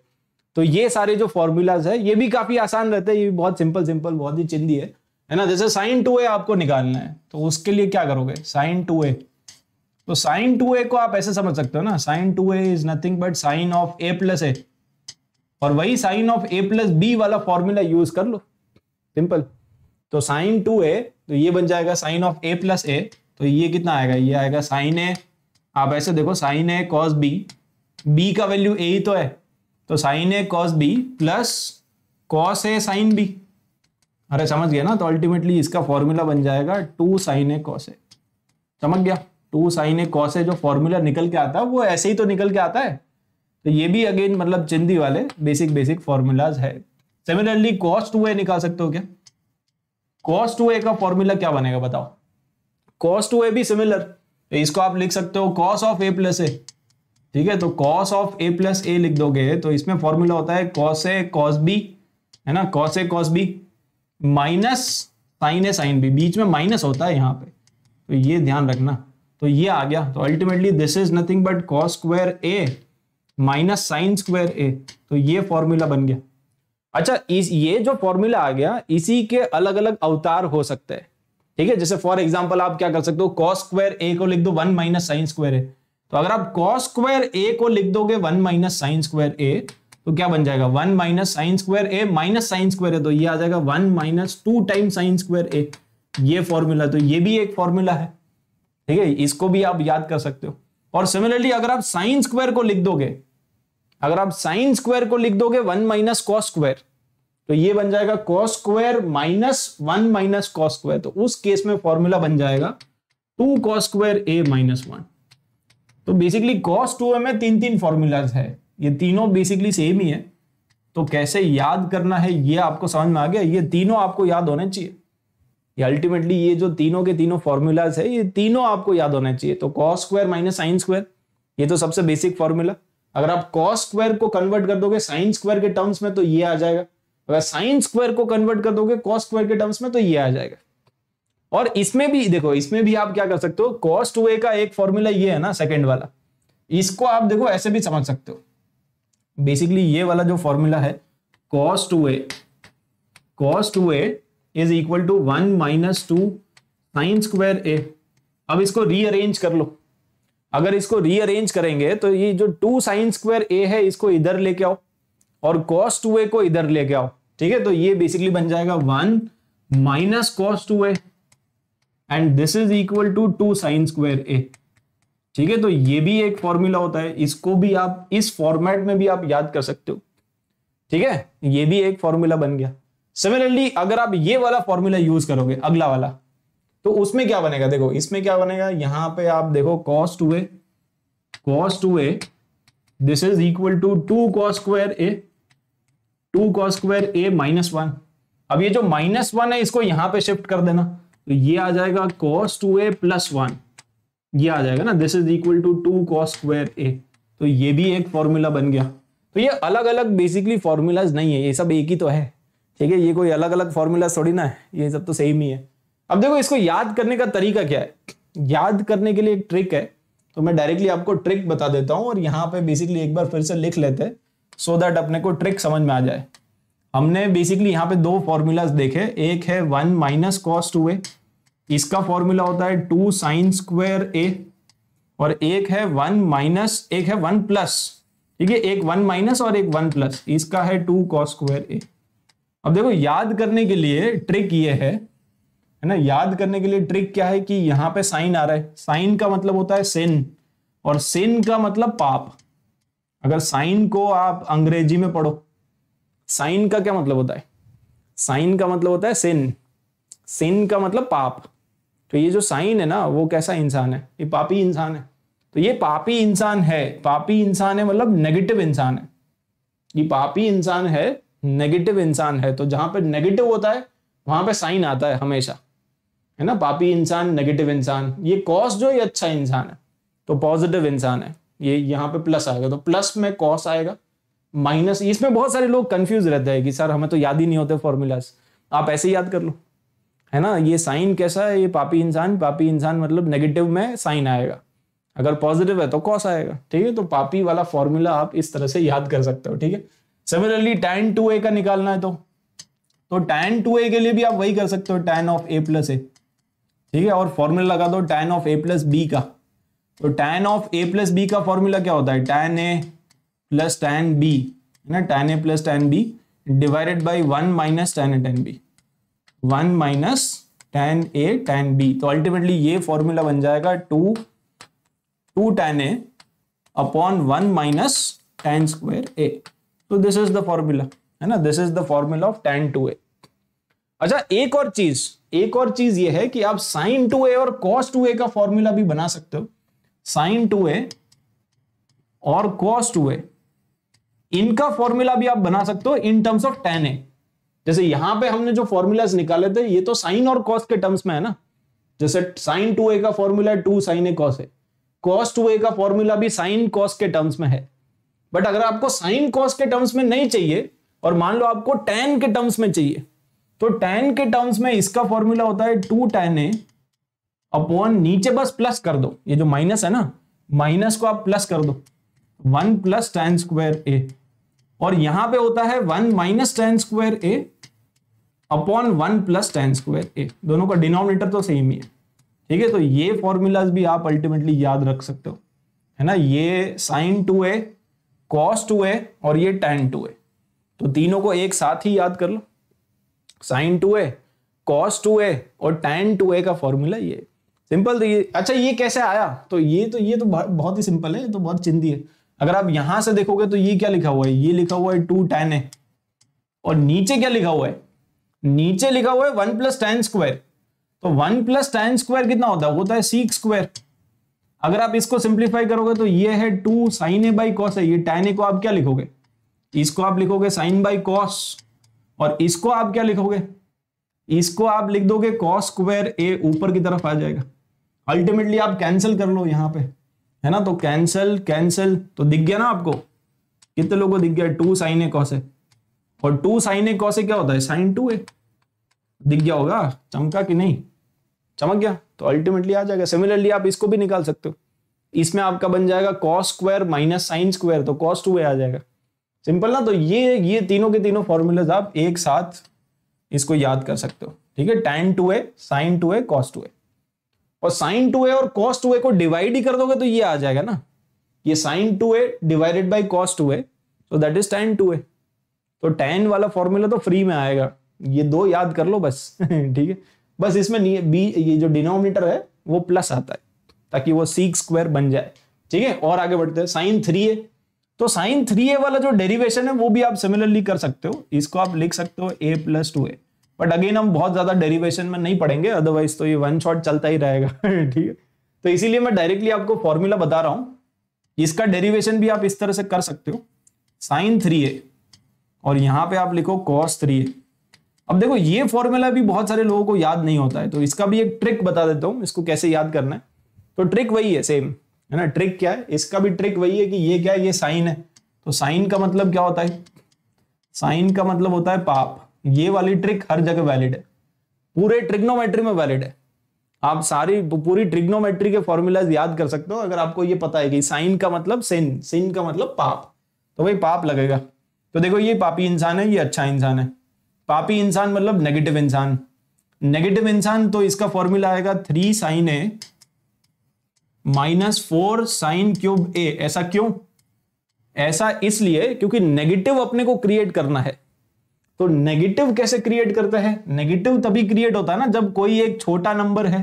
तो ये सारे जो फॉर्मूलाज है ये भी काफी आसान रहते हैं ये भी बहुत सिंपल सिंपल बहुत ही चिंदी है है ना जैसे साइन टू ए आपको निकालना है तो उसके लिए क्या करोगे साइन टू ए तो साइन टू ए को आप ऐसे समझ सकते हो ना sine two A is nothing but sine of A plus A और वही sine of A plus B वाला फॉर्मूला यूज कर लो सिंपल तो साइन टू ए तो ये बन जाएगा sine of A plus A तो ये कितना आएगा ये आएगा साइन ए आप ऐसे देखो साइन ए कॉस बी बी का वैल्यू ए ही तो है तो sine A cos B plus cos A sine B अरे समझ गया ना तो अल्टीमेटली इसका फॉर्मूला बन जाएगा two sine A cos A समझ गया टू तो साइन ए कॉस ए जो फॉर्मूला निकल के आता है वो ऐसे ही तो निकल के आता है तो ये भी अगेन मतलब चिंदी वाले बेसिक बेसिक फॉर्मूलाज है सिमिलरली कॉस टू ए निकाल सकते हो क्या कॉस टू ए का फॉर्मूला क्या बनेगा बताओ कॉस टू ए भी सिमिलर तो इसको आप लिख सकते हो cos of A plus A ठीक है तो cos of A plus A लिख दोगे तो इसमें फॉर्मूला होता है कॉस ए कॉस बी है ना कॉस ए कॉस बी माइनस साइन ए साइन बी बीच में माइनस होता है यहाँ पे तो ये ध्यान रखना तो ये आ गया तो ultimately this is nothing but cos square A minus sine square A तो ये फॉर्मूला बन गया अच्छा इस ये जो फॉर्मूला आ गया इसी के अलग अलग अवतार हो सकते हैं ठीक है जैसे फॉर एग्जाम्पल आप क्या कर सकते हो कॉस स्क्वायर ए को लिख दो one minus sine square A तो अगर आप कॉस स्क्वायर ए को लिख दोगे one minus sine square A तो क्या बन जाएगा one minus sine square A minus sine square A तो ये आ जाएगा one minus two time sine square A ये फॉर्मूला तो ये भी एक फॉर्मूला है ठीक है इसको भी आप याद कर सकते हो और सिमिलरली अगर आप साइन स्क्वायर को लिख दोगे अगर आप साइन स्क्वायर को लिख दोगे वन माइनस कॉस स्क्वायर तो ये बन जाएगा cos square minus one minus cos square तो उस केस में फॉर्मूला बन जाएगा टू कॉस स्क्वायर ए माइनस वन तो बेसिकली कॉस टू ए में तीन तीन फॉर्मूलाज है ये तीनों बेसिकली सेम ही है तो कैसे याद करना है ये आपको समझ में आ गया ये तीनों आपको याद होने चाहिए ये अल्टीमेटली ये जो तीनों के तीनों फॉर्मूलाज है ये तीनों आपको याद होने चाहिए तो cos square minus sine square ये तो सबसे बेसिक फॉर्मूला अगर आप कॉस स्क्वायर को कन्वर्ट कर दोगे साइन स्क्वायर के टर्म्स में तो ये आ जाएगा अगर साइन स्क्वायर को कन्वर्ट कर दोगे कॉस स्क्वायर के टर्म्स में तो ये आ जाएगा और इसमें भी देखो इसमें भी आप क्या कर सकते हो कॉस टू ए का एक फॉर्मूला ये है ना सेकेंड वाला इसको आप देखो ऐसे भी समझ सकते हो बेसिकली ये वाला जो फॉर्मूला है cos two A cos two A is equal to one minus two sine square A अब इसको रीअरेंज कर लो अगर इसको रीअरेंज करेंगे तो ये जो टू साइन स्क्वायर ए है इसको इधर लेके आओ और कॉस टू ए को इधर लेके आओ ठीक है तो ये बेसिकली बन जाएगा one minus cos two A and this is equal to two sine square A ठीक है तो ये भी एक फॉर्मूला होता है इसको भी आप इस फॉर्मेट में भी आप याद कर सकते हो ठीक है ये भी एक फॉर्मूला बन गया सिमिलरली अगर आप ये वाला फॉर्मूला यूज करोगे अगला वाला तो उसमें क्या बनेगा देखो इसमें क्या बनेगा यहां पे आप देखो cos two A cos two A this is equal to two cos square A two cos square A minus one अब ये जो माइनस वन है इसको यहां पे शिफ्ट कर देना तो ये आ जाएगा cos two A plus one ये आ जाएगा ना this is equal to two cos square A तो ये भी एक फॉर्मूला बन गया तो ये अलग अलग बेसिकली फॉर्मूलाज नहीं है ये सब एक ही तो है ठीक है ये कोई अलग अलग फॉर्मूला थोड़ी ना है ये सब तो सेम ही है अब देखो इसको याद करने का तरीका क्या है याद करने के लिए एक ट्रिक है तो मैं डायरेक्टली आपको ट्रिक बता देता हूँ और यहाँ पे बेसिकली एक बार फिर से लिख लेते हैं सो दैट अपने को ट्रिक समझ में आ जाए हमने बेसिकली यहाँ पे दो फॉर्मूलाज देखे एक है one minus cos two A इसका फॉर्मूला होता है टू साइन स्क्वेयर ए और एक है वन माइनस एक है वन प्लस ठीक है एक वन माइनस और एक वन प्लस इसका है टू कॉस स्क्वेयर ए अब देखो याद करने के लिए ट्रिक ये है है ना याद करने के लिए ट्रिक क्या है कि यहां पे साइन आ रहा है साइन का मतलब होता है सिन और सिन का मतलब पाप अगर साइन को आप अंग्रेजी में पढ़ो साइन का क्या मतलब होता है साइन का मतलब होता है सिन सिन का मतलब पाप तो ये जो साइन है ना वो कैसा इंसान है ये पापी इंसान है तो ये पापी इंसान है पापी इंसान है मतलब नेगेटिव इंसान है ये पापी इंसान है नेगेटिव इंसान है तो जहां पर नेगेटिव होता है वहां पर साइन आता है हमेशा है ना पापी इंसान नेगेटिव इंसान ये कॉस जो ये अच्छा इंसान है तो पॉजिटिव इंसान है ये यहाँ पे प्लस आएगा तो प्लस में कॉस आएगा माइनस इसमें बहुत सारे लोग कंफ्यूज रहते हैं कि सर हमें तो याद ही नहीं होते फॉर्मूलाज आप ऐसे याद कर लो है ना ये साइन कैसा है ये पापी इंसान पापी इंसान मतलब नेगेटिव में साइन आएगा अगर पॉजिटिव है तो कॉस आएगा ठीक है तो पापी वाला फॉर्मूला आप इस तरह से याद कर सकते हो ठीक है सिमिलरली टेन टू ए का निकालना है तो तो टेन टू ए के लिए भी आप वही कर सकते हो tan of A plus A ठीक है और फॉर्मूला लगा दो tan of A plus B का तो tan of A plus B का फॉर्मूला क्या होता है tan A plus tan B है ना tan A plus tan B divided by one minus tan A tan B one minus tan A tan B तो ultimately ये formula बन जाएगा two two tan A upon one minus tan square A तो this is the formula है ना this is the formula of tan two A अच्छा एक और चीज एक और चीज ये है कि आप साइन टू ए और कॉस टू ए का फॉर्मूला भी बना सकते हो साइन टू ए और कॉस टू ए इनका फॉर्मूला भी आप बना सकते हो in terms of tan A जैसे यहां पे हमने जो फॉर्मूलाज निकाले थे ये तो साइन और कॉस के टर्म्स में है ना जैसे साइन टू ए का formula two sine A cos A cos two A का फॉर्मूला भी साइन कॉस के टर्म्स में है बट अगर आपको साइन कॉस के टर्म्स में नहीं चाहिए और मान लो आपको टेन के टर्म्स में चाहिए तो टेन के टर्म्स में इसका फॉर्मूला होता है टू टेन ए अपॉन नीचे बस प्लस कर दो ये जो माइनस है ना माइनस को आप प्लस कर दो one plus tan square A और यहां पे होता है one minus tan square A upon one plus tan square A दोनों का डिनोमिनेटर तो सेम ही है ठीक है तो ये फॉर्मूलाज भी आप अल्टीमेटली याद रख सकते हो है ना ये sine two A cos two A और ये टेन टू ए तो तीनों को एक साथ ही याद कर लो sine two A cos two A और टेन टू ए का फॉर्मूला ये सिंपल तो ये अच्छा ये कैसे आया तो ये तो ये तो बहुत ही सिंपल है ये तो बहुत चिंदी है अगर आप यहां से देखोगे तो ये क्या लिखा हुआ है ये लिखा हुआ है टू टेन ए और नीचे क्या लिखा हुआ है नीचे लिखा हुआ है वन प्लस टेन स्क्वायर तो वन प्लस टेन स्क्वायर कितना होता है होता है सिक्स स्क्वायर अगर आप इसको सिंप्लीफाई करोगे तो ये है two sine A by cos है ये टेन ए को आप क्या लिखोगे इसको आप लिखोगे साइन बाई कॉस और इसको आप क्या लिखोगे इसको आप लिख दोगे कॉस स्क्वायर ए ऊपर की तरफ आ जाएगा अल्टीमेटली आप कैंसिल कर लो यहां पे है ना तो कैंसिल कैंसिल तो दिख गया ना आपको कितने लोगों को दिख गया two sine A cos A और two sine A cos A क्या होता है साइन टू ए दिख गया होगा चमका कि नहीं चमक गया तो अल्टीमेटली आ जाएगा सिमिलरली आप इसको भी निकाल सकते हो इसमें आपका बन जाएगा cos square minus sine square तो कॉस टू आ जाएगा सिंपल ना तो ये ये तीनों के तीनों फॉर्मूलाज आप एक साथ इसको याद कर सकते हो ठीक है tan two A sine two A cos two A और साइन टू ए और कॉस टू ए को डिवाइड ही कर दोगे तो ये आ जाएगा ना ये sine two A divided by cos two A so that is tan two ए तो टेन वाला फॉर्मूला तो फ्री में आएगा ये दो याद कर लो बस ठीक है बस इसमें बी ये जो डिनोमिनेटर है वो प्लस आता है ताकि वो सी स्क्वायर बन जाए ठीक है और आगे बढ़ते हैं साइन थ्री ए तो साइन थ्री ए वाला जो डेरिवेशन है वो भी आप सिमिलरली कर सकते हो इसको आप लिख सकते हो A plus two A but again हम बहुत ज्यादा डेरिवेशन में नहीं पढ़ेंगे अदरवाइज तो ये वन शॉट चलता ही रहेगा ठीक है तो इसीलिए मैं डायरेक्टली आपको फॉर्मूला बता रहा हूं इसका डेरिवेशन भी आप इस तरह से कर सकते हो साइन थ्री ए और यहां पे आप लिखो कॉस थ्री ए अब देखो ये फॉर्मूला भी बहुत सारे लोगों को याद नहीं होता है तो इसका भी एक ट्रिक बता देता हूँ इसको कैसे याद करना है तो ट्रिक वही है सेम है ना ट्रिक क्या है इसका भी ट्रिक वही है कि ये क्या है ये साइन है तो साइन का मतलब क्या होता है साइन का मतलब होता है पाप ये वाली ट्रिक हर जगह वैलिड है पूरे ट्रिग्नोमेट्री में वैलिड है आप सारी पूरी ट्रिग्नोमेट्री के फॉर्मूलाज याद कर सकते हो अगर आपको ये पता है कि साइन का मतलब सिन सिन का मतलब पाप तो भाई पाप लगेगा तो देखो ये पापी इंसान है ये अच्छा इंसान है पापी इंसान मतलब नेगेटिव इंसान नेगेटिव इंसान तो इसका फॉर्मूला आएगा three sine A minus four sine cube A ऐसा क्यों ऐसा इसलिए क्योंकि नेगेटिव अपने को क्रिएट करना है तो नेगेटिव कैसे क्रिएट करता है नेगेटिव तभी क्रिएट होता है ना जब कोई एक छोटा नंबर है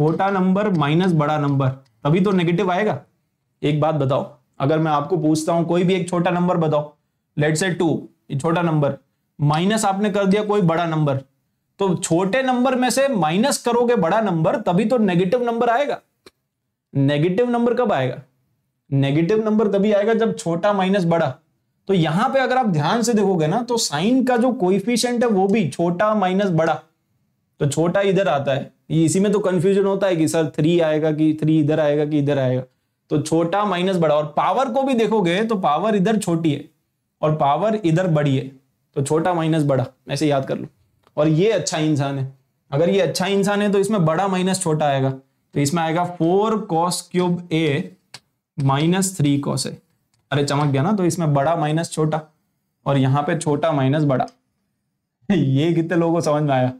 छोटा नंबर माइनस बड़ा नंबर तभी तो नेगेटिव आएगा एक बात बताओ अगर मैं आपको पूछता हूं कोई भी एक छोटा नंबर बताओ लेट से टू छोटा नंबर माइनस आपने कर दिया कोई बड़ा नंबर तो छोटे नंबर में से माइनस करोगे बड़ा नंबर तभी तो नेगेटिव नंबर आएगा नेगेटिव नंबर कब आएगा नेगेटिव नंबर तभी आएगा जब छोटा माइनस बड़ा तो यहां पे अगर आप ध्यान से देखोगे ना तो साइन का जो कोइफिशियंट है वो भी छोटा माइनस बड़ा तो छोटा इधर आता है इसी में तो कंफ्यूजन होता है कि सर थ्री आएगा कि थ्री इधर आएगा कि इधर आएगा तो छोटा माइनस बड़ा और पावर को भी देखोगे तो पावर इधर छोटी है और पावर इधर बड़ी है तो छोटा माइनस बड़ा ऐसे याद कर लो और ये अच्छा इंसान है अगर ये अच्छा इंसान है तो इसमें बड़ा माइनस छोटा आएगा तो इसमें आएगा four cos cube A minus three cos A अरे चमक गया ना तो इसमें बड़ा माइनस छोटा और यहाँ पे छोटा माइनस बड़ा ये कितने लोगों को समझ में आया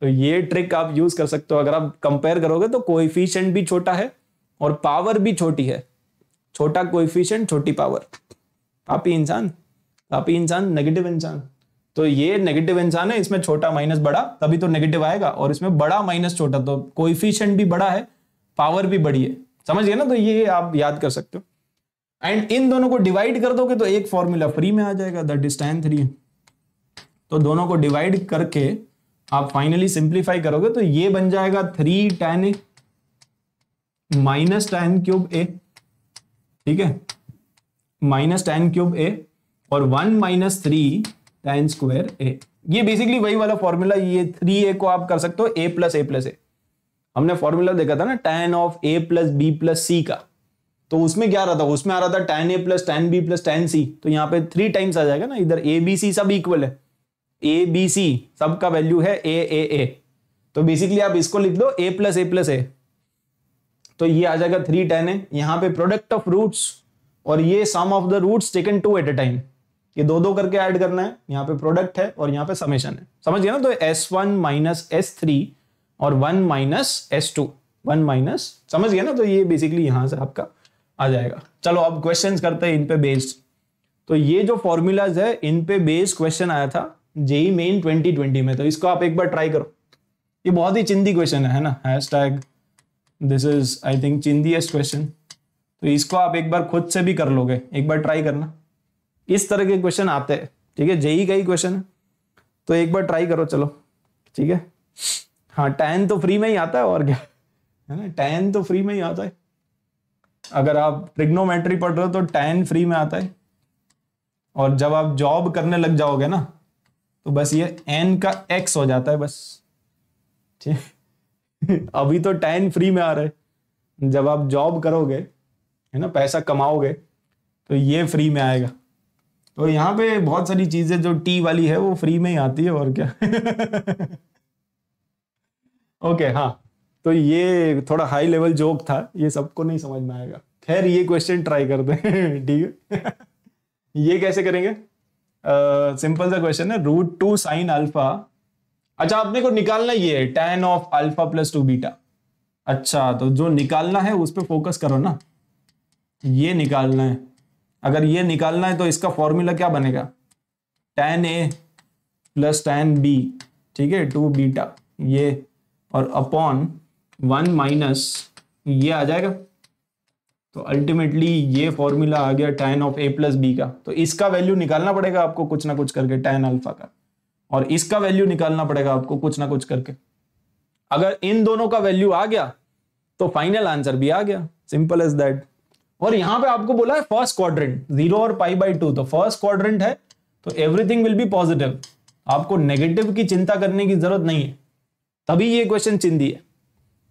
तो ये ट्रिक आप यूज कर सकते हो अगर आप कंपेयर करोगे तो कोएफिशिएंट भी छोटा है और पावर भी छोटी है छोटा कोएफिशिएंट छोटी पावर पापी इंसान पापी इंसान नेगेटिव इंसान तो ये नेगेटिव इंसान है इसमें छोटा माइनस बड़ा तभी तो नेगेटिव आएगा और इसमें बड़ा माइनस छोटा तो कोइफिशियंट भी बड़ा है पावर भी बड़ी है समझ गए ना तो ये आप याद कर सकते हो एंड इन दोनों को डिवाइड कर दोगे तो एक फॉर्मूला फ्री में आ जाएगा दैट इज टेन थ्री तो दोनों को डिवाइड करके आप फाइनली सिंप्लीफाई करोगे तो ये बन जाएगा three tan A minus tan cube A ठीक है माइनस टेन क्यूब ए और one minus three tan square A ये बेसिकली वही वाला फॉर्मूला ये थ्री ए को आप कर सकते हो ए प्लस ए प्लस ए हमने फॉर्मूला देखा था ना tan of A plus B plus C का तो उसमें क्या रहा था उसमें आ रहा था tan A plus tan B plus tan C तो यहाँ पे थ्री टाइम्स आ जाएगा ना इधर ए बी सी सब इक्वल है ए बी सी सब का वैल्यू है ए ए ए तो बेसिकली आप इसको लिख दो A plus A plus A तो ये आ जाएगा थ्री टेन है यहाँ पे प्रोडक्ट ऑफ रूट्स और ये sum of the roots taken two at a time ये दो दो करके ऐड करना है यहाँ पे प्रोडक्ट है और यहाँ पे समेशन है समझ गया ना तो S one minus S three और one minus S two one minus समझ गया ना तो ये बेसिकली यहां से आपका आ जाएगा चलो अब क्वेश्चन करते हैं इनपे बेस्ड तो ये जो फॉर्मूलाज है इन पे बेस्ड क्वेश्चन आया था जेई मेन ट्वेंटी ट्वेंटी में तो इसको आप एक बार ट्राई करो ये बहुत ही चिंदी क्वेश्चन है ना hashtag this is I think चिंदीएस्ट क्वेश्चन तो इसको आप एक बार खुद से भी कर लोगे एक बार ट्राई करना इस तरह के क्वेश्चन आते हैं ठीक है जेई का ही क्वेश्चन है तो एक बार ट्राई करो चलो ठीक है हाँ टैन तो फ्री में ही आता है और क्या है ना टैन तो फ्री में ही आता है अगर आप ट्रिग्नोमेट्री पढ़ रहे हो तो टैन फ्री में आता है और जब आप जॉब करने लग जाओगे ना तो बस ये एन का एक्स हो जाता है बस ठीक अभी तो टैन फ्री में आ रहा है जब आप जॉब करोगे है ना पैसा कमाओगे तो ये फ्री में आएगा तो यहाँ पे बहुत सारी चीज़ें जो टी वाली है वो फ्री में ही आती है और क्या ओके okay, हाँ तो ये थोड़ा हाई लेवल जोक था ये सबको नहीं समझ में आएगा खैर ये क्वेश्चन ट्राई कर दे ठीक है ये कैसे करेंगे सिंपल सा क्वेश्चन है रूट टू साइन अल्फा अच्छा आपने को निकालना ये है tan of alpha plus two beta अच्छा तो जो निकालना है उस पर फोकस करो ना ये निकालना है अगर ये निकालना है तो इसका फॉर्मूला क्या बनेगा tan A plus tan B ठीक है टू बीटा ये और अपॉन वन माइनस ये आ जाएगा तो अल्टीमेटली ये फॉर्मूला आ गया tan of A plus B का तो इसका वैल्यू निकालना पड़ेगा आपको कुछ ना कुछ करके टेन अल्फा का और इसका वैल्यू निकालना पड़ेगा आपको कुछ ना कुछ करके अगर इन दोनों का वैल्यू आ गया तो फाइनल आंसर भी आ गया सिंपल एज दैट और यहां पे आपको बोला है फर्स्ट क्वाड्रेंट जीरो और पाई बाई टू तो फर्स्ट क्वाड्रेंट है तो एवरीथिंग विल बी पॉजिटिव आपको नेगेटिव की चिंता करने की जरूरत नहीं है तभी ये क्वेश्चन चिंदी है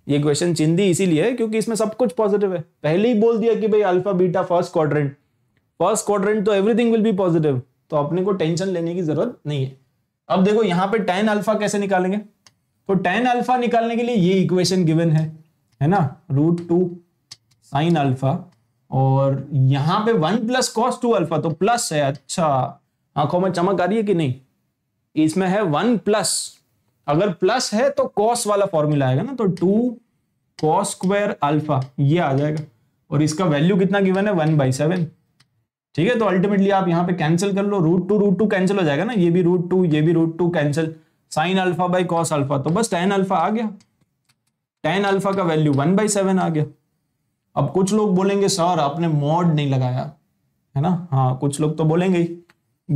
ये क्वेश्चन चिंदी इसीलिए है क्योंकि इसमें सब कुछ पॉजिटिव है पहले ही बोल दिया कि भाई alpha beta first quadrant first quadrant तो एवरीथिंग विल बी पॉजिटिव तो अपने को टेंशन लेने की जरूरत नहीं है अब देखो यहां पे टेन अल्फा कैसे निकालेंगे तो टेन अल्फा निकालने के लिए ये इक्वेशन गिवन है है ना रूट टू साइन अल्फा और यहां पे one plus cos two alpha तो प्लस है अच्छा आंखों में चमक आ रही है कि नहीं इसमें है वन प्लस अगर प्लस है तो कॉस वाला फॉर्मूला आएगा ना तो टू कॉस स्क्वायर अल्फा ये आ जाएगा और इसका वैल्यू कितना गिवन है वन बाई सेवन ठीक है तो अल्टीमेटली आप यहाँ पे कैंसिल कर लो root two root two cancel हो जाएगा ना ये भी रूट टू ये भी root two cancel sine alpha by cos alpha तो बस टेन अल्फा आ गया टेन अल्फा का वैल्यू वन बाई सेवन आ गया अब कुछ लोग बोलेंगे सर आपने मॉड नहीं लगाया है ना हाँ कुछ लोग तो बोलेंगे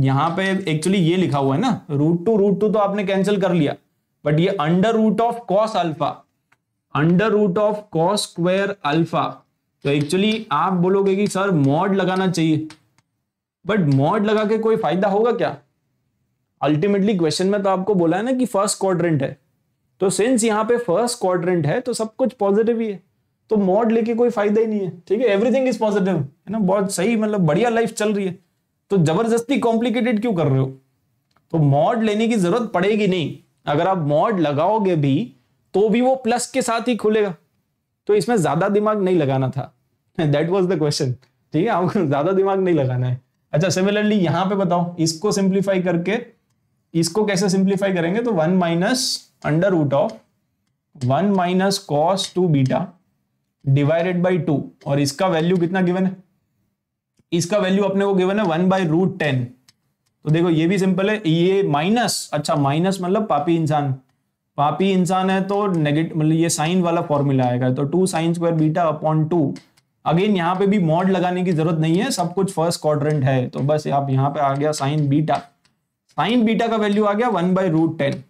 यहाँ पे एक्चुअली ये लिखा हुआ है ना रूट टू रूट टू तो आपने कैंसिल कर लिया बट ये under root of cos alpha under root of cos square alpha तो एक्चुअली आप बोलोगे कि सर मॉड लगाना चाहिए बट मॉड लगा के कोई फायदा होगा क्या अल्टीमेटली क्वेश्चन में तो आपको बोला है ना कि फर्स्ट क्वाड्रेंट है तो सिंस यहाँ पे फर्स्ट क्वाड्रेंट है तो सब कुछ पॉजिटिव ही है तो मॉड लेके कोई फायदा ही नहीं है ठीक है एवरीथिंग इज पॉजिटिव है ना बहुत सही मतलब बढ़िया लाइफ चल रही है तो जबरदस्ती कॉम्प्लिकेटेड क्यों कर रहे हो तो मॉड लेने की जरूरत पड़ेगी नहीं अगर आप मॉड लगाओगे भी तो भी वो प्लस के साथ ही खुलेगा तो इसमें ज्यादा दिमाग नहीं लगाना था दैट वॉज द क्वेश्चन ठीक है आपको ज्यादा दिमाग नहीं लगाना है अच्छा सिमिलरली यहां पे बताओ इसको सिंप्लीफाई करके इसको कैसे सिंप्लीफाई करेंगे तो one minus under root of one minus cos two beta divided by two और इसका वैल्यू कितना गिवन है इसका वैल्यू अपने को गिवन है वन बाई रूट टेन तो देखो ये भी सिंपल है ये माइनस अच्छा माइनस मतलब पापी इंसान पापी इंसान है तो नेगेटिव मतलब ये साइन वाला फॉर्मूला आएगा तो two sine square beta upon two again यहाँ पे भी मॉड लगाने की जरूरत नहीं है सब कुछ फर्स्ट क्वाड्रेंट है तो बस आप यहाँ पे आ गया साइन बीटा साइन बीटा का वैल्यू आ गया वन बाई रूट टेन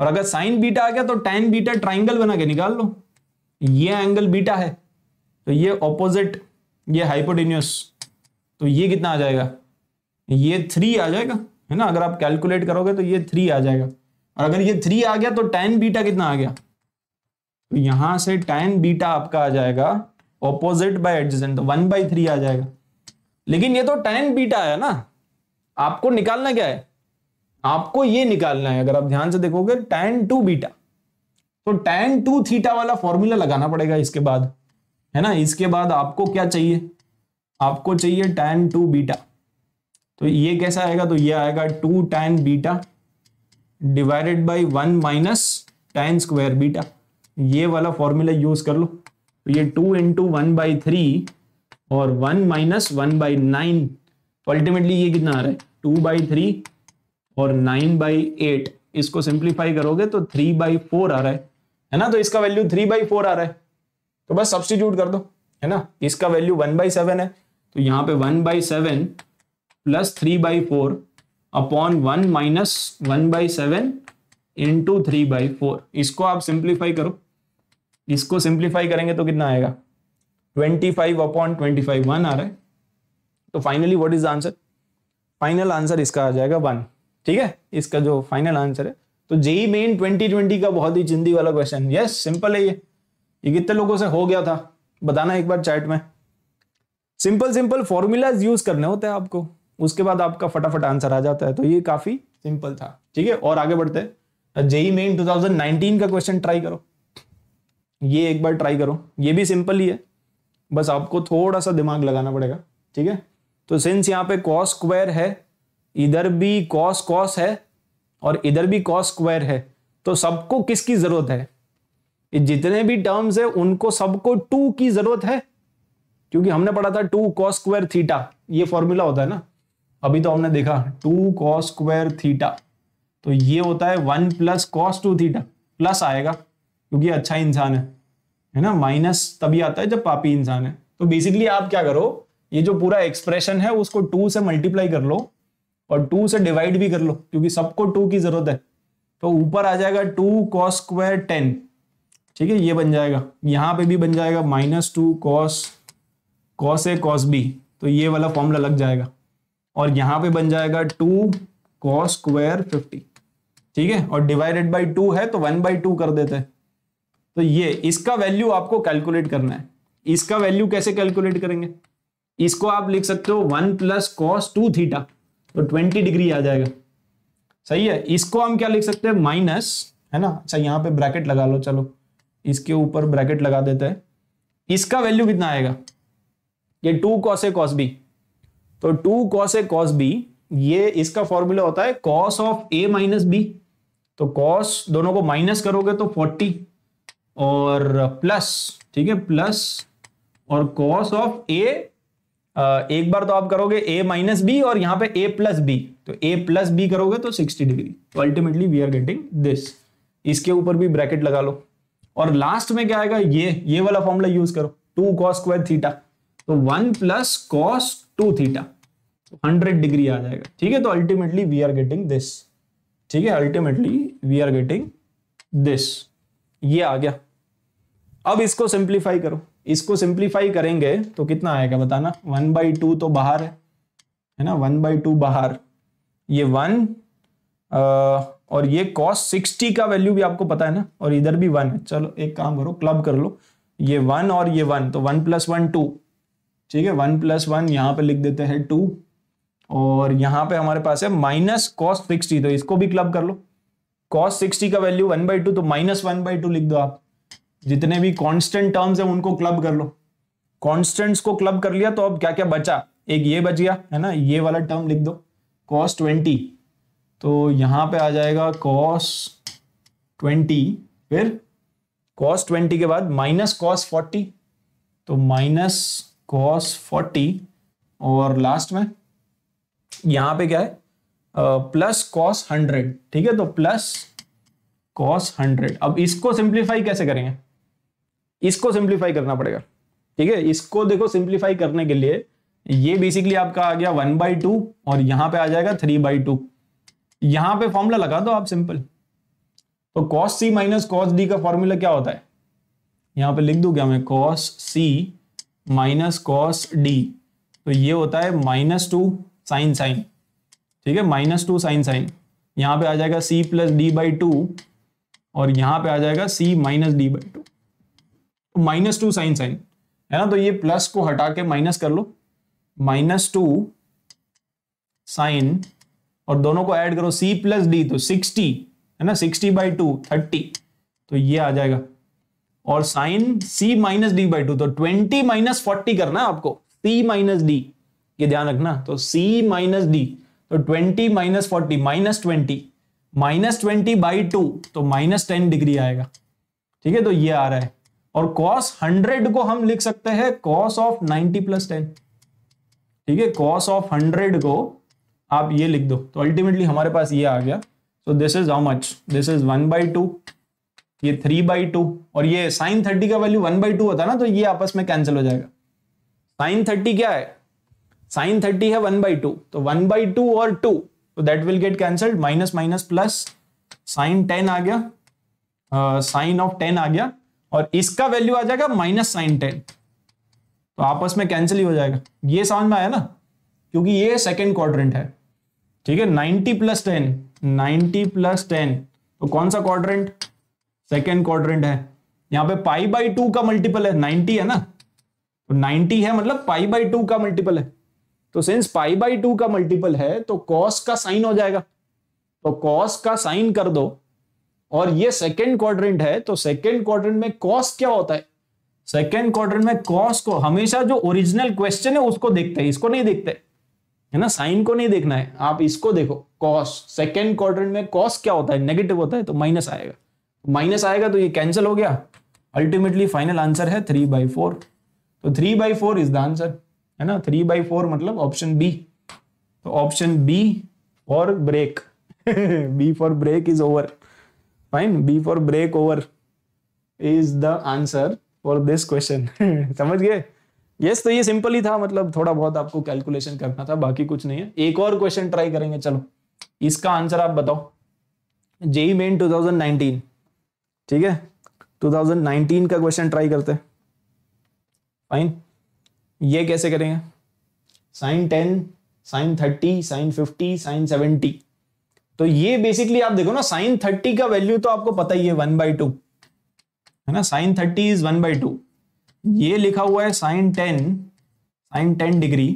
और अगर साइन बीटा आ गया तो टेन बीटा ट्राइंगल बना के निकाल लो ये एंगल बीटा है तो ये ऑपोजिट ये हाइपोटेन्यूस तो ये कितना आ जाएगा ये थ्री आ जाएगा है ना अगर आप कैलकुलेट करोगे तो ये थ्री आ जाएगा और अगर ये थ्री आ गया तो टैन बीटा कितना आ गया तो यहां से टैन बीटा आपका आ जाएगा ऑपोजिट बाय एडजेंट तो वन बाई थ्री आ जाएगा लेकिन ये तो टेन बीटा है ना आपको निकालना क्या है आपको ये निकालना है अगर आप ध्यान से देखोगे टेन टू बीटा तो tan टू थीटा वाला फॉर्मूला लगाना पड़ेगा इसके बाद है ना इसके बाद आपको क्या चाहिए आपको चाहिए tan टू बीटा तो ये कैसा आएगा तो ये आएगा two tan beta divided by one minus tan square beta ये वाला फॉर्मूला यूज कर लो तो ये two into one by three और one minus one by nine ultimately ये कितना आ रहा है टू बाई थ्री और नाइन बाई एट इसको सिंप्लीफाई करोगे तो थ्री बाई फोर आ रहा है है ना तो इसका वैल्यू थ्री बाई फोर आ रहा है तो बस सब्सटीट्यूट कर दो है ना इसका वैल्यू वन बाई सेवन है तो यहाँ पे one by seven plus three by four upon one minus one by seven into three by four इसको आप सिंप्लीफाई करो इसको सिंप्लीफाई करेंगे तो कितना आएगा twenty five upon twenty five one आ रहा है तो finally what is the answer final answer इसका आ जाएगा वन ठीक है इसका जो फाइनल आंसर है तो जेई मेन 2020 का बहुत ही जिंदी वाला क्वेश्चन यस सिंपल है ये ये कितने लोगों से हो गया था बताना एक बार चैट में सिंपल सिंपल फॉर्मूलाज यूज करने होते हैं आपको उसके बाद आपका फटाफट आंसर आ जाता है तो ये काफी सिंपल था ठीक है और आगे बढ़ते जेई मेन टू का क्वेश्चन ट्राई करो ये एक बार ट्राई करो ये भी सिंपल ही है बस आपको थोड़ा सा दिमाग लगाना पड़ेगा ठीक है तो सिंस यहाँ पे कॉस स्क्वायर है इधर भी कॉस कॉस है और इधर भी कॉस स्क्वायर है तो सबको किसकी जरूरत है जितने भी टर्म्स है उनको सबको टू की जरूरत है क्योंकि हमने पढ़ा था टू कॉस स्क्वायर थीटा ये फॉर्मूला होता है ना अभी तो हमने देखा टू कॉस स्क्वायर थीटा तो ये होता है one plus cos two theta plus आएगा क्योंकि अच्छा इंसान है है ना माइनस तभी आता है जब पापी इंसान है तो बेसिकली आप क्या करो ये जो पूरा एक्सप्रेशन है उसको टू से मल्टीप्लाई कर लो और टू से डिवाइड भी कर लो क्योंकि सबको टू की जरूरत है तो ऊपर आ जाएगा टू कॉस स्क्वायर टेन ठीक है ये बन जाएगा यहां पे भी बन जाएगा माइनस टू कॉस कॉस ए कॉस बी तो ये वाला फॉर्मूला लग जाएगा और यहां पे बन जाएगा टू कॉस स्क्वायर फिफ्टी ठीक है और डिवाइडेड बाई टू है तो वन बाई टू कर देते हैं तो ये इसका वैल्यू आपको कैलकुलेट करना है इसका वैल्यू कैसे कैलकुलेट करेंगे इसको आप लिख सकते हो one plus cos two theta तो 20 डिग्री आ जाएगा सही है इसको हम क्या लिख सकते हैं माइनस है ना अच्छा यहाँ पे ब्रैकेट लगा लो चलो इसके ऊपर ब्रैकेट लगा देते हैं इसका वैल्यू कितना आएगा ये टू कॉस ए कॉस बी तो टू कॉस ए कॉस बी ये इसका फॉर्मूला होता है cos of A minus B तो कॉस दोनों को माइनस करोगे तो फोर्टी और प्लस ठीक है प्लस और कॉस ऑफ ए एक बार तो आप करोगे ए माइनस बी और यहां पे ए प्लस बी तो ए प्लस बी करोगे तो सिक्सटी डिग्री तो ultimately we are getting this इसके ऊपर भी ब्रैकेट लगा लो और लास्ट में क्या आएगा ये ये वाला फॉर्मूला यूज करो टू कॉस स्क्वायर थीटा तो one plus cos two theta hundred degree आ जाएगा ठीक है तो ultimately we are getting this ठीक है ultimately we are getting this ये आ गया अब इसको सिंप्लीफाई करो इसको सिंप्लीफाई करेंगे तो कितना आएगा बताना वन बाई टू तो बाहर है है ना वन बाई टू बाहर ये वन और ये कॉस सिक्सटी का वैल्यू भी आपको पता है ना और इधर भी वन है चलो एक काम करो क्लब कर लो ये वन और ये वन तो वन प्लस वन टू ठीक है वन प्लस वन यहाँ पे लिख देते हैं टू और यहाँ पे हमारे पास है माइनस कॉस सिक्सटी तो इसको भी क्लब कर लो कॉस सिक्सटी का वैल्यू वन बाई टू तो माइनस वन बाई टू लिख दो आप जितने भी कांस्टेंट टर्म्स है उनको क्लब कर लो कांस्टेंट्स को क्लब कर लिया तो अब क्या क्या बचा एक ये बच गया है ना ये वाला टर्म लिख दो कॉस ट्वेंटी तो यहां पे आ जाएगा कॉस ट्वेंटी फिर कॉस ट्वेंटी के बाद माइनस कॉस फोर्टी तो माइनस कॉस फोर्टी और लास्ट में यहां पे क्या है प्लस कॉस हंड्रेड ठीक है तो प्लस कॉस हंड्रेड अब इसको सिंप्लीफाई कैसे करेंगे इसको सिंप्लीफाई करना पड़ेगा ठीक है इसको देखो सिंप्लीफाई करने के लिए ये बेसिकली आपका आ गया वन बाई टू और यहां पे आ जाएगा थ्री बाई टू यहां पे फॉर्मूला लगा दो आप सिंपल तो cos C minus cos D का फॉर्मूला क्या होता है यहां पे लिख दू क्या मैं cos C minus cos D तो ये होता है माइनस टू साइन साइन ठीक है माइनस टू साइन साइन यहां पे आ जाएगा C plus D by two और यहां पे आ जाएगा C minus D by two minus two sine sine है ना तो ये प्लस को हटा के माइनस कर लो माइनस टू साइन और दोनों को ऐड करो सी प्लस डी तो सिक्सटी है ना सिक्सटी बाई टू थर्टी तो ये आ जाएगा और sine C minus D by two तो ट्वेंटी माइनस फोर्टी करना है आपको सी माइनस डी ये ध्यान रखना तो सी माइनस डी तो twenty minus forty minus twenty minus twenty by two तो माइनस टेन डिग्री आएगा ठीक है तो ये आ रहा है और कॉस हंड्रेड को हम लिख सकते हैं cos of ninety plus ten ठीक है कॉस ऑफ हंड्रेड को आप ये लिख दो तो अल्टीमेटली हमारे पास ये आ गया so this is how much this is one by two ये थ्री बाई टू और ये साइन थर्टी का वैल्यू वन बाई टू होता ना तो ये आपस में कैंसिल हो जाएगा साइन थर्टी क्या है साइन थर्टी है वन बाई टू तो वन बाई टू और टू तो that will get cancelled minus minus plus sine ten आ गया साइन ऑफ टेन आ गया और इसका वैल्यू आ जाएगा माइनस साइन टेन तो आपस में कैंसिल ही हो जाएगा ये समझ में आया ना क्योंकि ये सेकेंड क्वाड्रेंट है ठीक है 90 plus ten ninety plus ten तो कौन सा क्वाड्रेंट सेकेंड क्वाड्रेंट है यहां पे पाई बाई टू का मल्टीपल है नाइनटी है ना तो नाइनटी है मतलब पाई बाई टू का मल्टीपल है तो सिंस पाई बाई टू का मल्टीपल है तो कॉस का साइन हो जाएगा तो कॉस का साइन कर दो और ये सेकेंड क्वाड्रेंट है तो सेकेंड क्वाड्रेंट में कॉस्ट क्या होता है सेकेंड क्वार्टर में कॉस्ट को हमेशा जो ओरिजिनल क्वेश्चन है उसको देखते हैं इसको नहीं देखते है ना साइन को नहीं देखना है आप इसको देखो कॉस सेकेंड क्वार्टर में कॉस क्या होता है नेगेटिव होता है तो माइनस आएगा माइनस तो आएगा तो ये कैंसिल हो गया अल्टीमेटली फाइनल आंसर है थ्री बाई फोर तो three by four is the answer है ना थ्री बाई फोर मतलब ऑप्शन बी तो option B for break B for break is over fine B for break over is the answer for this question समझ गए yes yes, तो ये simple ही था मतलब थोड़ा बहुत आपको कैलकुलेशन करना था बाकी कुछ नहीं है एक और क्वेश्चन ट्राई करेंगे चलो इसका आंसर आप बताओ जेई मेन 2019 ठीक है 2019 का क्वेश्चन ट्राई करते हैं फाइन ये कैसे करेंगे sine ten sine thirty sine fifty sine seventy तो ये बेसिकली आप देखो ना साइन थर्टी का वैल्यू तो आपको पता ही है वन बाई टू है ना sine thirty is one by two ये लिखा हुआ है sine ten sine ten degree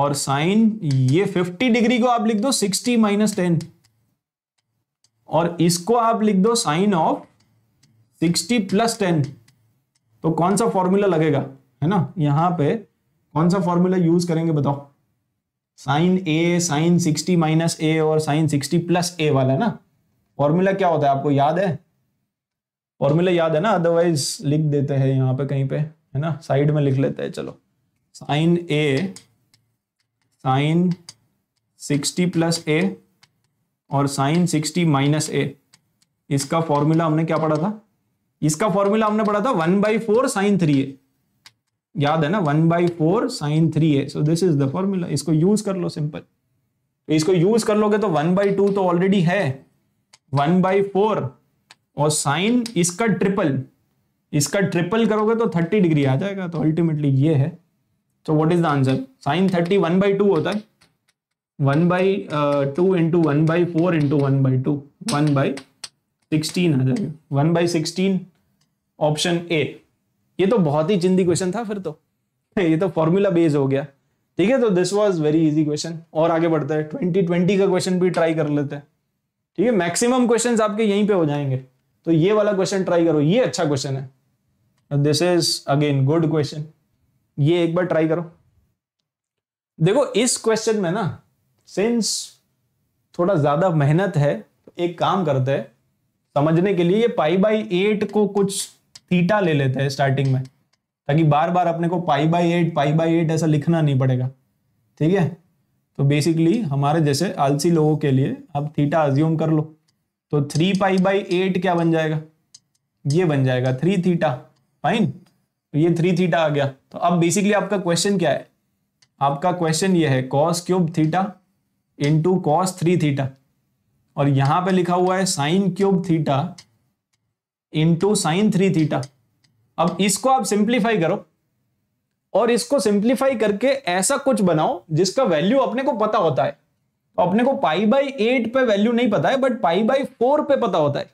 और साइन ये फिफ्टी डिग्री को आप लिख दो सिक्सटी माइनस टेन और इसको आप लिख दो sine of sixty plus ten तो कौन सा फॉर्मूला लगेगा है ना यहां पे कौन सा फॉर्मूला यूज करेंगे बताओ sine A sine sixty minus A और साइन सिक्सटी प्लस ए वाला ना फॉर्मूला क्या होता है आपको याद है फॉर्मूला याद है ना अदरवाइज लिख देते हैं यहाँ पे कहीं पे है ना साइड में लिख लेते हैं चलो sine A sine sixty plus A और साइन सिक्सटी माइनस ए इसका फॉर्मूला हमने क्या पढ़ा था इसका फॉर्मूला हमने पढ़ा था one by four sine three A याद है ना one by four sine three A so this is the formula इसको यूज कर लो सिंपल तो इसको यूज कर लोगे तो वन बाई टू तो ऑलरेडी है वन बाई फोर और साइन इसका ट्रिपल इसका ट्रिपल करोगे तो थर्टी डिग्री आ जाएगा तो अल्टीमेटली ये है तो what is the answer sine thirty one by two होता है one by two into one by four into one by two one by sixteen आ जाएगा one by sixteen option A ये तो बहुत ही चिंदी क्वेश्चन था फिर तो ये तो फॉर्मूला बेस हो गया ठीक है तो this was very easy question और आगे बढ़ते हैं ट्वेंटी ट्वेंटी का क्वेश्चन भी ट्राई कर लेते हैं ठीक है मैक्सिमम क्वेश्चन आपके यहीं पे हो जाएंगे तो ये वाला क्वेश्चन ट्राई करो ये अच्छा क्वेश्चन है this is again good question ये एक बार ट्राई करो देखो इस क्वेश्चन में ना सिंस थोड़ा ज्यादा मेहनत है एक काम करते हैं समझने के लिए ये पाई बाई एट को कुछ थीटा ले लेते हैं स्टार्टिंग में ताकि बार बार अपने को pi by eight pi by eight ऐसा लिखना नहीं पड़ेगा ठीक है तो बेसिकली हमारे जैसे आलसी लोगों के लिए आप थीटा अज्यूम कर लो तो थ्री पाई बाई एट क्या बन जाएगा ये बन जाएगा थ्री थीटा फाइन तो ये थ्री थीटा आ गया तो अब बेसिकली आपका क्वेश्चन क्या है आपका क्वेश्चन ये है cos cube theta into cos three theta और यहां पे लिखा हुआ है sine cube theta into sine three theta अब इसको आप सिंप्लीफाई करो और इसको सिंप्लीफाई करके ऐसा कुछ बनाओ जिसका वैल्यू अपने को पता होता है तो अपने को पाई बाई एट पे वैल्यू नहीं पता है बट पाई बाई फोर पे पता होता है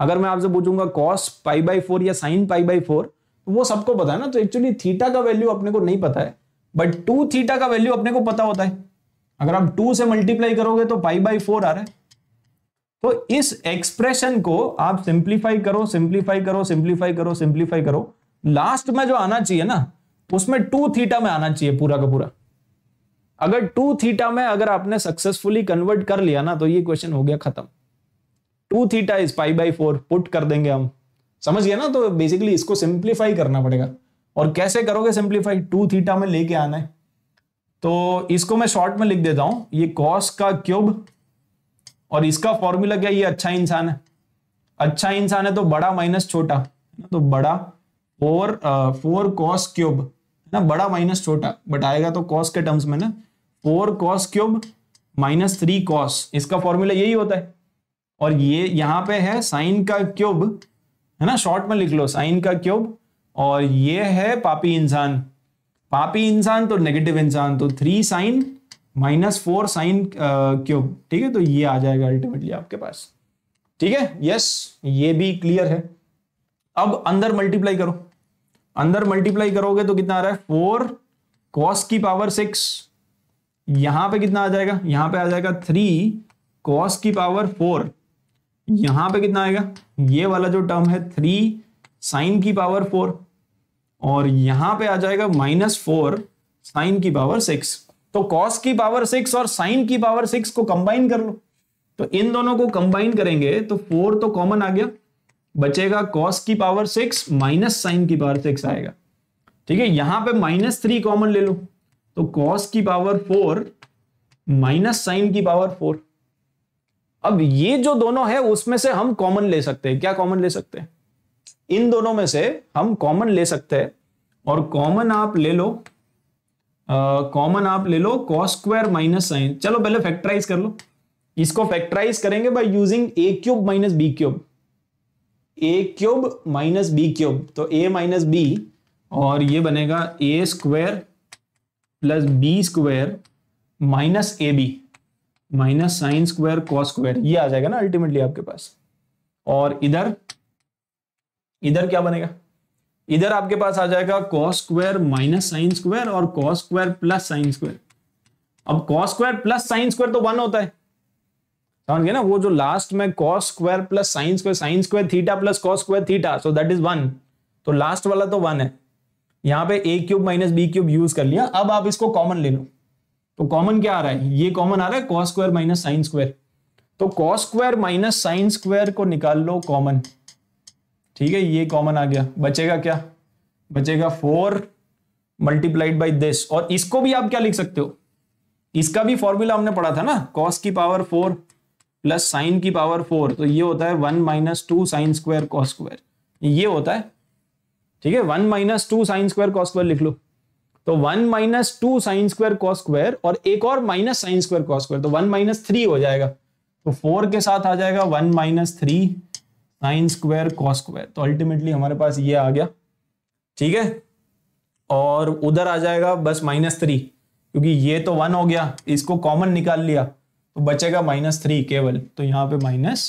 अगर मैं आपसे पूछूंगा कॉस पाई बाई फोर या साइन पाई बाई फोर तो वो सबको पता है ना तो एक्चुअली थीटा का वैल्यू अपने को नहीं पता है बट टू थीटा का वैल्यू अपने को पता होता है अगर आप टू से मल्टीप्लाई करोगे तो पाई बाई फोर आ रहा है तो इस एक्सप्रेशन को आप सिंप्लीफाई करो सिंप्लीफाई करो सिंप्लीफाई करो सिंप्लीफाई करो लास्ट में जो आना चाहिए ना उसमें टू थीटा में आना चाहिए पूरा का पूरा अगर टू थीटा में अगर आपने सक्सेसफुली कन्वर्ट कर लिया ना तो ये क्वेश्चन हो गया खत्म two theta is pi by four put कर देंगे हम समझ गए ना तो बेसिकली इसको सिंप्लीफाई करना पड़ेगा और कैसे करोगे सिंप्लीफाई टू थीटा में लेके आना है तो इसको मैं शॉर्ट में लिख देता हूं ये कॉस का क्यूब और इसका फॉर्मूला क्या ये अच्छा इंसान है अच्छा इंसान है तो बड़ा माइनस छोटा तो बड़ा फोर फोर कॉस क्यूब है ना बड़ा माइनस छोटा बट आएगा तो कॉस के टर्म्स में ना four cos cube minus three cos इसका फॉर्मूला यही होता है और ये यहाँ पे है साइन का क्यूब है ना शॉर्ट में लिख लो साइन का क्यूब और ये है पापी इंसान पापी इंसान तो नेगेटिव इंसान तो three sine minus four sine cube ठीक है तो ये आ जाएगा अल्टीमेटली आपके पास ठीक है यस ये भी क्लियर है अब अंदर मल्टीप्लाई करो अंदर मल्टीप्लाई करोगे तो कितना आ रहा है फोर कॉस की पावर सिक्स यहां पे कितना आ जाएगा यहां पे आ जाएगा थ्री कॉस की पावर फोर यहां पे कितना आएगा ये वाला जो टर्म है थ्री साइन की पावर फोर और यहां पे आ जाएगा माइनस फोर साइन की पावर सिक्स तो कॉस की पावर सिक्स और साइन की पावर सिक्स को कंबाइन कर लो तो इन दोनों को कंबाइन करेंगे तो फोर तो कॉमन आ गया बचेगा कॉस की पावर सिक्स माइनस साइन की पावर सिक्स आएगा ठीक है यहां पे माइनस थ्री कॉमन ले लो तो कॉस की पावर फोर माइनस साइन की पावर फोर अब ये जो दोनों है उसमें से हम कॉमन ले सकते हैं क्या कॉमन ले सकते हैं इन दोनों में से हम कॉमन ले सकते हैं और कॉमन आप ले लो कॉमन आप ले लो कॉस स्क्वायर माइनस साइन चलो पहले फैक्टराइज कर लो इसको फैक्टराइज करेंगे by using A cube minus B cube A cube minus B cube तो ए माइनस बी और ये बनेगा A square plus B square minus A B minus sine square cos square ये आ जाएगा ना अल्टीमेटली आपके पास और इधर इधर क्या बनेगा इधर आपके पास आ जाएगा cos square minus sine square और cos square plus sine square अब cos square plus sine square तो वन होता है समझ गए ना वो जो लास्ट में cos square plus sine square sine square theta plus cos square theta so that is one तो लास्ट वाला तो वन है यहां पे A cube minus B cube use कर लिया अब आप इसको कॉमन ले लो तो कॉमन क्या आ रहा है ये कॉमन आ रहा है cos square minus sine square तो cos square minus sine square को निकाल लो कॉमन ठीक है ये कॉमन आ गया बचेगा क्या बचेगा फोर मल्टीप्लाइड बाई दिस और इसको भी आप क्या लिख सकते हो इसका भी फॉर्मूला हमने पढ़ा था ना कॉस की पावर फोर प्लस साइन की पावर फोर तो ये होता है one minus two sine square cos square ये होता है ठीक है one minus two sine square cos square लिख लो तो one minus two sine square cos square और एक और minus sine square cos square तो वन माइनस थ्री हो जाएगा तो फोर के साथ आ जाएगा one minus three sine square cos square तो अल्टीमेटली हमारे पास ये आ गया ठीक है और उधर आ जाएगा बस माइनस थ्री क्योंकि ये तो वन हो गया इसको कॉमन निकाल लिया तो बचेगा माइनस थ्री केवल तो यहाँ पे माइनस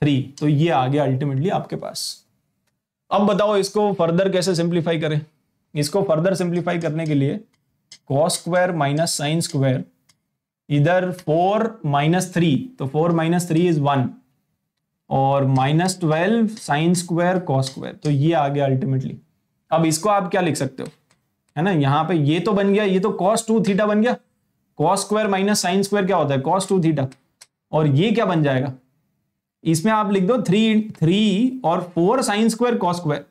थ्री तो ये आ गया अल्टीमेटली आपके पास अब बताओ इसको फर्दर कैसे सिंप्लीफाई करें इसको फर्दर सिंप्लीफाई करने के लिए cos square minus sine square इधर फोर माइनस थ्री तो four minus three is one और minus twelve sine square cos square तो ये आ गया अल्टीमेटली अब इसको आप क्या लिख सकते हो है ना यहाँ पे ये तो बन गया ये तो कॉस टू थीटा बन गया cos square minus sine square क्या होता है कॉस टू थीटा और ये क्या बन जाएगा इसमें आप लिख दो थ्री थ्री और four sine square cos square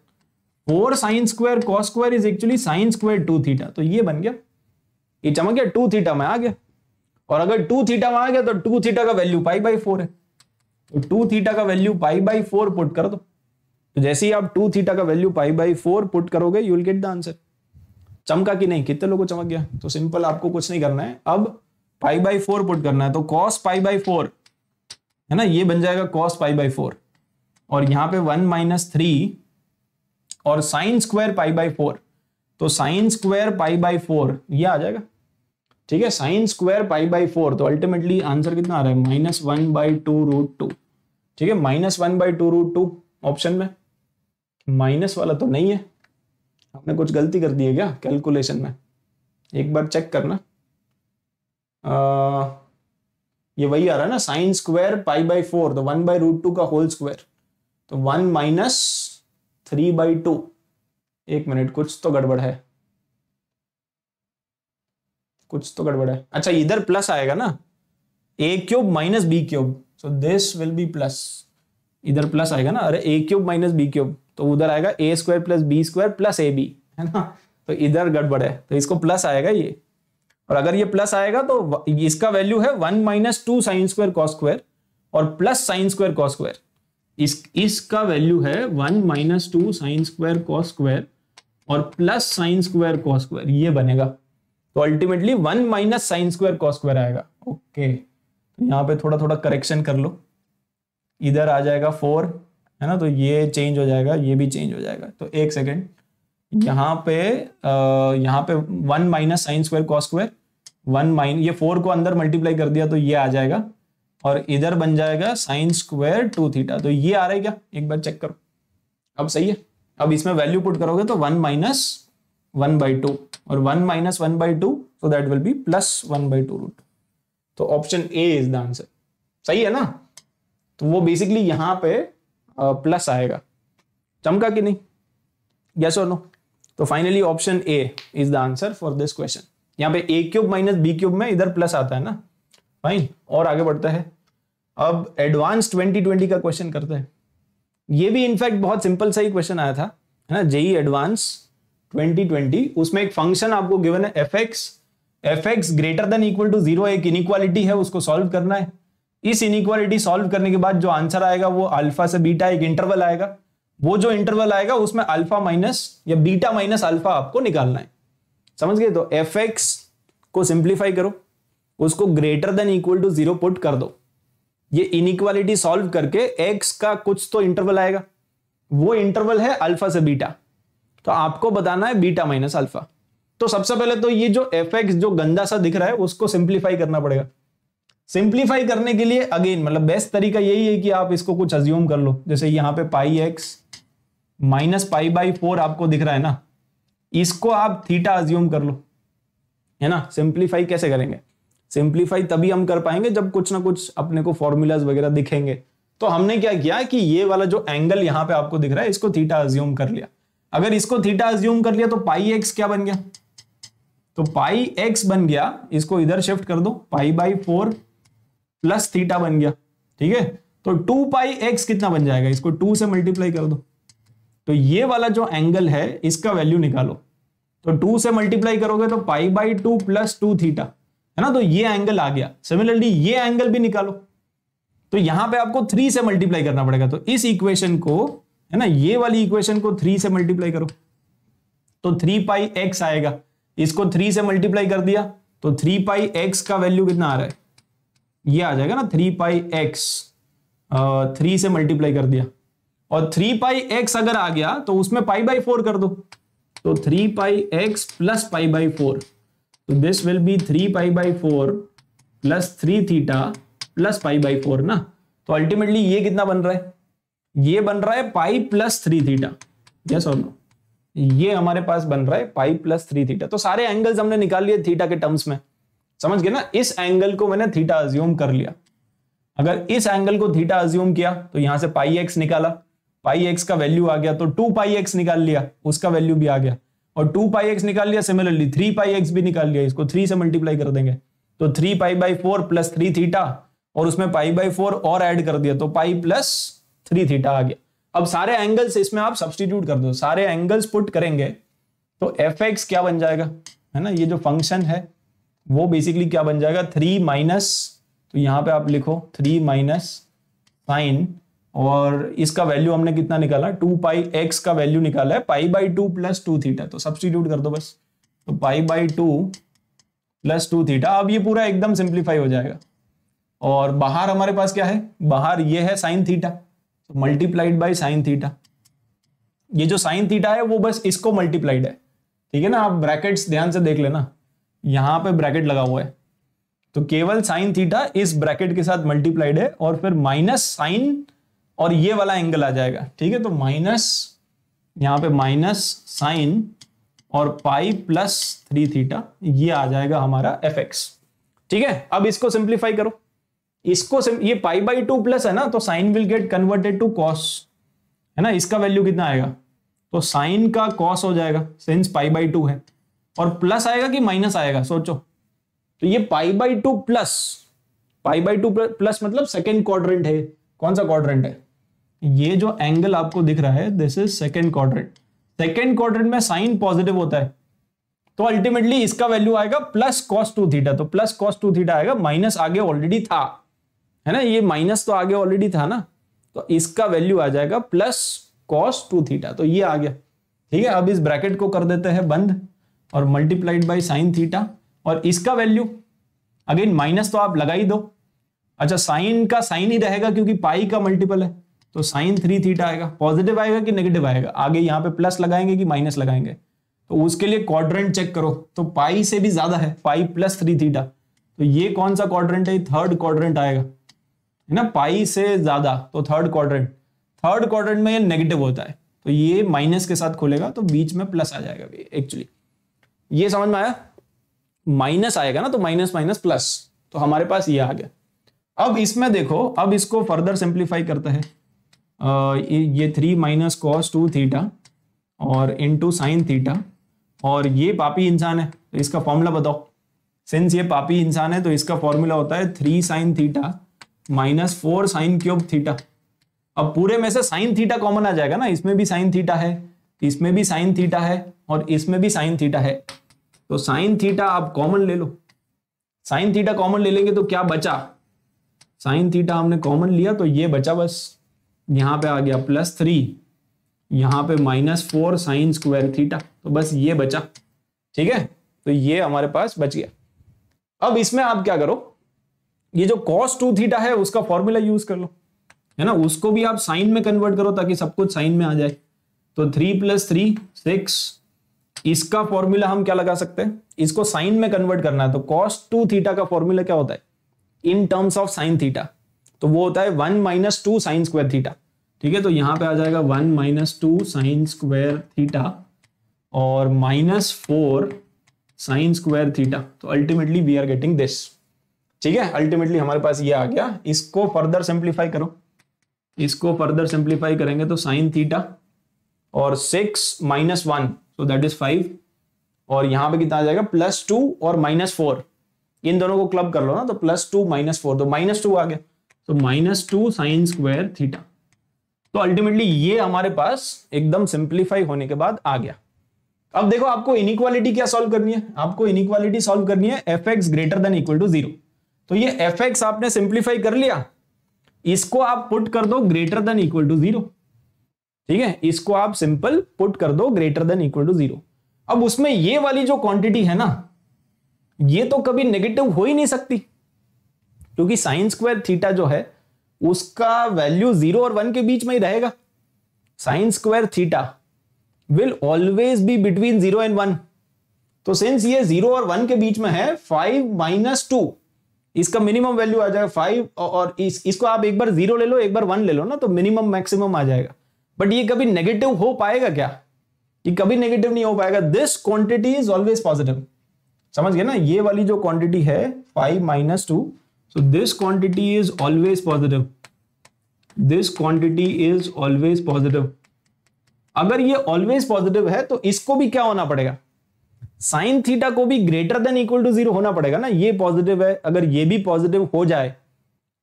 four sine square cos square is actually sine square two theta तो ये बन गया ये चमक गया टू थीटा में आ गया और अगर टू थीटा में आ गया तो टू थीटा का वैल्यू पाई बाई फोर है तो टू थीटा का value pi by four put कर दो तो, तो जैसे ही आप टू थीटा का value pi by four put करोगे यूल गेट द आंसर चमका कि नहीं कितने लोगों को चमक गया तो सिंपल आपको कुछ नहीं करना है अब पाई बाई फोर पुट करना है तो कॉस पाई बाई फोर है ना ये बन जाएगा कॉस पाई बाई फोर और यहां पे वन माइनस थ्री और sine square pi by four तो sine square pi by four ये आ जाएगा ठीक है sine square pi by four तो अल्टीमेटली आंसर कितना आ रहा है minus one by two root two ठीक है minus one by two root two option में माइनस वाला तो नहीं है आपने कुछ गलती कर दी है क्या कैलकुलेशन में एक बार चेक करना आ, ये वही आ रहा है ना sine square pi by four तो वन बाई रूट टू का होल स्क्वायर तो one minus three by two एक मिनट कुछ तो गड़बड़ है कुछ तो गड़बड़ है अच्छा इधर प्लस आएगा ना A cube minus B cube so this will be plus इधर प्लस आएगा ना अरे A cube minus B cube तो उधर आएगा A square plus B square plus A B है ना तो इधर गड़बड़ है तो इसको प्लस आएगा ये और अगर ये प्लस आएगा तो इसका वैल्यू है one minus two sine square cos square और plus sine square cos square इस इसका वैल्यू है one minus two sine square cos square और plus sine square cos square ये बनेगा तो ultimately one minus sine square cos square आएगा okay तो यहाँ पे थोड़ा थोड़ा करेक्शन कर लो इधर आ जाएगा फोर है ना तो ये चेंज हो जाएगा ये भी चेंज हो जाएगा तो एक सेकेंड यहाँ पे यहाँ पे one minus sine square cos square one minus ये फोर को अंदर मल्टीप्लाई कर दिया तो ये आ जाएगा और इधर बन जाएगा साइन स्क्वायर टू थीटा तो ये आ रहा है क्या एक बार चेक करो अब सही है अब इसमें वैल्यू पुट करोगे तो one minus one by two और one minus one by two so that will be plus one by two root तो option A is the answer सही है ना तो वो बेसिकली यहां पे प्लस आएगा चमका कि नहीं यस और नो तो finally option A is the answer for this question यहां पे A cube minus B cube में इधर प्लस आता है ना फाइन और आगे बढ़ता है अब एडवांस 2020 का क्वेश्चन करते हैं ये भी इनफैक्ट बहुत सिंपल सा ही क्वेश्चन आया था है ना जेई एडवांस e 2020 उसमें एक फंक्शन आपको गिवन है F X F x greater than equal to zero एक इनक्वालिटी है उसको सॉल्व करना है इस इनक्वालिटी सॉल्व करने के बाद जो आंसर आएगा वो अल्फा से बीटा एक इंटरवल आएगा वो जो इंटरवल आएगा उसमें अल्फा माइनस या बीटा माइनस अल्फा आपको निकालना है समझ गए तो एफ एक्स को सिंप्लीफाई करो उसको greater than equal to zero put कर दो ये इनक्वालिटी सॉल्व करके एक्स का कुछ तो इंटरवल आएगा वो इंटरवल है अल्फा से बीटा तो आपको बताना है बीटा माइनस अल्फा तो सबसे पहले तो ये जो एफ जो गंदा सा दिख रहा है उसको सिंप्लीफाई करना पड़ेगा सिंप्लीफाई करने के लिए अगेन मतलब बेस्ट तरीका यही है कि आप इसको कुछ अज्यूम कर लो जैसे यहां पे pi x minus pi by four आपको दिख रहा है ना इसको आप थीटा अज्यूम कर लो है ना सिंप्लीफाई कैसे करेंगे सिंप्लीफाई तभी हम कर पाएंगे जब कुछ ना कुछ अपने को फॉर्मूलाज वगैरह दिखेंगे तो हमने क्या किया कि ये वाला जो एंगल यहां पे आपको दिख रहा है इसको थीटा अज्यूम कर लिया अगर इसको थीटा एज्यूम कर लिया तो पाई एक्स क्या बन गया तो पाई एक्स बन गया इसको इधर शिफ्ट कर दो pi by four plus theta बन गया ठीक है तो टू पाई एक्स कितना बन जाएगा इसको टू से मल्टीप्लाई कर दो तो ये वाला जो एंगल है इसका वैल्यू निकालो तो टू से मल्टीप्लाई करोगे तो pi by two plus two theta है ना तो ये एंगल आ गया सिमिलरली ये एंगल भी निकालो तो यहां पे आपको थ्री से मल्टीप्लाई करना पड़ेगा तो इस इक्वेशन को है ना ये वाली इक्वेशन को थ्री से मल्टीप्लाई करो तो थ्री पाई एक्स आएगा इसको थ्री से मल्टीप्लाई कर दिया तो थ्री पाई एक्स का वैल्यू कितना आ रहा है ये आ जाएगा ना थ्री पाई एक्स थ्री से मल्टीप्लाई कर दिया और थ्री पाई एक्स अगर आ गया तो उसमें पाई बाई फोर कर दो तो three pi X plus pi by four तो this will be three pi by four plus three theta plus pi by four ना तो अल्टीमेटली ये कितना बन रहा है ये बन रहा है pi plus three theta yes और नो ये हमारे पास बन रहा है पाई प्लस थ्री थीटा तो सारे एंगल्स हमने निकाल लिए थीटा के टर्म्स में समझ गए ना इस एंगल को मैंने थीटा अज्यूम कर लिया अगर इस एंगल को थीटा अज्यूम किया तो यहां से पाई एक्स निकाला पाई एक्स का वैल्यू आ गया तो टू पाई एक्स निकाल लिया उसका वैल्यू भी आ गया और टू पाई एक्स निकाल लिया सिमिलरली थ्री पाई एक्स भी निकाल लिया इसको थ्री से मल्टीप्लाई कर देंगे तो three pi by four plus three theta और उसमें पाई बाई फोर और ऐड कर दिया तो पाई प्लस थ्री थीटा आ गया अब सारे एंगल्स इसमें आप सब्सटीट्यूट कर दो सारे एंगल्स पुट करेंगे तो एफ एक्स क्या बन जाएगा है ना ये जो फंक्शन है वो बेसिकली क्या बन जाएगा थ्री माइनस तो यहाँ पे आप लिखो थ्री माइनस साइन और इसका वैल्यू हमने कितना निकाला टू पाई एक्स का वैल्यू निकाला है pi by two plus two theta तो सब्सटीट्यूट कर दो बस तो pi by two plus two theta अब ये पूरा एकदम सिंप्लीफाई हो जाएगा और बाहर हमारे पास क्या है बाहर ये है sine theta multiplied by sine theta ये जो साइन थीटा है वो बस इसको मल्टीप्लाइड है ठीक है ना आप ब्रैकेट्स ध्यान से देख लेना यहां पे ब्रैकेट लगा हुआ है तो केवल साइन थीटा इस ब्रैकेट के साथ मल्टीप्लाइड है और फिर माइनस साइन और ये वाला एंगल आ जाएगा ठीक है तो माइनस यहां पे माइनस साइन और पाई प्लस थ्री थीटा ये आ जाएगा हमारा एफ एक्स ठीक है अब इसको सिंप्लीफाई करो इसको ये पाई बाई टू प्लस है ना तो sine will get converted to cos है ना इसका वैल्यू कितना आएगा तो साइन का कॉस हो जाएगा सिंस पाई बाई टू है और प्लस आएगा कि माइनस आएगा सोचो तो ये pi by two plus pi by two plus मतलब सेकेंड क्वाड्रेंट है कौन सा क्वाड्रेंट है ये जो एंगल आपको दिख रहा है this is second quadrant second quadrant में साइन पॉजिटिव होता है तो अल्टीमेटली इसका वैल्यू आएगा प्लस कॉस टू थीटा तो प्लस कॉस टू थीटा आएगा माइनस आगे ऑलरेडी था है ना ये माइनस तो आगे ऑलरेडी था ना तो इसका वैल्यू आ जाएगा प्लस कॉस टू थीटा तो ये आ गया ठीक है अब इस ब्रैकेट को कर देते हैं बंद और मल्टीप्लाइड बाई साइन थीटा और इसका वैल्यू अगेन माइनस तो आप लगा ही दो अच्छा साइन का साइन ही रहेगा क्योंकि पाई का मल्टीपल है तो साइन थ्री थीटा आएगा पॉजिटिव आएगा कि नेगेटिव आएगा आगे यहाँ पे प्लस लगाएंगे कि माइनस लगाएंगे तो उसके लिए क्वाड्रेंट चेक करो तो पाई से भी ज्यादा है पाई प्लस थ्री थीटा तो ये कौन सा क्वाड्रेंट है थर्ड क्वाड्रेंट आएगा है ना पाई से ज्यादा तो थर्ड क्वाड्रेंट थर्ड क्वाड्रेंट में ये नेगेटिव होता है तो ये माइनस के साथ खोलेगा तो बीच में प्लस आ जाएगा एक्चुअली ये समझ में आया माइनस आएगा ना तो माइनस माइनस प्लस तो हमारे पास ये आ गया अब इसमें देखो अब इसको फर्दर सिंप्लीफाई करते हैं ये three minus cos two theta और इन टू साइन थीटा और ये पापी इंसान है तो इसका फॉर्मूला बताओ सिंस ये पापी इंसान है तो इसका फॉर्मूला होता है three sine theta minus four sine cube theta अब पूरे में से साइन थीटा कॉमन आ जाएगा ना इसमें भी साइन थीटा है इसमें भी साइन थीटा है और इसमें भी साइन थीटा है तो साइन थीटा आप कॉमन ले लो साइन थीटा कॉमन ले लेंगे तो क्या बचा साइन थीटा हमने कॉमन लिया तो ये बचा बस यहां पे आ गया प्लस थ्री यहां पे minus four sine square theta तो बस ये बचा ठीक है तो ये हमारे पास बच गया अब इसमें आप क्या करो ये जो कॉस टू थीटा है उसका फॉर्मूला यूज कर लो है ना उसको भी आप साइन में कन्वर्ट करो ताकि सब कुछ साइन में आ जाए तो थ्री प्लस थ्री सिक्स इसका फॉर्मूला हम क्या लगा सकते हैं इसको साइन में कन्वर्ट करना है तो कॉस टू थीटा का फॉर्मूला क्या होता है in terms of sine theta तो वो होता है one minus two sine square theta ठीक है तो यहां पे आ जाएगा one minus two sine square theta और minus four sine square theta तो ultimately we are getting this ठीक है अल्टीमेटली हमारे पास ये आ गया इसको फर्दर सिंप्लीफाई करो इसको फर्दर सिंप्लीफाई करेंगे तो साइन थीटा और six minus one so that is five और यहां पे कितना आ जाएगा प्लस टू और माइनस फोर इन दोनों को क्लब कर लो ना तो प्लस टू माइनस फोर तो माइनस टू आ गया तो minus two sine square theta तो अल्टीमेटली ये हमारे पास एकदम सिंप्लीफाई होने के बाद आ गया अब देखो आपको इनइक्वालिटी क्या सॉल्व करनी है आपको इनइक्वालिटी सॉल्व करनी है F x greater than equal to zero तो ये एफ एक्स आपने सिंप्लीफाई कर लिया इसको आप पुट कर दो greater than equal to zero ठीक है इसको आप सिंपल पुट कर दो greater than equal to zero अब उसमें ये वाली जो क्वांटिटी है ना ये तो कभी नेगेटिव हो ही नहीं सकती क्योंकि साइन स्क्वायर थीटा जो है उसका वैल्यू जीरो और वन के बीच में ही रहेगा sine square theta will always be between zero and one तो सिंस ये जीरो और वन के बीच में है फाइव माइनस टू इसका मिनिमम वैल्यू आ जाएगा फाइव और इस, इसको आप एक बार जीरो ले लो एक बार वन ले लो ना तो मिनिमम मैक्सिमम आ जाएगा बट ये कभी नेगेटिव हो पाएगा क्या ये कभी नेगेटिव नहीं हो पाएगा this quantity is always positive समझ गए ना ये वाली जो क्वांटिटी है five minus two so this quantity is always positive this quantity is always positive अगर ये ऑलवेज पॉजिटिव है तो इसको भी क्या होना पड़ेगा साइन थीटा को भी greater than equal to zero होना पड़ेगा ना ये पॉजिटिव है अगर ये भी पॉजिटिव हो जाए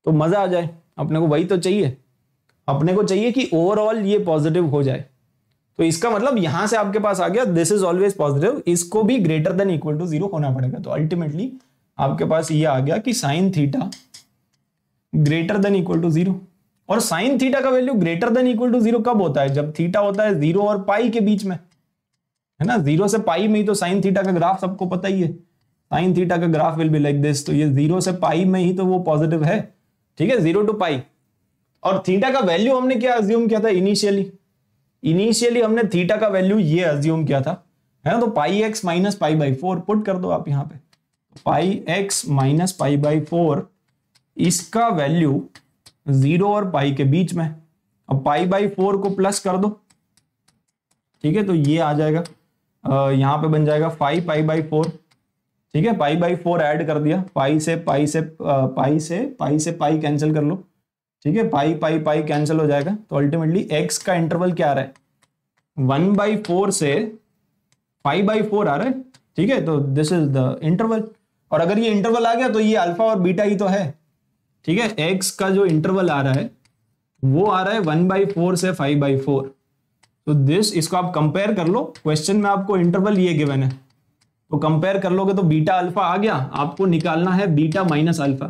तो मजा आ जाए अपने को वही तो चाहिए अपने को चाहिए कि ओवरऑल ये पॉजिटिव हो जाए तो इसका मतलब यहां से आपके पास आ गया दिस इज ऑलवेज पॉजिटिव इसको भी greater than equal to zero होना पड़ेगा तो अल्टीमेटली आपके पास ये आ गया कि sine theta greater than equal to zero और साइन थीटा का value greater than equal to zero कब होता है जब थीटा होता है जीरो और पाई के बीच में है ना जीरो से पाई में ही तो साइन थीटा का ग्राफ सबको पता ही है साइन थीटा का graph will be like this तो ये जीरो से पाई में ही तो वो पॉजिटिव है ठीक है जीरो टू पाई और थीटा का वैल्यू हमने क्या अज्यूम किया था इनिशियली इनिशियली हमने थीटा का वैल्यू ये अज्यूम किया था है ना तो pi x minus pi by four put कर दो आप यहाँ पे pi x minus pi by four इसका वैल्यू जीरो और पाई के बीच में अब पाई बाई फोर को प्लस कर दो ठीक है तो ये आ जाएगा यहां पे बन जाएगा फाइव पाई बाई फोर ठीक है पाई बाई फोर एड कर दिया पाई से पाई से पाई से पाई से पाई कैंसिल कर लो ठीक है पाई पाई पाई कैंसिल हो जाएगा तो अल्टीमेटली एक्स का इंटरवल क्या आ रहा है वन बाई फोर से फाइव बाई फोर आ रहा है ठीक है तो दिस इज द इंटरवल और अगर ये इंटरवल आ गया तो ये अल्फा और बीटा ही तो है ठीक है एक्स का जो इंटरवल आ रहा है वो आ रहा है वन बाई फोर से फाइव बाई फोर तो दिस इसको आप कंपेयर कर लो क्वेश्चन में आपको इंटरवल ये गिवन है तो कंपेयर कर लोगे तो बीटा अल्फा आ गया आपको निकालना है बीटा माइनस अल्फा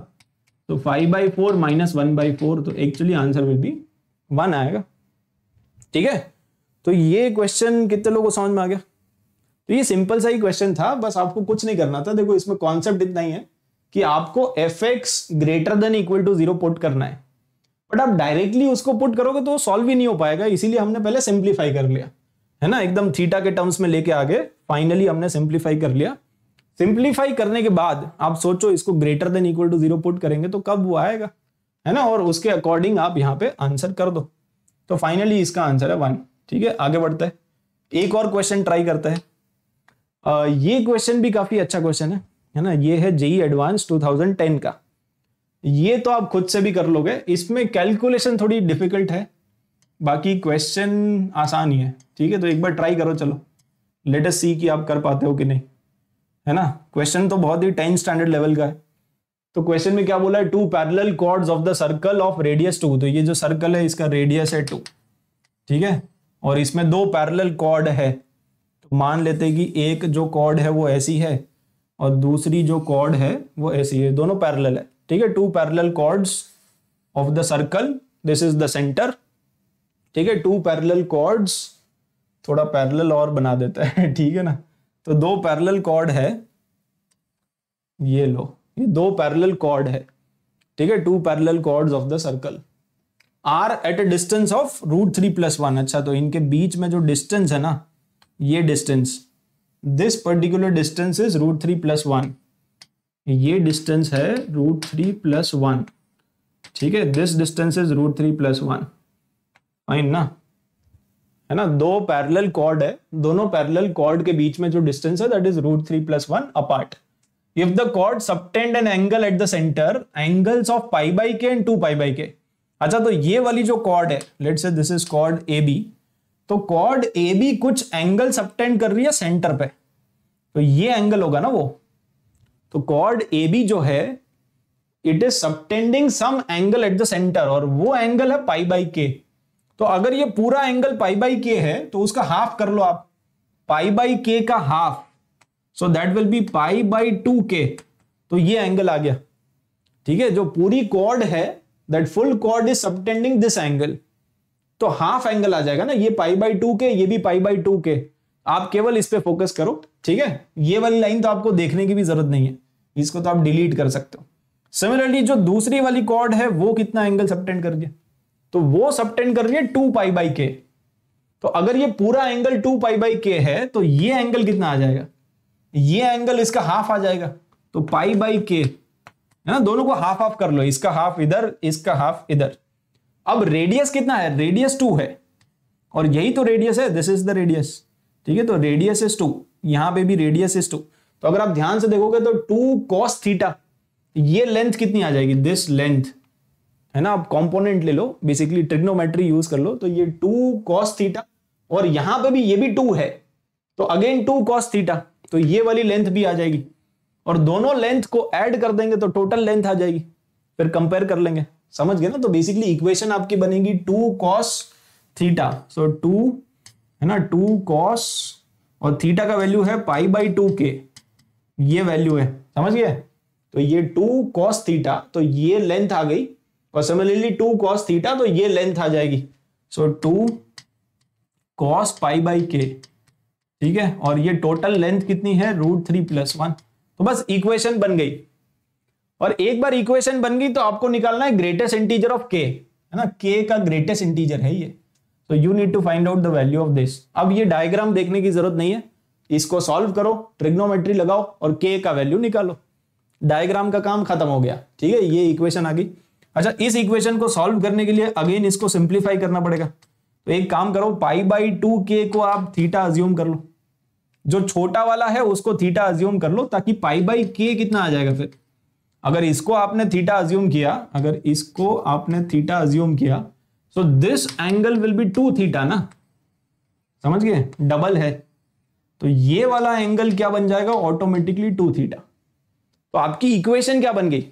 तो five by four minus one by four तो actually answer will be one आएगा ठीक है तो ये क्वेश्चन कितने लोगों को समझ में आ गया तो ये सिंपल सा ही क्वेश्चन था बस आपको कुछ नहीं करना था देखो इसमें कॉन्सेप्ट इतना ही है कि आपको f x greater than equal to zero put करना है बट आप डायरेक्टली उसको पुट करोगे तो सॉल्व ही नहीं हो पाएगा इसीलिए हमने पहले सिंप्लीफाई कर लिया है ना एकदम थीटा के टर्म्स में लेके आगे फाइनली हमने सिंप्लीफाई कर लिया सिंप्लीफाई करने के बाद आप सोचो इसको greater than equal to zero put करेंगे तो कब वो आएगा है ना और उसके अकॉर्डिंग आप यहाँ पे आंसर कर दो तो फाइनली इसका आंसर है वन ठीक है आगे बढ़ते हैं एक और क्वेश्चन ट्राई करते हैं ये क्वेश्चन भी काफी अच्छा क्वेश्चन है है ना ये है जेई एडवांस 2010 का ये तो आप खुद से भी कर लोगे इसमें कैलकुलेशन थोड़ी डिफिकल्ट है बाकी क्वेश्चन आसान ही है ठीक है तो एक बार ट्राई करो चलो लेटेस्ट सी कि आप कर पाते हो कि नहीं है ना क्वेश्चन तो बहुत ही टेंथ स्टैंडर्ड लेवल का है तो क्वेश्चन में क्या बोला है two parallel chords of the circle of radius two तो ये जो सर्कल है इसका रेडियस है टू ठीक है और इसमें दो पैरल कॉर्ड है तो मान लेते कि एक जो कॉर्ड है वो ऐसी है और दूसरी जो कॉर्ड है वो ऐसी है दोनों पैरल है ठीक है two parallel chords of the circle this is the centre ठीक है टू पैरेलल कॉर्ड्स थोड़ा पैरेलल और बना देता है ठीक है ना तो दो पैरेलल कॉर्ड है ये लो ये दो पैरेलल कॉर्ड है ठीक है two parallel chords of the circle are at a distance of root three plus one अच्छा तो इनके बीच में जो डिस्टेंस है ना ये distance this particular distance is root three plus one ये डिस्टेंस है रूट थ्री प्लस वन ठीक है this distance is root three plus one fine ना है ना दो पैरेलल कॉर्ड है दोनों पैरेलल कॉर्ड के बीच में जो डिस्टेंस है that is root three plus one apart if the chord subtend an angle at the centre angles of pi by k and two pi by k अच्छा तो ये वाली जो कॉर्ड है let say this is chord A B तो chord A B कुछ angle subtend कर रही है सेंटर पे तो ये एंगल होगा ना वो तो कॉर्ड ए बी जो है it is subtending some angle at the centre और वो एंगल है पाई बाई के तो अगर ये पूरा एंगल पाई बाई के है तो उसका हाफ कर लो आप पाई बाई के का half so that will be pi by two k तो ये एंगल आ गया ठीक है जो पूरी कॉर्ड है that full chord is subtending this angle तो हाफ एंगल आ जाएगा ना ये पाई बाई टू के ये भी पाई बाई टू के आप केवल इस पर फोकस करो ठीक है ये वाली लाइन तो आपको देखने की भी जरूरत नहीं है इसको तो आप डिलीट कर सकते हो सिमिलरली जो दूसरी वाली कॉर्ड है वो कितना एंगल सबटेंड कर दिया तो वो सबटेंड कर रही है टू पाई बाई के तो अगर ये पूरा एंगल टू पाई बाई के है तो ये एंगल कितना आ जाएगा ये एंगल इसका हाफ आ जाएगा तो पाई बाई के है ना दोनों को हाफ हाफ कर लो इसका हाफ इधर इसका हाफ इधर अब रेडियस कितना है रेडियस टू है और यही तो रेडियस है दिस इज द रेडियस ठीक है तो रेडियस इज टू यहां पे भी रेडियस इज टू तो अगर आप ध्यान से देखोगे तो टू कॉस थीटा ये लेंथ कितनी आ जाएगी दिस लेंथ है ना आप कॉम्पोनेंट ले लो बेसिकली ट्रिग्नोमेट्री यूज कर लो तो ये टू कॉस थीटा और यहां पे भी ये भी टू है तो अगेन टू कॉस थीटा तो ये वाली लेंथ भी आ जाएगी और दोनों लेंथ को ऐड कर देंगे तो टोटल लेंथ आ जाएगी फिर कंपेयर कर लेंगे समझ गए ना तो बेसिकली इक्वेशन आपकी बनेगी two cos theta so two है ना टू कॉस और थीटा का वैल्यू है पाई बाई टू के ये वैल्यू है समझ गए तो ये टू कॉस थीटा तो ये लेंथ आ गई और सिमिलरली टू कॉस थीटा तो ये लेंथ आ जाएगी so two cos pi by k ठीक है और ये टोटल लेंथ कितनी है रूट थ्री प्लस वन तो बस इक्वेशन बन गई और एक बार इक्वेशन बन गई तो आपको निकालना है ग्रेटेस्ट इंटीजर ऑफ के है ना के का ग्रेटेस्ट इंटीजर है ये तो you need to find out the value of this अब ये डायग्राम देखने की जरूरत नहीं है इसको सॉल्व करो ट्रिग्नोमेट्री लगाओ और के का वैल्यू निकालो डायग्राम का काम खत्म हो गया ठीक है ये इक्वेशन आ गई अच्छा इस इक्वेशन को सॉल्व करने के लिए अगेन इसको सिंप्लीफाई करना पड़ेगा तो एक काम करो पाई बाई टू के को आप थीटा अज्यूम कर लो जो छोटा वाला है उसको थीटा अज्यूम कर लो ताकि पाई बाई के कितना आ जाएगा फिर अगर इसको आपने थीटा अज्यूम किया अगर इसको आपने थीटा अज्यूम किया so this angle will be two theta ना समझ गए डबल है तो ये वाला एंगल क्या बन जाएगा ऑटोमेटिकली टू थीटा तो आपकी इक्वेशन क्या बन गई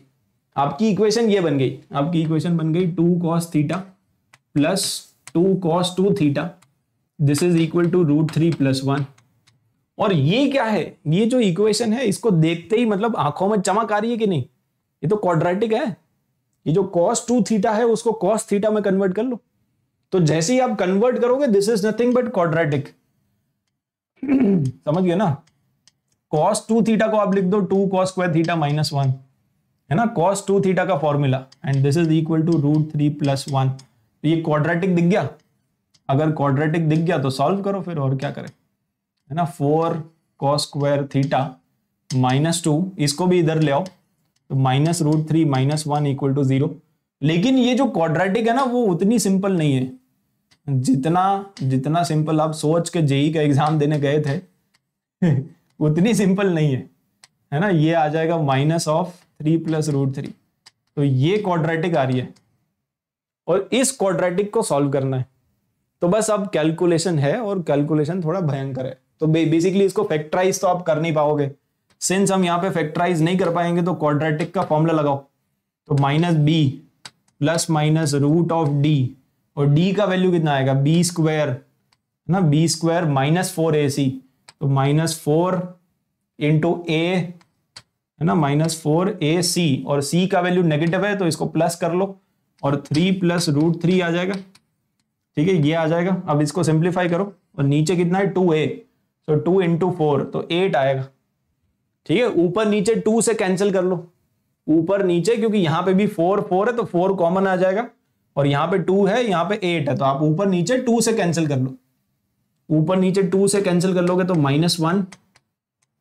आपकी इक्वेशन ये बन गई आपकी इक्वेशन बन गई two cos theta plus two cos two theta this is equal to root three plus one और ये क्या है ये जो इक्वेशन है इसको देखते ही मतलब आंखों में चमक आ रही है कि नहीं ये तो क्वाड्रेटिक है ये जो कॉस टू थीटा है उसको कॉस थीटा में कन्वर्ट कर लो तो जैसे ही आप कन्वर्ट करोगे this is nothing but quadratic समझ गए ना कॉस टू थीटा को आप लिख दो two cos square theta minus one है ना कॉस टू थीटा का formula and this is equal to root three plus one तो ये क्वाड्रेटिक दिख गया अगर क्वाड्रेटिक दिख गया तो सॉल्व करो फिर और क्या करें है ना four cos square theta minus two इसको भी इधर ले आओ तो minus root three minus one equal to zero लेकिन ये जो क्वाड्रेटिक है ना वो उतनी सिंपल नहीं है जितना जितना सिंपल आप सोच के जेई का एग्जाम देने गए थे उतनी सिंपल नहीं है है ना ये आ जाएगा minus of three plus root three तो ये क्वाड्रेटिक आ रही है और इस क्वाड्रेटिक को सॉल्व करना है तो बस अब कैलकुलेशन है और कैलकुलेशन थोड़ा भयंकर है तो बेसिकली इसको फैक्टराइज तो आप कर नहीं पाओगे सिंस हम यहाँ पे फैक्टराइज नहीं कर पाएंगे तो क्वाड्रेटिक का फॉर्मूला लगाओ तो minus B plus minus root of d और डी का वैल्यू कितना आएगा बी स्क्वायर है ना b square minus four a c तो माइनस फोर इंटू ए है ना माइनस फोर ए सी और सी का वैल्यू नेगेटिव है तो इसको प्लस कर लो और थ्री प्लस रूट थ्री आ जाएगा ठीक है ये आ जाएगा अब इसको सिंप्लीफाई करो और नीचे कितना है टू ए सो टू इंटू फोर तो एट आएगा ठीक है ऊपर नीचे टू से कैंसिल कर लो ऊपर नीचे क्योंकि यहां पे भी फोर फोर है तो फोर कॉमन आ जाएगा और यहां पे टू है यहां पे एट है तो आप ऊपर नीचे टू से कैंसिल कर लो ऊपर नीचे टू से कैंसिल कर लोगे तो minus one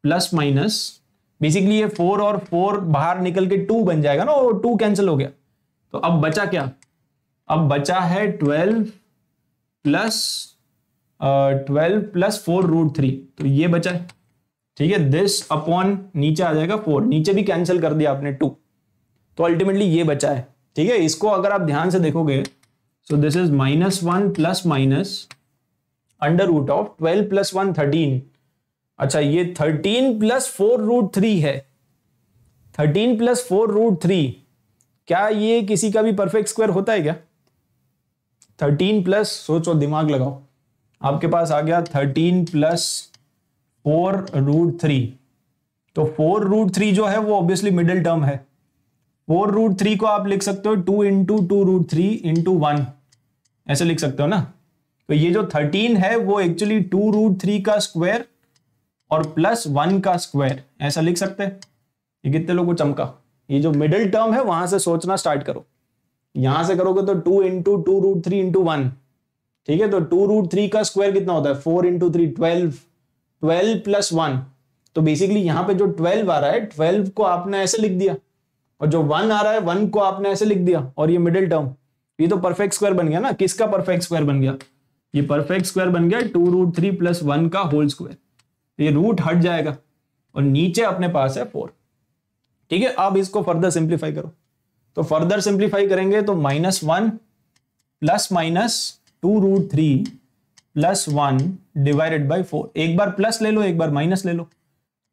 plus minus basically ये फोर और फोर बाहर निकल के टू बन जाएगा ना टू कैंसिल हो गया तो अब बचा क्या अब बचा है twelve plus twelve plus four root three तो ये बचा है ठीक है दिस अपॉन नीचे आ जाएगा फोर नीचे भी कैंसिल कर दिया आपने टू तो अल्टीमेटली ये बचा है ठीक है इसको अगर आप ध्यान से देखोगे so this is minus one plus minus under root of twelve plus one thirteen अच्छा ये thirteen plus four root three है thirteen plus four root three क्या ये किसी का भी परफेक्ट स्क्वायर होता है क्या थर्टीन प्लस सोचो दिमाग लगाओ आपके पास आ गया thirteen plus four root three तो फोर रूट थ्री जो है वो ऑब्वियसली मिडिल टर्म है फोर रूट थ्री को आप लिख सकते हो two into two root three into one ऐसे लिख सकते हो ना तो ये जो थर्टीन है वो एक्चुअली टू रूट थ्री का स्क्वायर और प्लस वन का स्क्वायर ऐसा लिख सकते हैं ये कितने लोगों को चमका ये जो मिडिल टर्म है वहां से सोचना स्टार्ट करो यहां से करोगे तो two into two root three into one ठीक है तो टू रूट थ्री का स्क्वायर कितना होता है four into three twelve twelve plus one तो बेसिकली यहां पे जो ट्वेल्व आ रहा है ट्वेल्व को आपने ऐसे लिख दिया और जो वन आ रहा है वन को आपने ऐसे लिख दिया और ये मिडिल टर्म ये तो परफेक्ट स्क्वायर बन गया ना किसका परफेक्ट स्क्वायर बन गया ये परफेक्ट स्क्वायर बन गया two root three plus one का होल स्क्वायर ये रूट हट जाएगा और नीचे अपने पास है फोर ठीक है अब इसको फर्दर सिंप्लीफाई करो तो फर्दर सिंप्लीफाई करेंगे तो minus one plus minus two root three plus one divided by four एक बार प्लस ले लो एक बार माइनस ले लो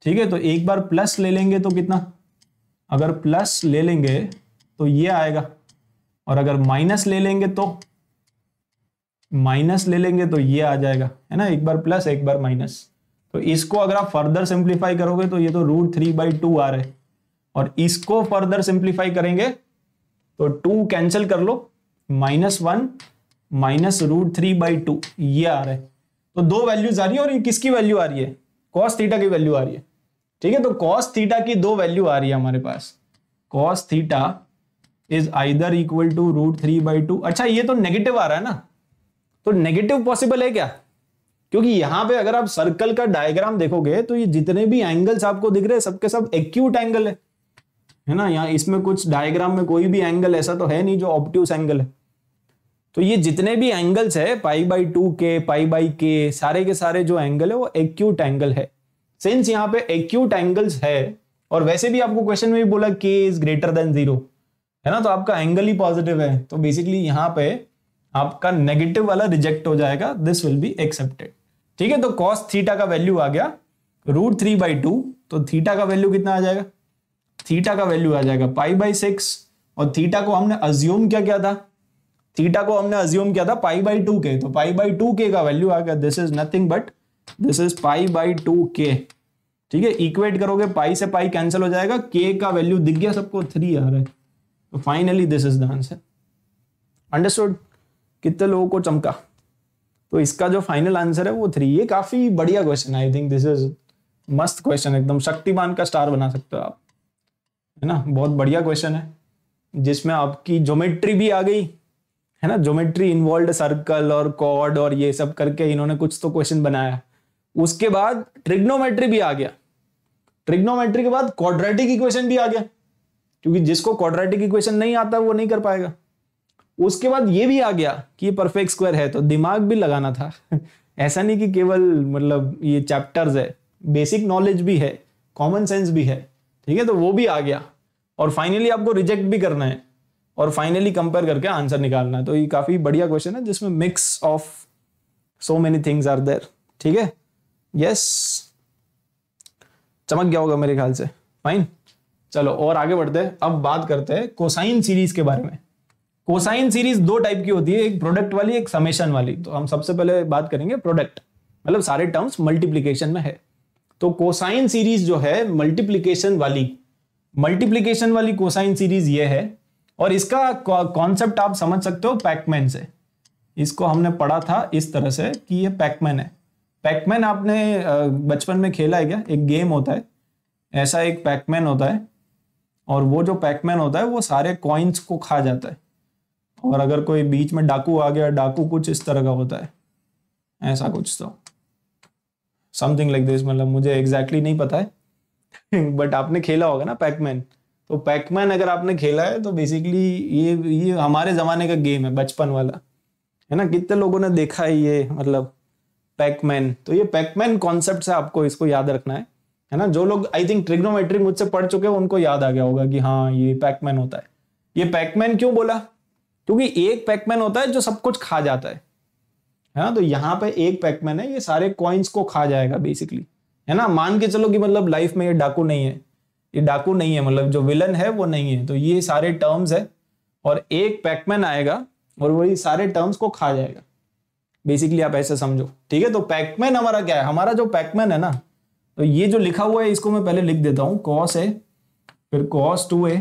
ठीक है तो एक बार प्लस ले लेंगे तो कितना अगर प्लस ले लेंगे तो ये आएगा और अगर माइनस ले लेंगे तो माइनस ले लेंगे तो ये आ जाएगा है ना एक बार प्लस एक बार माइनस तो इसको अगर आप फर्दर सिंप्लीफाई करोगे तो ये तो रूट थ्री बाई टू आ रहे और इसको फर्दर सिंप्लीफाई करेंगे तो टू कैंसिल कर लो minus one minus root three by two ये आ रहे तो दो वैल्यूज आ रही है और ये किसकी वैल्यू आ रही है कॉस थीटा की वैल्यू आ रही है ठीक है तो कॉस थीटा की दो वैल्यू आ रही है हमारे पास cos theta is either equal to root three by two अच्छा ये तो नेगेटिव आ रहा है ना तो नेगेटिव पॉसिबल है क्या क्योंकि यहां पे अगर आप सर्कल का डायग्राम देखोगे तो ये जितने भी एंगल्स आपको दिख रहे हैं सबके सब एक्यूट एंगल है है ना यहाँ इसमें कुछ डायग्राम में कोई भी एंगल ऐसा तो है नहीं जो ऑप्टिव एंगल है तो ये जितने भी एंगल्स है पाई बाई टू के पाई बाई के सारे के सारे जो एंगल है वो एक्यूट एंगल है सिंस यहाँ पे एक्यूट एंगल्स है और वैसे भी आपको क्वेश्चन में भी बोला के इज ग्रेटर देन जीरो है ना तो आपका एंगल ही पॉजिटिव है तो बेसिकली यहाँ पे आपका नेगेटिव वाला रिजेक्ट हो जाएगा दिस विल बी एक्सेप्टेड ठीक है तो कॉस थीटा का वैल्यू आ गया रूट थ्री बाई टू तो थीटा का वैल्यू कितना आ जाएगा थीटा का वैल्यू आ जाएगा पाई बाई सिक्स और थीटा को हमने अज्यूम क्या क्या था थीटा को हमने अज्यूम किया था पाई बाई टू के तो पाई बाई टू के का वैल्यू आ गया this is nothing but this is pi by two k ठीक है इक्वेट करोगे पाई से पाई कैंसिल हो जाएगा के का वैल्यू दिख गया सबको थ्री आ रहा है तो finally this is the answer understood कितने लोगों को चमका तो इसका जो फाइनल आंसर है वो थ्री ये काफी बढ़िया question I think this is मस्त क्वेश्चन एकदम शक्तिमान का स्टार बना सकते हो आप है ना बहुत बढ़िया क्वेश्चन है जिसमें आपकी ज्योमेट्री भी आ गई है ना ज्योमेट्री इन्वॉल्व सर्कल और कॉर्ड और ये सब करके इन्होंने कुछ तो क्वेश्चन बनाया उसके बाद ट्रिग्नोमेट्री भी आ गया ट्रिग्नोमेट्री के बाद क्वाड्रेटिक इक्वेशन भी आ गया क्योंकि जिसको क्वाड्रेटिक इक्वेशन नहीं आता वो नहीं कर पाएगा उसके बाद ये भी आ गया कि ये परफेक्ट स्क्वायर है तो दिमाग भी लगाना था ऐसा नहीं कि केवल मतलब ये चैप्टर्स है बेसिक नॉलेज भी है कॉमन सेंस भी है ठीक है तो वो भी आ गया और फाइनली आपको रिजेक्ट भी करना है और फाइनली कंपेयर करके आंसर निकालना है तो ये काफ़ी बढ़िया क्वेश्चन है जिसमें mix of so many things are there ठीक है यस चमक गया होगा मेरे ख्याल से फाइन चलो और आगे बढ़ते हैं अब बात करते हैं कोसाइन सीरीज के बारे में कोसाइन सीरीज दो टाइप की होती है एक प्रोडक्ट वाली एक समेशन वाली तो हम सबसे पहले बात करेंगे प्रोडक्ट मतलब सारे टर्म्स मल्टीप्लीकेशन में है तो कोसाइन सीरीज जो है मल्टीप्लीकेशन वाली मल्टीप्लीकेशन वाली कोसाइन सीरीज ये है और इसका कॉन्सेप्ट आप समझ सकते हो पैकमैन से इसको हमने पढ़ा था इस तरह से कि ये पैकमैन है पैकमैन आपने बचपन में खेला है क्या एक गेम होता है ऐसा एक पैकमैन होता है और वो जो पैकमैन होता है वो सारे कॉइन्स को खा जाता है और अगर कोई बीच में डाकू आ गया डाकू कुछ इस तरह का होता है ऐसा कुछ तो समथिंग लाइक दिस मतलब मुझे एग्जैक्टली exactly नहीं पता है बट आपने खेला होगा ना पैकमैन तो पैकमैन अगर आपने खेला है तो बेसिकली ये ये हमारे ज़माने का गेम है बचपन वाला है ना कितने लोगों ने देखा है ये मतलब पैकमैन तो ये पैकमैन कॉन्सेप्ट है आपको इसको याद रखना है है ना जो लोग आई थिंक ट्रिग्नोमेट्री मुझसे पढ़ चुके हैं उनको याद आ गया होगा कि हाँ ये पैकमैन होता है ये पैकमैन क्यों बोला क्योंकि एक पैकमैन होता है जो सब कुछ खा जाता है है हाँ, ना तो यहाँ पे एक पैकमैन है ये सारे कॉइन्स को खा जाएगा बेसिकली है ना मान के चलो कि मतलब लाइफ में ये डाकू नहीं है ये डाकू नहीं है मतलब जो विलन है वो नहीं है तो ये सारे टर्म्स है और एक पैकमैन आएगा और वही सारे टर्म्स को खा जाएगा बेसिकली आप ऐसे समझो ठीक है तो पैकमैन हमारा क्या है हमारा जो पैकमैन है ना तो ये जो लिखा हुआ है इसको मैं पहले लिख देता हूं कॉस ए फिर कॉस टू ए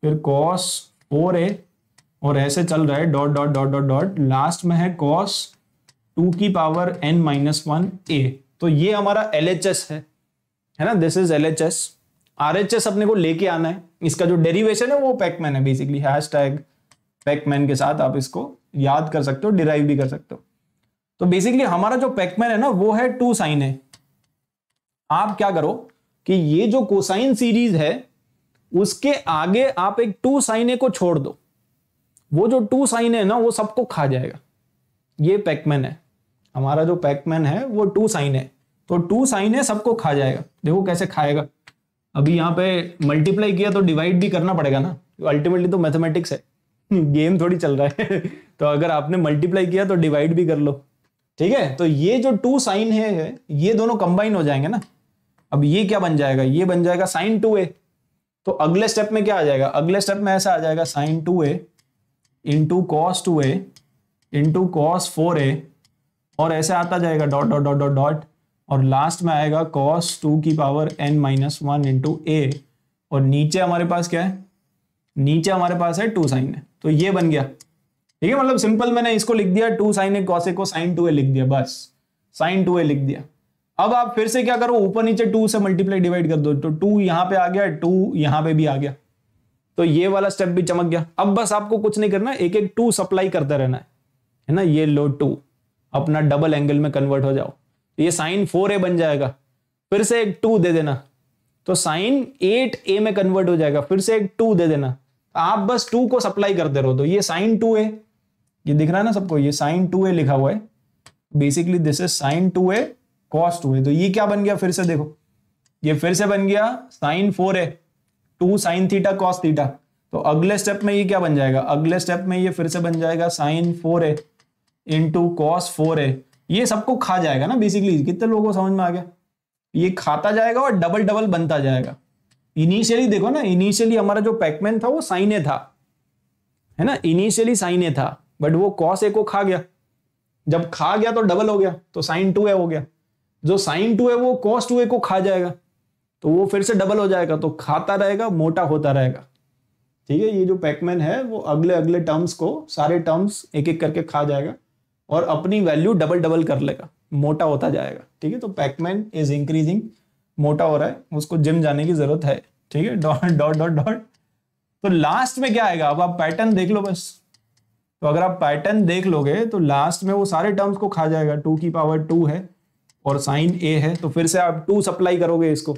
फिर कॉस फोर ए और ऐसे चल रहा है dot dot dot dot dot last में है कॉस टू की power n minus one a तो ये हमारा एल है है ना this is L H S R H S अपने को लेके आना है इसका जो डेरिवेशन है वो पैकमैन है बेसिकली हैश टैग पैकमैन के साथ आप इसको याद कर सकते हो डिराइव भी कर सकते हो तो बेसिकली हमारा जो पैकमैन है ना वो है टू साइन है आप क्या करो कि ये जो कोसाइन सीरीज है उसके आगे आप एक टू साइन ए को छोड़ दो वो जो टू साइन है ना वो सबको खा जाएगा ये पैकमैन है हमारा जो पैकमैन है वो टू साइन है तो टू साइन है सबको खा जाएगा देखो कैसे खाएगा अभी यहां पे मल्टीप्लाई किया तो डिवाइड भी करना पड़ेगा ना अल्टीमेटली तो मैथमेटिक्स है गेम थोड़ी चल रहा है तो अगर आपने मल्टीप्लाई किया तो डिवाइड भी कर लो ठीक है तो ये जो टू साइन है ये दोनों कंबाइन हो जाएंगे ना अब ये क्या बन जाएगा ये बन जाएगा साइन टू ए तो अगले स्टेप में क्या आ जाएगा अगले स्टेप में ऐसा आ जाएगा sine two a into cos two a into cos four a और ऐसे आता जाएगा dot dot dot dot dot और लास्ट में आएगा कॉस टू की power n minus one into a और नीचे हमारे पास क्या है नीचे हमारे पास है टू साइन है तो ये बन गया ठीक है मतलब सिंपल मैंने इसको लिख दिया two sine A cos a को साइन टू ए लिख दिया बस साइन टू ए लिख दिया अब आप फिर से क्या करो ऊपर नीचे टू से मल्टीप्लाई डिवाइड कर दो तो टू यहां पे आ गया टू यहां पे भी आ गया तो ये वाला स्टेप भी चमक गया अब बस आपको कुछ नहीं करना एक एक टू सप्लाई करता रहना है है ना ये लो टू अपना डबल एंगल में कन्वर्ट हो जाओ तो ये साइन फोर ए बन जाएगा फिर से एक टू दे देना तो साइन एट ए में कन्वर्ट हो जाएगा फिर से एक टू दे देना आप बस टू को सप्लाई करते रहो तो ये साइन टू ए ये दिख रहा है ना सबको ये साइन टू ए लिखा हुआ है basically this is sine two A cos two ए तो ये क्या बन गया फिर से देखो ये फिर से बन गया sine four a two sine theta cos theta तो अगले स्टेप में ये क्या बन जाएगा अगले स्टेप में ये फिर से बन जाएगा sine four a into cos four a ये सबको खा जाएगा ना बेसिकली कितने लोगों को समझ में आ गया ये खाता जाएगा और डबल डबल बनता जाएगा इनिशियली देखो ना इनिशियली हमारा जो पैकमैन था वो साइन ए था है ना इनिशियली साइन ए था बट वो कॉस ए को खा गया जब खा गया तो डबल हो गया तो साइन टू ए हो गया जो साइन टू है वो कॉस टू ए को खा जाएगा तो वो फिर से डबल हो जाएगा तो खाता रहेगा मोटा होता रहेगा ठीक है ये जो पैकमैन है वो अगले अगले टर्म्स को सारे टर्म्स एक एक करके खा जाएगा और अपनी वैल्यू डबल डबल कर लेगा मोटा होता जाएगा ठीक है तो पैकमैन इज इंक्रीजिंग मोटा हो रहा है उसको जिम जाने की जरूरत है ठीक है डॉट डॉट डॉट डॉट तो लास्ट में क्या आएगा अब आप पैटर्न देख लो बस तो अगर आप पैटर्न देख लोगे तो लास्ट में वो सारे टर्म्स को खा जाएगा टू की पावर टू है और साइन ए है तो फिर से आप टू सप्लाई करोगे इसको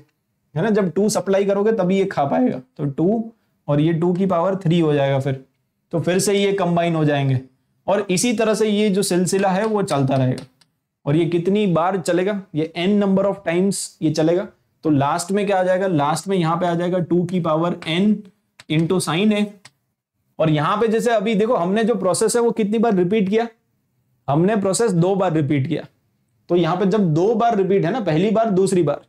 है ना जब टू सप्लाई करोगे तभी ये खा पाएगा तो टू और ये टू की पावर थ्री हो जाएगा फिर तो फिर से ये कंबाइन हो जाएंगे और इसी तरह से ये जो सिलसिला है वो चलता रहेगा और ये कितनी बार चलेगा ये एन नंबर ऑफ टाइम्स ये चलेगा तो लास्ट में क्या आ जाएगा लास्ट में यहां पे आ जाएगा टू की पावर एन इंटू साइन है और यहां पे जैसे अभी देखो हमने जो प्रोसेस है वो कितनी बार रिपीट किया हमने प्रोसेस दो बार रिपीट किया तो यहां पे जब दो बार रिपीट है ना पहली बार दूसरी बार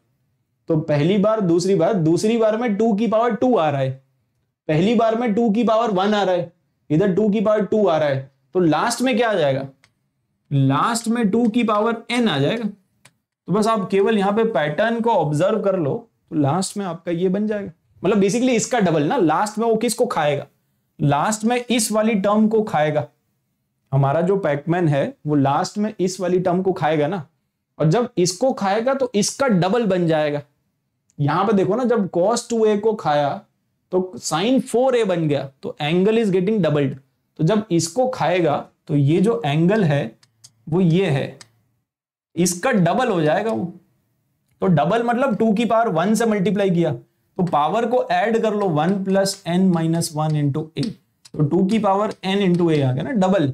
तो पहली बार दूसरी बार दूसरी बार में टू की पावर टू आ रहा है पहली बार में टू की पावर वन आ रहा है इधर टू की पावर टू आ रहा है तो लास्ट में क्या आ जाएगा लास्ट में टू की पावर एन आ जाएगा तो बस आप केवल यहाँ पे पैटर्न को ऑब्जर्व कर लो तो लास्ट में आपका ये बन जाएगा मतलब बेसिकली इसका डबल ना लास्ट में वो किसको खाएगा लास्ट में इस वाली टर्म को खाएगा हमारा जो पैकमैन है वो लास्ट में इस वाली टर्म को खाएगा ना और जब इसको खाएगा तो इसका डबल बन जाएगा यहां पे देखो ना जब कॉस टू ए को खाया तो साइन फोर ए बन गया तो एंगल इज गेटिंग डबल्ड तो जब इसको खाएगा तो ये जो एंगल है वो ये है इसका डबल हो जाएगा वो तो डबल मतलब टू की पावर वन से मल्टीप्लाई किया तो पावर को ऐड कर लो one plus N minus one into a तो टू की पावर एन इंटू ए आ गया ना डबल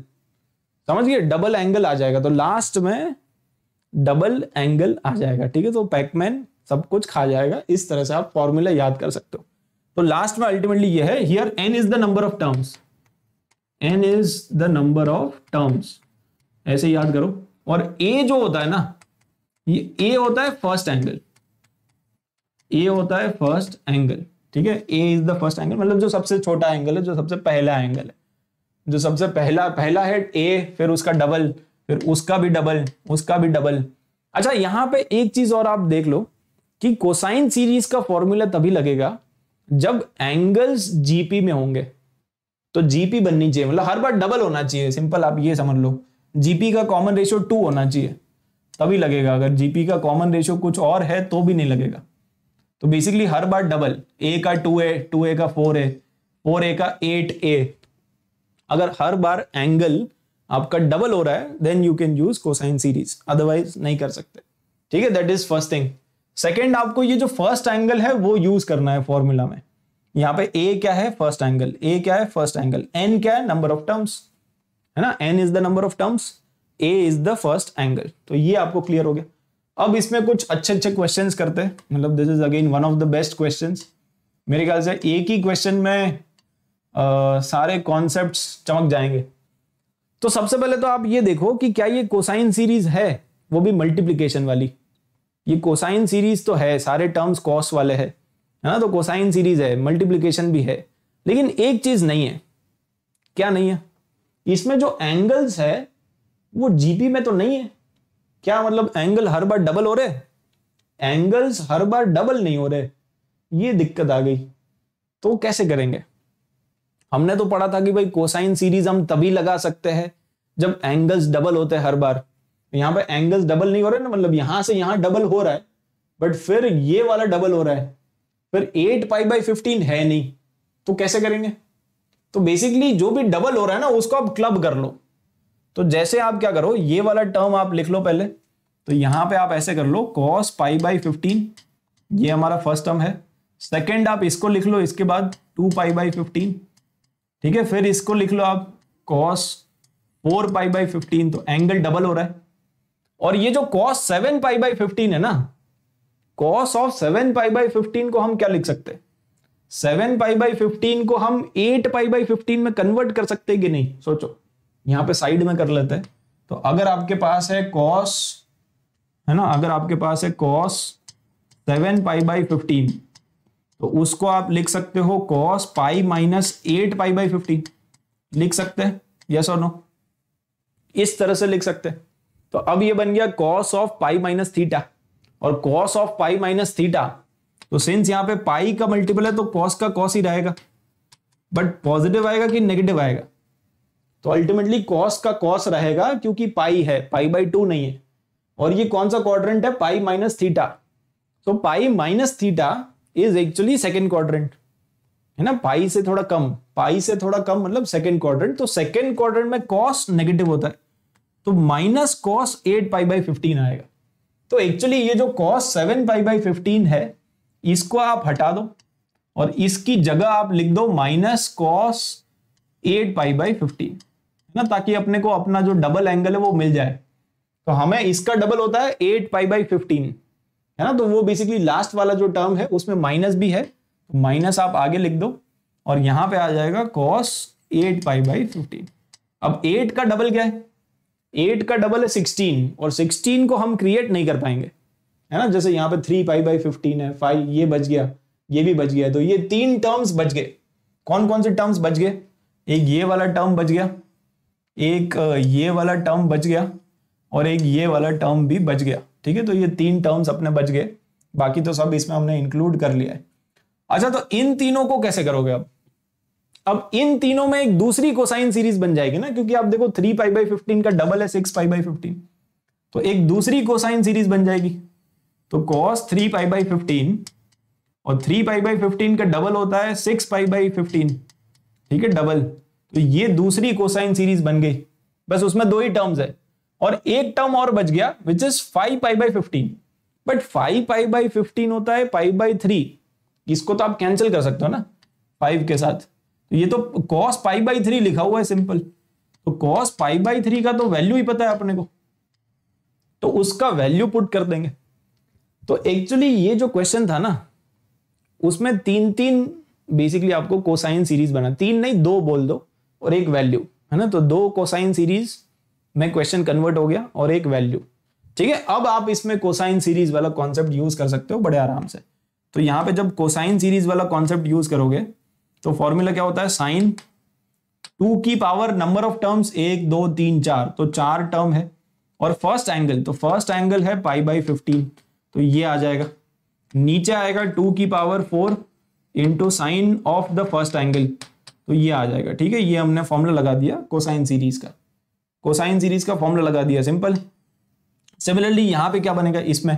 समझ गए डबल एंगल आ जाएगा तो लास्ट में डबल एंगल आ जाएगा ठीक है तो पैकमैन सब कुछ खा जाएगा इस तरह से आप फॉर्मूला याद कर सकते हो तो लास्ट में अल्टीमेटली ये है here n is the number of terms n is the number of terms ऐसे याद करो और ए जो होता है ना ये ए होता है फर्स्ट एंगल ए होता है फर्स्ट एंगल ठीक है a is the first angle मतलब जो सबसे छोटा एंगल है जो सबसे पहला एंगल है जो सबसे पहला पहला है ए फिर उसका डबल फिर उसका भी डबल उसका भी डबल अच्छा यहां पे एक चीज और आप देख लो कि कोसाइन सीरीज का फॉर्मूला तभी लगेगा जब एंगल्स जीपी में होंगे तो जीपी बननी चाहिए मतलब हर बार डबल होना चाहिए सिंपल आप ये समझ लो जीपी का कॉमन रेशियो टू होना चाहिए तभी लगेगा अगर जीपी का कॉमन रेशियो कुछ और है तो भी नहीं लगेगा तो बेसिकली हर बार डबल ए का टू ए टू ए का फोर ए फोर ए का एट ए अगर हर बार एंगल आपका डबल हो रहा है then you can use cosine series otherwise नहीं कर सकते ठीक है that is first thing second आपको ये जो फर्स्ट एंगल है वो यूज करना है फॉर्मूला में यहाँ पे ए क्या है फर्स्ट एंगल ए क्या है फर्स्ट एंगल एन क्या है नंबर ऑफ टर्म्स है ना n is the number of terms a is the first angle तो ये आपको क्लियर हो गया अब इसमें कुछ अच्छे अच्छे क्वेश्चन करते हैं मतलब this is again one of the best question मेरे ख्याल से एक ही क्वेश्चन में आ, सारे कॉन्सेप्ट चमक जाएंगे तो सबसे पहले तो आप ये देखो कि क्या ये कोसाइन सीरीज है वो भी मल्टीप्लीकेशन वाली ये कोसाइन सीरीज तो है सारे टर्म्स कॉस वाले है ना तो कोसाइन सीरीज है मल्टीप्लीकेशन भी है लेकिन एक चीज नहीं है क्या नहीं है इसमें जो एंगल्स है वो जीपी में तो नहीं है क्या मतलब एंगल हर बार डबल हो रहे एंगल्स हर बार डबल नहीं हो रहे ये दिक्कत आ गई तो कैसे करेंगे हमने तो पढ़ा था कि भाई कोसाइन सीरीज हम तभी लगा सकते हैं जब एंगल्स डबल होते हैं हर बार यहां पे एंगल्स डबल नहीं हो रहे ना मतलब यहां से यहां डबल हो रहा है बट फिर ये वाला डबल हो रहा है फिर एट पाई बाई फिफ्टीन है नहीं तो कैसे करेंगे तो बेसिकली जो भी डबल हो रहा है ना उसको आप क्लब कर लो तो जैसे आप क्या करो ये वाला टर्म आप लिख लो पहले तो यहां पे आप ऐसे कर लो कॉस पाई बाई फिफ्टीन ये हमारा फर्स्ट टर्म है सेकेंड आप इसको लिख लो इसके बाद टू पाई बाई फिफ्टीन ठीक है फिर इसको लिख लो आप cos four pi by fifteen तो एंगल डबल हो रहा है और ये जो cos seven pi by fifteen है ना cos of seven pi by fifteen को हम क्या लिख सकते हैं सेवन पाई बाई फिफ्टीन को हम एट पाई बाई फिफ्टीन में कन्वर्ट कर सकते कि नहीं सोचो यहां पे साइड में कर लेते हैं तो अगर आपके पास है कॉस है ना अगर आपके पास है cos seven pi by fifteen तो उसको आप लिख सकते हो cos pi minus eight pi by fifteen लिख सकते हैं यस और नो इस तरह से लिख सकते हैं तो अब ये बन गया cos of pi minus theta और cos of pi minus theta तो सिंस यहां पे पाई का मल्टीपल है तो कॉस का कॉस ही रहेगा बट पॉजिटिव आएगा कि नेगेटिव आएगा तो अल्टीमेटली कॉस का कॉस रहेगा क्योंकि पाई है पाई बाई टू नहीं है और ये कौन सा क्वाड्रेंट है पाई माइनस थीटा तो pi minus theta is actually second quadrant है ना पाई से थोड़ा कम पाई से थोड़ा कम मतलब सेकेंड क्वाड्रेंट तो सेकेंड क्वाड्रेंट में कॉस नेगेटिव होता है तो minus cos eight pi by fifteen आएगा तो एक्चुअली ये जो cos seven pi by fifteen है इसको आप हटा दो और इसकी जगह आप लिख दो minus cos eight pi by fifteen ना ताकि अपने को अपना जो डबल एंगल है वो मिल जाए तो हमें इसका डबल होता है एट पाई बाई फिफ्टीन है ना तो वो बेसिकली लास्ट वाला जो टर्म है उसमें माइनस भी है तो माइनस आप आगे लिख दो और यहां पे आ जाएगा cos eight pi by fifteen अब एट का डबल क्या है एट का डबल है सिक्सटीन और सिक्सटीन को हम क्रिएट नहीं कर पाएंगे है ना जैसे यहाँ पर थ्री पाई बाई फिफ्टीन है फाइव ये बच गया ये भी बच गया तो ये तीन टर्म्स बच गए कौन कौन से टर्म्स बच गए एक ये वाला टर्म बच गया एक ये वाला टर्म बच गया और एक ये वाला टर्म भी बच गया ठीक है तो ये तीन टर्म्स अपने बच गए बाकी तो सब इसमें हमने इंक्लूड कर लिया है अच्छा तो इन तीनों को कैसे करोगे अब अब इन तीनों में एक दूसरी कोसाइन सीरीज बन जाएगी ना क्योंकि आप देखो थ्री पाई बाई फिफ्टीन का डबल है सिक्स पाई बाई फिफ्टीन तो एक दूसरी कोसाइन सीरीज बन जाएगी तो cos three pi by fifteen और थ्री पाई बाई फिफ्टीन का डबल होता है सिक्स पाई बाई फिफ्टीन ठीक है डबल तो ये दूसरी कोसाइन सीरीज बन गई बस उसमें दो ही टर्म्स है और एक टर्म और बच गया which is five pi by fifteen but five pi by fifteen होता है पाई बाई थ्री इसको तो आप कैंसिल कर सकते हो ना फाइव के साथ तो ये तो कॉस पाई बाई थ्री लिखा हुआ है सिंपल तो कॉस पाई बाई थ्री का तो वैल्यू ही पता है अपने को तो उसका वैल्यू पुट कर देंगे तो एक्चुअली ये जो क्वेश्चन था ना उसमें तीन तीन बेसिकली आपको कोसाइन सीरीज बना तीन नहीं दो बोल दो और एक वैल्यू है ना तो दो कोसाइन सीरीज में क्वेश्चन कन्वर्ट हो गया और एक वैल्यू ठीक है अब आप इसमें कोसाइन सीरीज वाला कॉन्सेप्ट यूज कर सकते हो बड़े आराम से तो यहां पे जब कोसाइन सीरीज वाला कॉन्सेप्ट यूज करोगे तो फॉर्मूला क्या होता है साइन टू की पावर नंबर ऑफ टर्म्स एक दो तीन चार तो चार टर्म है और फर्स्ट एंगल तो फर्स्ट एंगल है पाई बाई फिफ्टीन तो ये आ जाएगा नीचे आएगा टू की power four into sine of the first angle तो ये आ जाएगा ठीक है ये हमने फॉर्मूला लगा दिया कोसाइन सीरीज का कोसाइन सीरीज का फॉर्मूला लगा दिया सिंपल सिमिलरली यहां पे क्या बनेगा इसमें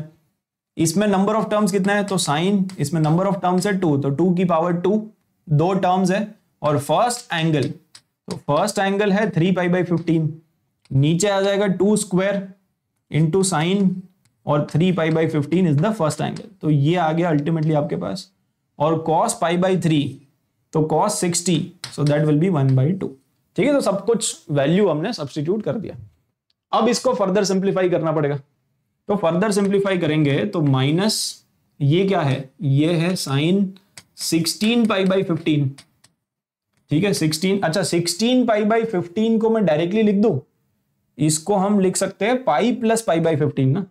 इसमें नंबर ऑफ टर्म्स कितना है तो साइन इसमें नंबर ऑफ टर्म्स है टू तो टू की पावर टू दो टर्म्स है और फर्स्ट एंगल तो फर्स्ट एंगल है थ्री पाई बाई फिफ्टीन नीचे आ जाएगा टू स्क्वायर इंटू साइन और three pi by fifteen is the first angle तो ये आ गया अल्टीमेटली आपके पास और कॉस पाई बाई थ्री तो cos sixty so that will be one by two ठीक है तो सब कुछ वैल्यू हमने सब्सटीट्यूट कर दिया अब इसको फर्दर सिंप्लीफाई करना पड़ेगा तो फर्दर सिंप्लीफाई करेंगे तो माइनस ये क्या है ये है sine sixteen pi by fifteen ठीक है सिक्सटीन अच्छा सिक्सटीन पाई बाई फिफ्टीन को मैं डायरेक्टली लिख दू इसको हम लिख सकते हैं pi plus pi by fifteen ना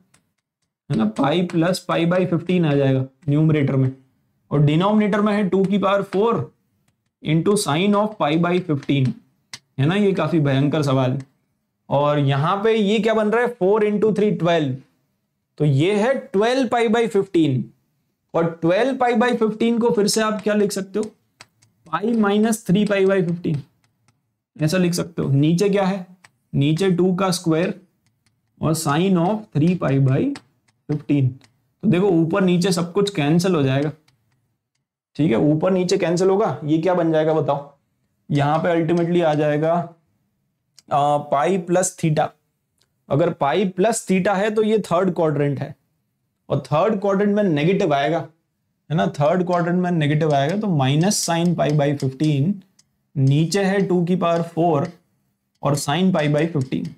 है मतलब ना pi plus pi by fifteen आ जाएगा न्यूमरेटर में और डिनोमिनेटर में है टू की power four into sine of pi by fifteen है ना ये काफी भयंकर सवाल है और यहाँ पे ये क्या बन रहा है फोर इंटू थ्री ट्वेल्व तो ये है ट्वेल्व पाई बाई फिफ्टीन और ट्वेल्व पाई बाई फिफ्टीन को फिर से आप क्या लिख सकते हो pi minus three pi by fifteen ऐसा लिख सकते हो नीचे क्या है नीचे टू का स्क्वायर और sine of three pi by fifteen तो देखो ऊपर नीचे सब कुछ कैंसिल हो जाएगा ठीक है ऊपर नीचे कैंसिल होगा ये क्या बन जाएगा बताओ यहाँ पे अल्टीमेटली आ जाएगा आ, पाई प्लस थीटा अगर पाई प्लस थीटा है तो ये थर्ड क्वाड्रेंट है और थर्ड क्वाड्रेंट में नेगेटिव आएगा है ना थर्ड क्वाड्रेंट में नेगेटिव आएगा तो minus sine pi by fifteen नीचे है टू की पावर फोर और साइन पाई बाई फिफ्टीन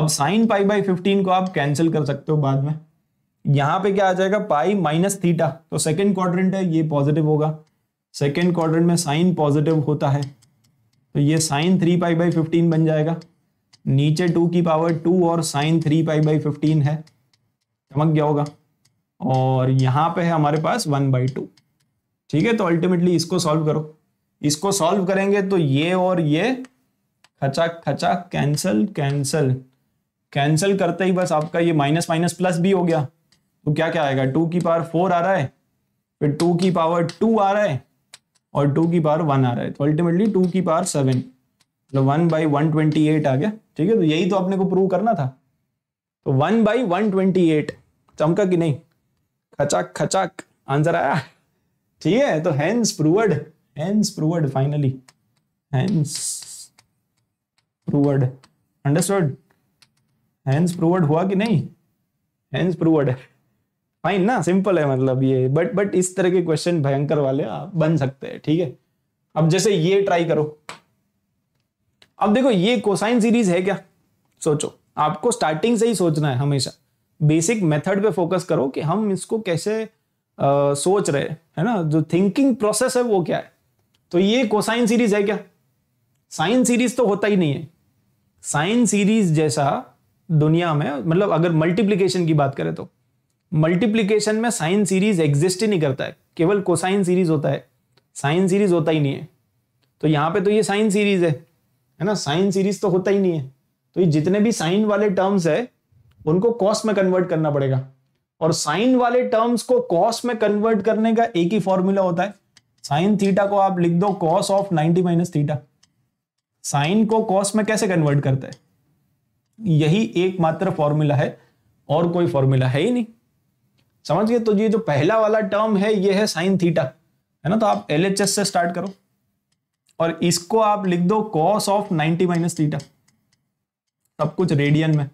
अब साइन पाई बाई फिफ्टीन को आप कैंसिल कर सकते हो बाद में यहां पे क्या आ जाएगा पाई माइनस थीटा तो सेकेंड क्वाड्रेंट है ये पॉजिटिव होगा सेकेंड क्वाड्रेंट में साइन पॉजिटिव होता है तो ये sine three pi by fifteen बन जाएगा नीचे टू की पावर टू और sine three pi by fifteen है चमक गया होगा और यहाँ पे है हमारे पास वन बाई टू ठीक है तो अल्टीमेटली इसको सॉल्व करो इसको सॉल्व करेंगे तो ये और ये खचा खचा कैंसल कैंसल कैंसल करते ही बस आपका ये माइनस माइनस प्लस भी हो गया तो क्या क्या आएगा टू की पावर फोर आ रहा है फिर टू की पावर टू आ रहा है और टू की पावर वन आ रहा है तो अल्टीमेटली टू की पावर सेवन मतलब one by one twenty eight आ गया ठीक है तो यही तो आपने को प्रूव करना था तो one by one twenty eight चमका कि नहीं खचाक खचाक आंसर आया ठीक है तो hence proved hence proved finally hence proved understood hence proved हुआ कि नहीं हैंस प्रूवर्ड फाइन ना सिंपल है मतलब ये बट बट इस तरह के क्वेश्चन भयंकर वाले आप हाँ, बन सकते हैं ठीक है अब जैसे ये ट्राई करो अब देखो ये कोसाइन सीरीज है क्या सोचो आपको स्टार्टिंग से ही सोचना है हमेशा बेसिक मेथड पे फोकस करो कि हम इसको कैसे आ, सोच रहे है ना जो थिंकिंग प्रोसेस है वो क्या है तो ये कोसाइन सीरीज है क्या साइन सीरीज तो होता ही नहीं है साइन सीरीज जैसा दुनिया में मतलब अगर मल्टीप्लीकेशन की बात करें तो मल्टीप्लीकेशन में साइन सीरीज एग्जिस्ट ही नहीं करता है केवल कोसाइन सीरीज होता है साइन सीरीज होता ही नहीं है तो यहाँ पे तो ये साइन सीरीज है है ना साइन सीरीज तो होता ही नहीं है तो ये जितने भी साइन वाले टर्म्स है उनको कॉस्ट में कन्वर्ट करना पड़ेगा और साइन वाले टर्म्स को कॉस्ट में कन्वर्ट करने का एक ही फॉर्मूला होता है साइन थीटा को आप लिख दो cos of ninety minus theta sine को कॉस में कैसे कन्वर्ट करता है यही एकमात्र फॉर्मूला है और कोई फॉर्मूला है ही नहीं समझ गए तो ये जो पहला वाला टर्म है ये है साइन थीटा है ना तो आप एल से स्टार्ट करो और इसको आप लिख दो कॉस ऑफ 90 माइनस थीटा सब कुछ रेडियन में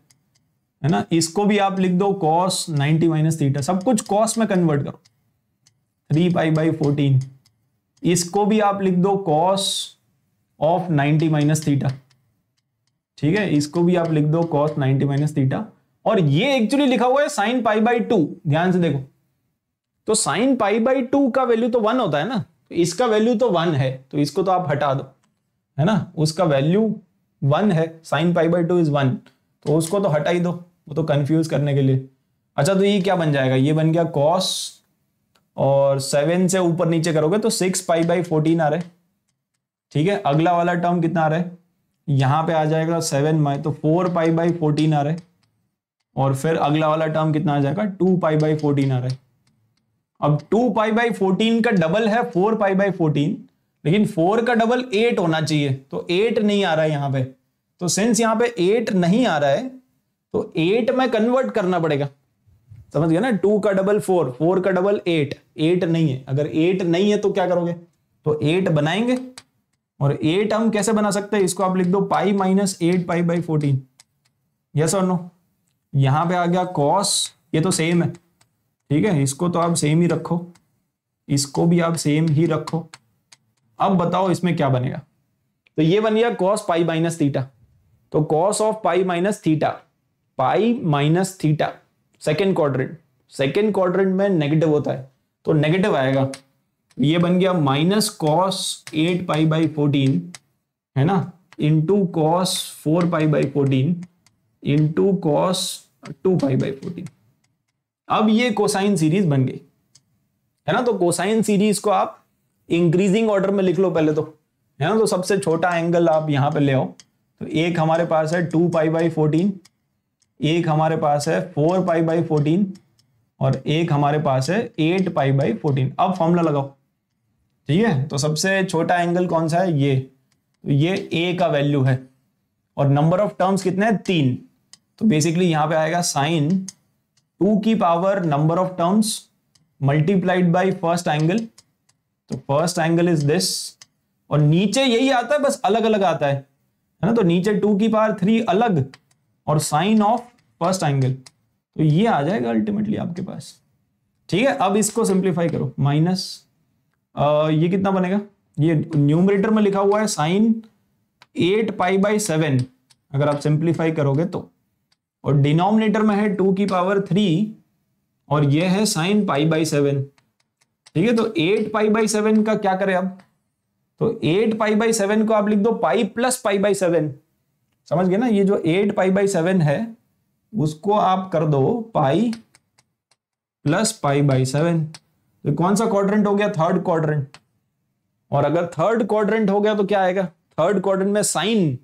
है ना इसको भी आप लिख दो कॉस 90 माइनस थीटा सब कुछ कॉस में कन्वर्ट करो थ्री पाई बाई फोर्टीन इसको भी आप लिख दो कॉस ऑफ 90 माइनस थीटा ठीक है इसको भी आप लिख दो कॉस 90 माइनस थीटा और ये एक्चुअली लिखा हुआ है साइन पाई बाई टू ध्यान से देखो तो साइन पाई बाई टू का वैल्यू तो वन होता है ना तो इसका वैल्यू तो वन है तो इसको तो आप हटा दो है ना उसका वैल्यू वन है sine pi by two is one तो उसको तो हटा ही दो वो तो कंफ्यूज करने के लिए अच्छा तो ये क्या बन जाएगा ये बन गया कॉस और सेवन से ऊपर नीचे करोगे तो सिक्स पाई बाई फोर्टीन आ रहे ठीक है अगला वाला टर्म कितना आ रहा है यहां पे आ जाएगा सेवन माई तो फोर पाई बाई फोर्टीन आ रहा है और फिर अगला वाला टर्म कितना आ जाएगा टू पाई बाई फोर्टीन आ रहा है अब टू पाई बाई फोर्टीन का डबल है फोर पाई बाई फोर्टीन लेकिन फोर का डबल एट होना चाहिए तो एट नहीं आ रहा है यहां पे तो सिंस यहां पे एट नहीं आ रहा है तो एट में कन्वर्ट करना पड़ेगा समझ गया ना टू का डबल फोर फोर का डबल एट एट नहीं है अगर एट नहीं है तो क्या करोगे तो एट बनाएंगे और एट हम कैसे बना सकते हैं इसको आप लिख दो pi minus eight pi by fourteen yes और नो यहां पे आ गया कॉस ये तो सेम है ठीक है इसको तो आप सेम ही रखो इसको भी आप सेम ही रखो अब बताओ इसमें क्या बनेगा तो ये बन गया कॉस पाई माइनस थीटा तो cos of pi minus theta pi minus theta second quadrant second quadrant में नेगेटिव होता है तो नेगेटिव आएगा ये बन गया minus cos eight pi by fourteen है ना into cos four pi by fourteen into cos two pi by fourteen अब ये कोसाइन सीरीज बन गई है ना तो कोसाइन सीरीज को आप इंक्रीजिंग ऑर्डर में लिख लो पहले तो है ना तो सबसे छोटा एंगल आप यहां पे ले आओ तो एक हमारे पास है टू पाई बाई फोर्टीन एक हमारे पास है फोर पाई बाई फोर्टीन और एक हमारे पास है एट पाई बाई फोर्टीन अब फॉर्मूला लगाओ ठीक है तो सबसे छोटा एंगल कौन सा है ये तो ये ए का वैल्यू है और नंबर ऑफ टर्म्स कितने हैं तीन तो बेसिकली यहां पे आएगा साइन टू की power number of terms multiplied by first angle तो फर्स्ट एंगल इज दिस और नीचे यही आता है बस अलग अलग आता है है ना तो नीचे टू की पावर थ्री अलग और साइन ऑफ फर्स्ट एंगल तो ये आ जाएगा अल्टीमेटली आपके पास ठीक है अब इसको सिंप्लीफाई करो माइनस ये कितना बनेगा ये न्यूमरेटर में लिखा हुआ है sine eight pi by seven अगर आप सिंप्लीफाई करोगे तो और डिनोमिनेटर में है टू की पावर थ्री और ये है साइन पाई बाई सेवन ठीक है तो एट पाई बाई सेवन का क्या करें आप तो एट पाई बाई सेवन को आप लिख दो pi plus pi by seven समझ गए ना ये जो एट पाई बाई सेवन है उसको आप कर दो pi plus pi by seven तो कौन सा क्वाड्रेंट हो गया थर्ड क्वाड्रेंट और अगर थर्ड क्वाड्रेंट हो गया तो क्या आएगा थर्ड क्वाड्रेंट में sine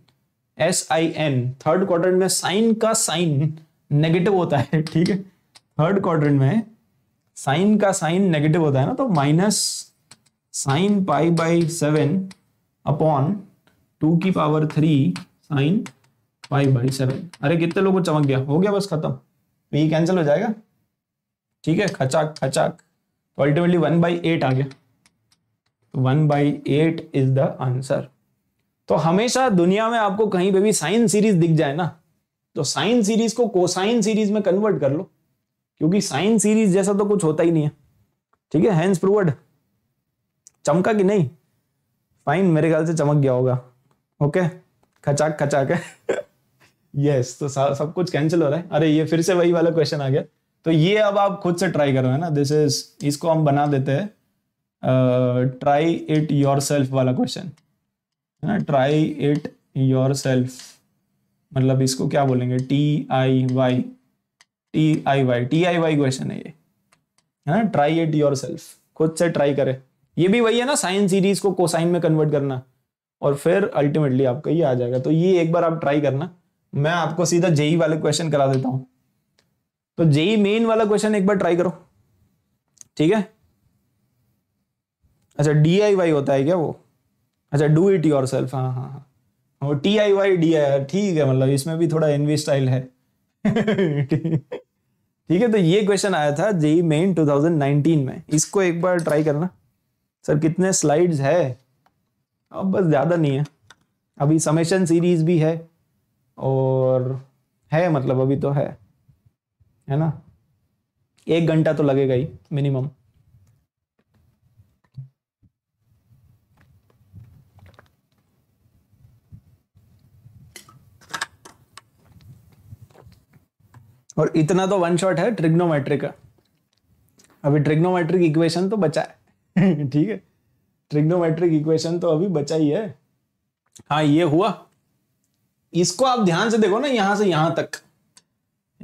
S I N third quarter में साइन का साइन नेगेटिव होता है ठीक है थर्ड क्वार्टर में साइन का साइन नेगेटिव होता है ना तो minus sine pi by seven upon two की power three sine pi by seven अरे कितने लोगों को चमक गया हो गया बस खत्म तो ये कैंसिल हो जाएगा ठीक है खचाक खचाक तो अल्टीमेटली वन बाई एट आ गया one by eight is the answer तो हमेशा दुनिया में आपको कहीं पे भी साइन सीरीज दिख जाए ना तो साइन सीरीज को कोसाइन सीरीज में कन्वर्ट कर लो क्योंकि साइन सीरीज जैसा तो कुछ होता ही नहीं है ठीक है हैंस प्रूवर्ड चमका कि नहीं फाइन मेरे ख्याल से चमक गया होगा ओके खचाक खचाक है यस तो सब कुछ कैंसिल हो रहा है अरे ये फिर से वही वाला क्वेश्चन आ गया तो ये अब आप खुद से ट्राई करो है ना दिस इज इसको हम बना देते हैं ट्राई इट योर वाला क्वेश्चन है ना ट्राई इट योर सेल्फ मतलब इसको क्या बोलेंगे T I Y T I Y T I Y question है ये है ना ट्राई इट योर सेल्फ खुद से ट्राई करे ये भी वही है ना साइन सीरीज को कोसाइन में कन्वर्ट करना और फिर अल्टीमेटली आपका ये आ जाएगा तो ये एक बार आप ट्राई करना मैं आपको सीधा जेई e वाले क्वेश्चन करा देता हूं तो जेई मेन e वाला क्वेश्चन एक बार ट्राई करो ठीक है अच्छा डी होता है क्या वो अच्छा डू इट योर सेल्फ हाँ हाँ हाँ T I Y D I R ठीक है मतलब इसमें भी थोड़ा एनवी स्टाइल है ठीक है तो ये क्वेश्चन आया था जेई मेन 2019 में इसको एक बार ट्राई करना सर कितने स्लाइड्स है अब बस ज़्यादा नहीं है अभी समेशन सीरीज भी है और है मतलब अभी तो है है ना एक घंटा तो लगेगा ही मिनिमम और इतना तो वन शॉट है ट्रिग्नोमेट्रिक का अभी ट्रिग्नोमेट्रिक इक्वेशन तो बचा है ठीक है ट्रिग्नोमेट्रिक इक्वेशन तो अभी बचा ही है हाँ ये हुआ इसको आप ध्यान से देखो ना यहां से यहां तक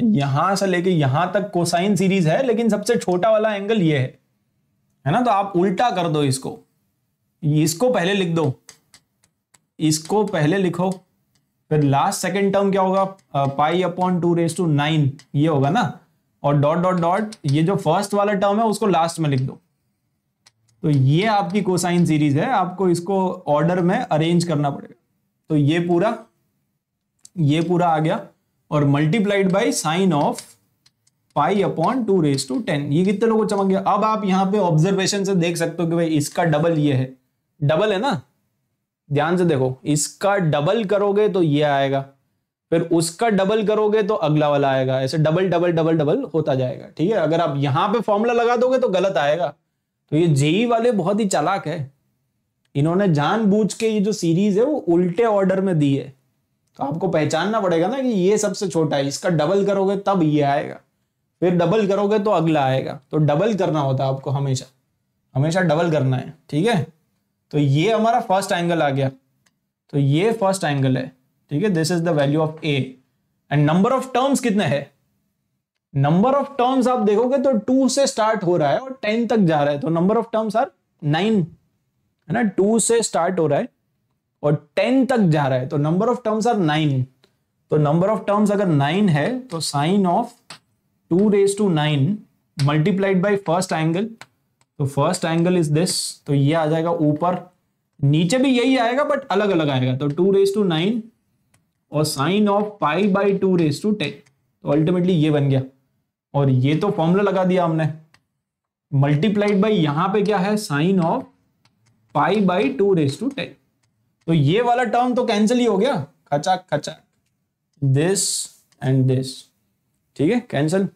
यहां से लेके यहां तक कोसाइन सीरीज है लेकिन सबसे छोटा वाला एंगल ये है है ना तो आप उल्टा कर दो इसको इसको पहले लिख दो इसको पहले लिखो फिर लास्ट सेकेंड टर्म क्या होगा pi upon two raise to nine ये होगा ना और डॉट डॉट डॉट ये जो फर्स्ट वाला टर्म है उसको लास्ट में लिख दो तो ये आपकी कोसाइन सीरीज है आपको इसको ऑर्डर में अरेंज करना पड़ेगा तो ये पूरा ये पूरा आ गया और multiplied by sine of pi upon two raise to ten ये कितने लोगों चमक गया अब आप यहां पे ऑब्जर्वेशन से देख सकते हो कि भाई इसका डबल ये है डबल है ना ध्यान से देखो इसका डबल करोगे तो ये आएगा फिर उसका डबल करोगे तो अगला वाला आएगा ऐसे डबल डबल डबल डबल होता जाएगा ठीक है अगर आप यहां पे फॉर्मूला लगा दोगे तो गलत आएगा तो ये जेई e वाले बहुत ही चालाक है इन्होंने जानबूझ के ये जो सीरीज है वो उल्टे ऑर्डर में दी है तो आपको पहचानना पड़ेगा ना कि ये सबसे छोटा है इसका डबल करोगे तब ये आएगा फिर डबल करोगे तो अगला आएगा तो डबल करना होता है आपको हमेशा हमेशा डबल करना है ठीक है तो ये हमारा फर्स्ट एंगल आ गया तो ये फर्स्ट एंगल है ठीक है this is the value of A and number of terms कितने हैं नंबर ऑफ टर्म्स आप देखोगे तो टू से स्टार्ट हो रहा है और टेन तक जा रहा है तो number of terms are nine है ना टू से स्टार्ट हो रहा है और टेन तक जा रहा है तो number of terms are nine तो नंबर ऑफ टर्म्स अगर नाइन है तो sine of two raise to nine multiplied by first angle तो फर्स्ट एंगल इज दिस तो ये आ जाएगा ऊपर नीचे भी यही आएगा बट अलग अलग आएगा तो टू रेस टू नाइन और sine of pi by two raise to ten तो अल्टीमेटली ये बन गया और ये तो फॉर्मूला लगा दिया हमने मल्टीप्लाइड बाई यहां पे क्या है sine of pi by two raise to ten तो ये वाला टर्म तो कैंसिल ही हो गया खचाक खचाक दिस एंड दिस ठीक है कैंसिल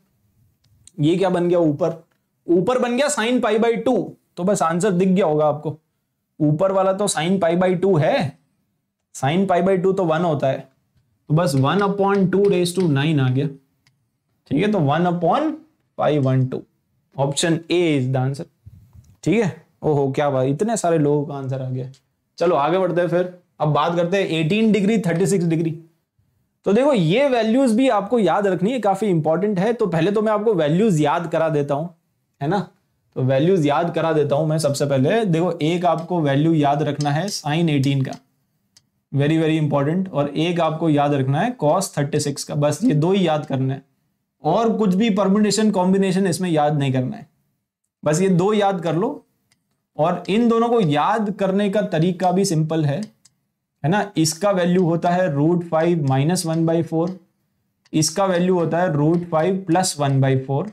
ये क्या बन गया ऊपर ऊपर बन गया साइन पाई बाई टू तो बस आंसर दिख गया होगा आपको ऊपर वाला तो साइन पाई बाई टू है साइन पाई बाई टू तो वन होता है तो बस one upon two raise to nine आ गया ठीक है तो one upon pi one two option A is the answer ठीक है ओहो क्या बात इतने सारे लोगों का आंसर आ गया चलो आगे बढ़ते हैं फिर अब बात करते हैं एटीन डिग्री सिक्स डिग्री तो देखो ये वैल्यूज भी आपको याद रखनी है काफी इंपॉर्टेंट है तो पहले तो मैं आपको वैल्यूज याद करा देता हूं है ना तो वैल्यूज याद करा देता हूं मैं सबसे पहले देखो एक आपको वैल्यू याद रखना है साइन एटीन का वेरी वेरी इंपॉर्टेंट और एक आपको याद रखना है कॉस थर्टी सिक्स का बस ये दो ही याद करना है और कुछ भी परमिनेशन कॉम्बिनेशन इसमें याद नहीं करना है बस ये दो याद कर लो और इन दोनों को याद करने का तरीका भी सिंपल है है ना इसका वैल्यू होता है root five minus one by four इसका वैल्यू होता है root five plus one by four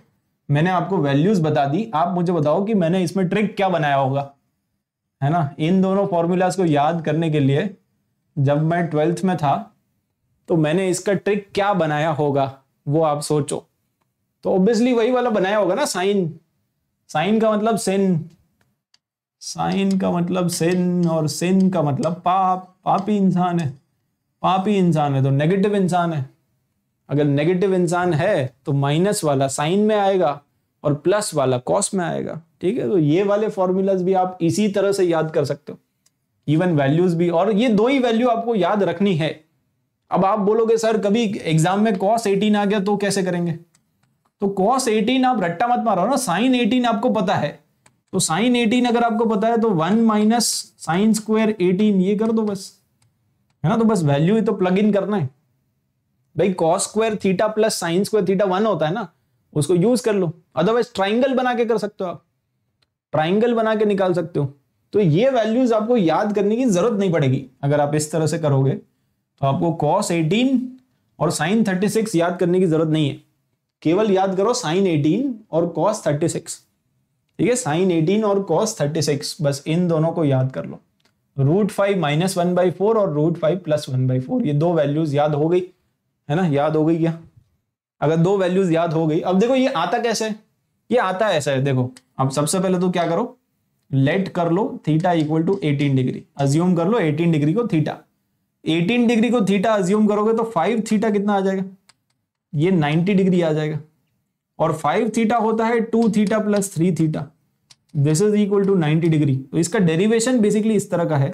मैंने आपको वैल्यूज बता दी आप मुझे बताओ कि मैंने इसमें ट्रिक क्या बनाया होगा है ना इन दोनों फॉर्मूलाज को याद करने के लिए जब मैं ट्वेल्थ में था तो मैंने इसका ट्रिक क्या बनाया होगा वो आप सोचो तो ऑब्वियसली वही वाला बनाया होगा ना साइन साइन का मतलब सिन साइन का मतलब सिन और सिन का मतलब पाप पापी इंसान है पापी इंसान है तो नेगेटिव इंसान है अगर नेगेटिव इंसान है तो माइनस वाला साइन में आएगा और प्लस वाला कॉस में आएगा ठीक है तो ये वाले फॉर्मूलाज भी आप इसी तरह से याद कर सकते हो इवन वैल्यूज भी और ये दो ही वैल्यू आपको याद रखनी है अब आप बोलोगे सर कभी एग्जाम में कॉस एटीन आ गया तो कैसे करेंगे तो कॉस एटीन आप रट्टा मत मारो ना साइन एटीन आपको पता है तो साइन एटीन अगर आपको पता है तो one minus sine square eighteen ये कर दो बस है ना तो बस वैल्यू ही तो प्लग इन करना है भाई cos square theta plus sine square theta one होता है ना उसको यूज कर लो अदरवाइज ट्राइंगल बना के कर सकते हो आप ट्राइंगल बना के निकाल सकते हो तो ये वैल्यूज आपको याद करने की जरूरत नहीं पड़ेगी अगर आप इस तरह से करोगे तो आपको कॉस एटीन और साइन थर्टी सिक्स याद करने की जरूरत नहीं है केवल याद करो साइन एटीन और कॉस थर्टी सिक्स ठीक है साइन एटीन और कॉस थर्टी सिक्स बस इन दोनों को याद कर लो root five minus one by four और root five plus one by four ये दो वैल्यूज याद हो गई है ना याद हो गई क्या अगर दो वैल्यूज याद हो गई अब देखो ये आता कैसे है ये आता है ऐसा है देखो अब सबसे पहले तो क्या करो लेट कर लो theta equal to 18 degree assume कर लो 18 डिग्री को थीटा 18 डिग्री को थीटा अज्यूम करोगे तो 5 थीटा कितना आ जाएगा ये 90 डिग्री आ जाएगा और 5 थीटा होता है 2 theta plus three theta this is equal to 90 degree तो इसका डेरिवेशन बेसिकली इस तरह का है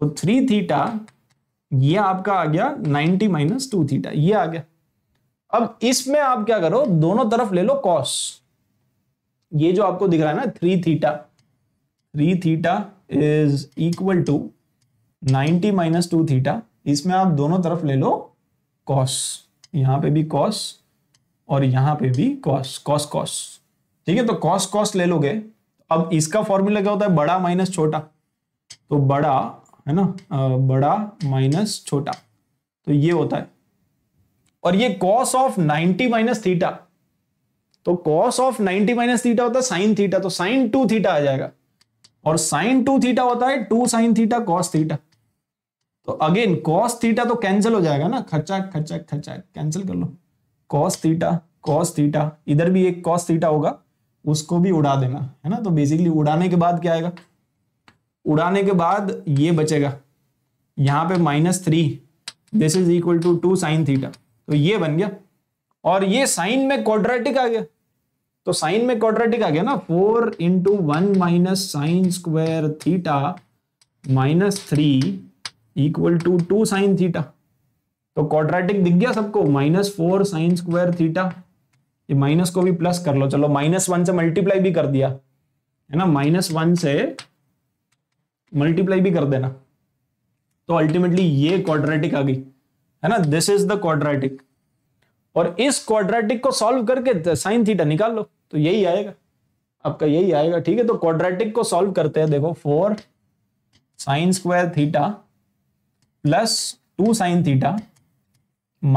तो थ्री थीटा ये आपका आ गया 90 माइनस टू थीटा ये आ गया अब इसमें आप क्या करो दोनों तरफ ले लो कॉस ये जो आपको दिख रहा है ना three theta three theta is equal to 90 minus two theta इसमें आप दोनों तरफ ले लो कॉस यहां पे भी कॉस और यहां पे भी कॉस कॉस कॉस ठीक है तो कॉस कॉस ले लोगे अब इसका फॉर्मूला क्या होता है बड़ा माइनस छोटा तो बड़ा है ना बड़ा माइनस छोटा तो ये होता है और ये कॉस ऑफ 90 माइनस थीटा तो कॉस ऑफ 90 माइनस थीटा होता है साइन थीटा तो साइन टू थीटा आ जाएगा और साइन टू थीटा होता है two sine theta cos theta तो अगेन कॉस थीटा तो कैंसिल हो जाएगा ना खर्चा खर्चा खर्चा कैंसिल कर लो कॉस थीटा कॉस थीटा इधर भी एक कॉस थीटा होगा उसको भी उड़ा देना है ना तो बेसिकली उड़ाने के बाद क्या आएगा उड़ाने के बाद ये बचेगा यहां पे minus three this is equal to two sine theta तो ये बन गया और ये साइन में क्वाड्रेटिक आ गया तो साइन में क्वाड्रेटिक आ गया ना four into one minus sine square theta minus three equal to two sine theta तो क्वाड्रेटिक दिख गया सबको minus four sine square theta ये माइनस को भी प्लस कर लो चलो माइनस वन से मल्टीप्लाई भी कर दिया है ना माइनस वन से मल्टीप्लाई भी कर देना तो अल्टीमेटली ये क्वाड्रेटिक आ गई है ना दिस इज द क्वाड्रेटिक और इस क्वाड्रेटिक को सॉल्व करके साइन थीटा निकाल लो तो यही आएगा आपका यही आएगा ठीक है तो क्वाड्रेटिक को सॉल्व करते हैं देखो four sine square theta plus two sine theta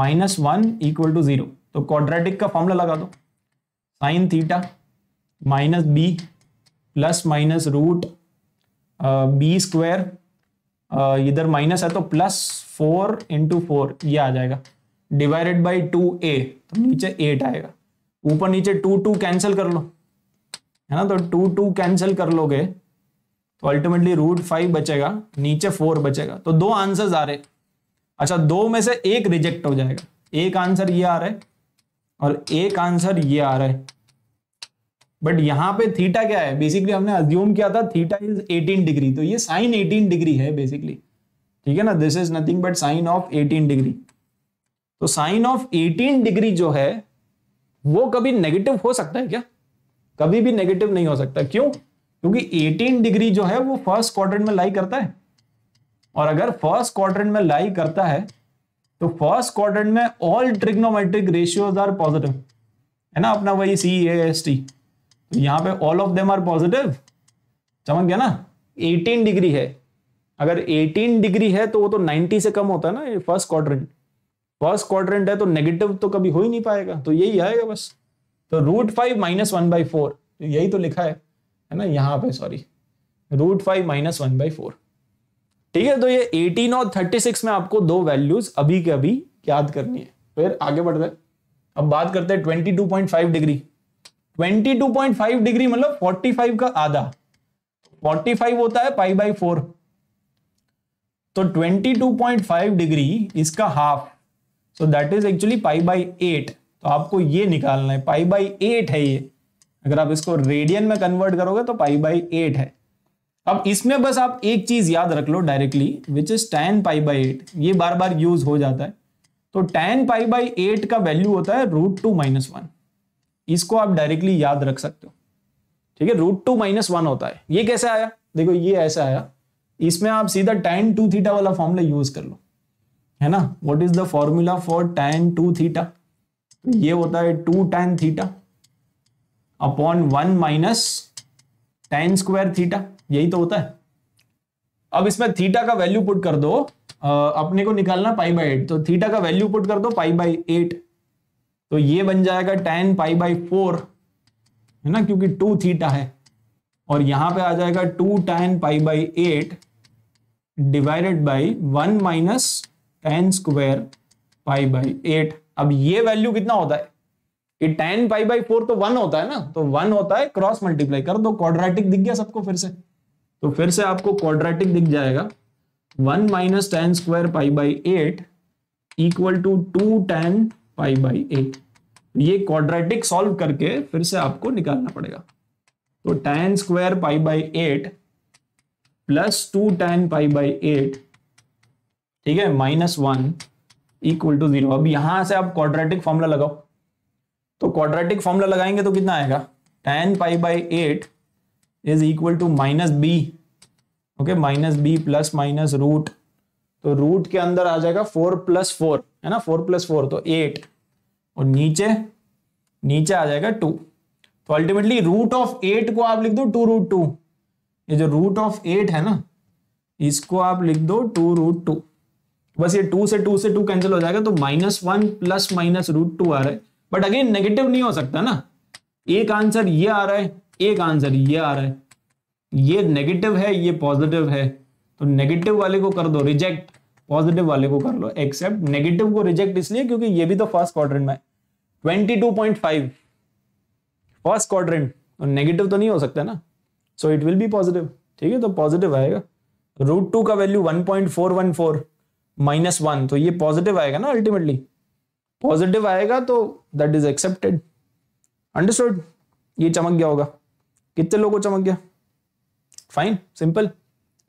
minus one equal to zero तो क्वाड्रेटिक का फॉर्मूला लगा दो sine theta minus B plus minus root B square इधर माइनस है तो प्लस फोर इंटू फोर ये आ जाएगा डिवाइडेड बाई टू ए तो नीचे एट आएगा ऊपर नीचे टू टू कैंसिल कर लो है ना तो टू टू कैंसिल कर लोगे तो अल्टीमेटली रूट फाइव बचेगा नीचे फोर बचेगा तो दो आंसर्स आ रहे अच्छा दो में से एक रिजेक्ट हो जाएगा एक आंसर ये आ रहा है और एक आंसर ये आ रहा है बट यहाँ पे थीटा क्या है बेसिकली हमने अज्यूम किया था थीटा इज 18 डिग्री तो ये साइन 18 डिग्री है बेसिकली ठीक है ना this is nothing but sine of 18 degree तो साइन ऑफ 18 डिग्री जो है वो कभी नेगेटिव हो सकता है क्या कभी भी नेगेटिव नहीं हो सकता क्यों क्योंकि 18 डिग्री जो है वो फर्स्ट क्वार्टर में लाई करता है और अगर फर्स्ट क्वार्टर में लाई करता है तो फर्स्ट क्वार्टर में all trigonometric ratios are positive है ना अपना वही सी ए एस टी यहाँ पे all of them are positive चमक गया ना 18 डिग्री है अगर 18 डिग्री है तो वो तो 90 से कम होता है ना ये फर्स्ट क्वाड्रेंट फर्स्ट क्वाड्रेंट है तो नेगेटिव तो कभी हो ही नहीं पाएगा तो यही आएगा बस तो root five minus one by four यही तो लिखा है है ना यहाँ पे sorry root five minus one by four ठीक है तो ये 18 और 36 में आपको दो वैल्यूज अभी के अभी याद करनी है फिर आगे बढ़ते हैं अब बात करते हैं फाइव डिग्री 22.5 डिग्री मतलब 45 का आधा 45 होता है पाई बाई फोर तो 22.5 डिग्री इसका half so that is actually pi by eight तो आपको ये निकालना है पाई बाई एट है ये अगर आप इसको रेडियन में कन्वर्ट करोगे तो पाई बाई एट है अब इसमें बस आप एक चीज याद रख लो directly which is tan pi by eight ये बार बार यूज हो जाता है तो टेन पाई बाई एट का वैल्यू होता है रूट टू माइनस वन इसको आप डायरेक्टली याद रख सकते हो ठीक है रूट टू माइनस वन होता है ये कैसे आया देखो ये ऐसे आया इसमें आप सीधा टेन टू थीटा वाला फॉर्मूला यूज कर लो है ना what is the formula for tan two theta ये होता है two tan theta upon one minus tan square theta यही तो होता है अब इसमें थीटा का वैल्यू पुट कर दो आ, अपने को निकालना पाई बाई एट तो थीटा का वैल्यू पुट कर दो पाई बाई एट तो ये बन जाएगा टेन पाई बाई फोर है ना क्योंकि टू थीटा है और यहां पे आ जाएगा two tan pi by eight divided by one minus tan square pi by eight अब ये वैल्यू कितना होता है ये टेन पाई बाई फोर तो वन होता है ना तो वन होता है क्रॉस मल्टीप्लाई कर दो क्वाड्रेटिक दिख गया सबको फिर से तो फिर से आपको क्वाड्रेटिक दिख जाएगा one minus tan square pi by eight equal to two tan five by eight तो ये क्वाड्रेटिक सॉल्व करके फिर से आपको निकालना पड़ेगा तो tan square pi by eight plus two tan pi by eight ठीक है minus one equal to zero अब यहां से आप क्वाड्रेटिक फॉर्मूला लगाओ तो क्वाड्रेटिक फॉर्मूला लगाएंगे तो कितना आएगा tan pi by eight is equal to minus B okay minus B plus minus root तो रूट के अंदर आ जाएगा फोर प्लस फोर है ना फोर प्लस फोर तो एट और नीचे नीचे आ जाएगा टू तो अल्टीमेटली रूट ऑफ एट को आप लिख दो टू रूट टू ये जो रूट ऑफ एट है ना इसको आप लिख दो टू रूट टू बस ये टू से टू से टू कैंसिल हो जाएगा तो minus one plus minus root two आ रहा है बट अगेन नेगेटिव नहीं हो सकता ना एक आंसर ये आ रहा है एक आंसर ये आ रहा है ये नेगेटिव है ये पॉजिटिव है तो नेगेटिव वाले को कर दो रिजेक्ट पॉजिटिव वाले को कर लो एक्सेप्ट नेगेटिव को रिजेक्ट इसलिए क्योंकि ये भी तो फर्स्ट क्वार में twenty two point five first quadrant और नेगेटिव तो नहीं हो सकता ना so it will be positive ठीक है तो पॉजिटिव आएगा रूट टू का value one point four one four minus one तो ये पॉजिटिव आएगा ना अल्टीमेटली पॉजिटिव आएगा तो दैट इज एक्सेप्टेड अंडरस्टूड ये चमक गया होगा कितने लोगों को चमक गया फाइन सिंपल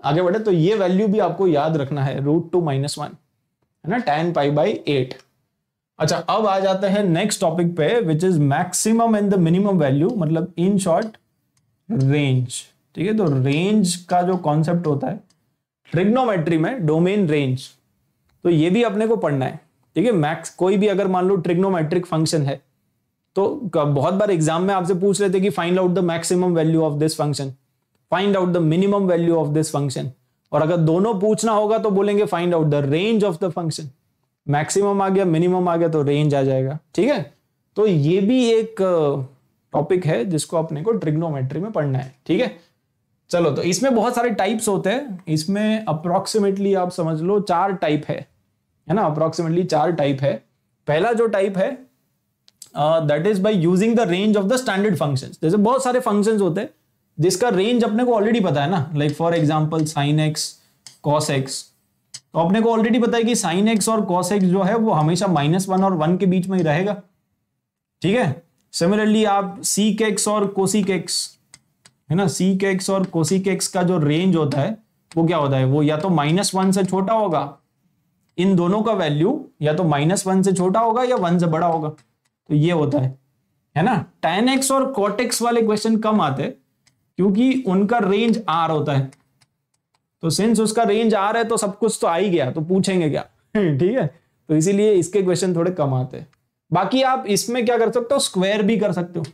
आगे बढ़े तो ये वैल्यू भी आपको याद रखना है रूट टू माइनस वन है ना टेन पाई बाई एट अच्छा अब आ जाते हैं नेक्स्ट टॉपिक पे which is maximum and the minimum value मतलब इन शॉर्ट रेंज ठीक है तो रेंज का जो कॉन्सेप्ट होता है ट्रिग्नोमेट्री में डोमेन रेंज तो ये भी अपने को पढ़ना है ठीक है मैक्स कोई भी अगर मान लो ट्रिग्नोमेट्रिक फंक्शन है तो बहुत बार एग्जाम में आपसे पूछ रहे थे कि find out the maximum value of this function find out the minimum value of this function और अगर दोनों पूछना होगा तो बोलेंगे find out the range of the function maximum आ गया मिनिमम आ गया तो रेंज आ जाएगा ठीक है तो ये भी एक टॉपिक है जिसको अपने को ट्रिग्नोमेट्री में पढ़ना है ठीक है चलो तो इसमें बहुत सारे टाइप्स होते हैं इसमें अप्रोक्सीमेटली आप समझ लो चार टाइप है है ना अप्रोक्सीमेटली चार टाइप है पहला जो टाइप है that is by using the range of the standard function जैसे बहुत सारे फंक्शन होते हैं जिसका रेंज अपने को ऑलरेडी पता है ना like for example sine X cos x तो अपने को ऑलरेडी पता है कि साइन एक्स और कॉस एक्स जो है वो हमेशा माइनस वन और वन के बीच में ही रहेगा ठीक है सिमिलरली आप सी के एक्स और कोसी के एक्स है ना सी के एक्स और कोसी के एक्स का जो रेंज होता है वो क्या होता है वो या तो माइनस वन से छोटा होगा इन दोनों का वैल्यू या तो माइनस वन से छोटा होगा या वन से बड़ा होगा तो ये होता है है ना टेन एक्स और कॉटेक्स वाले क्वेश्चन कम आते हैं क्योंकि उनका रेंज आर होता है तो सिंस उसका रेंज आर है तो सब कुछ तो आ ही गया तो पूछेंगे क्या ठीक है तो इसीलिए इसके क्वेश्चन थोड़े कम आते हैं बाकी आप इसमें क्या कर सकते हो स्क्वायर भी कर सकते हो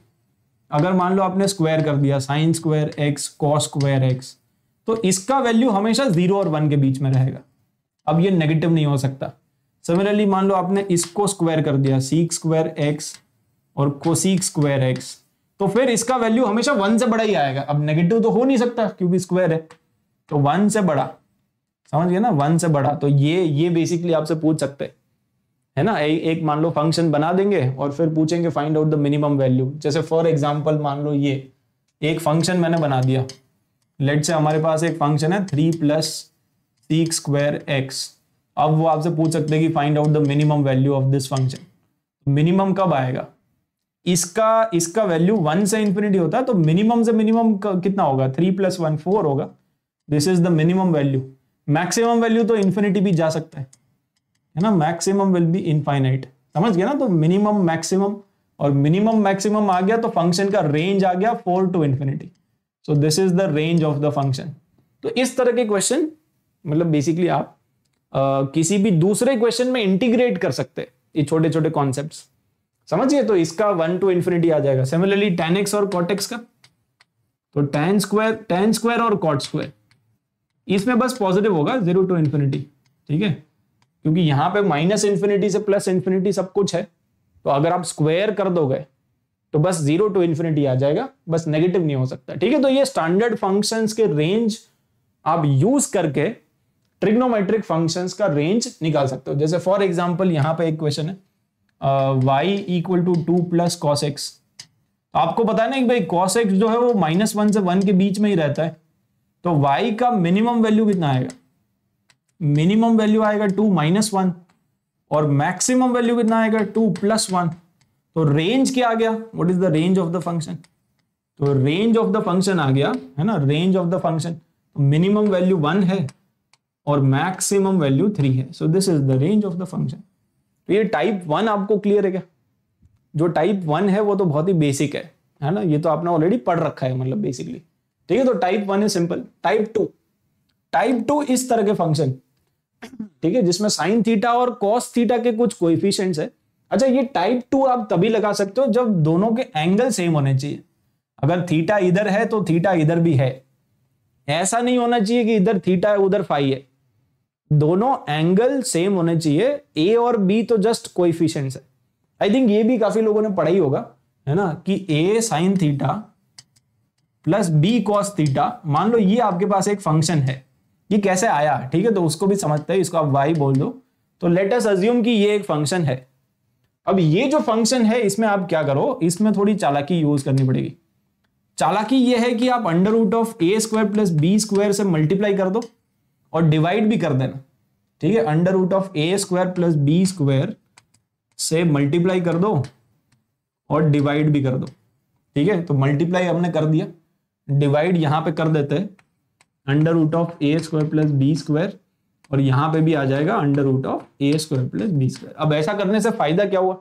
अगर मान लो आपने स्क्वायर कर दिया sine square X cos square X तो इसका वैल्यू हमेशा जीरो और वन के बीच में रहेगा अब ये नेगेटिव नहीं हो सकता सिमिलरली मान लो आपने इसको स्क्वायर कर दिया सीक स्क्वायर एक्स और कोसीक स्क्वायर एक्स तो फिर इसका वैल्यू हमेशा वन से बड़ा ही आएगा अब नेगेटिव तो हो नहीं सकता क्योंकि स्क्वायर है तो वन से बड़ा समझ गए ना वन से बड़ा तो ये ये बेसिकली आपसे पूछ सकते है ना ए, एक मान लो फंक्शन बना देंगे और फिर पूछेंगे find out the minimum value जैसे फॉर एग्जाम्पल मान लो ये एक फंक्शन मैंने बना दिया लेट से हमारे पास एक फंक्शन है three plus six square X अब वो आपसे पूछ सकते हैं कि find out the minimum value of this function minimum कब आएगा इसका इसका वैल्यू वन से इंफिनिटी होता है तो मिनिमम से मिनिमम कितना होगा थ्री प्लस वन फोर होगा this is the minimum value maximum value तो इन्फिनिटी भी जा सकता है है ना मैक्सिमम विल बी इनफाइनाइट समझ गया ना तो मिनिमम मैक्सिमम और मिनिमम मैक्सिमम आ गया तो फंक्शन का रेंज आ गया four to infinity so this is the range of the function तो इस तरह के क्वेश्चन मतलब बेसिकली आप आ, किसी भी दूसरे क्वेश्चन में इंटीग्रेट कर सकते हैं ये छोटे छोटे कॉन्सेप्ट्स समझिए तो इसका वन टू इन्फिनिटी आ जाएगा सिमिलरली टेन एक्स और कॉट एक्स का तो टेन स्क्वायर टेन स्क्वायर और कॉट स्क्वायर इसमें बस पॉजिटिव होगा जीरो टू इन्फिनिटी ठीक है क्योंकि यहां पे माइनस इन्फिनिटी से प्लस इन्फिनिटी सब कुछ है तो अगर आप स्क्वायर कर दोगे तो बस जीरो टू इन्फिनिटी आ जाएगा बस नेगेटिव नहीं हो सकता ठीक है तो ये स्टैंडर्ड फंक्शंस के रेंज आप यूज करके ट्रिग्नोमेट्रिक फंक्शंस का रेंज निकाल सकते हो जैसे फॉर एग्जाम्पल यहाँ पे एक क्वेश्चन है Y equal to two plus cos X आपको पता है ना कि भाई कॉस एक्स जो है वो माइनस वन से वन के बीच में ही रहता है तो वाई का मिनिमम वैल्यू कितना आएगा मिनिमम वैल्यू आएगा टू माइनस वन और मैक्सिमम वैल्यू कितना आएगा टू प्लस वन तो रेंज क्या आ गया what is the range of the function तो रेंज ऑफ द फंक्शन आ गया है ना range of the function minimum value one है और मैक्सिमम वैल्यू थ्री है so this is the range of the function तो ये टाइप वन आपको क्लियर है क्या जो टाइप वन है वो तो बहुत ही बेसिक है है ना ये तो आपने ऑलरेडी पढ़ रखा है मतलब बेसिकली ठीक है तो टाइप वन है simple type two type two इस तरह के फंक्शन ठीक है जिसमें साइन थीटा और कॉस थीटा के कुछ कोइफिशियंट्स है अच्छा ये टाइप टू आप तभी लगा सकते हो जब दोनों के एंगल सेम होने चाहिए अगर थीटा इधर है तो थीटा इधर भी है ऐसा नहीं होना चाहिए कि इधर थीटा है उधर फाइव है दोनों एंगल सेम होने चाहिए ए और बी तो जस्ट कोइफिशियंट्स है आई थिंक ये भी काफी लोगों ने पढ़ा ही होगा है ना कि A sine theta plus B cos theta मान लो ये आपके पास एक फंक्शन है ये कैसे आया ठीक है तो उसको भी समझते हैं इसको आप वाई बोल दो तो लेट अस अज्यूम कि ये एक फंक्शन है अब ये जो फंक्शन है इसमें आप क्या करो इसमें थोड़ी चालाकी यूज करनी पड़ेगी चालाकी ये है कि आप under root of A square plus B square से मल्टीप्लाई कर दो और डिवाइड भी कर देना ठीक है under root of A square plus B square से मल्टीप्लाई कर दो और डिवाइड भी कर दो ठीक है तो मल्टीप्लाई हमने कर दिया डिवाइड यहां पे कर देते under root of A square plus B square और यहां पे भी आ जाएगा under root of A square plus B square अब ऐसा करने से फायदा क्या हुआ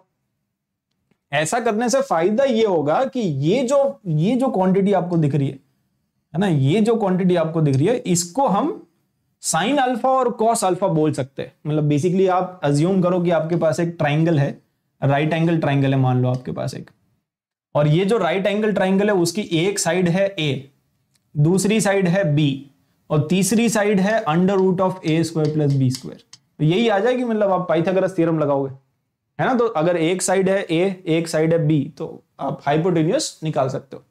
ऐसा करने से फायदा ये होगा कि ये जो ये जो क्वांटिटी आपको दिख रही है है ना ये जो क्वांटिटी आपको दिख रही है इसको हम साइन अल्फा और कॉस अल्फा बोल सकते हैं मतलब बेसिकली आप अज्यूम करो कि आपके पास एक ट्राइंगल है राइट एंगल ट्राइंगल है मान लो आपके पास एक और ये जो राइट एंगल ट्राइंगल है उसकी एक साइड है ए दूसरी साइड है बी और तीसरी साइड है under root of A square plus B square तो यही आ जाएगी मतलब आप पाइथागोरस थ्योरम लगाओगे है ना तो अगर एक साइड है ए एक साइड है बी तो आप हाइपोटेन्यूस निकाल सकते हो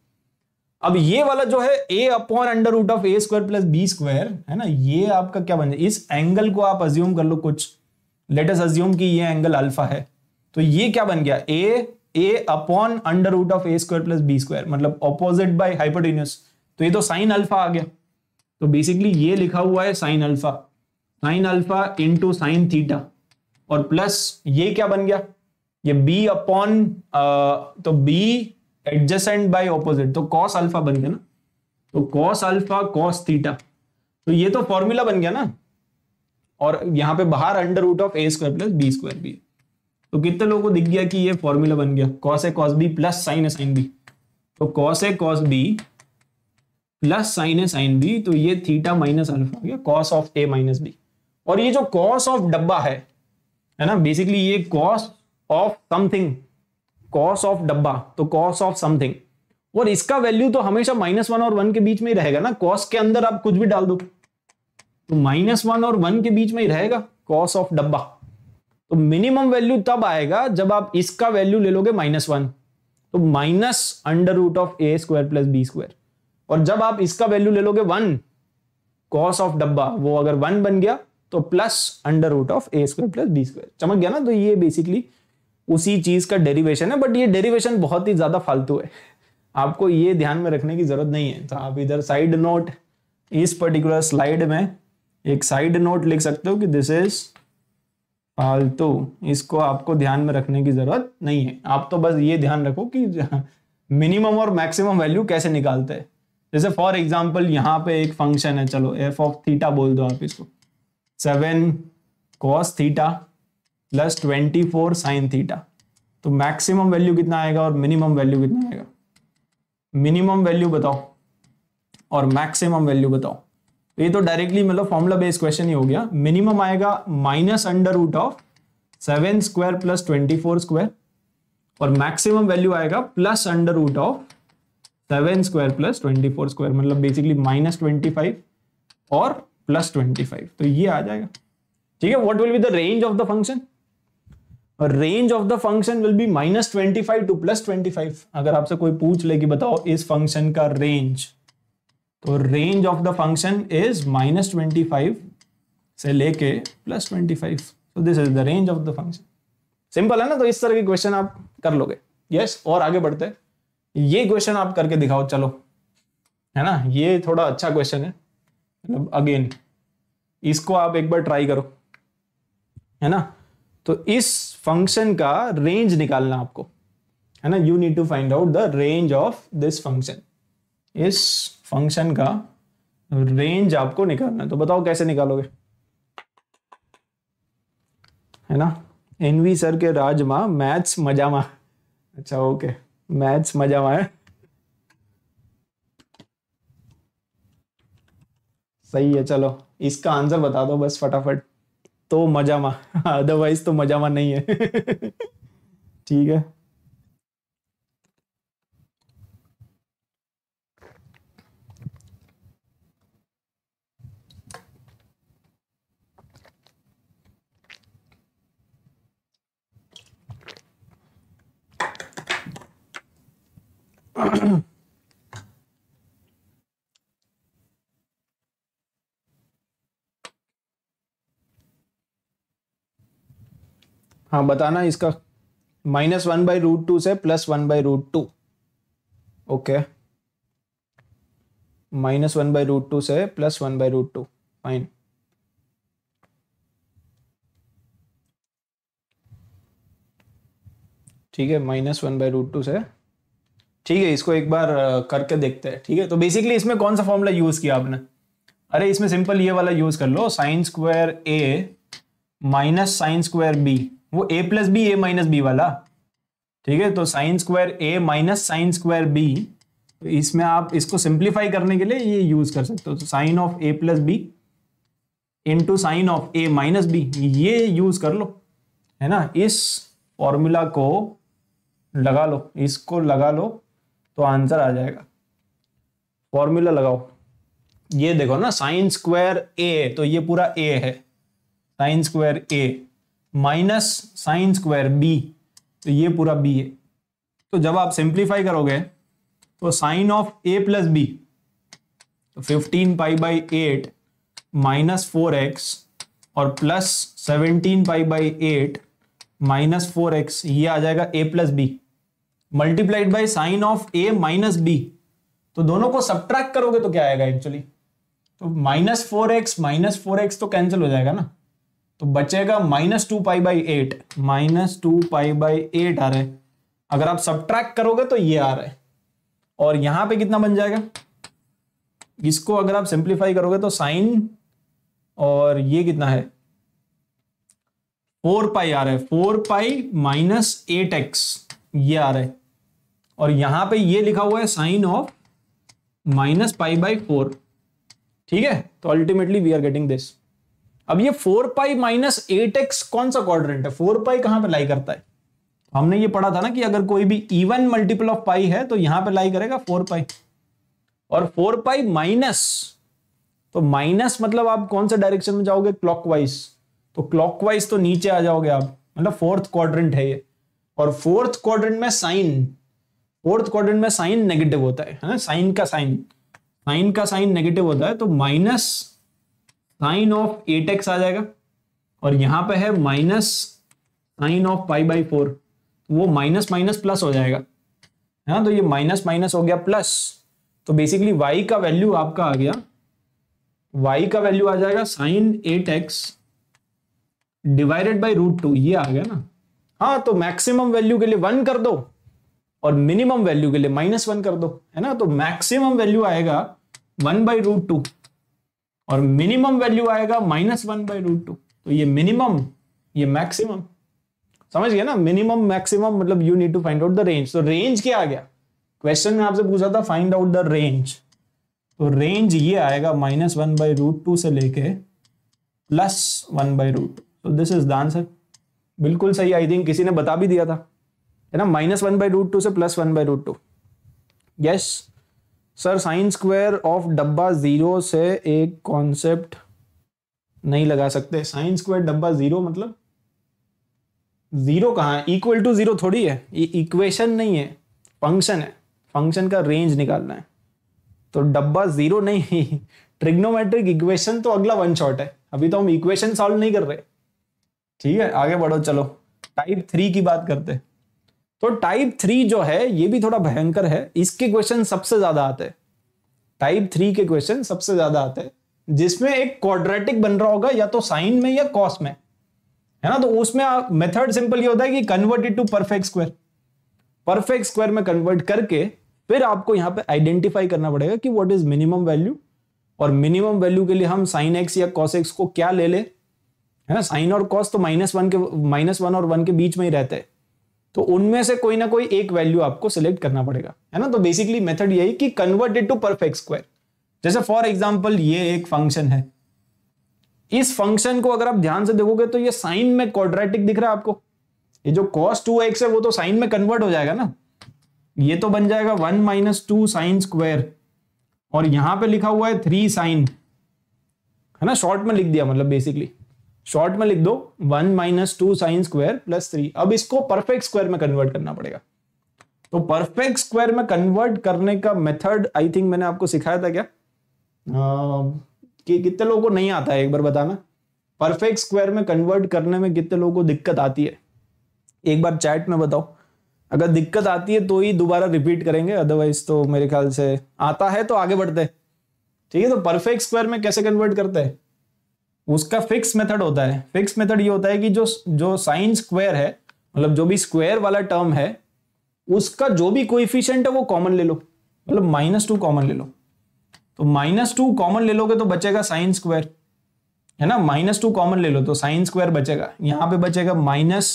अब ये वाला जो है a upon under root of A square plus B square है ना ये आपका क्या बन जाए इस एंगल को आप अज्यूम कर लो कुछ लेटेस्ट अज्यूम कि ये एंगल अल्फा है तो ये क्या बन गया a a upon under root of A square plus B square मतलब ऑपोजिट बाय हाइपोटेन्यूस तो ये तो साइन अल्फा आ गया तो बेसिकली ये लिखा हुआ है sine alpha sine alpha into sine theta और प्लस ये क्या बन गया ये बी अपॉन तो बी एडजसेंट बाई ऑपोजिट तो कॉस अल्फा बन गया ना तो कॉस अल्फा कॉस थीटा तो ये तो फॉर्मूला बन गया ना और यहाँ पे बाहर under root of A square plus B square भी तो कितने लोगों को दिख गया कि ये फॉर्मूला बन गया कॉस ए कॉस बी प्लस साइन ए साइन बी तो कॉस ए कॉस बी प्लस साइन ए साइन बी तो ये थीटा माइनस अल्फा हो गया cos of A minus B और ये जो कॉस ऑफ डब्बा है है ना बेसिकली ये cos of something cos of डब्बा तो कॉस ऑफ समथिंग और इसका वैल्यू तो हमेशा माइनस वन और वन के बीच में ही रहेगा ना कॉस के अंदर आप कुछ भी डाल दो तो माइनस वन और वन के बीच में ही रहेगा कॉस ऑफ डब्बा तो मिनिमम वैल्यू तब आएगा जब आप इसका वैल्यू ले लोगे माइनस वन तो minus under root of A square plus B square और जब आप इसका वैल्यू ले लोगे वन कॉस ऑफ डब्बा वो अगर वन बन गया तो plus under root of A square plus B square चमक गया ना तो ये बेसिकली उसी चीज का डेरिवेशन है बट ये डेरिवेशन बहुत ही ज्यादा फालतू है आपको ये ध्यान में रखने की जरूरत नहीं है तो आप इधर साइड नोट इस पर्टिकुलर स्लाइड में एक साइड नोट लिख सकते हो कि दिस इज फालतू इसको आपको ध्यान में रखने की जरूरत नहीं है आप तो बस ये ध्यान रखो कि मिनिमम और मैक्सिमम वैल्यू कैसे निकालते हैं जैसे फॉर एग्जाम्पल यहाँ पे एक फंक्शन है चलो एफ ऑफ थीटा बोल दो आप इसको seven cos theta plus twenty four sine theta तो मैक्सिमम वैल्यू कितना आएगा और मिनिमम वैल्यू कितना आएगा मिनिमम वैल्यू बताओ और मैक्सिमम वैल्यू बताओ तो ये तो डायरेक्टली मतलब फॉर्मुला बेस्ड क्वेश्चन ही हो गया मिनिमम आएगा minus under root of seven square plus twenty four square और मैक्सिमम वैल्यू आएगा plus under root of seven square plus twenty four square मतलब बेसिकली माइनस ट्वेंटी फाइव और plus twenty five तो ये आ जाएगा ठीक है what will be the range of the function range of the function will be minus twenty five to plus twenty five अगर आपसे कोई पूछ ले कि बताओ इस फंक्शन का रेंज तो range of the function is minus twenty five से लेके प्लस ट्वेंटी फाइव तो this is the range of the function simple है ना तो इस तरह के क्वेश्चन आप कर लोगे यस yes, और आगे बढ़ते ये क्वेश्चन आप करके दिखाओ चलो है ना ये थोड़ा अच्छा क्वेश्चन है मतलब अगेन इसको आप एक बार ट्राई करो है ना तो इस फंक्शन का रेंज निकालना आपको है ना you need to find out the range of this function इस फंक्शन का रेंज आपको निकालना है तो बताओ कैसे निकालोगे है ना एनवी सर के राजमा मैथ्स मजामा अच्छा ओके मैथ्स मजामा है सही है चलो इसका आंसर बता दो बस फटाफट तो मजा मा अदरवाइज तो मजा मजामा नहीं है ठीक है mm हाँ बताना इसका minus one by root two से plus one by root two okay minus one by root two से plus one by root two fine ठीक है minus one by root two से ठीक है इसको एक बार करके देखते हैं ठीक है तो बेसिकली इसमें कौन सा फॉर्मूला यूज किया आपने अरे इसमें सिंपल ये वाला यूज कर लो साइन स्क्वायर ए माइनस साइन स्क्वायर बी वो a plus B A minus b वाला ठीक है तो साइन स्क्वायर ए माइनस साइन स्क्वायर बी इसमें आप इसको सिंप्लीफाई करने के लिए ये यूज कर सकते हो तो sine of A plus B into sine of A minus B ये यूज कर लो है ना इस फॉर्मूला को लगा लो इसको लगा लो तो आंसर आ जाएगा फॉर्मूला लगाओ ये देखो ना साइन स्क्वायर ए तो ये पूरा ए है साइन स्क्वायर ए माइनस साइन स्क्वायर बी तो ये पूरा बी है तो जब आप सिंप्लीफाई करोगे तो sine of A plus B तो fifteen pi by eight minus four x और plus seventeen pi by eight minus four x ये आ जाएगा ए plus B multiplied by sine of A minus B तो दोनों को सब्ट्रैक्ट करोगे तो क्या आएगा एक्चुअली तो minus four x minus four x तो कैंसिल हो जाएगा ना तो बचेगा minus two pi by eight minus two pi by eight आ रहा है अगर आप सब करोगे तो ये आ रहा है और यहां पे कितना बन जाएगा इसको अगर आप सिंप्लीफाई करोगे तो साइन और ये कितना है फोर पाई आ रहा है four pi minus eight x ये आ रहा है और यहां पे ये लिखा हुआ है sine of minus pi by four ठीक है तो ultimately we are getting this अब ये four pi minus eight x कौन सा क्वाड्रेंट है फोर पाई कहां पे लाई करता है हमने ये पढ़ा था ना कि अगर कोई भी इवन मल्टीपल ऑफ पाई है तो यहां पे लाई करेगा फोर पाई और फोर पाई माइनस तो माइनस मतलब आप कौन से डायरेक्शन में जाओगे क्लॉकवाइज तो क्लॉकवाइज तो नीचे आ जाओगे आप मतलब फोर्थ क्वाड्रेंट है ये और फोर्थ क्वाड्रेंट में साइन फोर्थ क्वाड्रेंट में साइन नेगेटिव होता है साइन का साइन साइन का साइन नेगेटिव होता है तो minus sine of eight x आ जाएगा और यहां पे है minus sine of pi by four तो वो माइनस माइनस प्लस हो जाएगा है हाँ, तो ये माइनस माइनस हो गया प्लस तो बेसिकली वाई का वैल्यू आपका आ गया वाई का वैल्यू आ जाएगा sine eight x divided by root two ये आ गया ना हाँ तो मैक्सिमम वैल्यू के लिए वन कर दो और मिनिमम वैल्यू के लिए माइनस वन कर दो है ना तो मैक्सिमम वैल्यू आएगा वन बाई रूट टू और मिनिमम वैल्यू आएगा minus one by root two तो ये मिनिमम ये मैक्सिमम समझ गया ना मिनिमम मैक्सिमम मतलब you need to find out the range तो रेंज क्या आ गया क्वेश्चन में आपसे पूछा था फाइंड आउट द रेंज तो रेंज ये आएगा minus one by root two से लेके प्लस वन बाई रूट तो दिस इज द आंसर बिल्कुल सही आई थिंक किसी ने बता भी दिया था है ना minus one by root two से plus one by root two yes sir sine square of डब्बा ज़ीरो से एक कॉन्सेप्ट नहीं लगा सकते साइन स्क्वायर डब्बा ज़ीरो मतलब ज़ीरो कहाँ है इक्वल टू ज़ीरो थोड़ी है ये इक्वेशन नहीं है फंक्शन है फंक्शन का रेंज निकालना है तो डब्बा ज़ीरो नहीं है ट्रिग्नोमेट्रिक इक्वेशन तो अगला वन शॉट है अभी तो हम इक्वेशन सॉल्व नहीं कर रहे ठीक है आगे बढ़ो चलो टाइप थ्री की बात करते हैं तो टाइप थ्री जो है ये भी थोड़ा भयंकर है इसके क्वेश्चन सबसे ज्यादा आते हैं टाइप थ्री के क्वेश्चन सबसे ज्यादा आते हैं जिसमें एक क्वाड्रेटिक बन रहा होगा या तो साइन में या कॉस में है ना तो उसमें मेथड सिंपल ये होता है कि convert it to perfect square perfect square में कन्वर्ट करके फिर आपको यहाँ पे आइडेंटिफाई करना पड़ेगा कि व्हाट इज मिनिमम वैल्यू और मिनिमम वैल्यू के लिए हम साइन एक्स या कॉस एक्स को क्या ले ले है ना साइन और कॉस तो माइनस वन के माइनस वन और वन के बीच में ही रहते हैं तो उनमें से कोई ना कोई एक वैल्यू आपको सिलेक्ट करना पड़ेगा है ना तो बेसिकली मेथड यही कि इट टू परफेक्ट स्क्वायर जैसे फॉर एग्जाम्पल ये एक फंक्शन है इस फंक्शन को अगर आप ध्यान से देखोगे तो ये साइन में क्वाड्रेटिक दिख रहा है आपको ये जो टू एक्स है वो तो साइन में कन्वर्ट हो जाएगा ना ये तो बन जाएगा one minus two sine square और यहां पे लिखा हुआ है थ्री साइन है ना शॉर्ट में लिख दिया मतलब बेसिकली शॉर्ट में लिख दो one minus two sine square plus three अब इसको परफेक्ट स्क्वायर में कन्वर्ट करना पड़ेगा तो परफेक्ट स्क्वायर में कन्वर्ट करने का मेथड आई थिंक मैंने आपको सिखाया था क्या कि कितने लोगों को नहीं आता है एक बार बताना परफेक्ट स्क्वायर में कन्वर्ट करने में कितने लोगों को दिक्कत आती है एक बार चैट में बताओ अगर दिक्कत आती है तो ही दोबारा रिपीट करेंगे अदरवाइज तो मेरे ख्याल से आता है तो आगे बढ़ते ठीक है तो परफेक्ट स्क्वायर में कैसे कन्वर्ट करते हैं उसका फिक्स मेथड होता है फिक्स मेथड ये होता है कि जो जो साइन स्क्वायर है मतलब जो भी स्क्वायर वाला टर्म है उसका जो भी कोइफिशियंट है वो कॉमन ले लो मतलब माइनस टू कॉमन ले लो तो माइनस टू कॉमन ले लोगे तो बचेगा साइन स्क्वायर है ना माइनस टू कॉमन ले लो तो साइन स्क्वायर बचेगा यहां पे बचेगा minus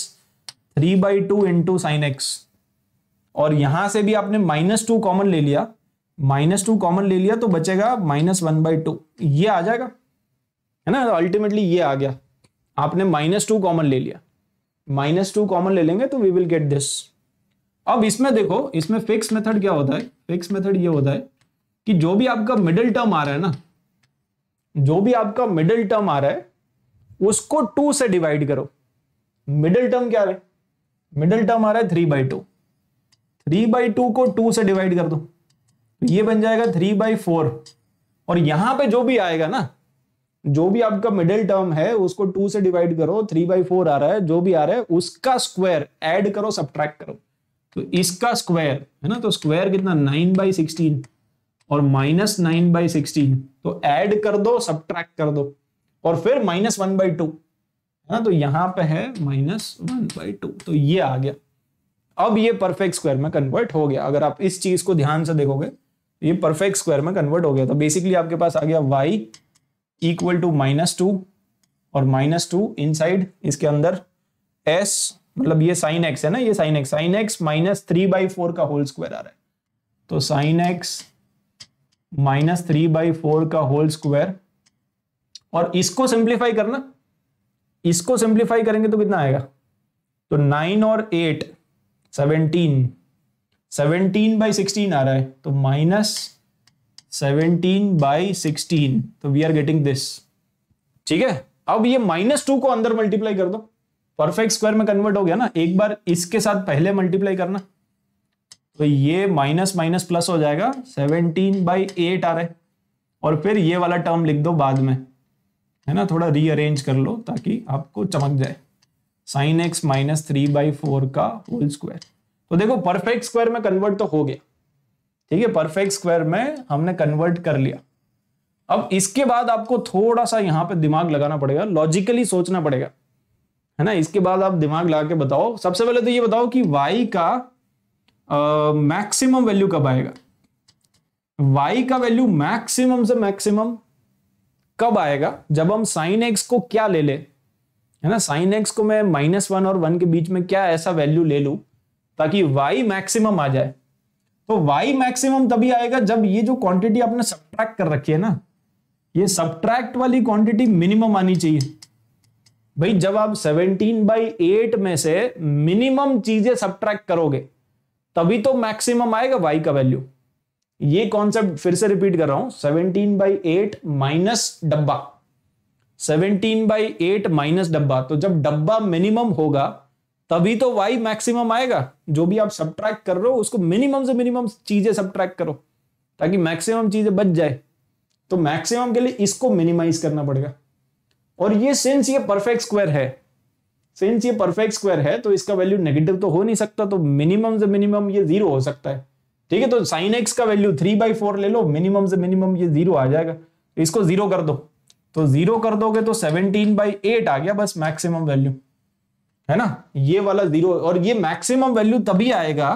three by two into sine x और यहां से भी आपने माइनस टू कॉमन ले लिया माइनस टू कॉमन ले लिया तो बचेगा माइनस वन बाई टू ये आ जाएगा है ना अल्टीमेटली ये आ गया आपने माइनस टू कॉमन ले लिया माइनस टू कॉमन ले लेंगे तो वी विल गेट दिस अब इसमें देखो इसमें फिक्स मेथड क्या होता है फिक्स मेथड ये होता है कि जो भी आपका मिडिल टर्म आ रहा है ना जो भी आपका मिडिल टर्म आ रहा है उसको टू से डिवाइड करो मिडिल टर्म क्या है मिडिल टर्म आ रहा है three by two three by two को टू से डिवाइड कर दो तो ये बन जाएगा थ्री बाई फोर और यहां पे जो भी आएगा ना जो भी आपका मिडिल टर्म है उसको टू से डिवाइड करो थ्री बाई फोर आ रहा है जो भी आ रहा है उसका स्क्वायर ऐड करो सब करो तो इसका स्क्वायर है ना तो स्क्वायर कितना नाइन बाई सिक्सटीन और माइनस नाइन बाई सिक्सटीन तो ऐड कर दो सब कर दो और फिर माइनस वन बाई टू है ना तो यहां पे है माइनस वन बाई टू तो ये आ गया अब ये परफेक्ट स्क्वायर में कन्वर्ट हो गया अगर आप इस चीज को ध्यान से देखोगे ये परफेक्ट स्क्वायर में कन्वर्ट हो गया तो बेसिकली आपके पास आ गया y equal to minus two और माइनस टू इन इसके अंदर एस मतलब ये साइन एक्स है ना ये sine x sine x minus three by four का होल स्क्वायर आ रहा है तो sine x minus three by four का होल स्क्वायर और इसको सिंप्लीफाई करना इसको सिंप्लीफाई करेंगे तो कितना आएगा तो नाइन और eight seventeen seventeen by sixteen आ रहा है तो माइनस सेवनटीन बाई सिक्सटीन तो वी आर गेटिंग दिस ठीक है अब ये माइनस टू को अंदर मल्टीप्लाई कर दो परफेक्ट स्क्वायर में कन्वर्ट हो गया ना एक बार इसके साथ पहले मल्टीप्लाई करना तो ये माइनस माइनस प्लस हो जाएगा सेवनटीन बाई एट आ रहा है और फिर ये वाला टर्म लिख दो बाद में है ना थोड़ा रीअरेंज कर लो ताकि आपको चमक जाए sine x minus three by four का होल स्क्वायर तो देखो परफेक्ट स्क्वायर में कन्वर्ट तो हो गया ठीक है परफेक्ट स्क्वायर में हमने कन्वर्ट कर लिया अब इसके बाद आपको थोड़ा सा यहां पे दिमाग लगाना पड़ेगा लॉजिकली सोचना पड़ेगा है ना इसके बाद आप दिमाग लगा के बताओ सबसे पहले तो ये बताओ कि y का मैक्सिमम वैल्यू कब आएगा y का वैल्यू मैक्सिमम से मैक्सिमम कब आएगा जब हम साइन एक्स को क्या ले ले है ना साइन एक्स को मैं माइनस वन और वन के बीच में क्या ऐसा वैल्यू ले लू ताकि वाई मैक्सिमम आ जाए तो वाई मैक्सिमम तभी आएगा जब ये जो क्वांटिटी आपने सब्ट्रैक्ट कर रखी है ना ये सब्ट्रैक्ट वाली क्वांटिटी मिनिमम आनी चाहिए भाई जब आप 17 बाई एट में से मिनिमम चीजें सब्ट्रैक्ट करोगे तभी तो मैक्सिमम आएगा वाई का वैल्यू ये कॉन्सेप्ट फिर से रिपीट कर रहा हूं सेवनटीन बाई एट माइनस डब्बा सेवनटीन बाई एट माइनस डब्बा तो जब डब्बा मिनिमम होगा तभी तो वाई मैक्सिमम आएगा जो भी आप सब कर रहे हो उसको मिनिमम से मिनिमम चीजें सब करो ताकि मैक्सिमम चीजें बच जाए तो मैक्सिमम के लिए इसको मिनिमाइज करना पड़ेगा और ये सिंस ये परफेक्ट स्क्वायर है सिंस ये परफेक्ट स्क्वायर है तो इसका वैल्यू नेगेटिव तो हो नहीं सकता तो मिनिमम से मिनिमम ये जीरो हो सकता है ठीक है तो साइन एक्स का वैल्यू थ्री बाई फोर ले लो मिनिमम से मिनिमम ये जीरो आ जाएगा इसको जीरो कर दो तो जीरो कर दोगे तो सेवनटीन बाई एट आ गया बस मैक्सिमम वैल्यू है ना ये वाला जीरो और ये मैक्सिमम वैल्यू तभी आएगा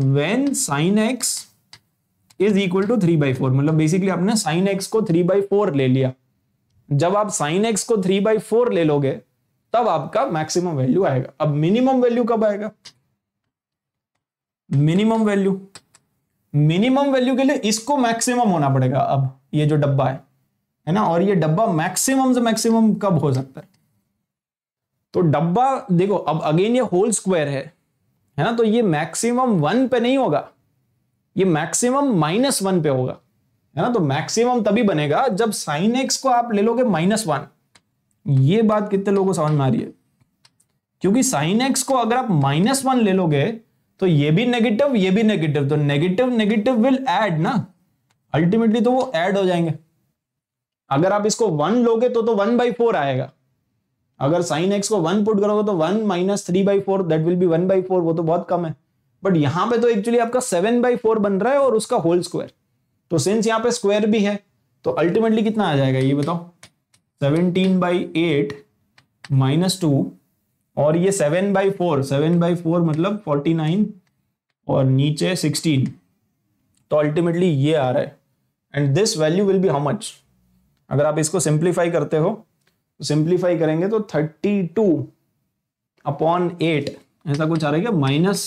when sine x is equal to three by four मतलब बेसिकली आपने साइन एक्स को थ्री बाई फोर ले लिया जब आप साइन एक्स को थ्री बाई फोर ले लोगे तब आपका मैक्सिमम वैल्यू आएगा अब मिनिमम वैल्यू कब आएगा मिनिमम वैल्यू मिनिमम वैल्यू के लिए इसको मैक्सिमम होना पड़ेगा अब ये जो डब्बा है है ना और ये डब्बा मैक्सिमम से मैक्सिमम कब हो सकता है तो डब्बा देखो अब अगेन ये होल स्क्वायर है है ना तो ये मैक्सिमम वन पे नहीं होगा ये मैक्सिमम माइनस वन पे होगा है ना तो मैक्सिमम तभी बनेगा जब साइन एक्स को आप ले लोगे माइनस वन ये बात कितने लोगों को समझ में आ रही है क्योंकि साइन एक्स को अगर आप माइनस वन ले लोगे तो ये भी नेगेटिव ये भी नेगेटिव तो नेगेटिव नेगेटिव विल एड ना अल्टीमेटली तो वो एड हो जाएंगे अगर आप इसको वन लोगे तो वन बाई फोर आएगा अगर साइन एक्स को वन पुट करोगे तो one minus three by four that will be one by four वो तो बहुत कम है बट यहाँ पे तो एक्चुअली आपका सेवन बाई फोर बन रहा है और उसका होल स्क्वायर तो सिंस यहाँ पे स्क्वायर भी है तो अल्टीमेटली कितना आ जाएगा ये बताओ seventeen by eight minus two और ये seven by four seven by four मतलब फोर्टी नाइन और नीचे सिक्सटीन तो अल्टीमेटली ये आ रहा है and this value will be how much अगर आप इसको सिंप्लीफाई करते हो सिंप्लीफाई करेंगे तो थर्टी टू अपॉन एट ऐसा कुछ आ रहा है क्या minus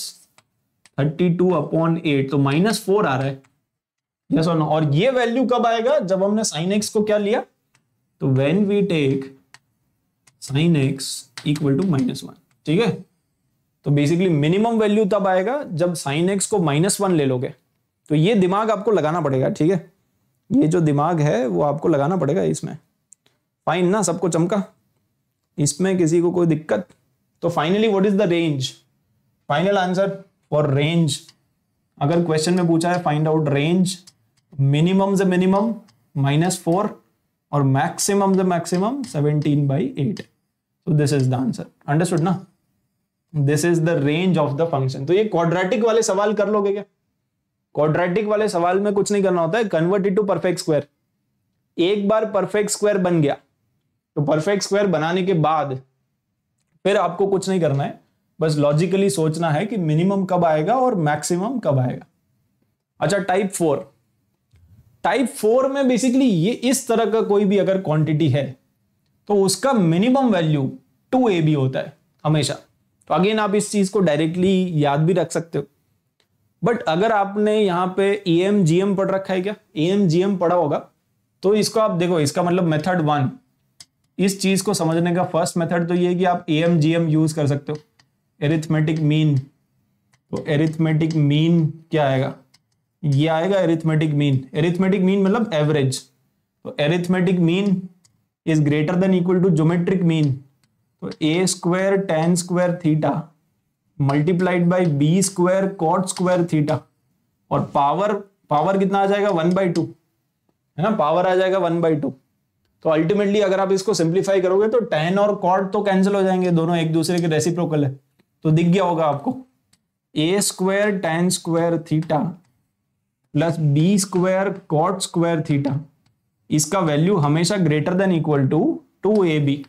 thirty two upon eight तो माइनस फोर आ रहा है यस और नो और ये वैल्यू कब आएगा जब हमने साइन एक्स को क्या लिया तो when we take sine x equal to minus one ठीक है तो बेसिकली मिनिमम वैल्यू तब आएगा जब साइन एक्स को माइनस वन ले लोगे तो ये दिमाग आपको लगाना पड़ेगा ठीक है ये जो दिमाग है वो आपको लगाना पड़ेगा इसमें फाइन ना सबको चमका इसमें किसी को कोई दिक्कत तो finally what is the range final answer for range अगर क्वेश्चन में पूछा है फाइंड आउट रेंज मिनिमम से मिनिमम माइनस फोर और मैक्सिमम से मैक्सिमम सेवनटीन बाई एट तो this is the answer understood ना this is the range of the function तो ये क्वाड्रेटिक वाले सवाल कर लोगे क्या क्वाड्रेटिक वाले सवाल में कुछ नहीं करना होता है convert it to perfect square एक बार परफेक्ट स्क्वायर बन गया तो परफेक्ट स्क्वायर बनाने के बाद फिर आपको कुछ नहीं करना है बस लॉजिकली सोचना है कि मिनिमम कब आएगा और मैक्सिमम कब आएगा अच्छा टाइप फोर टाइप फोर में बेसिकली ये इस तरह का कोई भी अगर क्वांटिटी है तो उसका minimum value two a b होता है हमेशा तो अगेन आप इस चीज को डायरेक्टली याद भी रख सकते हो बट अगर आपने यहां पे ए एम जी एम पढ़ रखा है क्या ए एम जी एम पढ़ा होगा तो इसको आप देखो इसका मतलब मेथड वन इस चीज को समझने का फर्स्ट मेथड तो ये है कि आप A M G M use कर सकते हो एरिथमेटिक मीन तो एरिथमेटिक मीन क्या आएगा ये आएगा एरिथमेटिक मीन एरिथमेटिक मीन मतलब एवरेज तो arithmetic mean is greater than equal to geometric mean तो ए square tan square theta multiplied by b square cot square theta और पावर पावर कितना आ जाएगा वन बाई टू है ना पावर आ जाएगा वन बाई टू तो अल्टीमेटली अगर आप इसको सिंप्लीफाई करोगे तो टेन और कॉट तो कैंसिल हो जाएंगे दोनों एक दूसरे के रेसिप्रोकल है तो दिख गया होगा आपको a square tan square theta plus B square cot square theta इसका वैल्यू हमेशा greater than equal to two a b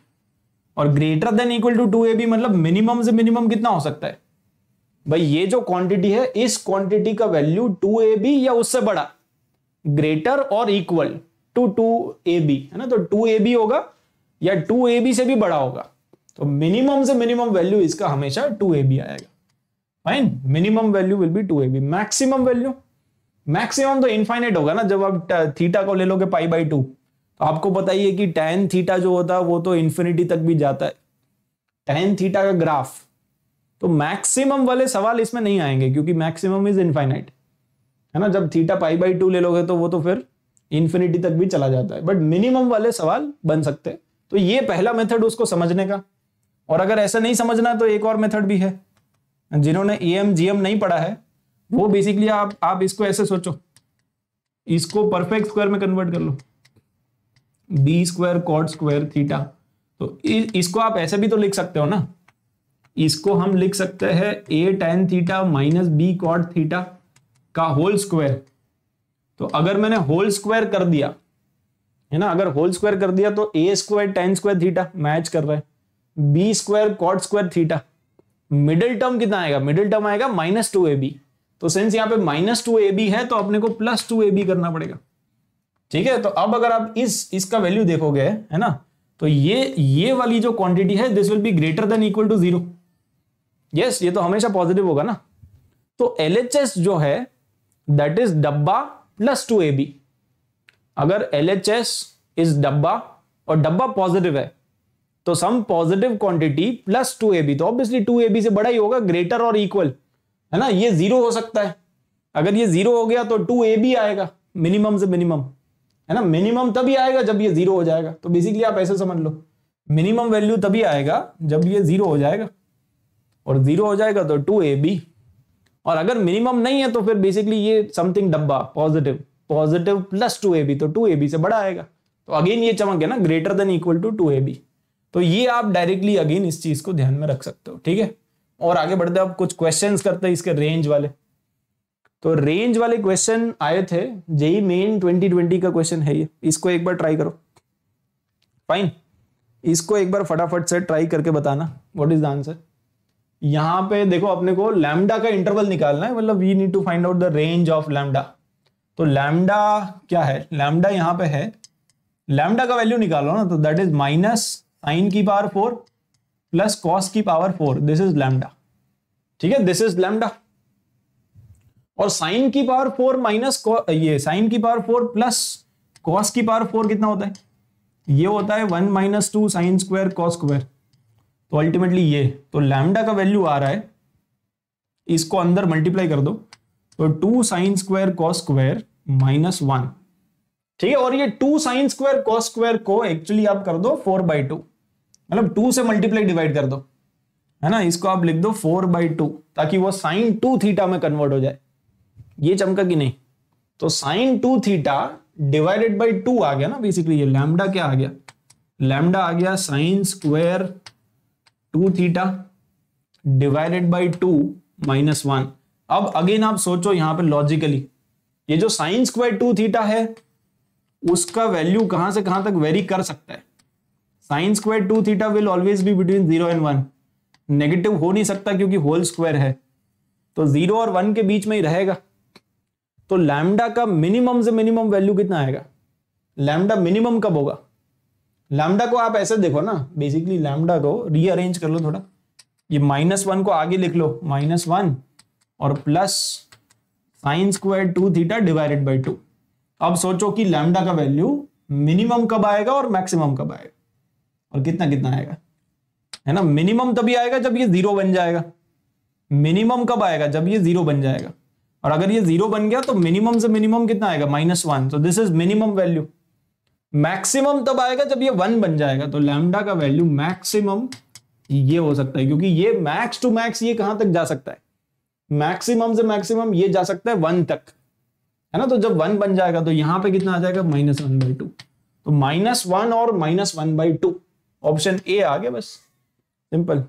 और greater than equal to two a B मतलब मिनिमम से मिनिमम कितना हो सकता है भाई ये जो क्वांटिटी है इस क्वांटिटी का वैल्यू टू ए बी या उससे बड़ा ग्रेटर और equal to two a B है ना तो टू ए बी होगा या टू ए बी से भी बड़ा होगा तो मिनिमम से मिनिमम वैल्यू इसका हमेशा टू ए बी आएगा fine minimum value will be two a b maximum value maximum तो इनफाइनाइट होगा ना जब आप थीटा को ले लोगे पाई बाई टू तो आपको बताइए कि टेन थीटा जो होता है वो तो इन्फिनिटी तक भी जाता है टेन थीटा का ग्राफ तो मैक्सिमम वाले सवाल इसमें नहीं आएंगे क्योंकि मैक्सिमम इज इनफाइनाइट है ना जब थीटा पाई बाई टू ले लोगे तो वो तो फिर इन्फिनिटी तक भी चला जाता है बट मिनिमम वाले सवाल बन सकते हैं तो ये पहला मेथड उसको समझने का और अगर ऐसा नहीं समझना तो एक और मेथड भी है जिन्होंने ए एम जी एम नहीं पढ़ा है वो बेसिकली आप आप इसको ऐसे सोचो इसको परफेक्ट स्क्वायर में कन्वर्ट कर लो b square cot square theta तो इसको आप ऐसे भी तो लिख सकते हो ना इसको हम लिख सकते हैं a tan theta minus b cot theta का होल स्क्वायर तो अगर मैंने होल स्क्वायर कर दिया है ना अगर होल स्क्वायर कर दिया तो ए square tan square theta match कर रहा है b square cot square theta middle term कितना आएगा मिडिल टर्म आएगा माइनस टू ए बी तो सेंस यहां पे माइनस टू ए बी है तो अपने को प्लस टू ए बी करना पड़ेगा ठीक है तो अब अगर आप इस इसका वैल्यू देखोगे है ना तो ये ये वाली जो क्वांटिटी है this will be greater than equal to zero yes ये तो हमेशा पॉजिटिव होगा ना तो एल जो है दैट इज डब्बा प्लस टू ए बी अगर एल एच एस इज डब्बा और डब्बा पॉजिटिव है तो some positive quantity plus two a B तो ऑब्वियसली टू ए बी से बड़ा ही होगा ग्रेटर और इक्वल है ना ये जीरो हो सकता है अगर ये जीरो हो गया तो टू ए बी आएगा मिनिमम से मिनिमम है ना मिनिमम तभी आएगा जब ये जीरो हो जाएगा तो बेसिकली आप ऐसे समझ लो मिनिमम वैल्यू तभी आएगा जब ये जीरो हो जाएगा और जीरो हो जाएगा तो टू ए बी और अगर मिनिमम नहीं है तो फिर बेसिकली ये समथिंग डब्बा positive positive plus two a B तो टू ए बी से बड़ा आएगा तो अगेन ये चमक है ना greater than equal to two a B तो ये आप डायरेक्टली अगेन इस चीज को ध्यान में रख सकते हो ठीक है और आगे बढ़ते आप कुछ क्वेश्चन करते हैं इसके रेंज वाले तो रेंज वाले क्वेश्चन आए थे जेई मेन ट्वेंटी ट्वेंटी का क्वेश्चन है ये इसको एक बार ट्राई करो फाइन इसको एक बार फटाफट से ट्राई करके बताना व्हाट इज द आंसर यहां पे देखो अपने को लैमडा का इंटरवल निकालना है मतलब we need to find out the range of lambda तो लैमडा क्या है लैमडा यहां पे है लैमडा का वैल्यू निकालो ना तो दैट इज माइनस साइन की पावर फोर प्लस कॉस की power four this is lambda ठीक है दिस इज लैमडा और साइन की पावर फोर माइनस ये साइन की पावर फोर प्लस कॉस की पावर फोर कितना होता है ये होता है one minus two sine square cos square तो अल्टीमेटली ये तो लैमडा का वैल्यू आ रहा है इसको अंदर मल्टीप्लाई कर दो तो two sine square cos square minus one ठीक है और ये two sine square cos square को एक्चुअली आप कर दो फोर बाई टू मतलब टू से मल्टीप्लाई डिवाइड कर दो है ना इसको आप लिख दो फोर बाई टू ताकि वो साइन टू थीटा में कन्वर्ट हो जाए ये चमका कि नहीं तो sine two theta divided by two आ गया ना बेसिकली ये लैमडा क्या आ गया लैमडा आ गया sine square two theta divided by two minus one अब अगेन आप सोचो यहां पे लॉजिकली ये जो साइन स्क्वायर टू थीटा है उसका वैल्यू कहां से कहां तक वेरी कर सकता है sine square two theta will always be between zero and one negative हो नहीं सकता क्योंकि होल स्क्वायर है तो जीरो और वन के बीच में ही रहेगा तो लैमडा का मिनिमम से मिनिमम वैल्यू कितना आएगा लैमडा मिनिमम कब होगा लैमडा को आप ऐसे देखो ना बेसिकली लैमडा को रीअरेंज कर लो थोड़ा ये माइनस वन को आगे लिख लो माइनस वन और plus sine square two theta divided by two अब सोचो कि लैमडा का वैल्यू मिनिमम कब आएगा और मैक्सिमम कब आएगा और कितना कितना आएगा है ना मिनिमम तभी आएगा जब ये जीरो बन जाएगा मिनिमम कब आएगा जब ये जीरो बन जाएगा और अगर ये जीरो बन गया तो मिनिमम से मिनिमम कितना आएगा माइनस वन तो this is minimum value maximum तब आएगा जब ये वन बन जाएगा तो लैमडा का वैल्यू मैक्सिमम ये हो सकता है क्योंकि ये मैक्स टू मैक्स ये कहां तक जा सकता है मैक्सिमम से मैक्सिमम ये जा सकता है वन तक है ना तो जब वन बन जाएगा तो यहां पे कितना आ जाएगा माइनस वन बाई टू तो माइनस वन और minus one by two option A आ गया बस सिंपल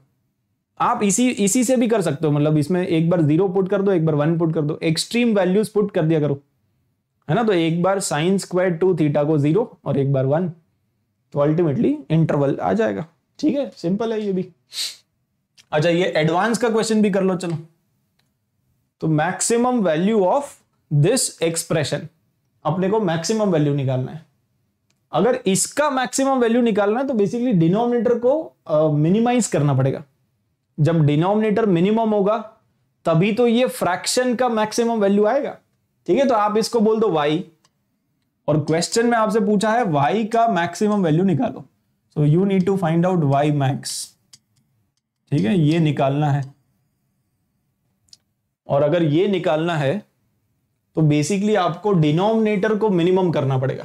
आप इसी इसी से भी कर सकते हो मतलब इसमें एक बार जीरो पुट कर दो एक बार वन पुट कर दो एक्सट्रीम वैल्यूज पुट कर दिया करो है ना तो एक बार साइन स्क्वायर टू थीटा को जीरो और एक बार वन तो अल्टीमेटली इंटरवल आ जाएगा ठीक है सिंपल है ये भी अच्छा ये एडवांस का क्वेश्चन भी कर लो चलो तो maximum value of this expression अपने को मैक्सिमम वैल्यू निकालना है अगर इसका मैक्सिमम वैल्यू निकालना है तो बेसिकली डिनोमिनेटर को मिनिमाइज uh, करना पड़ेगा जब डिनोमिनेटर मिनिमम होगा तभी तो ये फ्रैक्शन का मैक्सिमम वैल्यू आएगा ठीक है तो आप इसको बोल दो वाई और क्वेश्चन में आपसे पूछा है वाई का मैक्सिमम वैल्यू निकालो so you need to find out y max ठीक है ये निकालना है और अगर ये निकालना है तो बेसिकली आपको डिनोमिनेटर को मिनिमम करना पड़ेगा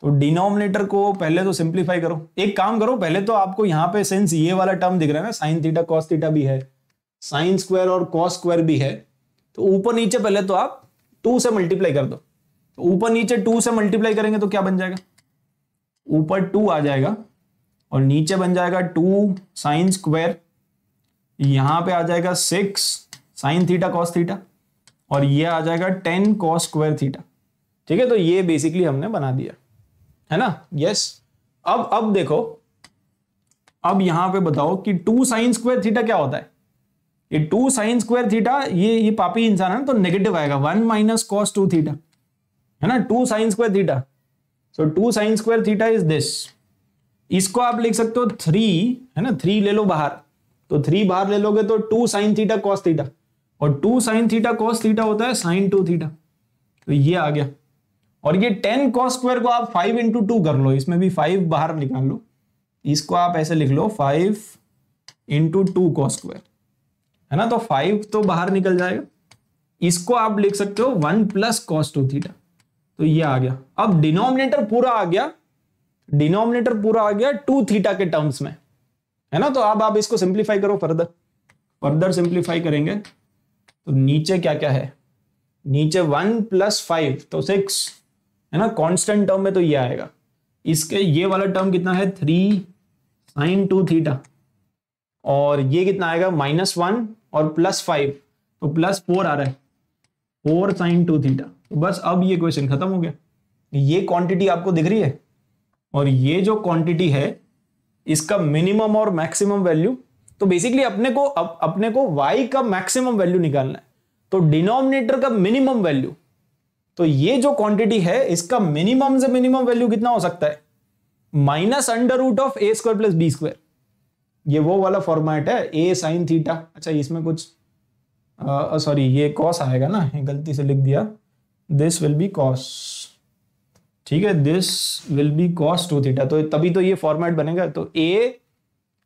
तो डिनोमिनेटर को पहले तो सिंप्लीफाई करो एक काम करो पहले तो आपको यहां पे सेंस ये वाला टर्म दिख रहा है ना साइन थीटा कॉस थीटा भी है साइन स्क्वायर और कॉस स्क्वायर भी है तो ऊपर नीचे पहले तो आप टू से मल्टीप्लाई कर दो तो ऊपर नीचे टू से मल्टीप्लाई करेंगे तो क्या बन जाएगा ऊपर टू आ जाएगा और नीचे बन जाएगा टू साइन स्क्वायर यहां पे आ जाएगा six sine theta cos theta और ये आ जाएगा टेन कॉस स्क्वायर थीटा ठीक है तो ये बेसिकली हमने बना दिया है ना यस अब अब देखो अब यहां पे बताओ कि टू साइन स्क्वायर थीटा क्या होता है ये टू साइन स्क्वायर थीटा ये ये पापी इंसान है ना तो नेगेटिव आएगा one minus cos two theta है ना two sine square theta so two sine square theta is this इसको आप लिख सकते हो थ्री है ना थ्री ले लो बाहर तो थ्री बाहर ले लोगे तो two sine theta cos theta और two sine theta cos theta होता है साइन टू थीटा तो ये आ गया और ये टेन कॉस स्क्वायर को आप फाइव इंटू टू कर लो इसमें भी फाइव बाहर निकाल लो इसको आप ऐसे लिख लो five into two cos square है ना तो फाइव तो बाहर निकल जाएगा इसको आप लिख सकते हो one plus cos two theta तो ये आ गया अब डिनोमिनेटर पूरा आ गया डिनोमिनेटर पूरा आ गया टू थीटा के टर्म्स में है ना तो अब आप इसको सिंप्लीफाई करो फर्दर फर्दर सिंप्लीफाई करेंगे तो नीचे क्या क्या है नीचे वन प्लस फाइव तो सिक्स है ना कांस्टेंट टर्म में तो ये आएगा इसके ये वाला टर्म कितना है थ्री साइन टू थीटा और ये कितना आएगा माइनस वन और प्लस फाइव तो प्लस फोर आ रहा है फोर साइन टू थीटा तो बस अब ये क्वेश्चन खत्म हो गया ये क्वांटिटी आपको दिख रही है और ये जो क्वांटिटी है इसका मिनिमम और मैक्सिमम वैल्यू तो बेसिकली अपने को अप, अपने को वाई का मैक्सिमम वैल्यू निकालना है तो डिनोमिनेटर का मिनिमम वैल्यू तो ये जो क्वांटिटी है इसका मिनिमम से मिनिमम वैल्यू कितना हो सकता है minus under root of A square plus B square ये वो वाला फॉर्मेट है ए साइन थीटा अच्छा इसमें कुछ सॉरी ये कॉस आएगा ना गलती से लिख दिया दिस विल बी कॉस ठीक है this will be cos two theta तो तभी तो ये फॉर्मेट बनेगा तो ए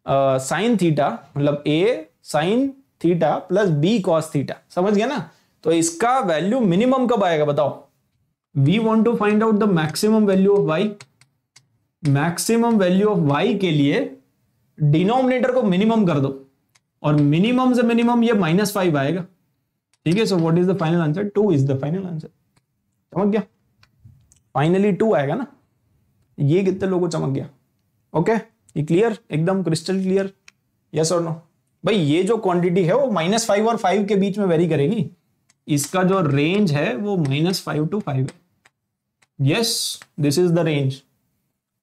साइन थीटा मतलब a sine theta plus B cos theta समझ गया ना तो इसका वैल्यू मिनिमम कब आएगा बताओ we want to find out the maximum value of y maximum value of y के लिए डिनोमिनेटर को मिनिमम कर दो और मिनिमम से मिनिमम ये माइनस फाइव आएगा ठीक है so what is the final answer two is the final answer चमक गया फाइनली टू आएगा ना ये कितने लोगों चमक गया ओके ये क्लियर एकदम क्रिस्टल क्लियर यस और नो भाई ये जो क्वांटिटी है वो माइनस फाइव और फाइव के बीच में वेरी करेगी इसका जो रेंज है वो माइनस फाइव टू फाइव है yes this is the range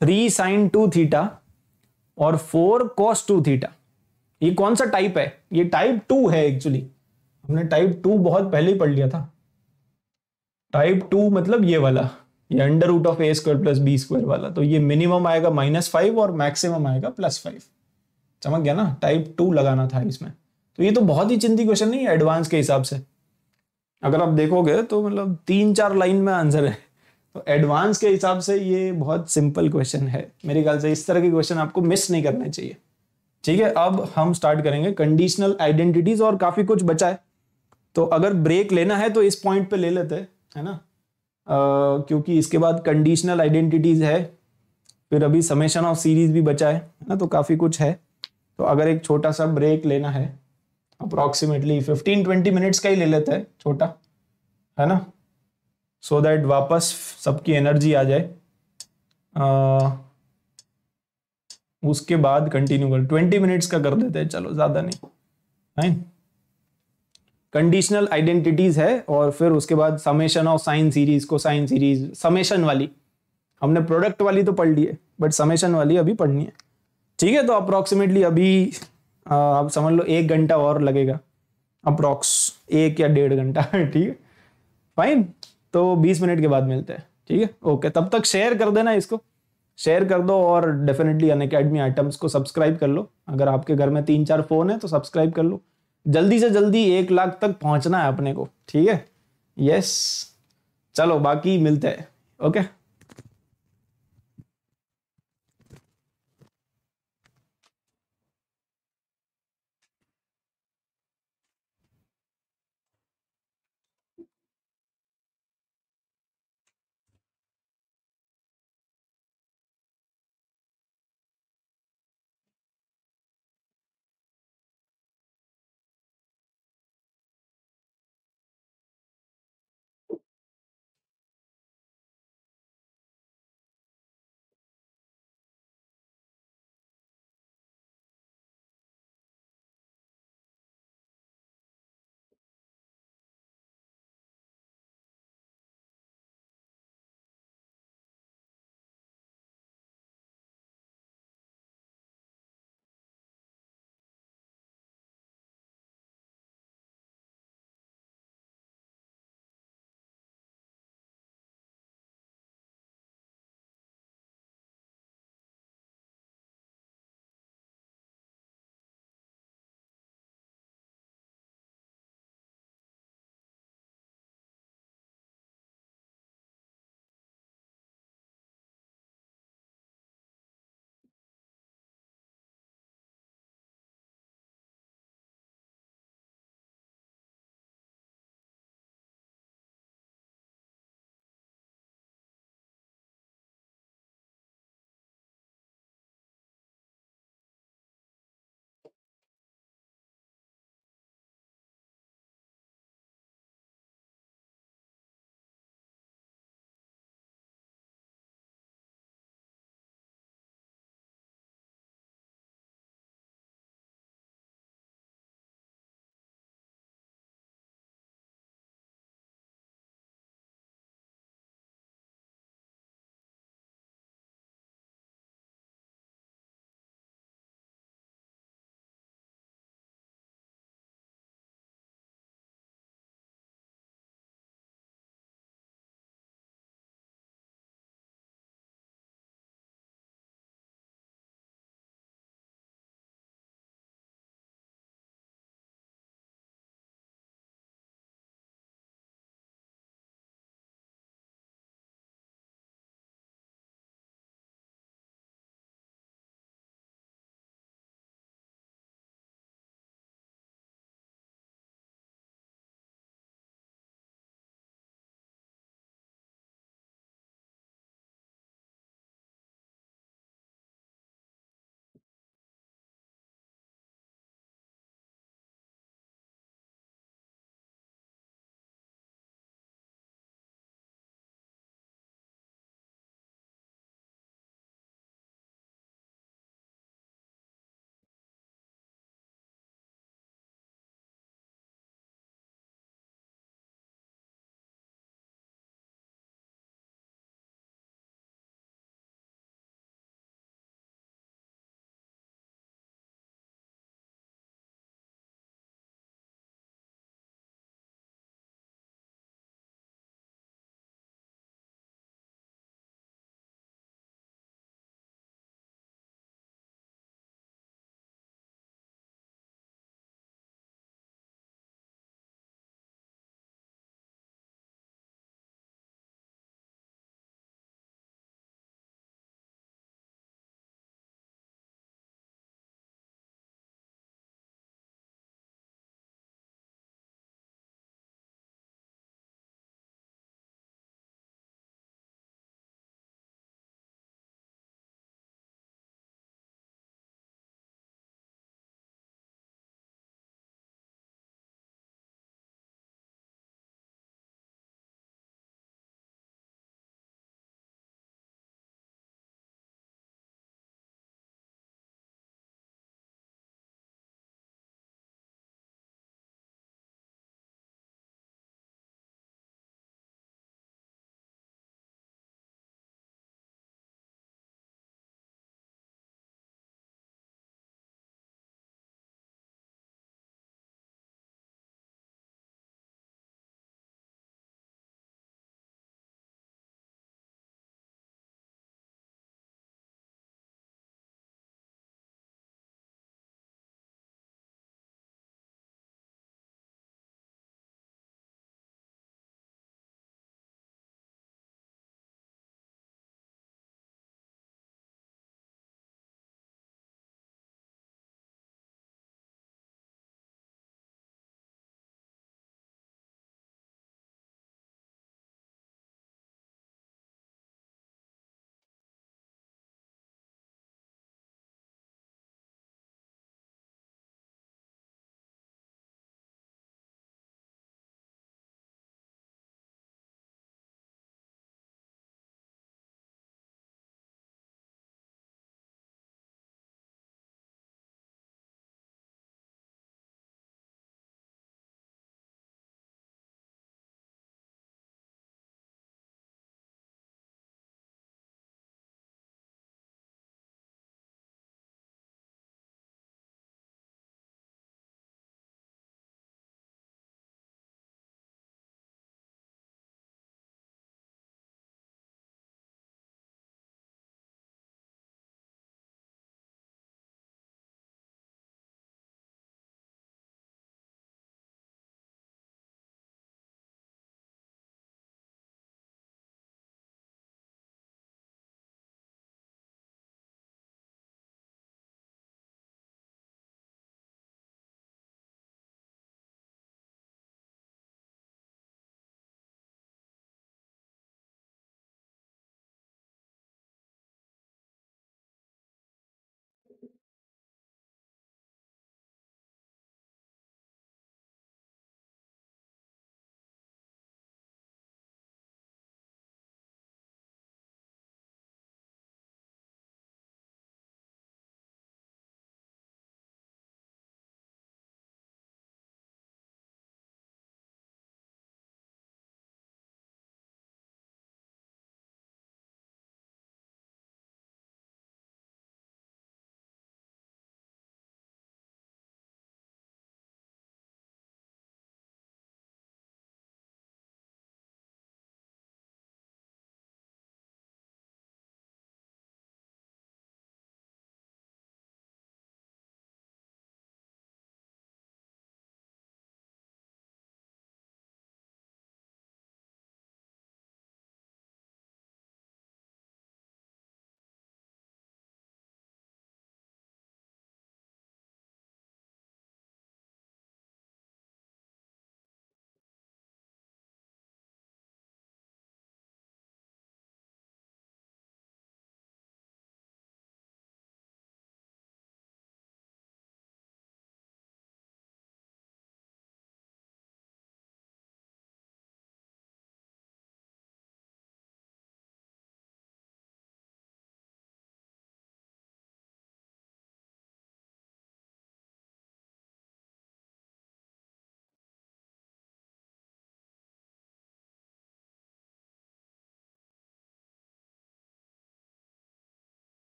three sine two theta और फोर कॉस टू थीटा ये कौन सा टाइप है ये टाइप टू है एक्चुअली हमने टाइप टू बहुत पहले ही पढ़ लिया था टाइप टू मतलब ये वाला ये under root of A square plus B square वाला तो ये मिनिमम आएगा माइनस फाइव और मैक्सिमम आएगा प्लस फाइव समझ गया ना टाइप टू लगाना था इसमें तो ये तो बहुत ही चिंती क्वेश्चन नहीं है एडवांस के हिसाब से अगर आप देखोगे तो मतलब तीन चार लाइन में आंसर है तो एडवांस के हिसाब से ये बहुत सिंपल क्वेश्चन है मेरे ख्याल से इस तरह के क्वेश्चन आपको मिस नहीं करने चाहिए ठीक है अब हम स्टार्ट करेंगे कंडीशनल आइडेंटिटीज और काफी कुछ बचा है तो अगर ब्रेक लेना है तो इस पॉइंट पे ले लेते हैं है ना Uh, क्योंकि इसके बाद कंडीशनल आइडेंटिटीज है फिर अभी समेशन ऑफ सीरीज भी बचा है ना तो काफ़ी कुछ है तो अगर एक छोटा सा ब्रेक लेना है अप्रोक्सीमेटली फिफ्टीन ट्वेंटी मिनट्स का ही ले लेते हैं छोटा है ना सो so दैट वापस सबकी एनर्जी आ जाए आ, उसके बाद कंटिन्यू कर ट्वेंटी मिनट्स का कर देते हैं चलो ज़्यादा नहीं फाइन कंडीशनल आइडेंटिटीज है और फिर उसके बाद समेशन ऑफ साइन सीरीज को साइन सीरीज समेशन वाली हमने प्रोडक्ट वाली तो पढ़ ली है बट समेशन वाली अभी पढ़नी है ठीक है तो अप्रोक्सीमेटली अभी आप समझ लो एक घंटा और लगेगा अप्रोक्स एक या डेढ़ घंटा ठीक है फाइन तो 20 मिनट के बाद मिलते हैं ठीक है ओके तब तक शेयर कर देना इसको शेयर कर दो और डेफिनेटली अन अकेडमी आइटम्स को सब्सक्राइब कर लो अगर आपके घर में तीन चार फोन है तो सब्सक्राइब कर लो जल्दी से जल्दी एक लाख तक पहुंचना है अपने को ठीक है यस चलो बाकी मिलते हैं okay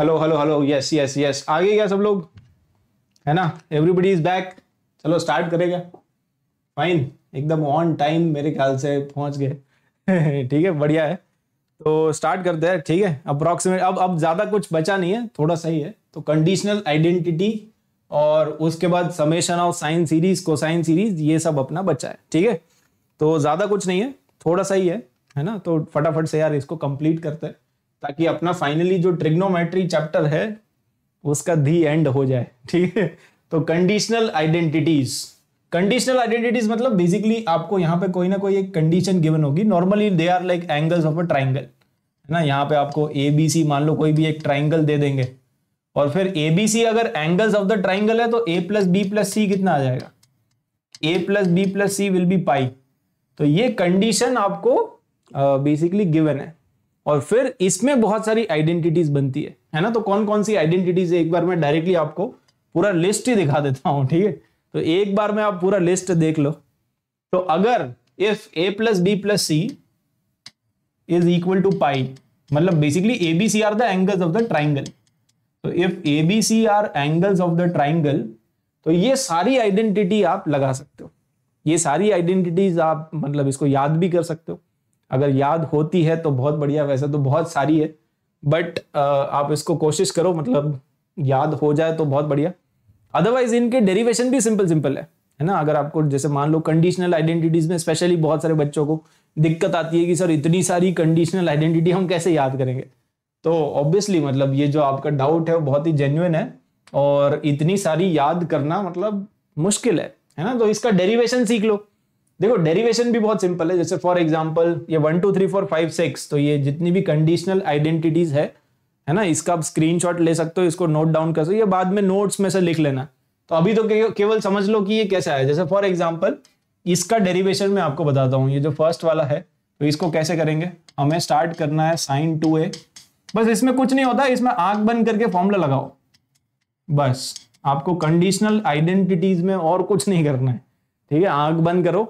hello hello hello yes yes yes आगे क्या सब लोग है ना एवरीबडी इज बैक चलो स्टार्ट करेगा फाइन एकदम ऑन टाइम मेरे ख्याल से पहुंच गए ठीक है बढ़िया है तो स्टार्ट करते हैं ठीक है अप्रॉक्सीमेट अब अब ज़्यादा कुछ बचा नहीं है थोड़ा सही है तो कंडीशनल आइडेंटिटी और उसके बाद summation of sines series sines series ये सब अपना बचा है ठीक है तो ज़्यादा कुछ नहीं है थोड़ा सा ही है है ना तो फटाफट से यार इसको कंप्लीट करते हैं ताकि अपना फाइनली जो ट्रिग्नोमेट्री चैप्टर है उसका दी एंड हो जाए ठीक है तो कंडीशनल आइडेंटिटीज कंडीशनल आइडेंटिटीज मतलब बेसिकली आपको यहाँ पे कोई ना कोई एक कंडीशन गिवन होगी normally they are like angles of a triangle है ना यहाँ पे आपको ए बी सी मान लो कोई भी एक ट्राइंगल दे देंगे और फिर ए बी सी अगर एंगल्स ऑफ द ट्राइंगल है तो A plus B plus C कितना आ जाएगा ए plus B plus C will be pi तो ये कंडीशन आपको बेसिकली uh, गिवन है और फिर इसमें बहुत सारी आइडेंटिटीज बनती है है ना तो कौन कौन सी आइडेंटिटीज एक बार मैं डायरेक्टली आपको पूरा लिस्ट ही दिखा देता हूं ठीक है तो एक बार में आप पूरा लिस्ट देख लो तो अगर if A plus B plus C is equal to pi मतलब basically A B C are the angles of the triangle तो if A B C are angles of the triangle तो ये सारी आइडेंटिटी आप लगा सकते हो ये सारी आइडेंटिटीज आप मतलब इसको याद भी कर सकते हो अगर याद होती है तो बहुत बढ़िया वैसे तो बहुत सारी है बट आप इसको कोशिश करो मतलब याद हो जाए तो बहुत बढ़िया अदरवाइज इनके डेरिवेशन भी सिंपल सिंपल है है ना अगर आपको जैसे मान लो कंडीशनल आइडेंटिटीज में स्पेशली बहुत सारे बच्चों को दिक्कत आती है कि सर इतनी सारी कंडीशनल आइडेंटिटी हम कैसे याद करेंगे तो ऑब्वियसली मतलब ये जो आपका डाउट है वो बहुत ही जेन्यून है और इतनी सारी याद करना मतलब मुश्किल है है ना तो इसका डेरिवेशन सीख लो देखो डेरिवेशन भी बहुत सिंपल है जैसे फॉर एग्जाम्पल ये one two three four five six तो ये जितनी भी कंडीशनल आइडेंटिटीज है है ना इसका आप स्क्रीनशॉट ले सकते हो इसको नोट डाउन कर सकते हो ये बाद में नोट्स में से लिख लेना तो अभी तो के, केवल समझ लो कि ये कैसे आया जैसे फॉर एग्जाम्पल इसका डेरिवेशन मैं आपको बताता हूँ ये जो फर्स्ट वाला है तो इसको कैसे करेंगे हमें स्टार्ट करना है साइन टू ए बस इसमें कुछ नहीं होता इसमें आग बंद करके फॉर्मूला लगाओ बस आपको कंडीशनल आइडेंटिटीज में और कुछ नहीं करना है ठीक है आग बंद करो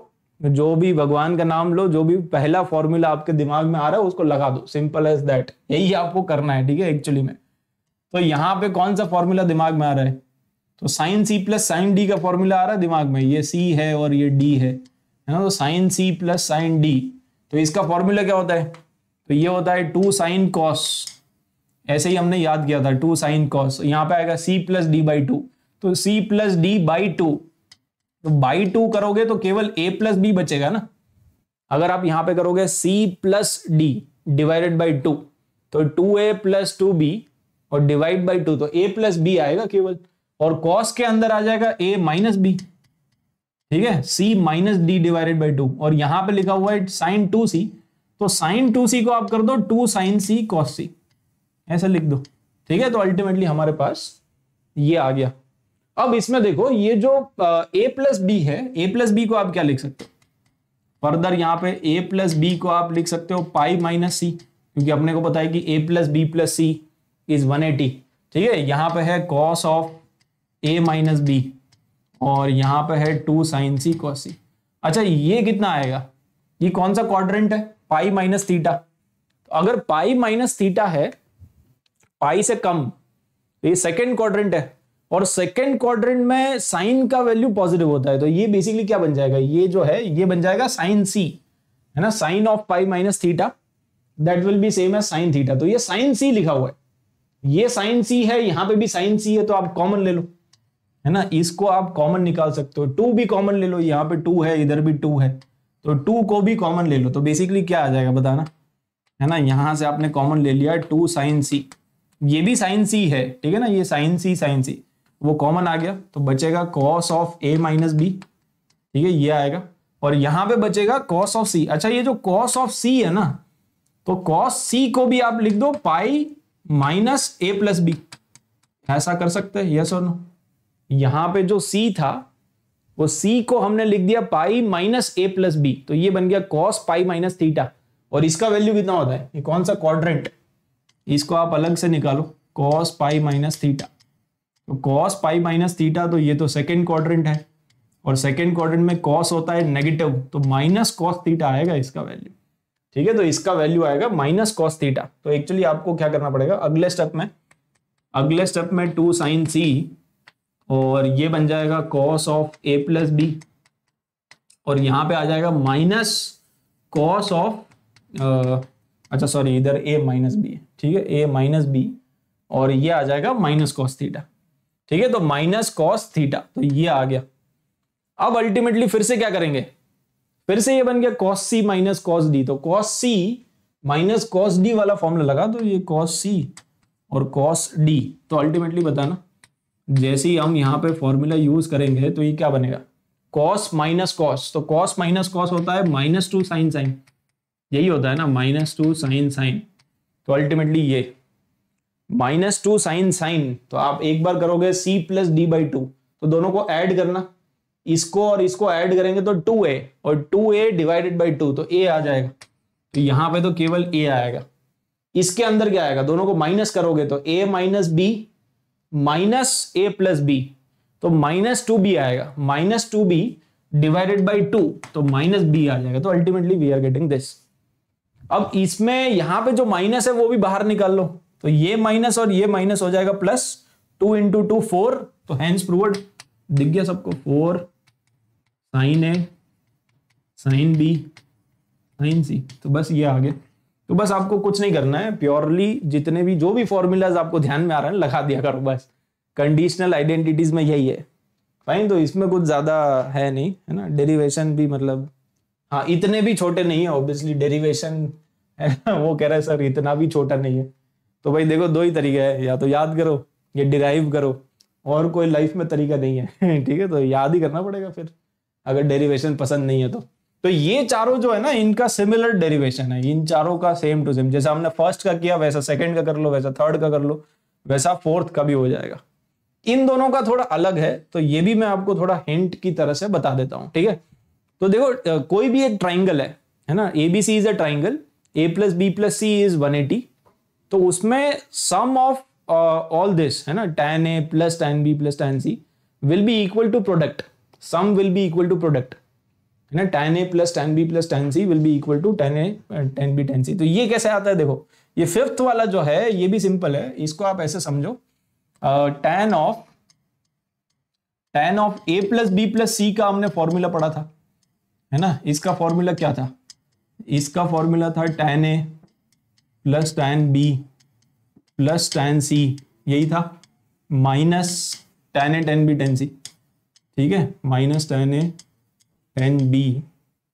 जो भी भगवान का नाम लो जो भी पहला फॉर्मूला आपके दिमाग में आ रहा है उसको लगा दो सिंपल एज दैट यही आपको करना है ठीक है एक्चुअली में तो यहाँ पे कौन सा फॉर्मूला दिमाग में आ रहा है तो sine C plus sine D का फॉर्मूला आ रहा है दिमाग में ये सी है और ये डी है है ना तो sine C plus sine D तो इसका फॉर्मूला क्या होता है तो ये होता है टू साइन कॉस ऐसे ही हमने याद किया था टू साइन कॉस यहाँ पे आएगा C plus D by two तो C plus D by two तो बाई टू करोगे तो केवल ए प्लस बी बचेगा ना अगर आप यहां पे करोगे C plus D divided by two तो two A plus two B और डिवाइड बाई टू तो ए प्लस बी आएगा केवल और कॉस के अंदर आ जाएगा ए माइनस बी ठीक है C minus D divided by two और यहां पे लिखा हुआ है साइन टू सी तो साइन टू सी को आप कर दो two sine C cos C ऐसा लिख दो ठीक है तो अल्टीमेटली हमारे पास ये आ गया अब इसमें देखो ये जो ए प्लस बी है ए प्लस बी को आप क्या लिख सकते हो फर्दर यहां पे ए प्लस बी को आप लिख सकते हो पाई माइनस सी क्योंकि अपने को पता है कि A plus B plus C is one eighty ठीक है यहां पे है cos of A minus B और यहां पे है two sine C cos C अच्छा ये कितना आएगा ये कौन सा क्वाड्रेंट है पाई माइनस थीटा तो अगर पाई माइनस थीटा है पाई से कम तो ये सेकेंड क्वाड्रेंट है और सेकेंड क्वाड्रेंट में साइन का वैल्यू पॉजिटिव होता है तो ये बेसिकली क्या बन जाएगा ये जो है ये बन जाएगा साइन सी है ना sine of pi minus theta that will be same as sine theta तो ये साइन सी लिखा हुआ है ये साइन सी है यहां पे भी साइन सी है तो आप कॉमन ले लो है ना इसको आप कॉमन निकाल सकते हो टू भी कॉमन ले लो यहाँ पे टू है इधर भी टू है तो टू को भी कॉमन ले लो तो बेसिकली क्या आ जाएगा बताना है ना यहां से आपने कॉमन ले लिया टू साइन सी ये भी साइन सी है ठीक है ना ये साइन सी साइन सी वो कॉमन आ गया तो बचेगा cos of A minus B ठीक है ये आएगा और यहां पे बचेगा कॉस ऑफ सी अच्छा ये जो कॉस ऑफ सी है ना तो कॉस सी को भी आप लिख दो pi minus A plus B ऐसा कर सकते हैं यस और नो यहां पे जो सी था वो सी को हमने लिख दिया pi minus A plus B तो ये बन गया कॉस पाई माइनस थीटा और इसका वैल्यू कितना होता है ये कौन सा क्वाड्रेंट इसको आप अलग से निकालो कॉस पाई माइनस थीटा तो कॉस पाई माइनस थीटा तो ये तो सेकेंड क्वाड्रेंट है और सेकेंड क्वाड्रेंट में कॉस होता है नेगेटिव तो माइनस कॉस थीटा आएगा इसका वैल्यू ठीक है तो इसका वैल्यू आएगा माइनस कॉस थीटा तो एक्चुअली आपको क्या करना पड़ेगा अगले स्टेप में अगले स्टेप में टू साइन सी और ये बन जाएगा cos of A plus B और यहां पे आ जाएगा माइनस कॉस ऑफ अच्छा सॉरी इधर ए माइनस बी ठीक है ए माइनस बी और ये आ जाएगा माइनस कॉस थीटा ठीक है तो माइनस कॉस थीटा तो ये आ गया अब अल्टीमेटली फिर से क्या करेंगे फिर से ये बन गया cos C minus cos D तो cos C minus cos D वाला फॉर्मूला लगा तो ये कॉस सी और कॉस डी तो अल्टीमेटली बताना जैसे ही हम यहां पे फॉर्मूला यूज करेंगे तो ये क्या बनेगा कॉस माइनस कॉस तो कॉस माइनस कॉस होता है माइनस टू साइन साइन यही होता है ना माइनस टू साइन साइन तो अल्टीमेटली ये माइनस टू साइन साइन तो आप एक बार करोगे C plus D by two तो दोनों को ऐड करना इसको और इसको ऐड करेंगे तो टू ए और two A divided by two तो ए आ जाएगा तो यहां पे तो केवल ए आएगा इसके अंदर क्या आएगा दोनों को माइनस करोगे तो A minus B minus A plus B तो माइनस टू बी आएगा minus two B divided by two तो माइनस बी आ जाएगा तो ultimately we are getting this अब इसमें यहां पे जो माइनस है वो भी बाहर निकाल लो तो ये माइनस और ये माइनस हो जाएगा plus two into two four तो हैंस प्रूवर्ड दिख गया सबको फोर साइन ए साइन बी साइन सी तो बस ये आ गया तो बस आपको कुछ नहीं करना है प्योरली जितने भी जो भी फॉर्मूलाज आपको ध्यान में आ रहे हैं लगा दिया करो बस कंडीशनल आइडेंटिटीज में यही है फाइन तो इसमें कुछ ज्यादा है नहीं है ना डेरिवेशन भी मतलब हाँ इतने भी छोटे नहीं है ऑब्वियसली डेरिवेशन है वो कह रहे हैं सर इतना भी छोटा नहीं है तो भाई देखो दो ही तरीके है या तो याद करो या डिराइव करो और कोई लाइफ में तरीका नहीं है ठीक है तो याद ही करना पड़ेगा फिर अगर डेरिवेशन पसंद नहीं है तो तो ये चारों जो है ना इनका सिमिलर डेरिवेशन है इन चारों का सेम टू सेम जैसा हमने फर्स्ट का किया वैसा सेकंड का कर लो वैसा थर्ड का कर लो वैसा फोर्थ का भी हो जाएगा इन दोनों का थोड़ा अलग है तो ये भी मैं आपको थोड़ा हिंट की तरह से बता देता हूं ठीक है तो देखो कोई भी एक ट्राइंगल है है ना A B C is a triangle A plus B plus C is one eighty तो उसमें सम ऑफ ऑल दिस है ना tan A plus tan B plus tan C will be equal to product sum will be equal to product है ना tan A plus tan B plus tan C will be equal to tan A tan B tan C तो ये कैसे आता है देखो ये fifth वाला जो है ये भी सिंपल है इसको आप ऐसे समझो tan of tan of A plus B plus C का हमने फॉर्मूला पढ़ा था है ना इसका फॉर्मूला क्या था इसका फॉर्मूला था tan A plus tan B plus tan C यही था minus tan A tan B tan C ठीक है minus tan A tan B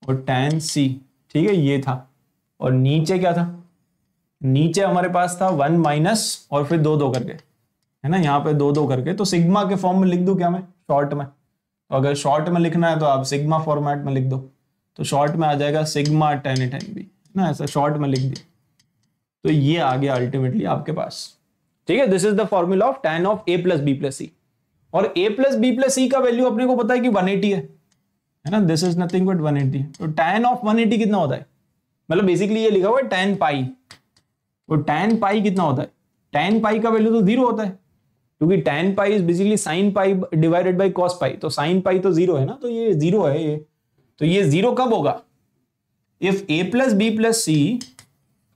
और टेन सी ठीक है ये था और नीचे क्या था नीचे हमारे पास था वन माइनस और फिर दो दो करके है ना यहाँ पे दो दो करके तो सिग्मा के फॉर्म में लिख दो क्या मैं शॉर्ट में तो अगर शॉर्ट में लिखना है तो आप सिग्मा फॉर्मेट में लिख दो तो शॉर्ट में आ जाएगा sigma tan A tan B ना ऐसा शॉर्ट में लिख दिया तो ये आ गया अल्टीमेटली आपके पास ठीक है this is the formula of tan of A plus B plus C और A plus B plus C का वैल्यू अपने को पता है कि 180 है है ना दिस इज नथिंग बट 180 तो टेन ऑफ 180 कितना होता है मतलब बेसिकली ये लिखा हुआ है टेन पाई तो टेन पाई कितना होता है टेन पाई का वैल्यू तो जीरो होता है क्योंकि tan pi is basically sine pi divided by cos pi तो साइन पाई तो जीरो है ना तो ये जीरो है ये तो ये जीरो कब होगा if A plus B plus C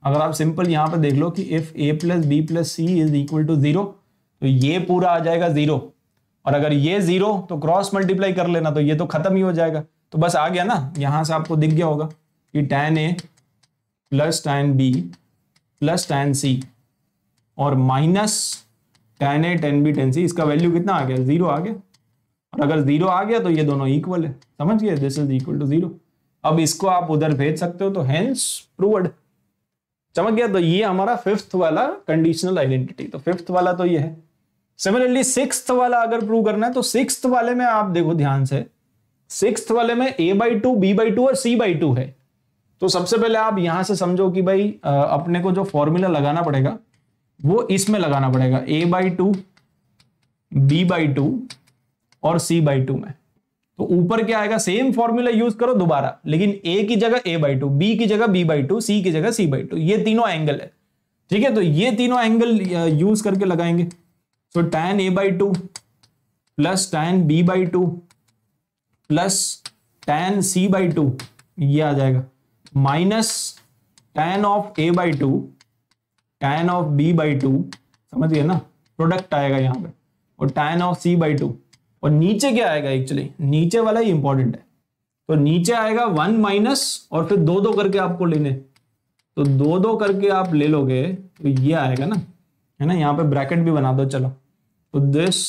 अगर आप सिंपल यहाँ पर देख लो कि if A plus B plus C is equal to zero तो ये पूरा आ जाएगा जीरो और अगर ये जीरो तो क्रॉस मल्टीप्लाई कर लेना तो ये तो खत्म ही हो जाएगा तो बस आ गया ना यहाँ से आपको दिख गया होगा कि tan A plus tan B plus tan C और minus tan A tan B tan C इसका वैल्यू कितना आ गया जीरो आ गया और अगर जीरो आ गया तो ये दोनों इक्वल है समझ गए this is equal to zero अब इसको आप उधर भेज सकते हो तो हैंस प्रूवड चमक गया तो ये हमारा फिफ्थ वाला कंडीशनल आइडेंटिटी तो फिफ्थ वाला तो ये है सिमिलरली सिक्स वाला अगर प्रूव करना है तो सिक्स वाले में आप देखो ध्यान से सिक्स वाले में A by two B by two और सी बाई टू है तो सबसे पहले आप यहां से समझो कि भाई अपने को जो फॉर्मूला लगाना पड़ेगा वो इसमें लगाना पड़ेगा A by two B by two और सी बाई टू में तो ऊपर क्या आएगा सेम फॉर्मूला यूज करो दोबारा लेकिन ए की जगह ए बाई टू बी की जगह बी बाई टू सी की जगह सी बाई टू ये तीनों एंगल है ठीक है तो ये तीनों एंगल यूज uh, करके लगाएंगे so tan A by two plus tan B by two plus tan C by two ये आ जाएगा minus tan of A by two tan of B by two समझिए ना प्रोडक्ट आएगा यहां पर और tan of C by two और नीचे क्या आएगा एक्चुअली नीचे वाला ही इंपॉर्टेंट है तो नीचे आएगा वन माइनस और फिर दो दो करके आपको लेने तो दो दो करके आप ले लोगे तो ये आएगा ना है ना यहाँ पे ब्रैकेट भी बना दो चलो तो this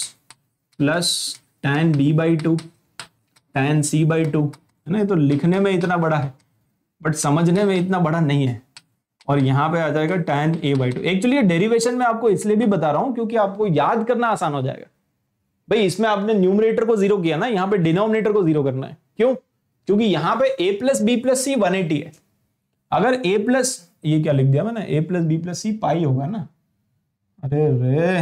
plus tan B by two tan C by two है ना ये तो लिखने में इतना बड़ा है बट समझने में इतना बड़ा नहीं है और यहाँ पे आ जाएगा tan A by two actually derivation में आपको इसलिए भी बता रहा हूँ क्योंकि आपको याद करना आसान हो जाएगा भाई इसमें आपने न्यूमरेटर को जीरो किया ना यहाँ पे डिनोमिनेटर को जीरो करना है क्यों क्योंकि यहाँ पे A plus B plus C one eighty है अगर ए प्लस ये क्या लिख दिया मैंने A plus B plus C pi होगा ना अरे रे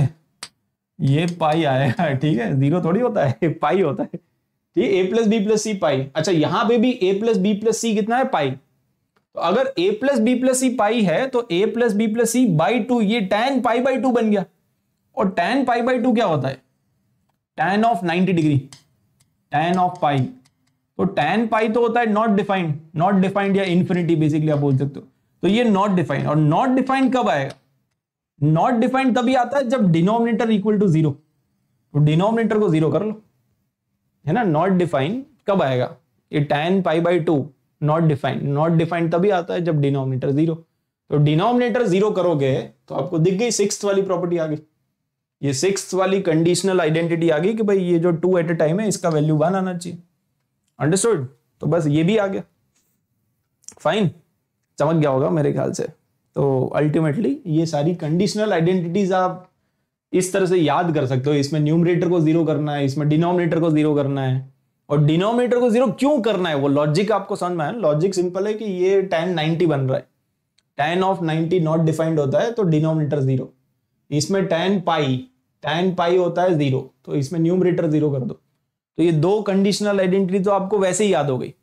ये पाई आएगा ठीक है जीरो थोड़ी होता है पाई होता है ठीक A plus B plus C pi अच्छा यहां पे भी A plus B plus C कितना है पाई तो अगर A plus B plus C pi है तो A plus B plus C by two ये टेन पाई बाई टू बन गया और टेन पाई बाई टू क्या होता है tan of 90 degree tan of pi तो tan पाई तो होता है नॉट डिफाइंड नॉट डिफाइंड या इन्फिनिटी बेसिकली आप बोल सकते हो तो ये नॉट डिफाइंड और नॉट डिफाइंड कब आएगा नॉट डिफाइंड तभी आता है जब डिनोमिनेटर इक्वल टू जीरो तो डिनोमिनेटर को जीरो कर लो है ना नॉट डिफाइंड कब आएगा ये tan pi by two not defined not defined तभी आता है जब डिनोमिनेटर जीरो तो डिनोमिनेटर जीरो करोगे तो आपको दिख गई सिक्स वाली प्रॉपर्टी आ गई ये सिक्स वाली कंडीशनल आइडेंटिटी आ गई कि भाई ये जो टू एट ए टाइम है इसका वैल्यू वन आना चाहिए अंडरस्टूड तो बस ये भी आ गया फाइन चमक गया होगा मेरे ख्याल से तो अल्टीमेटली ये सारी कंडीशनल आइडेंटिटीज आप इस तरह से याद कर सकते हो इसमें न्यूमरेटर को जीरो करना है इसमें डिनोमिनेटर को जीरो करना है और डिनोमिनेटर को जीरो क्यों करना है वो लॉजिक आपको समझ में आया लॉजिक सिंपल है कि ये टेन नाइनटी बन रहा है tan of ninety not defined होता है तो डिनोमिनेटर जीरो इसमें टेन पाई टेन पाई होता है जीरो तो इसमें न्यूमरेटर जीरो कर दो तो ये दो कंडीशनल आइडेंटिटी तो आपको वैसे ही याद हो गई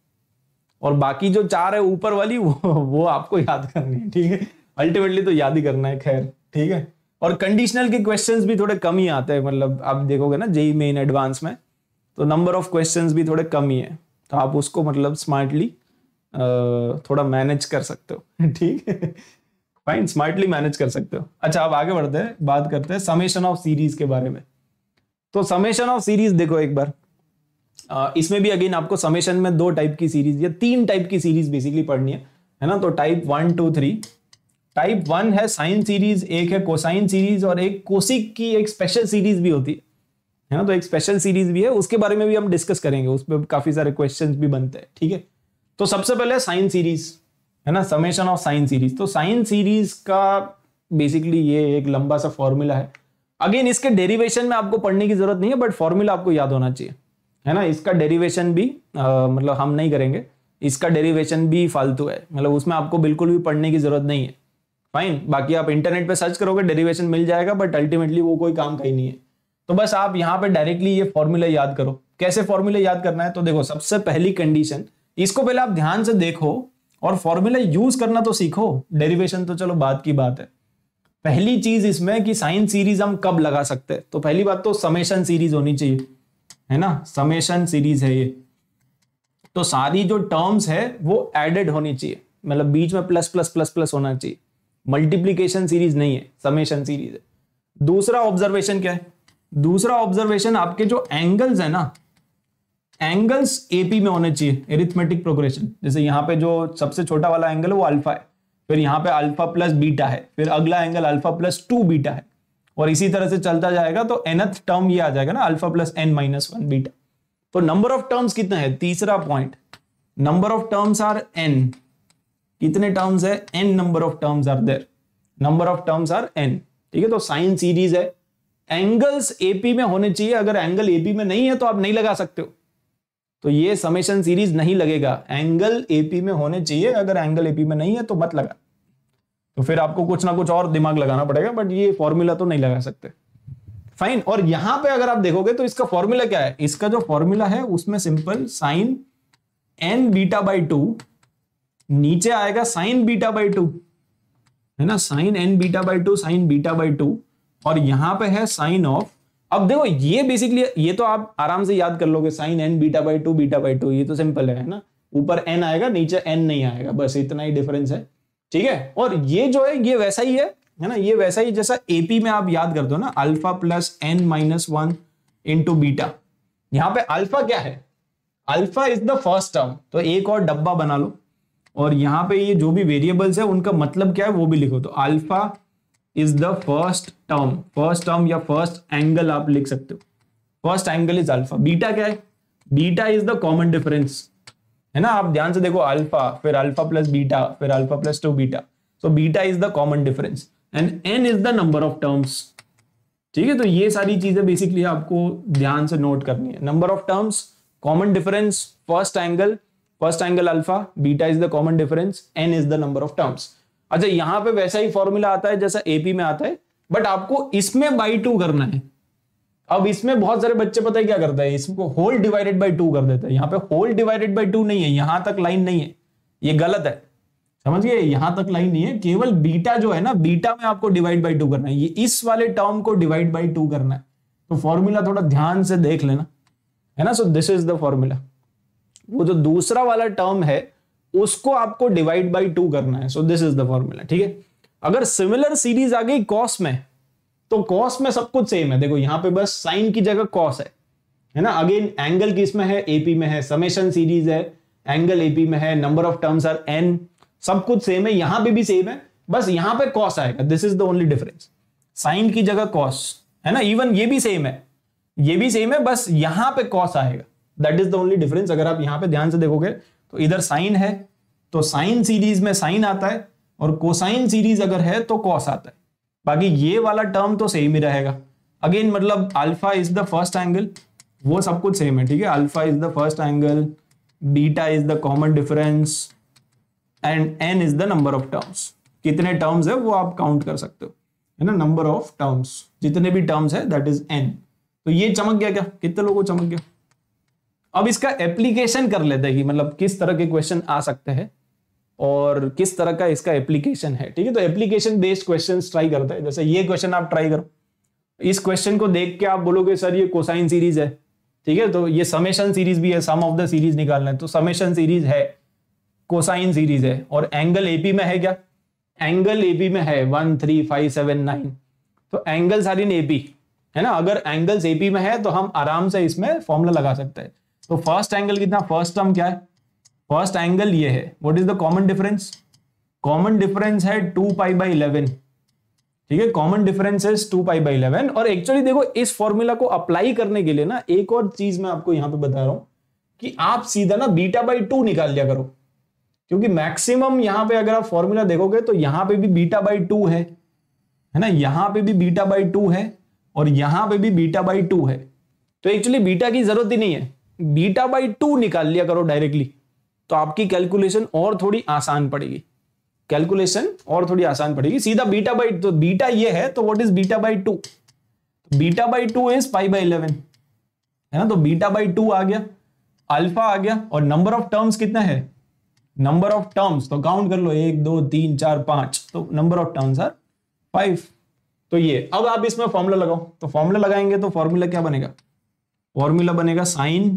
और बाकी जो चार है ऊपर वाली वो वो आपको याद करनी है ठीक है अल्टीमेटली तो याद ही करना है खैर ठीक है और कंडीशनल के क्वेश्चंस भी थोड़े कम ही आते हैं मतलब आप देखोगे ना जेई मेन एडवांस में तो नंबर ऑफ क्वेश्चंस भी थोड़े कम ही है तो आप उसको मतलब स्मार्टली थोड़ा मैनेज कर सकते हो ठीक है फाइन स्मार्टली मैनेज कर सकते हो अच्छा आप आगे बढ़ते हैं बात करते हैं समेशन ऑफ सीरीज के बारे में तो समेशन ऑफ सीरीज देखो एक बार इसमें भी अगेन आपको समेशन में दो टाइप की सीरीज या तीन टाइप की सीरीज बेसिकली पढ़नी है है ना तो type one two three type one है साइन सीरीज एक है कोसाइन सीरीज और एक कोसिक की एक स्पेशल सीरीज भी होती है है ना तो एक स्पेशल सीरीज भी है उसके बारे में भी हम डिस्कस करेंगे उस पर काफी सारे क्वेश्चन भी बनते हैं ठीक है तो सबसे पहले साइन सीरीज है ना समेशन ऑफ साइन सीरीज तो साइन सीरीज का बेसिकली ये एक लंबा सा फॉर्मूला है अगेन इसके डेरिवेशन में आपको पढ़ने की जरूरत नहीं है बट फॉर्मूला आपको याद होना चाहिए है ना इसका डेरिवेशन भी आ, मतलब हम नहीं करेंगे इसका डेरिवेशन भी फालतू है मतलब उसमें आपको बिल्कुल भी पढ़ने की जरूरत नहीं है फाइन बाकी आप इंटरनेट पे सर्च करोगे डेरिवेशन मिल जाएगा बट अल्टीमेटली वो कोई काम का ही नहीं है तो बस आप यहाँ पे डायरेक्टली ये फॉर्मूला याद करो कैसे फॉर्मूला याद करना है तो देखो सबसे पहली कंडीशन इसको पहले आप ध्यान से देखो और फॉर्मूला यूज करना तो सीखो डेरिवेशन तो चलो बात की बात है पहली चीज इसमें कि साइन सीरीज हम कब लगा सकते हैं तो पहली बात तो समेशन सीरीज होनी चाहिए है ना समेशन सीरीज है ये तो सारी जो टर्म्स है वो एडेड होनी चाहिए मतलब बीच में प्लस प्लस प्लस प्लस होना चाहिए मल्टीप्लीकेशन सीरीज नहीं है समेशन सीरीज है दूसरा ऑब्जर्वेशन क्या है दूसरा ऑब्जर्वेशन आपके जो एंगल्स है ना एंगल्स एपी में होने चाहिए एरिथमेटिक प्रोग्रेशन जैसे यहाँ पे जो सबसे छोटा वाला एंगल है वो अल्फा है फिर यहाँ पे अल्फा प्लस बीटा है फिर अगला angle alpha plus two beta है और इसी तरह से चलता जाएगा तो एनथ टर्म ये आ जाएगा ना alpha plus N minus one beta तो नंबर ऑफ टर्म्स कितना है तीसरा point number of terms are N कितने टर्म्स है N number of terms are there number of terms are N ठीक है तो साइन सीरीज है एंगल्स एपी में होने चाहिए अगर एंगल एपी में नहीं है तो आप नहीं लगा सकते हो तो ये समेशन सीरीज नहीं लगेगा एंगल एपी में होने चाहिए अगर एंगल एपी में नहीं है तो मत लगा तो फिर आपको कुछ ना कुछ और दिमाग लगाना पड़ेगा बट ये फॉर्मूला तो नहीं लगा सकते फाइन और यहां पे अगर आप देखोगे तो इसका फॉर्मूला क्या है इसका जो फॉर्मूला है उसमें simple sine N beta by two नीचे आएगा साइन बीटा बाई टू है ना sine N beta by two sine beta by two और यहां पे है साइन ऑफ अब देखो ये बेसिकली ये तो आप आराम से याद कर लोगे sine N beta by two beta by two ये तो सिंपल है ना ऊपर एन आएगा नीचे एन नहीं आएगा बस इतना ही डिफरेंस है ठीक है और ये जो है ये वैसा ही है है ना ये वैसा ही जैसा एपी में आप याद कर दो ना alpha plus N minus one into beta यहाँ पे अल्फा क्या है alpha is the first term तो एक और डब्बा बना लो और यहाँ पे ये जो भी वेरिएबल्स है उनका मतलब क्या है वो भी लिखो तो alpha is the first term first term या फर्स्ट एंगल आप लिख सकते हो first angle is alpha beta क्या है beta is the common difference है ना आप ध्यान से देखो अल्फा फिर अल्फा प्लस बीटा फिर alpha plus two beta so beta is the common difference and N is the number of terms ठीक है तो ये सारी चीजें बेसिकली आपको ध्यान से नोट करनी है number of terms common difference first angle first angle alpha beta is the common difference N is the number of terms अच्छा यहां पे वैसा ही फॉर्मूला आता है जैसा एपी में आता है बट आपको इसमें बाई टू करना है अब इसमें बहुत सारे बच्चे पता है क्या करता है इसको होल डिवाइडेड बाई टू कर देते हैं यहाँ पे होल डिवाइडेड बाई टू नहीं है यहां तक लाइन नहीं है ये गलत है समझ गए यहां तक लाइन नहीं है केवल बीटा जो है ना बीटा में आपको डिवाइड बाई टू करना है ये इस वाले टर्म को डिवाइड बाई टू करना है तो फॉर्मूला थोड़ा ध्यान से देख लेना है ना so this is the formula वो जो दूसरा वाला टर्म है उसको आपको डिवाइड बाई टू करना है so this is the formula ठीक है अगर सिमिलर सीरीज आ गई कॉस में तो कॉस में सब कुछ सेम है देखो यहां पे बस साइन की जगह कॉस है है ना अगेन एंगल किस में है एपी में है समेशन सीरीज है एंगल एपी में है number of terms are n सब कुछ सेम है यहां पे भी सेम है बस यहां पे कॉस आएगा this is the only difference sine की जगह कॉस है ना इवन ये भी सेम है ये भी सेम है बस यहां पे कॉस आएगा that is the only difference अगर आप यहां पे ध्यान से देखोगे तो इधर साइन है तो साइन सीरीज में साइन आता है और कोसाइन सीरीज अगर है तो कॉस आता है बाकी ये वाला टर्म तो सेम ही रहेगा अगेन मतलब alpha is the first angle वो सब कुछ सेम है ठीक है alpha is the first angle beta is the common difference and N is the number of terms कितने टर्म्स है वो आप काउंट कर सकते हो है ना नंबर ऑफ टर्म्स जितने भी टर्म्स है दैट इज एन तो ये चमक गया क्या कितने लोगों को चमक गया अब इसका एप्लीकेशन कर लेते हैं मतलब किस तरह के क्वेश्चन आ सकते हैं और किस तरह का इसका एप्लीकेशन है ठीक है तो एप्लीकेशन बेस्ड क्वेश्चन ट्राई करते हैं जैसे ये क्वेश्चन आप ट्राई करो इस क्वेश्चन को देख के आप बोलोगे सर ये कोसाइन सीरीज है ठीक है तो ये समेशन सीरीज भी है सम ऑफ द सीरीज निकालना है तो समेशन सीरीज है कोसाइन सीरीज है और एंगल एपी में है क्या एंगल एपी में है one three five seven nine तो एंगल्स आर इन एपी है ना अगर एंगल्स एपी में है तो हम आराम से इसमें फॉर्मूला लगा सकते हैं तो फर्स्ट एंगल कितना फर्स्ट टर्म क्या है फर्स्ट एंगल ये है what is the common difference common difference है टू पाई बाई इलेवन ठीक है कॉमन डिफरेंस है टू पाई बाई इलेवन और एक्चुअली देखो इस फॉर्मूला को अप्लाई करने के लिए ना एक और चीज मैं आपको यहां पे बता रहा हूं कि आप सीधा ना बीटा बाई टू निकाल लिया करो क्योंकि मैक्सिमम यहां पे अगर आप फॉर्मूला देखोगे तो यहां पे भी बीटा बाई टू है है ना यहां पे भी बीटा बाई टू है और यहां पे भी बीटा बाई टू है तो एक्चुअली बीटा की जरूरत ही नहीं है बीटा बाई टू निकाल लिया करो डायरेक्टली तो आपकी कैलकुलेशन और थोड़ी आसान पड़ेगी कैलकुलेशन और थोड़ी आसान पड़ेगी सीधा बीटा बाई तो बीटा ये है तो what is beta by two beta by two is five by eleven है ना तो बीटा बाई टू आ गया अल्फा आ गया और नंबर ऑफ टर्म्स कितना है नंबर ऑफ टर्म्स तो काउंट कर लो एक दो तीन चार पांच तो number of terms are five तो ये अब आप इसमें फॉर्मूला लगाओ तो फॉर्मूला लगाएंगे तो फॉर्मूला क्या बनेगा फॉर्मूला बनेगा साइन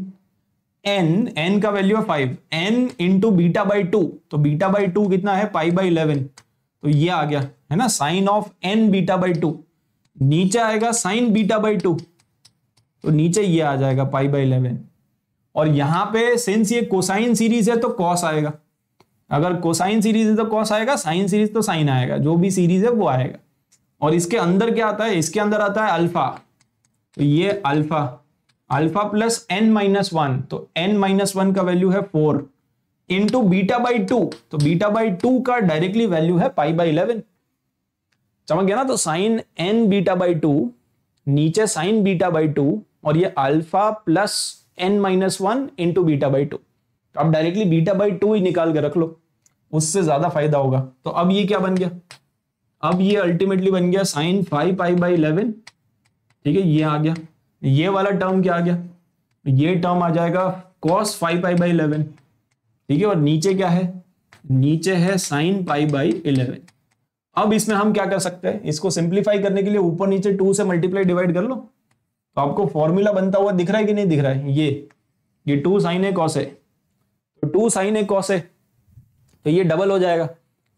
एन एन का वैल्यू है five n into beta by two तो बीटा बाई टू कितना है फाइव बाई इलेवन तो ये आ गया है ना sine of n beta by two नीचे आएगा साइन बीटा बाई टू तो नीचे ये आ जाएगा पाई बाई इलेवन और यहां पे सिंस ये कोसाइन सीरीज है तो कॉस आएगा अगर कोसाइन सीरीज है तो कॉस आएगा साइन सीरीज तो साइन आएगा जो भी सीरीज है वो आएगा और इसके अंदर क्या आता है इसके अंदर आता है अल्फा तो ये alpha alpha plus N minus one तो एन माइनस वन का वैल्यू है four into beta by two तो बीटा बाई टू का डायरेक्टली वैल्यू है पाई बाई इलेवन समझ गया ना तो sine N beta by two नीचे साइन बीटा बाई टू और ये alpha plus N minus one into beta by two तो आप डायरेक्टली बीटा बाई टू ही निकाल के रख लो उससे ज्यादा फायदा होगा तो अब ये क्या बन गया अब ये अल्टीमेटली बन गया sine five pi by eleven ठीक है ये आ गया ये वाला टर्म क्या आ गया ये टर्म आ जाएगा cos five pi by eleven ठीक है और नीचे क्या है नीचे है साइन पाई बाई इलेवन अब इसमें हम क्या कर सकते हैं इसको सिंप्लीफाई करने के लिए ऊपर नीचे टू से मल्टीप्लाई डिवाइड कर लो तो आपको फॉर्मूला बनता हुआ दिख रहा है कि नहीं दिख रहा है ये ये टू साइन है कॉस है तो टू साइन है कॉस है तो ये डबल हो जाएगा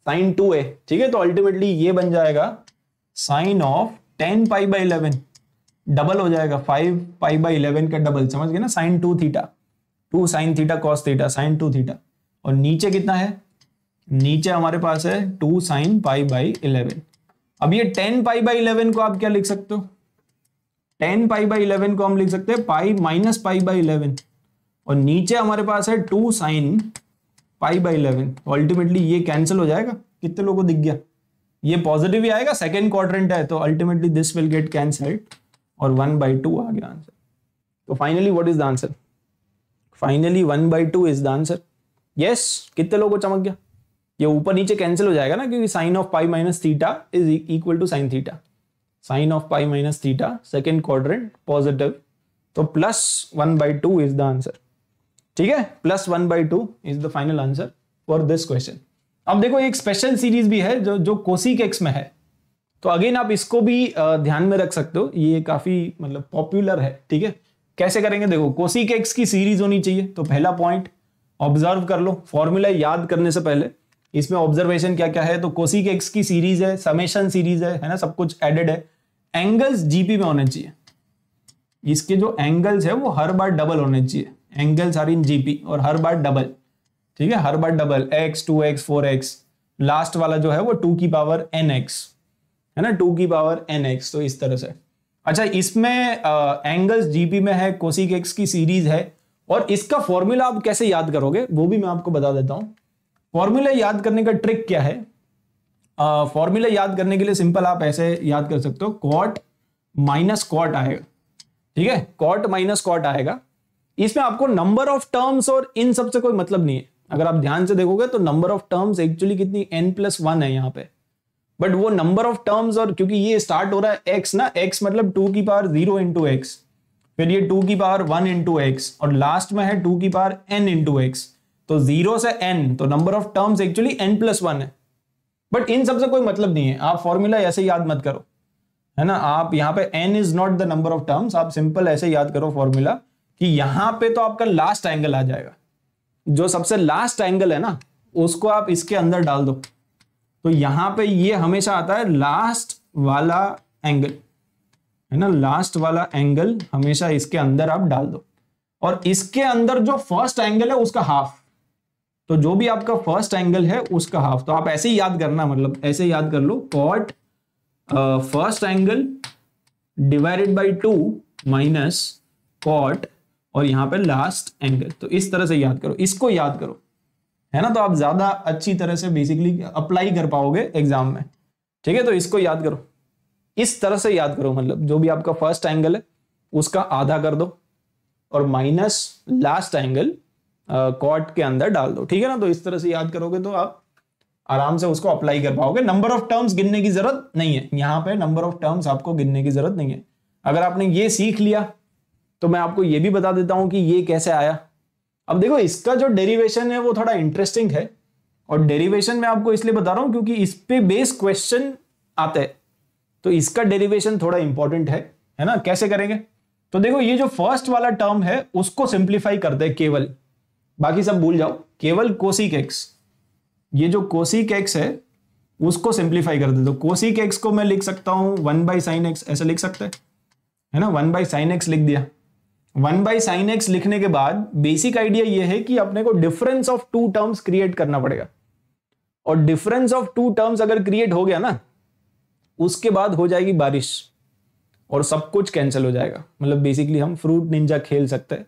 साइन टू है ठीक है तो अल्टीमेटली ये बन जाएगा sine of ten pi by eleven double हो जाएगा फाइव पाई बाई इलेवन का डबल समझ गए ना sine two theta two sine theta cos theta sine two theta और नीचे कितना है नीचे हमारे पास है two sine pi by eleven अब ये टेन पाई बाई इलेवन को आप क्या लिख सकते हो टेन पाई बाई इलेवन को हम लिख सकते हैं pi minus pi by eleven और नीचे हमारे पास है two sine pi by eleven ultimately ये कैंसिल हो जाएगा कितने लोगों को दिख गया ये पॉजिटिव ही आएगा सेकेंड क्वार्टर है तो ultimately this will get cancelled और वन बाई टू आ गया आंसर तो finally what is the answer finally one by two is the answer yes कितने लोगों को चमक गया ये ऊपर नीचे कैंसिल हो जाएगा ना क्योंकि sine of pi minus theta is equal to sine theta sine of pi minus theta second quadrant positive तो plus one by two is the answer ठीक है plus one by two is the final answer for this question अब देखो एक special series भी है जो जो कोसिक एक्स में है तो अगेन आप इसको भी ध्यान में रख सकते हो ये काफी मतलब पॉपुलर है ठीक है कैसे करेंगे देखो कोसी के एक्स की सीरीज होनी चाहिए तो पहला पॉइंट ऑब्जर्व कर लो फॉर्मूला याद करने से पहले इसमें ऑब्जर्वेशन क्या क्या है तो कोसी के एक्स की सीरीज है समेशन सीरीज है है ना सब कुछ एडेड है एंगल्स जीपी में होने चाहिए इसके जो एंगल्स है वो हर बार डबल होने चाहिए एंगल्स आर इन जीपी और हर बार डबल ठीक है हर बार double x two x four x last वाला जो है वो टू की पावर एन एक्स है ना टू की पावर एन एक्स तो इस तरह से अच्छा इसमें एंगल्स जीपी में है कोसिक एक्स की सीरीज है और इसका फॉर्मूला आप कैसे याद करोगे वो भी मैं आपको बता देता हूँ फॉर्मूला याद करने का ट्रिक क्या है फॉर्मूला याद करने के लिए सिंपल आप ऐसे याद कर सकते हो कॉट माइनस कॉट आएगा ठीक है कॉट माइनस कॉट आएगा इसमें आपको नंबर ऑफ टर्म्स और इन सब से कोई मतलब नहीं है अगर आप ध्यान से देखोगे तो नंबर ऑफ टर्म्स एक्चुअली कितनी एन प्लस वन है यहाँ पे बट वो नंबर ऑफ टर्म्स और क्योंकि ये स्टार्ट हो रहा है एक्स ना एक्स मतलब टू की पावर जीरो इंटू एक्स फिर ये टू की पावर वन इंटू एक्स और लास्ट में है टू की पावर एन इंटू एक्स तो जीरो से एन तो number of terms actually n plus one है बट इन सबसे कोई मतलब नहीं है आप फॉर्मूला ऐसे याद मत करो है ना आप यहाँ पे n is not the number of terms आप सिंपल ऐसे याद करो फॉर्मूला कि यहाँ पे तो आपका लास्ट एंगल आ जाएगा जो सबसे लास्ट एंगल है ना उसको आप इसके अंदर डाल दो तो यहां पे ये हमेशा आता है लास्ट वाला एंगल है ना लास्ट वाला एंगल हमेशा इसके अंदर आप डाल दो और इसके अंदर जो फर्स्ट एंगल है उसका हाफ तो जो भी आपका फर्स्ट एंगल है उसका हाफ तो आप ऐसे ही याद करना मतलब ऐसे याद कर लो cot first angle divided by two minus cot और यहां पे लास्ट एंगल तो इस तरह से याद करो इसको याद करो है ना तो आप ज़्यादा अच्छी तरह से बेसिकली अप्लाई कर पाओगे एग्जाम में ठीक है तो इसको याद करो इस तरह से याद करो मतलब जो भी आपका फर्स्ट एंगल है उसका आधा कर दो और माइनस लास्ट एंगल कॉट के अंदर डाल दो ठीक है ना तो इस तरह से याद करोगे तो आप आराम से उसको अप्लाई कर पाओगे नंबर ऑफ टर्म्स गिनने की जरूरत नहीं है यहाँ पे नंबर ऑफ टर्म्स आपको गिनने की जरूरत नहीं है अगर आपने ये सीख लिया तो मैं आपको ये भी बता देता हूँ कि ये कैसे आया अब देखो इसका जो डेरिवेशन है वो थोड़ा इंटरेस्टिंग है और डेरिवेशन मैं आपको इसलिए बता रहा हूं क्योंकि इस पे बेस क्वेश्चन आते हैं तो इसका डेरिवेशन थोड़ा इंपॉर्टेंट है है ना कैसे करेंगे तो देखो ये जो फर्स्ट वाला टर्म है उसको सिंप्लीफाई करते हैं केवल बाकी सब भूल जाओ केवल कोसिक एक्स ये जो कोसिक एक्स है उसको सिंप्लीफाई कर दे तो कोसिक एक्स को मैं लिख सकता हूं वन बाई साइन एक्स ऐसे लिख सकते हैं है ना वन बाई साइन एक्स लिख दिया वन बाई साइन एक्स लिखने के बाद बेसिक आइडिया यह है कि अपने को difference of two terms create करना पड़ेगा और डिफरेंस ऑफ टू टर्म्स अगर क्रिएट हो गया ना उसके बाद हो जाएगी बारिश और सब कुछ कैंसिल हो जाएगा मतलब बेसिकली हम फ्रूट निंजा खेल सकते हैं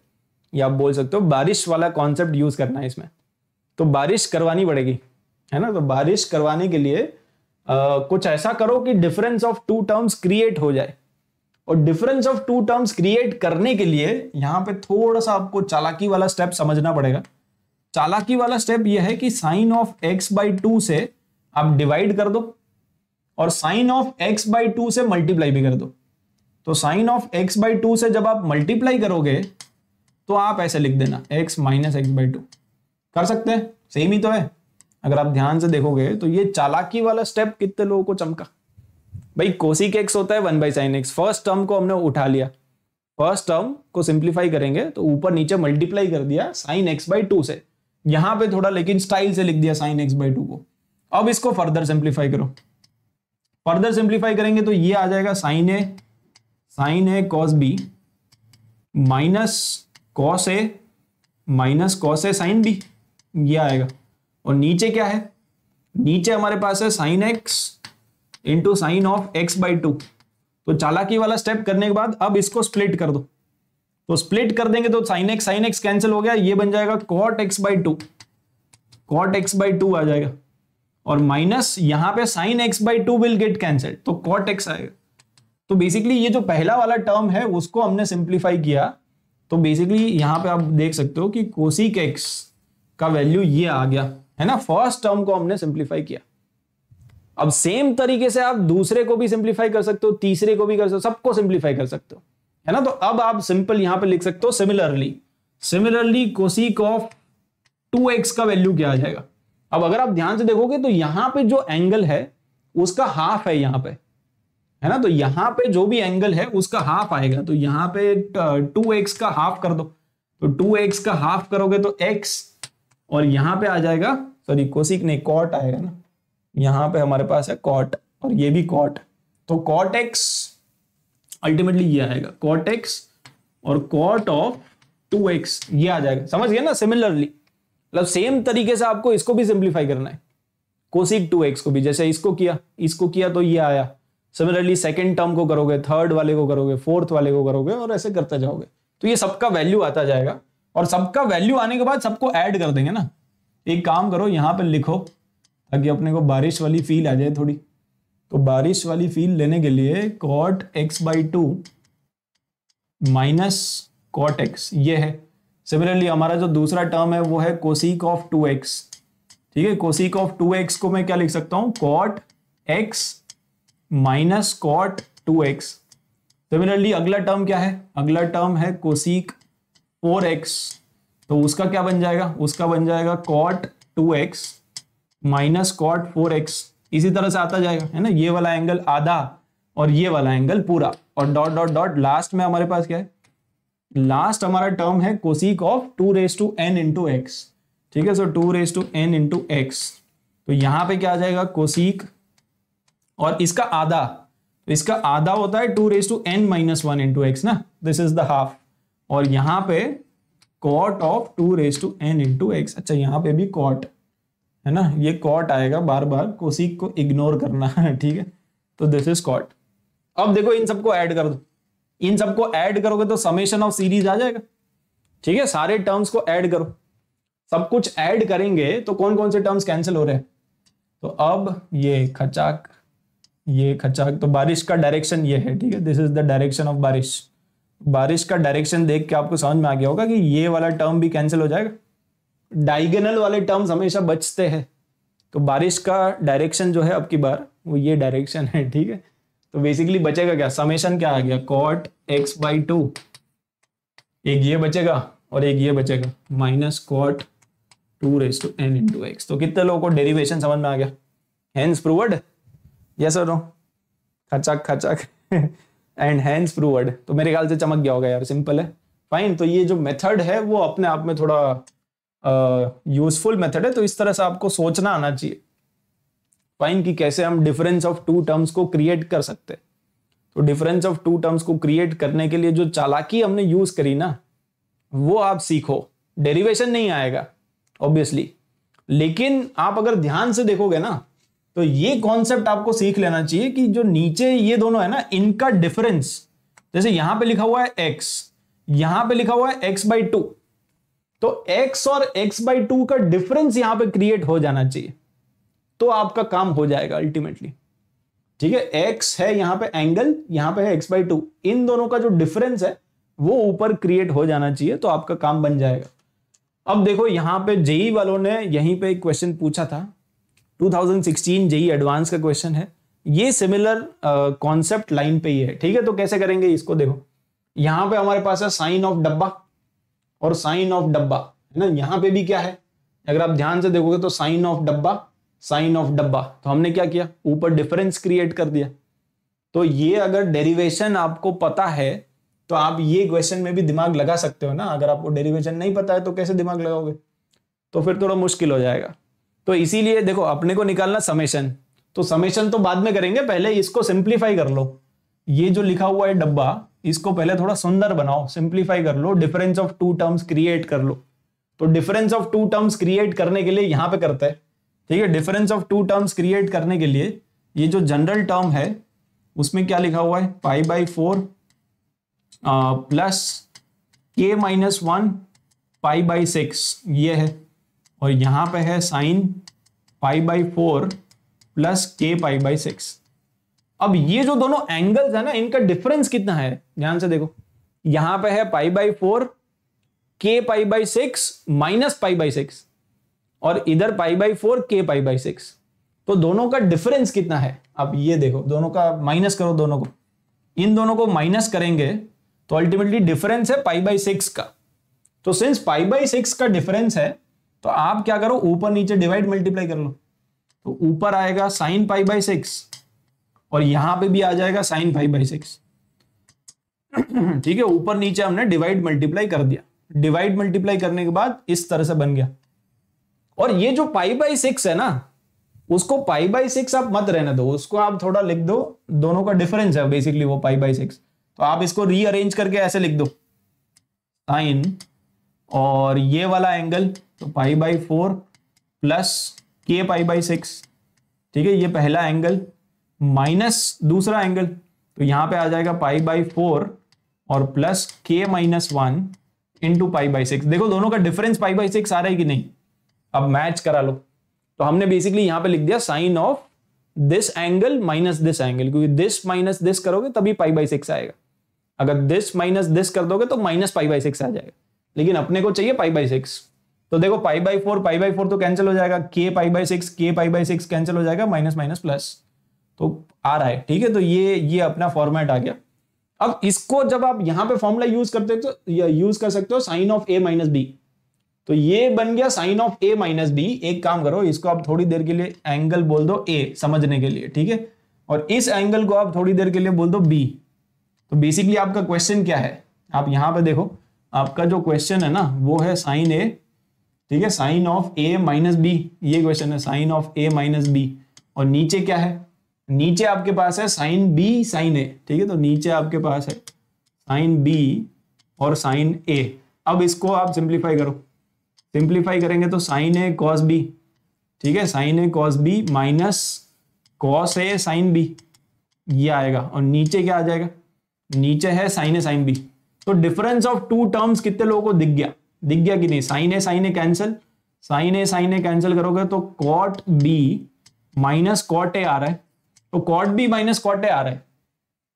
या आप बोल सकते हो बारिश वाला कॉन्सेप्ट यूज करना है इसमें तो बारिश करवानी पड़ेगी है ना तो बारिश करवाने के लिए आ, कुछ ऐसा करो कि difference of two terms create हो जाए और difference of two terms create करने के लिए यहां पे थोड़ा सा आपको चालाकी वाला स्टेप समझना पड़ेगा चालाकी वाला स्टेप यह है कि sine of x by two से आप डिवाइड कर दो और sine of x by two से मल्टीप्लाई भी कर दो तो sine of x by two से जब आप मल्टीप्लाई करोगे तो आप ऐसे लिख देना x minus x by two कर सकते हैं सेम ही तो है अगर आप ध्यान से देखोगे तो ये चालाकी वाला स्टेप कितने लोगों को चमका भाई कोसिक एक्स होता है one by sine x first term को हमने उठा लिया फर्स्ट टर्म को सिंप्लीफाई करेंगे तो ऊपर नीचे मल्टीप्लाई कर दिया साइन एक्स बाई टू से यहां पे थोड़ा लेकिन स्टाइल से लिख दिया साइन एक्स बाई टू को अब इसको फर्दर सिंप्लीफाई करो फर्दर सिंप्लीफाई करेंगे तो ये आ जाएगा sine A sine A cos B minus cos A minus cos A sine B ये आएगा और नीचे क्या है नीचे हमारे पास है sine x into sine of x by two तो चालाकी वाला स्टेप करने के बाद अब इसको स्प्लिट कर दो तो स्प्लिट कर देंगे तो sine x sine x cancel हो गया ये बन जाएगा cot x by two cot x by two आ जाएगा और माइनस यहां पे sine x by two will get cancel तो कॉट एक्स आएगा तो बेसिकली ये जो पहला वाला टर्म है उसको हमने सिंप्लीफाई किया तो बेसिकली यहां पे आप देख सकते हो कि कोसिक एक्स का वैल्यू ये आ गया है ना फर्स्ट टर्म को हमने सिंप्लीफाई किया अब सेम तरीके से आप दूसरे को भी सिंप्लीफाई कर सकते हो तीसरे को भी कर सकते हो सबको सिंप्लीफाई कर सकते हो है ना तो अब आप सिंपल यहां पे लिख सकते हो similarly similarly cosec of two x का वैल्यू क्या आ जाएगा अब अगर आप ध्यान से देखोगे तो यहां पे जो एंगल है उसका हाफ है यहां पे है ना तो यहां पे जो भी एंगल है उसका हाफ आएगा तो यहां पे टू uh, एक्स का हाफ कर दो तो टू एक्स का हाफ करोगे तो एक्स और यहां पे आ जाएगा सॉरी कोसिक नहीं कॉट आएगा ना यहां पे हमारे पास है कॉट और ये भी कॉट तो कॉट एक्स अल्टीमेटली ये आएगा कॉट एक्स और कॉट ऑफ टू एक्स ये आ जाएगा समझ गए ना सिमिलरली मतलब सेम तरीके से आपको इसको भी सिंप्लीफाई करना है कोसिक टू एक्स को भी जैसे इसको किया इसको किया तो ये आया सिमिलरली सेकेंड टर्म को करोगे थर्ड वाले को करोगे फोर्थ वाले को करोगे और ऐसे करते जाओगे तो ये सबका वैल्यू आता जाएगा और सबका वैल्यू आने के बाद सबको ऐड कर देंगे ना एक काम करो यहाँ पर लिखो ताकि अपने को बारिश वाली फील आ जाए थोड़ी तो बारिश वाली फील लेने के लिए cot x by two minus cot x ये है सिमिलरली हमारा जो दूसरा टर्म है वो है कोसिक ऑफ टू एक्स ठीक है कोसिक ऑफ टू एक्स को मैं क्या लिख सकता हूं cot x minus cot two x similarly अगला टर्म क्या है अगला टर्म है कोसिक फोर एक्स तो उसका क्या बन जाएगा उसका बन जाएगा cot two x minus cot four x इसी तरह से आता जाएगा है ना ये वाला एंगल आधा और ये वाला एंगल पूरा और डॉट डॉट डॉट लास्ट में हमारे पास क्या है लास्ट हमारा टर्म है cosec of two raise to n into x ठीक है so two raise to n into x तो यहां पे क्या आ जाएगा कोसिक और इसका आधा तो इसका आधा होता है two raise to n minus one into x ना दिस इज द हाफ और यहां पे cot of two raise to n into x अच्छा यहां पे भी कॉट है ना ये कॉट आएगा बार बार कोसिक को इग्नोर करना है ठीक है तो दिस इज कॉट अब देखो इन सबको ऐड कर दो इन सबको ऐड करोगे तो समेशन ऑफ सीरीज आ जाएगा ठीक है सारे टर्म्स को ऐड करो सब कुछ ऐड करेंगे तो कौन कौन से टर्म्स कैंसिल हो रहे हैं तो अब ये खचाक ये खचाक तो बारिश का डायरेक्शन ये है ठीक है this is the direction of बारिश बारिश का डायरेक्शन देख के आपको समझ में आ गया होगा कि ये वाला टर्म भी कैंसिल हो जाएगा डाइगनल वाले टर्म्स हमेशा बचते हैं तो बारिश का डायरेक्शन जो है अब की बार वो ये डायरेक्शन है ठीक है तो बेसिकली बचेगा क्या समेशन क्या आ गया कॉट एक्स बाई टू एक ये बचेगा और एक ये बचेगा minus cot two raise to n two x तो कितने लोगों को डेरिवेशन समझ में आ गया हैंस प्रूवर्ड यस और खचक खचक एंड हैंस प्रूवर्ड तो मेरे ख्याल से चमक गया होगा यार सिंपल है फाइन तो ये जो मेथड है वो अपने आप में थोड़ा यूजफुल मेथड है तो इस तरह से आपको सोचना आना चाहिए फाइन कि कैसे हम डिफरेंस ऑफ टू टर्म्स को क्रिएट कर सकते तो डिफरेंस ऑफ टू टर्म्स को क्रिएट करने के लिए जो चालाकी हमने यूज करी ना वो आप सीखो डेरिवेशन नहीं आएगा ऑब्वियसली लेकिन आप अगर ध्यान से देखोगे ना तो ये कॉन्सेप्ट आपको सीख लेना चाहिए कि जो नीचे ये दोनों है ना इनका डिफरेंस जैसे यहां पे लिखा हुआ है एक्स यहां पे लिखा हुआ है एक्स बाई टू तो x और x बाई टू का डिफरेंस यहां पे क्रिएट हो जाना चाहिए तो आपका काम हो जाएगा अल्टीमेटली ठीक है x है यहां पे एंगल यहां पे है x बाई टू इन दोनों का जो डिफरेंस है वो ऊपर क्रिएट हो जाना चाहिए तो आपका काम बन जाएगा अब देखो यहां पे जेई e वालों ने यहीं पे एक क्वेश्चन पूछा था 2016 जेई एडवांस का क्वेश्चन है ये सिमिलर कॉन्सेप्ट लाइन पे ही है ठीक है तो कैसे करेंगे इसको देखो यहां पे हमारे पास है साइन ऑफ डब्बा और साइन ऑफ डब्बा है ना यहाँ पे भी क्या है अगर आप ध्यान से देखोगे तो साइन ऑफ डब्बा साइन ऑफ डब्बा तो हमने क्या किया ऊपर डिफरेंस क्रिएट कर दिया तो ये अगर डेरिवेशन आपको पता है तो आप ये क्वेश्चन में भी दिमाग लगा सकते हो ना अगर आपको डेरिवेशन नहीं पता है तो कैसे दिमाग लगाओगे तो फिर थोड़ा मुश्किल हो जाएगा तो इसीलिए देखो अपने को निकालना समेशन तो समेशन तो बाद में करेंगे पहले इसको सिंप्लीफाई कर लो ये जो लिखा हुआ है डब्बा इसको पहले थोड़ा सुंदर बनाओ सिंप्लीफाई कर लो difference of two terms create कर लो तो difference of two terms create करने के लिए यहां पे करते हैं ठीक है difference of two terms create करने के लिए ये जो जनरल टर्म है उसमें क्या लिखा हुआ है पाई बाई फोर प्लस के minus one pi by six ये है और यहाँ पे है sine pi by four plus k pi by six अब ये जो दोनों एंगल्स है ना इनका डिफरेंस कितना है ध्यान से देखो यहां पे है pi by four k pi by six minus pi by six और इधर पाई by four k pi by six तो दोनों का डिफरेंस कितना है आप ये देखो दोनों का माइनस करो दोनों को इन दोनों को माइनस करेंगे तो अल्टीमेटली डिफरेंस है पाई बाई सिक्स का तो सिंस पाई बाई सिक्स का डिफरेंस है तो आप क्या करो ऊपर नीचे डिवाइड मल्टीप्लाई कर लो तो ऊपर आएगा साइन पाई बाई सिक्स और यहां पे भी आ जाएगा साइन फाइव बाई सिक्स ठीक है ऊपर नीचे हमने डिवाइड मल्टीप्लाई कर दिया डिवाइड मल्टीप्लाई करने के बाद इस तरह से बन गया और ये जो पाई बाई सिक्स है ना उसको पाई बाई सिक्स आप मत रहने दो उसको आप थोड़ा लिख दो दोनों का डिफरेंस है बेसिकली वो पाई बाई सिक्स तो आप इसको रीअरेंज करके ऐसे लिख दो साइन और ये वाला एंगल तो pi by four plus k pi by six ठीक है ये पहला एंगल माइनस दूसरा एंगल तो यहां पे आ जाएगा पाई बाई फोर और प्लस के minus one into pi by six देखो दोनों का डिफरेंस पाई बाई सिक्स आ रहा है कि नहीं अब मैच करा लो तो हमने बेसिकली यहां पे लिख दिया sine of this angle minus this angle क्योंकि दिस माइनस दिस करोगे तभी पाई बाई सिक्स आएगा अगर दिस माइनस दिस कर दोगे तो माइनस पाई बाई सिक्स आ जाएगा लेकिन अपने को चाहिए पाई बाई सिक्स तो देखो pi by four pi by four तो कैंसिल हो जाएगा के पाई बाई सिक्स के पाई बाई सिक्स कैंसिल हो जाएगा माइनस माइनस प्लस तो आ रहा है ठीक है तो ये ये अपना फॉर्मेट आ गया अब इसको जब आप यहां पे फॉर्मूला यूज करते हो तो यूज कर सकते हो sine of A minus B तो ये बन गया sine of A minus B एक काम करो इसको आप थोड़ी देर के लिए एंगल बोल दो ए समझने के लिए ठीक है और इस एंगल को आप थोड़ी देर के लिए बोल दो बी तो बेसिकली आपका क्वेश्चन क्या है आप यहां पर देखो आपका जो क्वेश्चन है ना वो है साइन ए ठीक है sine of A minus B ये क्वेश्चन है sine of A minus B और नीचे क्या है नीचे आपके पास है साइन बी साइन ए ठीक है तो नीचे आपके पास है साइन बी और साइन ए अब इसको आप सिंप्लीफाई करो सिंप्लीफाई करेंगे तो साइन ए कॉस बी ठीक है sine A cos B minus cos A sine B ये आएगा और नीचे क्या आ जाएगा नीचे है साइन ए साइन बी तो डिफरेंस ऑफ टू टर्म्स कितने लोगों को दिख गया दिख गया कि नहीं sine A sine A cancel sine A sine A cancel करोगे तो cot B minus cot A आ रहा है तो कॉट बी माइनस कॉटे आ रहे हैं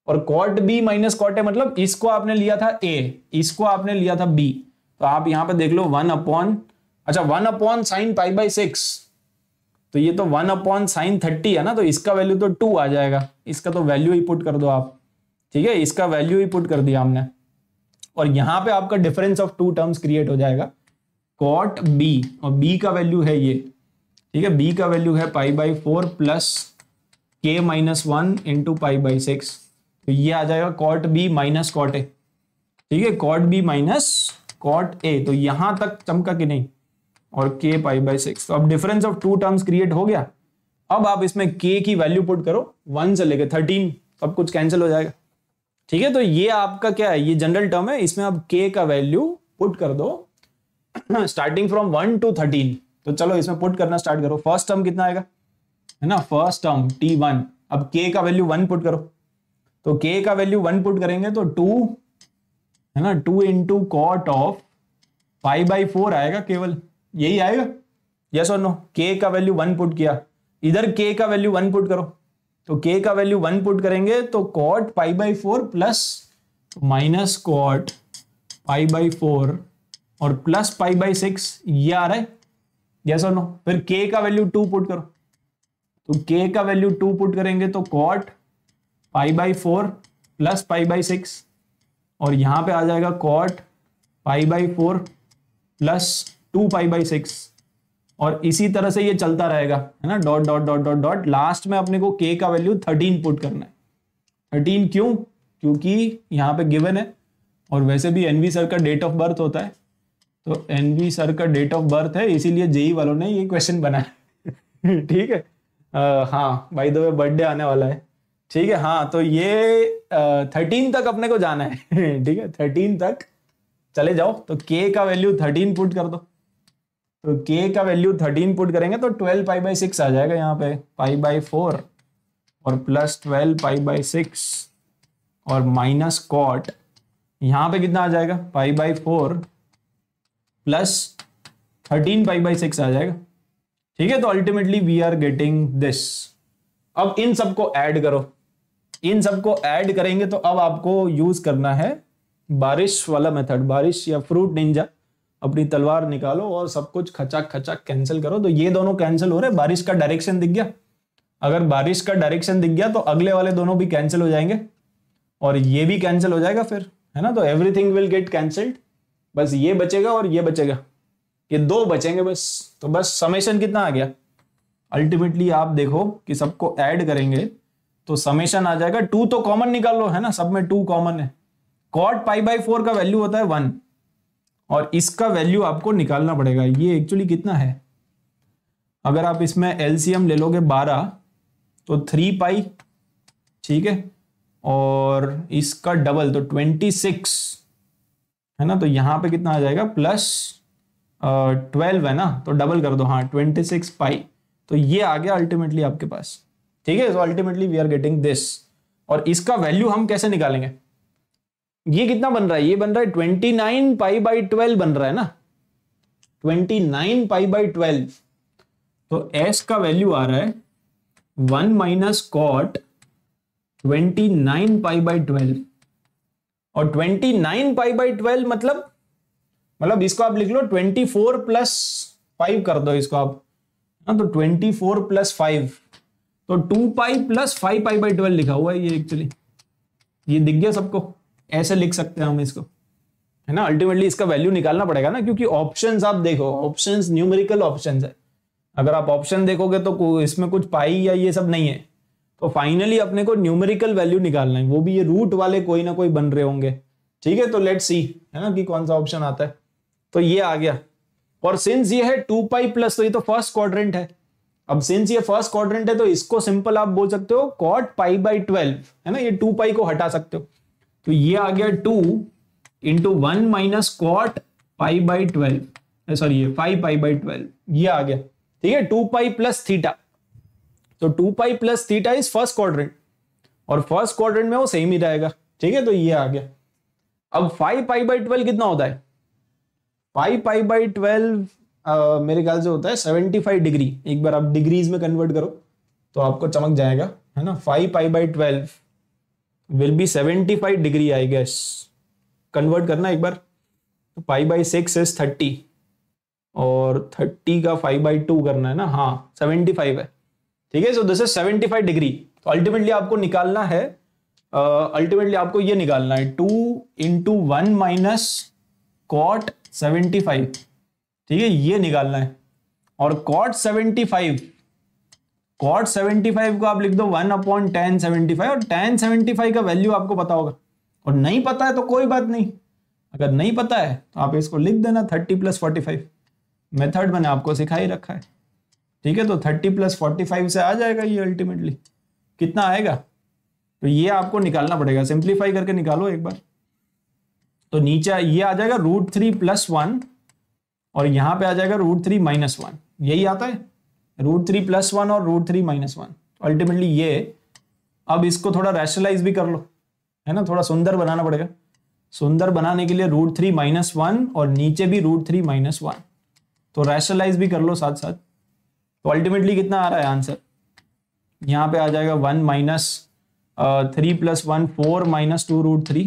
और कॉट बी माइनस कॉटे मतलब इसको आपने लिया था ए इसको आपने लिया था बी तो आप यहां पर देख लो वन अपॉन अच्छा one upon sine pi by six तो ये तो वन अपॉन साइन थर्टी है ना तो इसका वैल्यू तो टू आ जाएगा इसका तो वैल्यू ही पुट कर दो आप ठीक है इसका वैल्यू ही पुट कर दिया हमने और यहां पे आपका difference of two terms create हो जाएगा कॉट बी और बी का वैल्यू है ये ठीक है बी का वैल्यू है पाई बाई फोर प्लस के minus one into pi by six तो ये आ जाएगा cot B minus cot A ठीक है cot B minus cot A तो यहां तक चमका कि नहीं और के पाई बाई सिक्स तो अब difference of two terms create हो गया अब आप इसमें के की वैल्यू पुट करो वन से लेकर थर्टीन सब तो कुछ कैंसिल हो जाएगा ठीक है तो ये आपका क्या है ये जनरल टर्म है इसमें आप के का वैल्यू पुट कर दो starting from one to thirteen तो चलो इसमें पुट करना स्टार्ट करो फर्स्ट टर्म कितना आएगा है ना फर्स्ट टर्म टी वन अब k का वैल्यू वन पुट करो तो k का वैल्यू वन पुट करेंगे तो टू है ना two into cot of five by four आएगा केवल यही आएगा यस और नो k का वैल्यू वन पुट किया इधर k का वैल्यू वन पुट करो तो k का वैल्यू वन पुट करेंगे तो cot pi by four plus minus cot pi by four और प्लस पाई बाई सिक्स ये आ रहा है यस और नो फिर k का वैल्यू टू पुट करो तो के का वैल्यू टू पुट करेंगे तो cot pi by four plus pi by six और यहां पे आ जाएगा cot pi by four plus two pi by six और इसी तरह से ये चलता रहेगा है ना dot dot dot dot dot last में अपने को के का वैल्यू थर्टीन पुट करना है थर्टीन क्यों क्योंकि यहां पे गिवन है और वैसे भी एनवी सर का डेट ऑफ बर्थ होता है तो एनवी सर का डेट ऑफ बर्थ है इसीलिए जेई e वालों ने ये क्वेश्चन बनाया ठीक है हाँ भाई दो बर्थडे आने वाला है ठीक है हाँ तो ये थर्टीन तक अपने को जाना है ठीक है थर्टीन तक चले जाओ तो के का वैल्यू थर्टीन पुट कर दो तो के का वैल्यू थर्टीन पुट करेंगे तो ट्वेल्व पाई बाई सिक्स आ जाएगा यहाँ पे पाई बाई फोर और plus twelve pi by six और माइनस कॉट यहाँ पे कितना आ जाएगा pi by four plus thirteen pi by six आ जाएगा ठीक है तो ultimately we are getting this अब इन सबको ऐड करो इन सबको ऐड करेंगे तो अब आपको यूज करना है बारिश वाला मेथड बारिश या फ्रूट निंजा अपनी तलवार निकालो और सब कुछ खचाक खचाक कैंसिल करो तो ये दोनों कैंसिल हो रहे बारिश का डायरेक्शन दिख गया अगर बारिश का डायरेक्शन दिख गया तो अगले वाले दोनों भी कैंसिल हो जाएंगे और ये भी कैंसिल हो जाएगा फिर है ना तो एवरीथिंग विल गेट कैंसल्ड बस ये बचेगा और ये बचेगा ये दो बचेंगे बस तो बस समेशन कितना आ गया अल्टीमेटली आप देखो कि सबको ऐड करेंगे तो समेशन आ जाएगा टू तो कॉमन निकाल लो है ना सब में टू कॉमन है कॉट पाई बाई फोर का वैल्यू होता है वन और इसका वैल्यू आपको निकालना पड़ेगा ये एक्चुअली कितना है अगर आप इसमें एलसीएम ले लोगे बारह तो थ्री पाई ठीक है और इसका डबल तो ट्वेंटी सिक्स है ना तो यहां पे कितना आ जाएगा प्लस ट्वेल्व है ना तो डबल कर दो हाँ ट्वेंटी सिक्स पाई तो ये आ गया अल्टीमेटली आपके पास ठीक है ultimately we are getting this और इसका वैल्यू हम कैसे निकालेंगे ये कितना बन रहा है ये बन रहा है twenty nine pi by twelve बन रहा है ना twenty nine pi by twelve तो एस का वैल्यू आ रहा है one minus cot twenty nine pi by twelve और twenty nine pi by twelve मतलब मतलब इसको आप लिख लो ट्वेंटी फोर प्लस फाइव कर दो इसको आप ना हाँ, तो ट्वेंटी फोर प्लस फाइव तो two pi plus five pi by twelve लिखा हुआ है ये एक्चुअली ये दिख गया सबको ऐसे लिख सकते हैं हम इसको है ना अल्टीमेटली इसका वैल्यू निकालना पड़ेगा ना क्योंकि ऑप्शंस आप देखो ऑप्शंस न्यूमेरिकल ऑप्शंस है अगर आप ऑप्शन देखोगे तो इसमें कुछ पाई या ये सब नहीं है तो फाइनली अपने को न्यूमेरिकल वैल्यू निकालना है वो भी ये रूट वाले कोई ना कोई बन रहे होंगे ठीक है तो लेट सी है ना कि कौन सा ऑप्शन आता है तो ये आ गया और सिंस ये है टू पाई प्लस तो ये तो फर्स्ट क्वाड्रेंट है अब सिंस ये फर्स्ट क्वाड्रेंट है तो इसको सिंपल आप बोल सकते हो कॉट पाई बाई ट्वेल्व है ना ये टू पाई को हटा सकते हो तो ये आ गया two into one minus cot pi by twelve sorry ये फाइव पाई बाई ट्वेल्व ये आ गया ठीक है टू पाई प्लस थीटा तो two pi plus theta is first quadrant और फर्स्ट क्वाड्रेंट में वो सेम ही रहेगा ठीक है तो ये आ गया अब फाइव पाई बाई ट्वेल्व कितना होता है पाई पाई बाई ट्वेल्व मेरे ख्याल से होता है सेवेंटी फाइव डिग्री एक बार आप डिग्रीज में कन्वर्ट करो तो आपको चमक जाएगा है ना five pi by twelve will be seventy five degree I guess convert करना एक बार तो pi by six is thirty और थर्टी का फाइव बाई टू करना है ना हाँ सेवेंटी फाइव है ठीक है so this is seventy five degree तो अल्टीमेटली आपको निकालना है अल्टीमेटली uh, आपको ये निकालना है two into one minus cot seventy five ठीक है ये निकालना है और cot seventy five cot seventy five को आप लिख दो one upon tan seventy five और टेन सेवेंटी फाइव का वैल्यू आपको पता होगा और नहीं पता है तो कोई बात नहीं अगर नहीं पता है तो आप इसको लिख देना thirty plus forty five method मैंने आपको सिखा ही रखा है ठीक है तो थर्टी प्लस फोर्टी फाइव से आ जाएगा ये अल्टीमेटली कितना आएगा तो ये आपको निकालना पड़ेगा सिंप्लीफाई करके निकालो एक बार तो नीचे ये आ जाएगा रूट थ्री प्लस वन और यहां पे आ जाएगा रूट थ्री माइनस वन यही आता है रूट थ्री प्लस वन और root three minus one ultimately ये अब इसको थोड़ा रैशनलाइज भी कर लो है ना थोड़ा सुंदर बनाना पड़ेगा सुंदर बनाने के लिए रूट थ्री माइनस वन और नीचे भी रूट थ्री माइनस वन तो रैशनलाइज भी कर लो साथ साथ तो अल्टीमेटली कितना आ रहा है आंसर यहाँ पे आ जाएगा one minus three plus one four minus two root three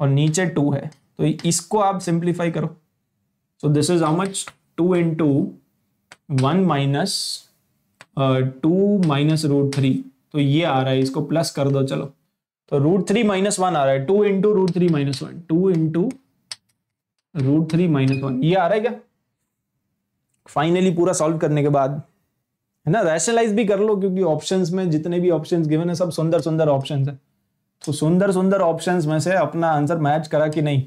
और नीचे टू है तो इसको आप सिंप्लीफाई करो so this is how much two into one minus two minus root three तो ये आ रहा है इसको प्लस कर दो चलो तो रूट थ्री माइनस वन आ रहा है two into root three minus one two into root three minus one ये आ रहा है क्या फाइनली पूरा सॉल्व करने के बाद है ना रैशनलाइज भी कर लो क्योंकि ऑप्शंस में जितने भी ऑप्शंस गिवन है सब सुंदर सुंदर ऑप्शंस है तो सुंदर सुंदर ऑप्शंस में से अपना आंसर मैच करा कि नहीं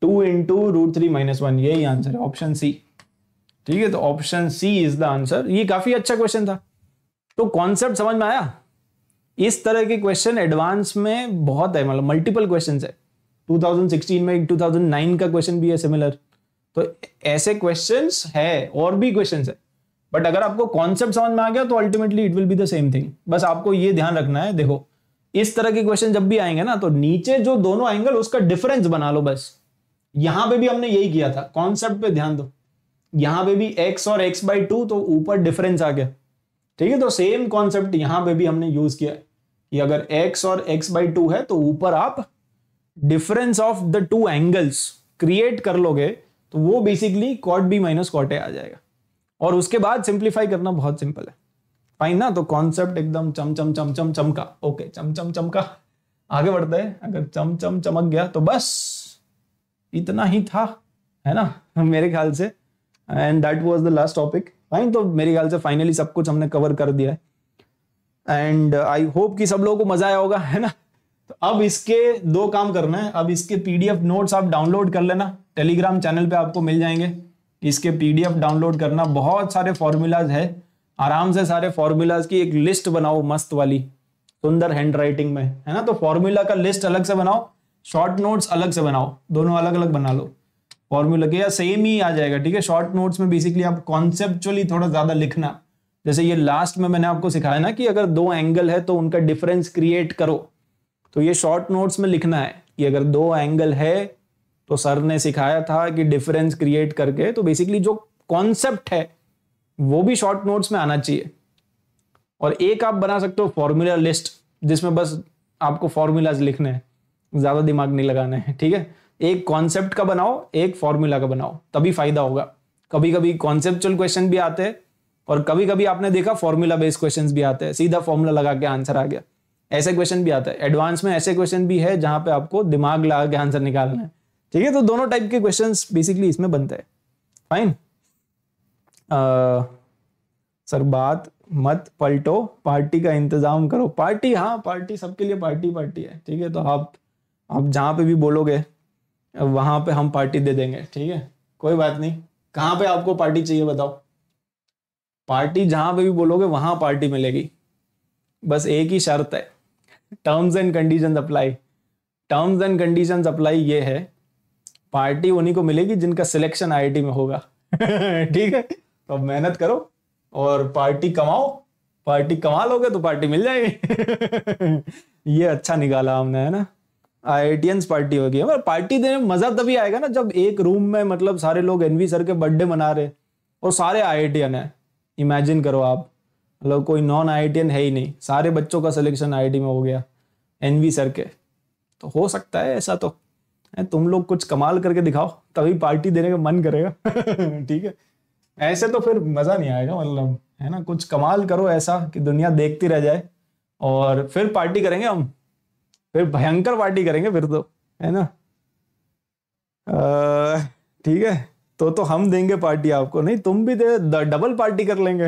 two into root three minus one यही आंसर है ऑप्शन सी ठीक है तो option C is the answer ये काफी अच्छा क्वेश्चन था तो कॉन्सेप्ट समझ में आया इस तरह के क्वेश्चन एडवांस में बहुत है मतलब मल्टीपल क्वेश्चन है 2016 में एक 2009 का क्वेश्चन भी है सिमिलर तो ऐसे क्वेश्चन है और भी क्वेश्चन है बट अगर आपको कॉन्सेप्ट समझ में आ गया तो ultimately it will be the same thing बस आपको ये ध्यान रखना है देखो इस तरह के क्वेश्चन जब भी आएंगे ना तो नीचे जो दोनों एंगल उसका डिफरेंस बना लो बस यहां पे भी हमने यही किया था कॉन्सेप्ट पे ध्यान दो यहां पे भी x और x बाई टू तो ऊपर डिफरेंस आ गया ठीक है तो सेम कॉन्सेप्ट यहां पे भी हमने यूज किया कि अगर x और x बाई टू है तो ऊपर आप difference of the two angles create कर लोगे तो वो basically cot B minus cot A आ जाएगा और उसके बाद सिंप्लीफाई करना बहुत सिंपल है फाइन ना तो कॉन्सेप्ट एकदम चम चम चम चम चमका ओके चम चम चमका आगे बढ़ते हैं अगर चम चम चमक गया तो बस इतना ही था है ना मेरे ख्याल से and that was the last topic fine तो मेरे ख्याल से फाइनली सब कुछ हमने कवर कर दिया है एंड आई होप कि सब लोगों को मजा आया होगा है ना तो अब इसके दो काम करना है अब इसके पीडीएफ नोट्स आप डाउनलोड कर लेना टेलीग्राम चैनल पे आपको मिल जाएंगे इसके पीडीएफ डाउनलोड करना बहुत सारे फॉर्मूलाज है आराम से सारे फॉर्मूलाज की एक लिस्ट बनाओ मस्त वाली सुंदर हैंड राइटिंग में है ना तो फॉर्मूला का लिस्ट अलग से बनाओ शॉर्ट नोट्स अलग से बनाओ दोनों अलग अलग बना लो फॉर्मूला के या सेम ही आ जाएगा ठीक है शॉर्ट नोट्स में बेसिकली आप कॉन्सेप्चुअली थोड़ा ज्यादा लिखना जैसे ये लास्ट में मैंने आपको सिखाया ना कि अगर दो एंगल है तो उनका डिफरेंस क्रिएट करो तो ये शॉर्ट नोट्स में लिखना है कि अगर दो एंगल है तो सर ने सिखाया था कि डिफरेंस क्रिएट करके तो बेसिकली जो कॉन्सेप्ट है वो भी शॉर्ट नोट्स में आना चाहिए और एक आप बना सकते हो फॉर्मूला लिस्ट जिसमें बस आपको फॉर्मूलाज लिखने हैं ज़्यादा दिमाग नहीं लगाने हैं ठीक है एक कॉन्सेप्ट का बनाओ एक फॉर्मूला का बनाओ तभी फायदा होगा कभी कभी कॉन्सेप्चुअल क्वेश्चन भी आते हैं और कभी कभी आपने देखा फॉर्मूला बेस्ड क्वेश्चन भी आते हैं सीधा फॉर्मूला लगा के आंसर आ गया ऐसे क्वेश्चन भी आते हैं एडवांस में ऐसे क्वेश्चन भी है जहां पे आपको दिमाग लगा के आंसर निकालना है ठीक है तो दोनों टाइप के क्वेश्चन बेसिकली इसमें बनते हैं फाइन सर बात मत पलटो पार्टी का इंतजाम करो पार्टी हाँ पार्टी सबके लिए पार्टी पार्टी है ठीक है तो आप आप जहाँ पे भी बोलोगे वहां पे हम पार्टी दे देंगे ठीक है कोई बात नहीं कहाँ पे आपको पार्टी चाहिए बताओ पार्टी जहां पे भी बोलोगे वहां पार्टी मिलेगी बस एक ही शर्त है terms and condition apply terms and condition apply ये है पार्टी उन्हीं को मिलेगी जिनका सिलेक्शन आई में होगा ठीक है तो अब मेहनत करो और पार्टी कमाओ पार्टी कमा लोगे तो पार्टी मिल जाएगी ये अच्छा निकाला हमने है ना आई पार्टी होगी मतलब पार्टी देने में मजा तभी आएगा ना जब एक रूम में मतलब सारे लोग एनवी सर के बर्थडे मना रहे और सारे आईआईटियन है इमेजिन करो आप मतलब कोई नॉन आईआईटियन है ही नहीं सारे बच्चों का सिलेक्शन आईआईटी में हो गया एनवी सर के तो हो सकता है ऐसा तो तुम लोग कुछ कमाल करके दिखाओ तभी पार्टी देने का मन करेगा ठीक है ऐसे तो फिर मज़ा नहीं आएगा मतलब है ना कुछ कमाल करो ऐसा कि दुनिया देखती रह जाए और फिर पार्टी करेंगे हम फिर भयंकर पार्टी करेंगे फिर तो है ना ठीक है तो तो हम देंगे पार्टी आपको नहीं तुम भी दे डबल पार्टी कर लेंगे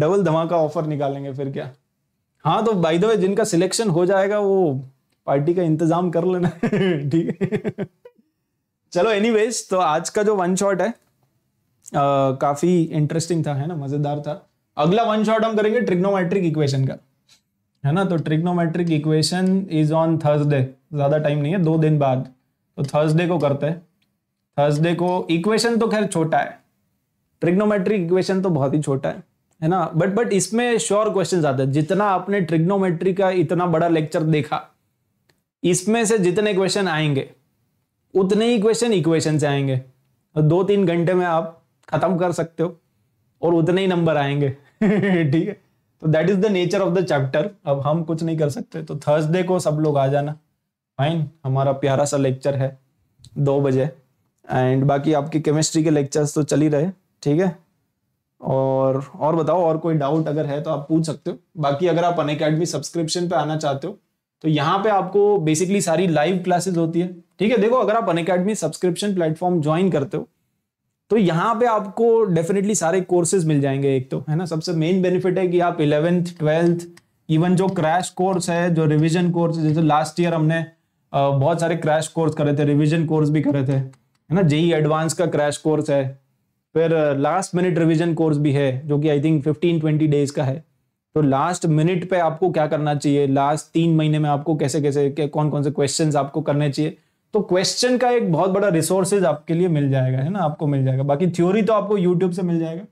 डबल धमाका ऑफर निकालेंगे फिर क्या हाँ तो बाई द वे जिनका सिलेक्शन हो जाएगा वो पार्टी का इंतजाम कर लेना ठीक है चलो एनीवेज तो आज का जो वन शॉट है काफी इंटरेस्टिंग था है ना मजेदार था अगला वन शॉट हम करेंगे ट्रिग्नोमेट्रिक इक्वेशन का है ना तो trigonometric equation is on Thursday ज्यादा टाइम नहीं है दो दिन बाद तो थर्सडे को करते हैं थर्सडे को इक्वेशन तो खैर छोटा है ट्रिग्नोमेट्रिक इक्वेशन तो बहुत ही छोटा है है ना बट बट इसमें श्योर क्वेश्चन आते हैं जितना आपने ट्रिग्नोमेट्री का इतना बड़ा लेक्चर देखा इसमें से जितने क्वेश्चन आएंगे उतने ही क्वेश्चन इक्वेशन से आएंगे तो दो तीन घंटे में आप खत्म कर सकते हो और उतने ही नंबर आएंगे ठीक है तो that is the nature of the chapter अब हम कुछ नहीं कर सकते तो थर्सडे को सब लोग आ जाना फाइन हमारा प्यारा सा लेक्चर है दो बजे एंड बाकी आपकी केमिस्ट्री के लेक्चर्स तो चल ही रहे ठीक है और और बताओ और कोई डाउट अगर है तो आप पूछ सकते हो बाकी अगर आप अन अकेडमी सब्सक्रिप्शन पे आना चाहते हो तो यहाँ पे आपको बेसिकली सारी लाइव क्लासेस होती है ठीक है देखो अगर आप अन अकेडमी सब्सक्रिप्शन प्लेटफॉर्म ज्वाइन करते हो तो यहाँ पे आपको डेफिनेटली सारे कोर्सेज मिल जाएंगे एक तो है ना सबसे मेन बेनिफिट है कि आप इलेवेंथ ट्वेल्थ इवन जो क्रैश कोर्स है जो रिविजन कोर्स जैसे लास्ट ईयर हमने बहुत सारे क्रैश कोर्स करे थे रिविजन कोर्स भी करे थे है ना जेई एडवांस का क्रैश कोर्स है फिर लास्ट मिनट रिविजन कोर्स भी है जो कि I think fifteen twenty days का है तो लास्ट मिनट पे आपको क्या करना चाहिए लास्ट तीन महीने में आपको कैसे कैसे कौन कौन से क्वेश्चन आपको करने चाहिए तो क्वेश्चन का एक बहुत बड़ा रिसोर्सेज आपके लिए मिल जाएगा है ना आपको मिल जाएगा बाकी थ्योरी तो आपको यूट्यूब से मिल जाएगा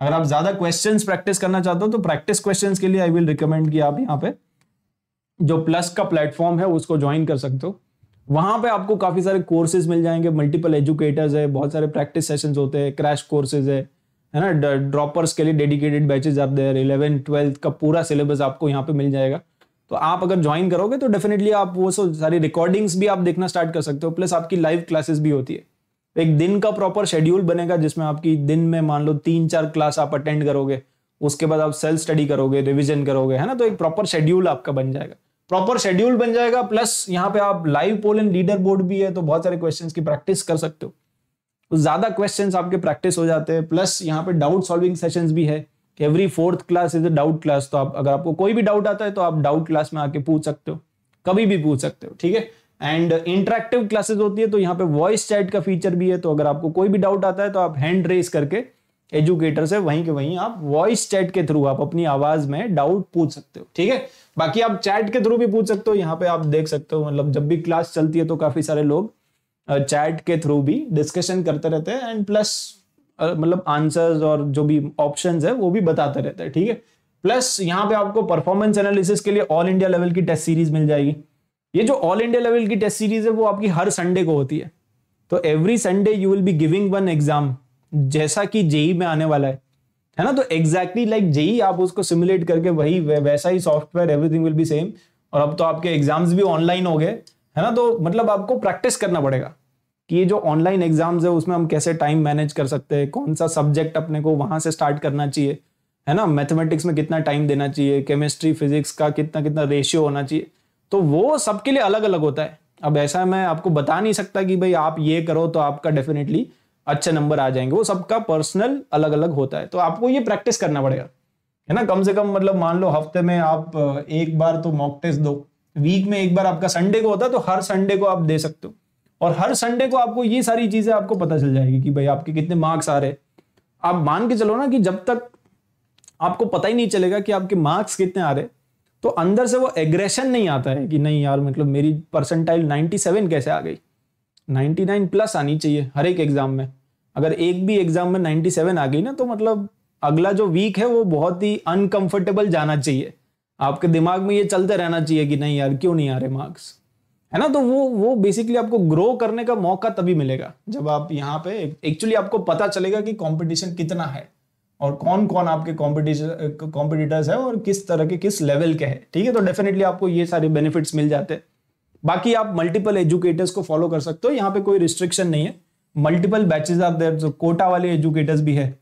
अगर आप ज्यादा क्वेश्चन प्रैक्टिस करना चाहते हो तो प्रैक्टिस क्वेश्चन के लिए आई विल रिकमेंड कि आप यहाँ पे जो प्लस का प्लेटफॉर्म है उसको ज्वाइन कर सकते हो वहां पे आपको काफी सारे कोर्सेज मिल जाएंगे मल्टीपल एजुकेटर्स है बहुत सारे प्रैक्टिस सेशंस होते हैं क्रैश कोर्सेज है है ना ड्रॉपर्स के लिए डेडिकेटेड बैचेज आप देर इलेवन ट्वेल्थ का पूरा सिलेबस आपको यहाँ पे मिल जाएगा तो आप अगर ज्वाइन करोगे तो डेफिनेटली आप वो सो सारी रिकॉर्डिंग्स भी आप देखना स्टार्ट कर सकते हो प्लस आपकी लाइव क्लासेस भी होती है तो एक दिन का प्रॉपर शेड्यूल बनेगा जिसमें आपकी दिन में मान लो तीन चार क्लास आप अटेंड करोगे उसके बाद आप सेल्फ स्टडी करोगे रिविजन करोगे है ना तो एक प्रॉपर शेड्यूल आपका बन जाएगा प्रॉपर शेड्यूल बन जाएगा प्लस यहाँ पे आप live poll and leader leaderboard भी है तो बहुत सारे क्वेश्चन की प्रैक्टिस कर सकते हो तो ज्यादा क्वेश्चन आपके प्रैक्टिस हो जाते हैं प्लस यहाँ पे डाउट सॉल्विंग सेशन भी है कि every fourth class is a doubt class तो आप अगर आपको कोई भी डाउट आता है तो आप डाउट क्लास में आके पूछ सकते हो कभी भी पूछ सकते हो ठीक है एंड इंटरेक्टिव क्लासेज होती है तो यहाँ पे वॉइस चैट का फीचर भी है तो अगर आपको कोई भी डाउट आता है तो आप हैंड रेस करके एजुकेटर से वहीं के वहीं आप वॉइस चैट के थ्रू आप अपनी आवाज में डाउट पूछ सकते हो ठीक है बाकी आप चैट के थ्रू भी पूछ सकते हो यहाँ पे आप देख सकते हो मतलब जब भी क्लास चलती है तो काफी सारे लोग चैट के थ्रू भी डिस्कशन करते रहते हैं एंड प्लस मतलब आंसर्स और जो भी ऑप्शन है वो भी बताते रहता है ठीक है प्लस यहाँ पे आपको परफॉर्मेंस एनालिसिस के लिए ऑल इंडिया लेवल की टेस्ट सीरीज मिल जाएगी ये जो ऑल इंडिया लेवल की टेस्ट सीरीज है वो आपकी हर संडे को होती है तो every Sunday you will be giving one exam जैसा कि जेई e में आने वाला है है ना तो एग्जैक्टली लाइक जेई आप उसको सिमुलेट करके वही वैसा ही software everything will be same और अब तो आपके एग्जाम्स भी ऑनलाइन हो गए है ना तो मतलब आपको प्रैक्टिस करना पड़ेगा कि ये जो ऑनलाइन एग्जाम्स है उसमें हम कैसे टाइम मैनेज कर सकते हैं कौन सा सब्जेक्ट अपने को वहाँ से स्टार्ट करना चाहिए है ना मैथमेटिक्स में कितना टाइम देना चाहिए केमिस्ट्री फिजिक्स का कितना कितना रेशियो होना चाहिए तो वो सबके लिए अलग अलग होता है अब ऐसा मैं आपको बता नहीं सकता कि भाई आप ये करो तो आपका डेफिनेटली अच्छे नंबर आ जाएंगे वो सबका पर्सनल अलग अलग होता है तो आपको ये प्रैक्टिस करना पड़ेगा है ना कम से कम मतलब मान लो हफ्ते में आप एक बार तो मॉक टेस्ट दो वीक में एक बार आपका संडे को होता है तो हर संडे को आप दे सकते हो और हर संडे को आपको ये सारी चीजें आपको पता चल जाएगी कि भाई आपके कितने मार्क्स आ रहे आप मान के चलो ना कि जब तक आपको पता ही नहीं चलेगा कि आपके मार्क्स कितने आ रहे तो अंदर से वो एग्रेशन नहीं आता है कि नहीं यार मतलब मेरी परसेंटाइल 97 कैसे आ गई 99 प्लस आनी चाहिए हर एक एग्जाम में अगर एक भी एग्जाम में 97 आ गई ना तो मतलब अगला जो वीक है वो बहुत ही अनकंफर्टेबल जाना चाहिए आपके दिमाग में ये चलते रहना चाहिए कि नहीं यार क्यों नहीं आ रहे मार्क्स है ना तो वो वो बेसिकली आपको ग्रो करने का मौका तभी मिलेगा जब आप यहाँ पे एक्चुअली आपको पता चलेगा कि कंपटीशन कितना है और कौन कौन आपके कॉम्पिटिशन कॉम्पिटिटर्स है और किस तरह के किस लेवल के हैं ठीक है तो डेफिनेटली आपको ये सारे बेनिफिट्स मिल जाते हैं बाकी आप मल्टीपल एजुकेटर्स को फॉलो कर सकते हो यहाँ पे कोई रिस्ट्रिक्शन नहीं है मल्टीपल बैचेज आप देर जो कोटा वाले एजुकेटर्स भी है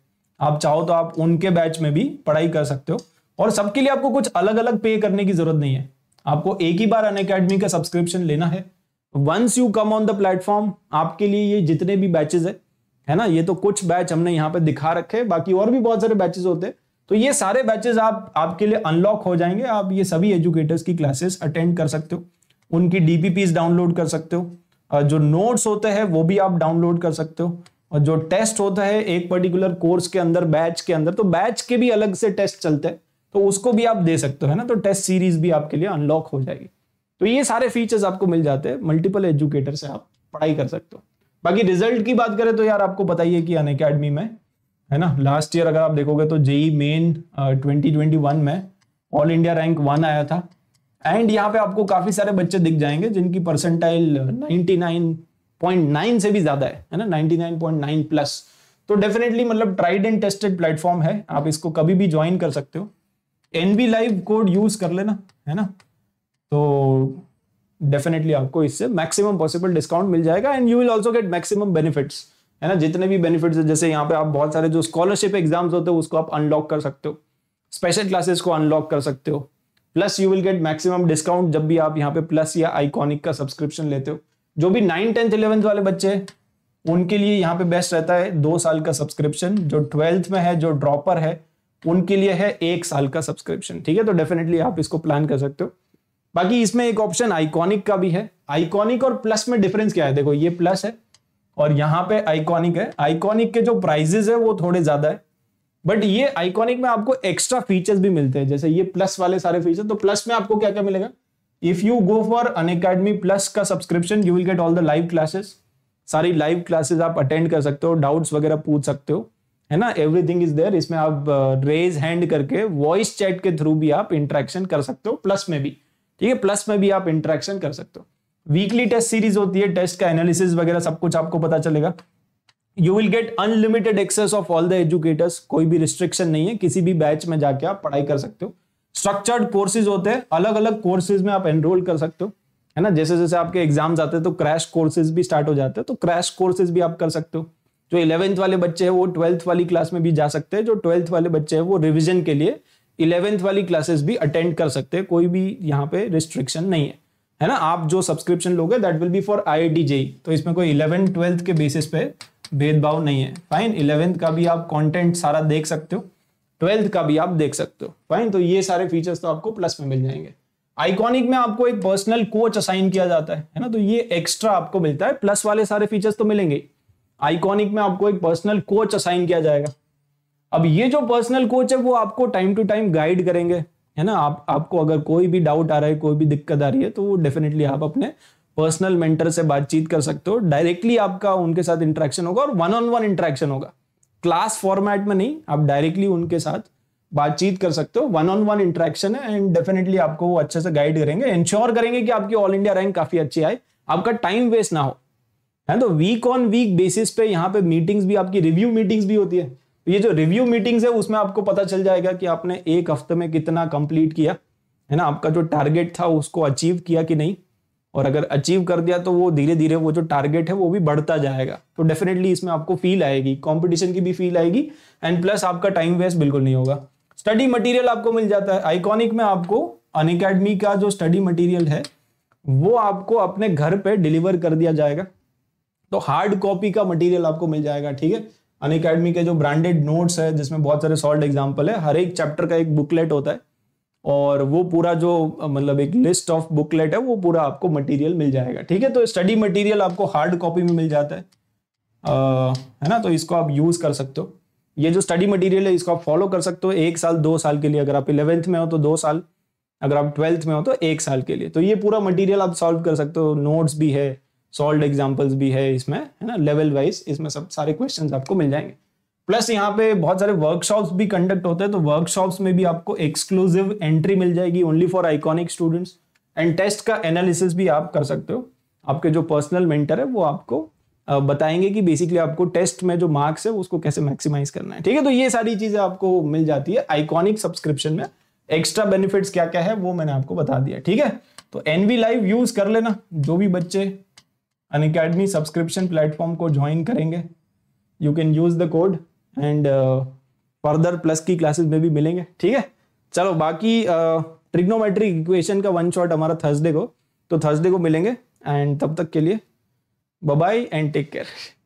आप चाहो तो आप उनके बैच में भी पढ़ाई कर सकते हो और सबके लिए आपको कुछ अलग अलग पे करने की जरूरत नहीं है आपको एक ही बार अन अकेडमी का सब्सक्रिप्शन लेना है once you come on the platform आपके लिए ये जितने भी बैचेज है है ना ये तो कुछ बैच हमने यहाँ पे दिखा रखे बाकी और भी बहुत सारे बैचेज होते हैं तो ये सारे बैचेज आप आपके लिए अनलॉक हो जाएंगे आप ये सभी एजुकेटर्स की क्लासेस अटेंड कर सकते हो उनकी डीपीपीज डाउनलोड कर सकते हो जो नोट्स होते हैं वो भी आप डाउनलोड कर सकते हो और जो टेस्ट होता है एक पर्टिकुलर कोर्स के अंदर बैच के अंदर तो बैच के भी अलग से टेस्ट चलते हैं तो उसको भी आप दे सकते हो है ना तो टेस्ट सीरीज भी आपके लिए अनलॉक हो जाएगी तो ये सारे फीचर्स आपको मिल जाते हैं मल्टीपल एजुकेटर से आप पढ़ाई कर सकते हो बाकी रिजल्ट की बात करें तो यार आपको बताइए कि अन अकेडमी में है ना लास्ट ईयर अगर आप देखोगे तो JEE main twenty twenty one में ऑल इंडिया रैंक वन आया था एंड यहाँ पे आपको काफी सारे बच्चे दिख जाएंगे जिनकी परसेंटाइल नाइनटी से भी ज्यादा है है ना नाइनटी प्लस तो डेफिनेटली मतलब ट्राइड एंड टेस्टेड प्लेटफॉर्म है आप इसको कभी भी ज्वाइन कर सकते हो एनबी लाइव कोड यूज कर लेना है ना तो डेफिनेटली आपको इससे मैक्सिमम पॉसिबल डिस्काउंट मिल जाएगा and you will also get maximum benefits है ना जितने भी बेनिफिट्स है जैसे यहाँ पे आप बहुत सारे जो स्कॉलरशिप एग्जाम्स होते हैं उसको आप अनलॉक कर सकते हो स्पेशल क्लासेस को अनलॉक कर सकते हो plus you will get maximum discount जब भी आप यहाँ पे प्लस या आइकॉनिक का सब्सक्रिप्शन लेते हो जो भी नाइन टेंथ इलेवेंथ वाले बच्चे हैं उनके लिए यहाँ पे बेस्ट रहता है दो साल का सब्सक्रिप्शन जो ट्वेल्थ में है जो ड्रॉपर है उनके लिए है एक साल का सब्सक्रिप्शन ठीक है तो डेफिनेटली आप इसको प्लान कर सकते हो बाकी इसमें एक ऑप्शन आइकॉनिक का भी है आइकॉनिक और प्लस में डिफरेंस क्या है देखो ये प्लस है और यहाँ पे आइकॉनिक है आइकॉनिक के जो प्राइजेस है वो थोड़े ज्यादा है बट ये आइकॉनिक में आपको एक्स्ट्रा फीचर्स भी मिलते हैं जैसे ये प्लस वाले सारे फीचर तो प्लस में आपको क्या क्या मिलेगा if you go for Unacademy plus का subscription you will get all the live classes सारी लाइव क्लासेस आप अटेंड कर सकते हो डाउट्स वगैरह पूछ सकते हो है ना एवरीथिंग इज देयर इसमें आप रेज uh, हैंड करके वॉइस चैट के थ्रू भी आप इंट्रैक्शन कर सकते हो प्लस में भी ठीक है प्लस में भी आप इंट्रैक्शन कर सकते हो वीकली टेस्ट सीरीज होती है टेस्ट का एनालिसिस वगैरह सब कुछ आपको पता चलेगा you will get unlimited access of all the educators कोई भी रिस्ट्रिक्शन नहीं है किसी भी बैच में जाके आप पढ़ाई कर सकते हो स्ट्रक्चर्ड कोर्सेज होते हैं अलग अलग कोर्सेज में आप एनरोल कर सकते हो है ना जैसे जैसे आपके एग्जाम्स आते हैं तो क्रैश कोर्सेज भी स्टार्ट हो जाते हैं तो क्रैश कोर्सेज भी आप कर सकते हो जो इलेवेंथ वाले बच्चे हैं वो ट्वेल्थ वाली क्लास में भी जा सकते हैं जो ट्वेल्थ वाले बच्चे हैं वो रिविजन के लिए इलेवेंथ वाली क्लासेस भी अटेंड कर सकते हैं कोई भी यहाँ पे रिस्ट्रिक्शन नहीं है है ना आप जो सब्सक्रिप्शन लोगे that will be for I I तो इसमें कोई इलेवेंथ ट्वेल्थ के बेसिस पे भेदभाव नहीं है फाइन इलेवेंथ का भी आप कंटेंट सारा देख सकते हो ट्वेल्थ का भी आप देख सकते हो फाइन तो ये सारे फीचर्स तो आपको प्लस में मिल जाएंगे आइकॉनिक में आपको एक पर्सनल कोच असाइन किया जाता है है ना तो ये एक्स्ट्रा आपको मिलता है प्लस वाले सारे फीचर्स तो मिलेंगे आइकॉनिक में आपको एक पर्सनल कोच असाइन किया जाएगा अब ये जो पर्सनल कोच है वो आपको टाइम टू टाइम गाइड करेंगे है ना आप आपको अगर कोई भी डाउट आ रहा है कोई भी दिक्कत आ रही है तो वो डेफिनेटली आप अपने पर्सनल मेंटर से बातचीत कर सकते हो डायरेक्टली आपका उनके साथ इंटरेक्शन होगा और वन ऑन वन इंटरेक्शन होगा क्लास फॉर्मेट में नहीं आप डायरेक्टली उनके साथ बातचीत कर सकते हो वन ऑन वन इंटरेक्शन है एंड डेफिनेटली आपको वो अच्छे से गाइड करेंगे इंश्योर करेंगे कि आपकी ऑल इंडिया रैंक काफी अच्छी आए आपका टाइम वेस्ट ना हो है तो वीक ऑन वीक बेसिस पे यहाँ पे मीटिंग्स भी आपकी रिव्यू मीटिंग्स भी होती है तो ये जो रिव्यू मीटिंग्स है उसमें आपको पता चल जाएगा कि आपने एक हफ्ते में कितना कंप्लीट किया है ना आपका जो टारगेट था उसको अचीव किया कि नहीं और अगर अचीव कर दिया तो वो धीरे धीरे वो जो टारगेट है वो भी बढ़ता जाएगा तो डेफिनेटली इसमें आपको फील आएगी कॉम्पिटिशन की भी फील आएगी एंड प्लस आपका टाइम वेस्ट बिल्कुल नहीं होगा स्टडी मटेरियल आपको मिल जाता है आइकॉनिक में आपको अन का जो स्टडी मटेरियल है वो आपको अपने घर पे डिलीवर कर दिया जाएगा तो हार्ड कॉपी का मटेरियल आपको मिल जाएगा ठीक है अन अकेडमी के जो ब्रांडेड नोट्स है जिसमें बहुत सारे सॉल्ट एग्जाम्पल है हर एक चैप्टर का एक बुकलेट होता है और वो पूरा जो मतलब एक लिस्ट ऑफ बुकलेट है वो पूरा आपको मटेरियल मिल जाएगा ठीक है तो स्टडी मटेरियल आपको हार्ड कॉपी में मिल जाता है आ, है ना तो इसको आप यूज कर सकते हो ये जो स्टडी मटेरियल है इसको आप फॉलो कर सकते हो एक साल दो साल के लिए अगर आप इलेवेंथ में हो तो दो साल अगर आप ट्वेल्थ में हो तो एक साल के लिए तो ये पूरा मटेरियल आप सॉल्व कर सकते हो नोट्स भी है सॉल्व एग्जाम्पल्स भी है इसमें है ना लेवल वाइज इसमें सब सारे क्वेश्चन आपको मिल जाएंगे प्लस यहाँ पे बहुत सारे वर्कशॉप्स भी कंडक्ट होते हैं तो वर्कशॉप्स में भी आपको एक्सक्लूसिव एंट्री मिल जाएगी only for iconic students and test का एनालिसिस भी आप कर सकते हो आपके जो पर्सनल मेंटर है वो आपको बताएंगे कि बेसिकली आपको टेस्ट में जो मार्क्स है उसको कैसे मैक्सिमाइज करना है ठीक है तो ये सारी चीज़ें आपको मिल जाती है आइकॉनिक सब्सक्रिप्शन में एक्स्ट्रा बेनिफिट्स क्या क्या है वो मैंने आपको बता दिया ठीक है तो एनवी लाइव यूज़ कर लेना जो भी बच्चे अन अकेडमी सब्सक्रिप्शन प्लेटफॉर्म को ज्वाइन करेंगे you can use the code and further plus की क्लासेस में भी मिलेंगे ठीक है चलो बाकी ट्रिग्नोमेट्रिक uh, इक्वेशन का वन शॉट हमारा थर्सडे को तो थर्सडे को मिलेंगे एंड तब तक के लिए बाय एंड टेक केयर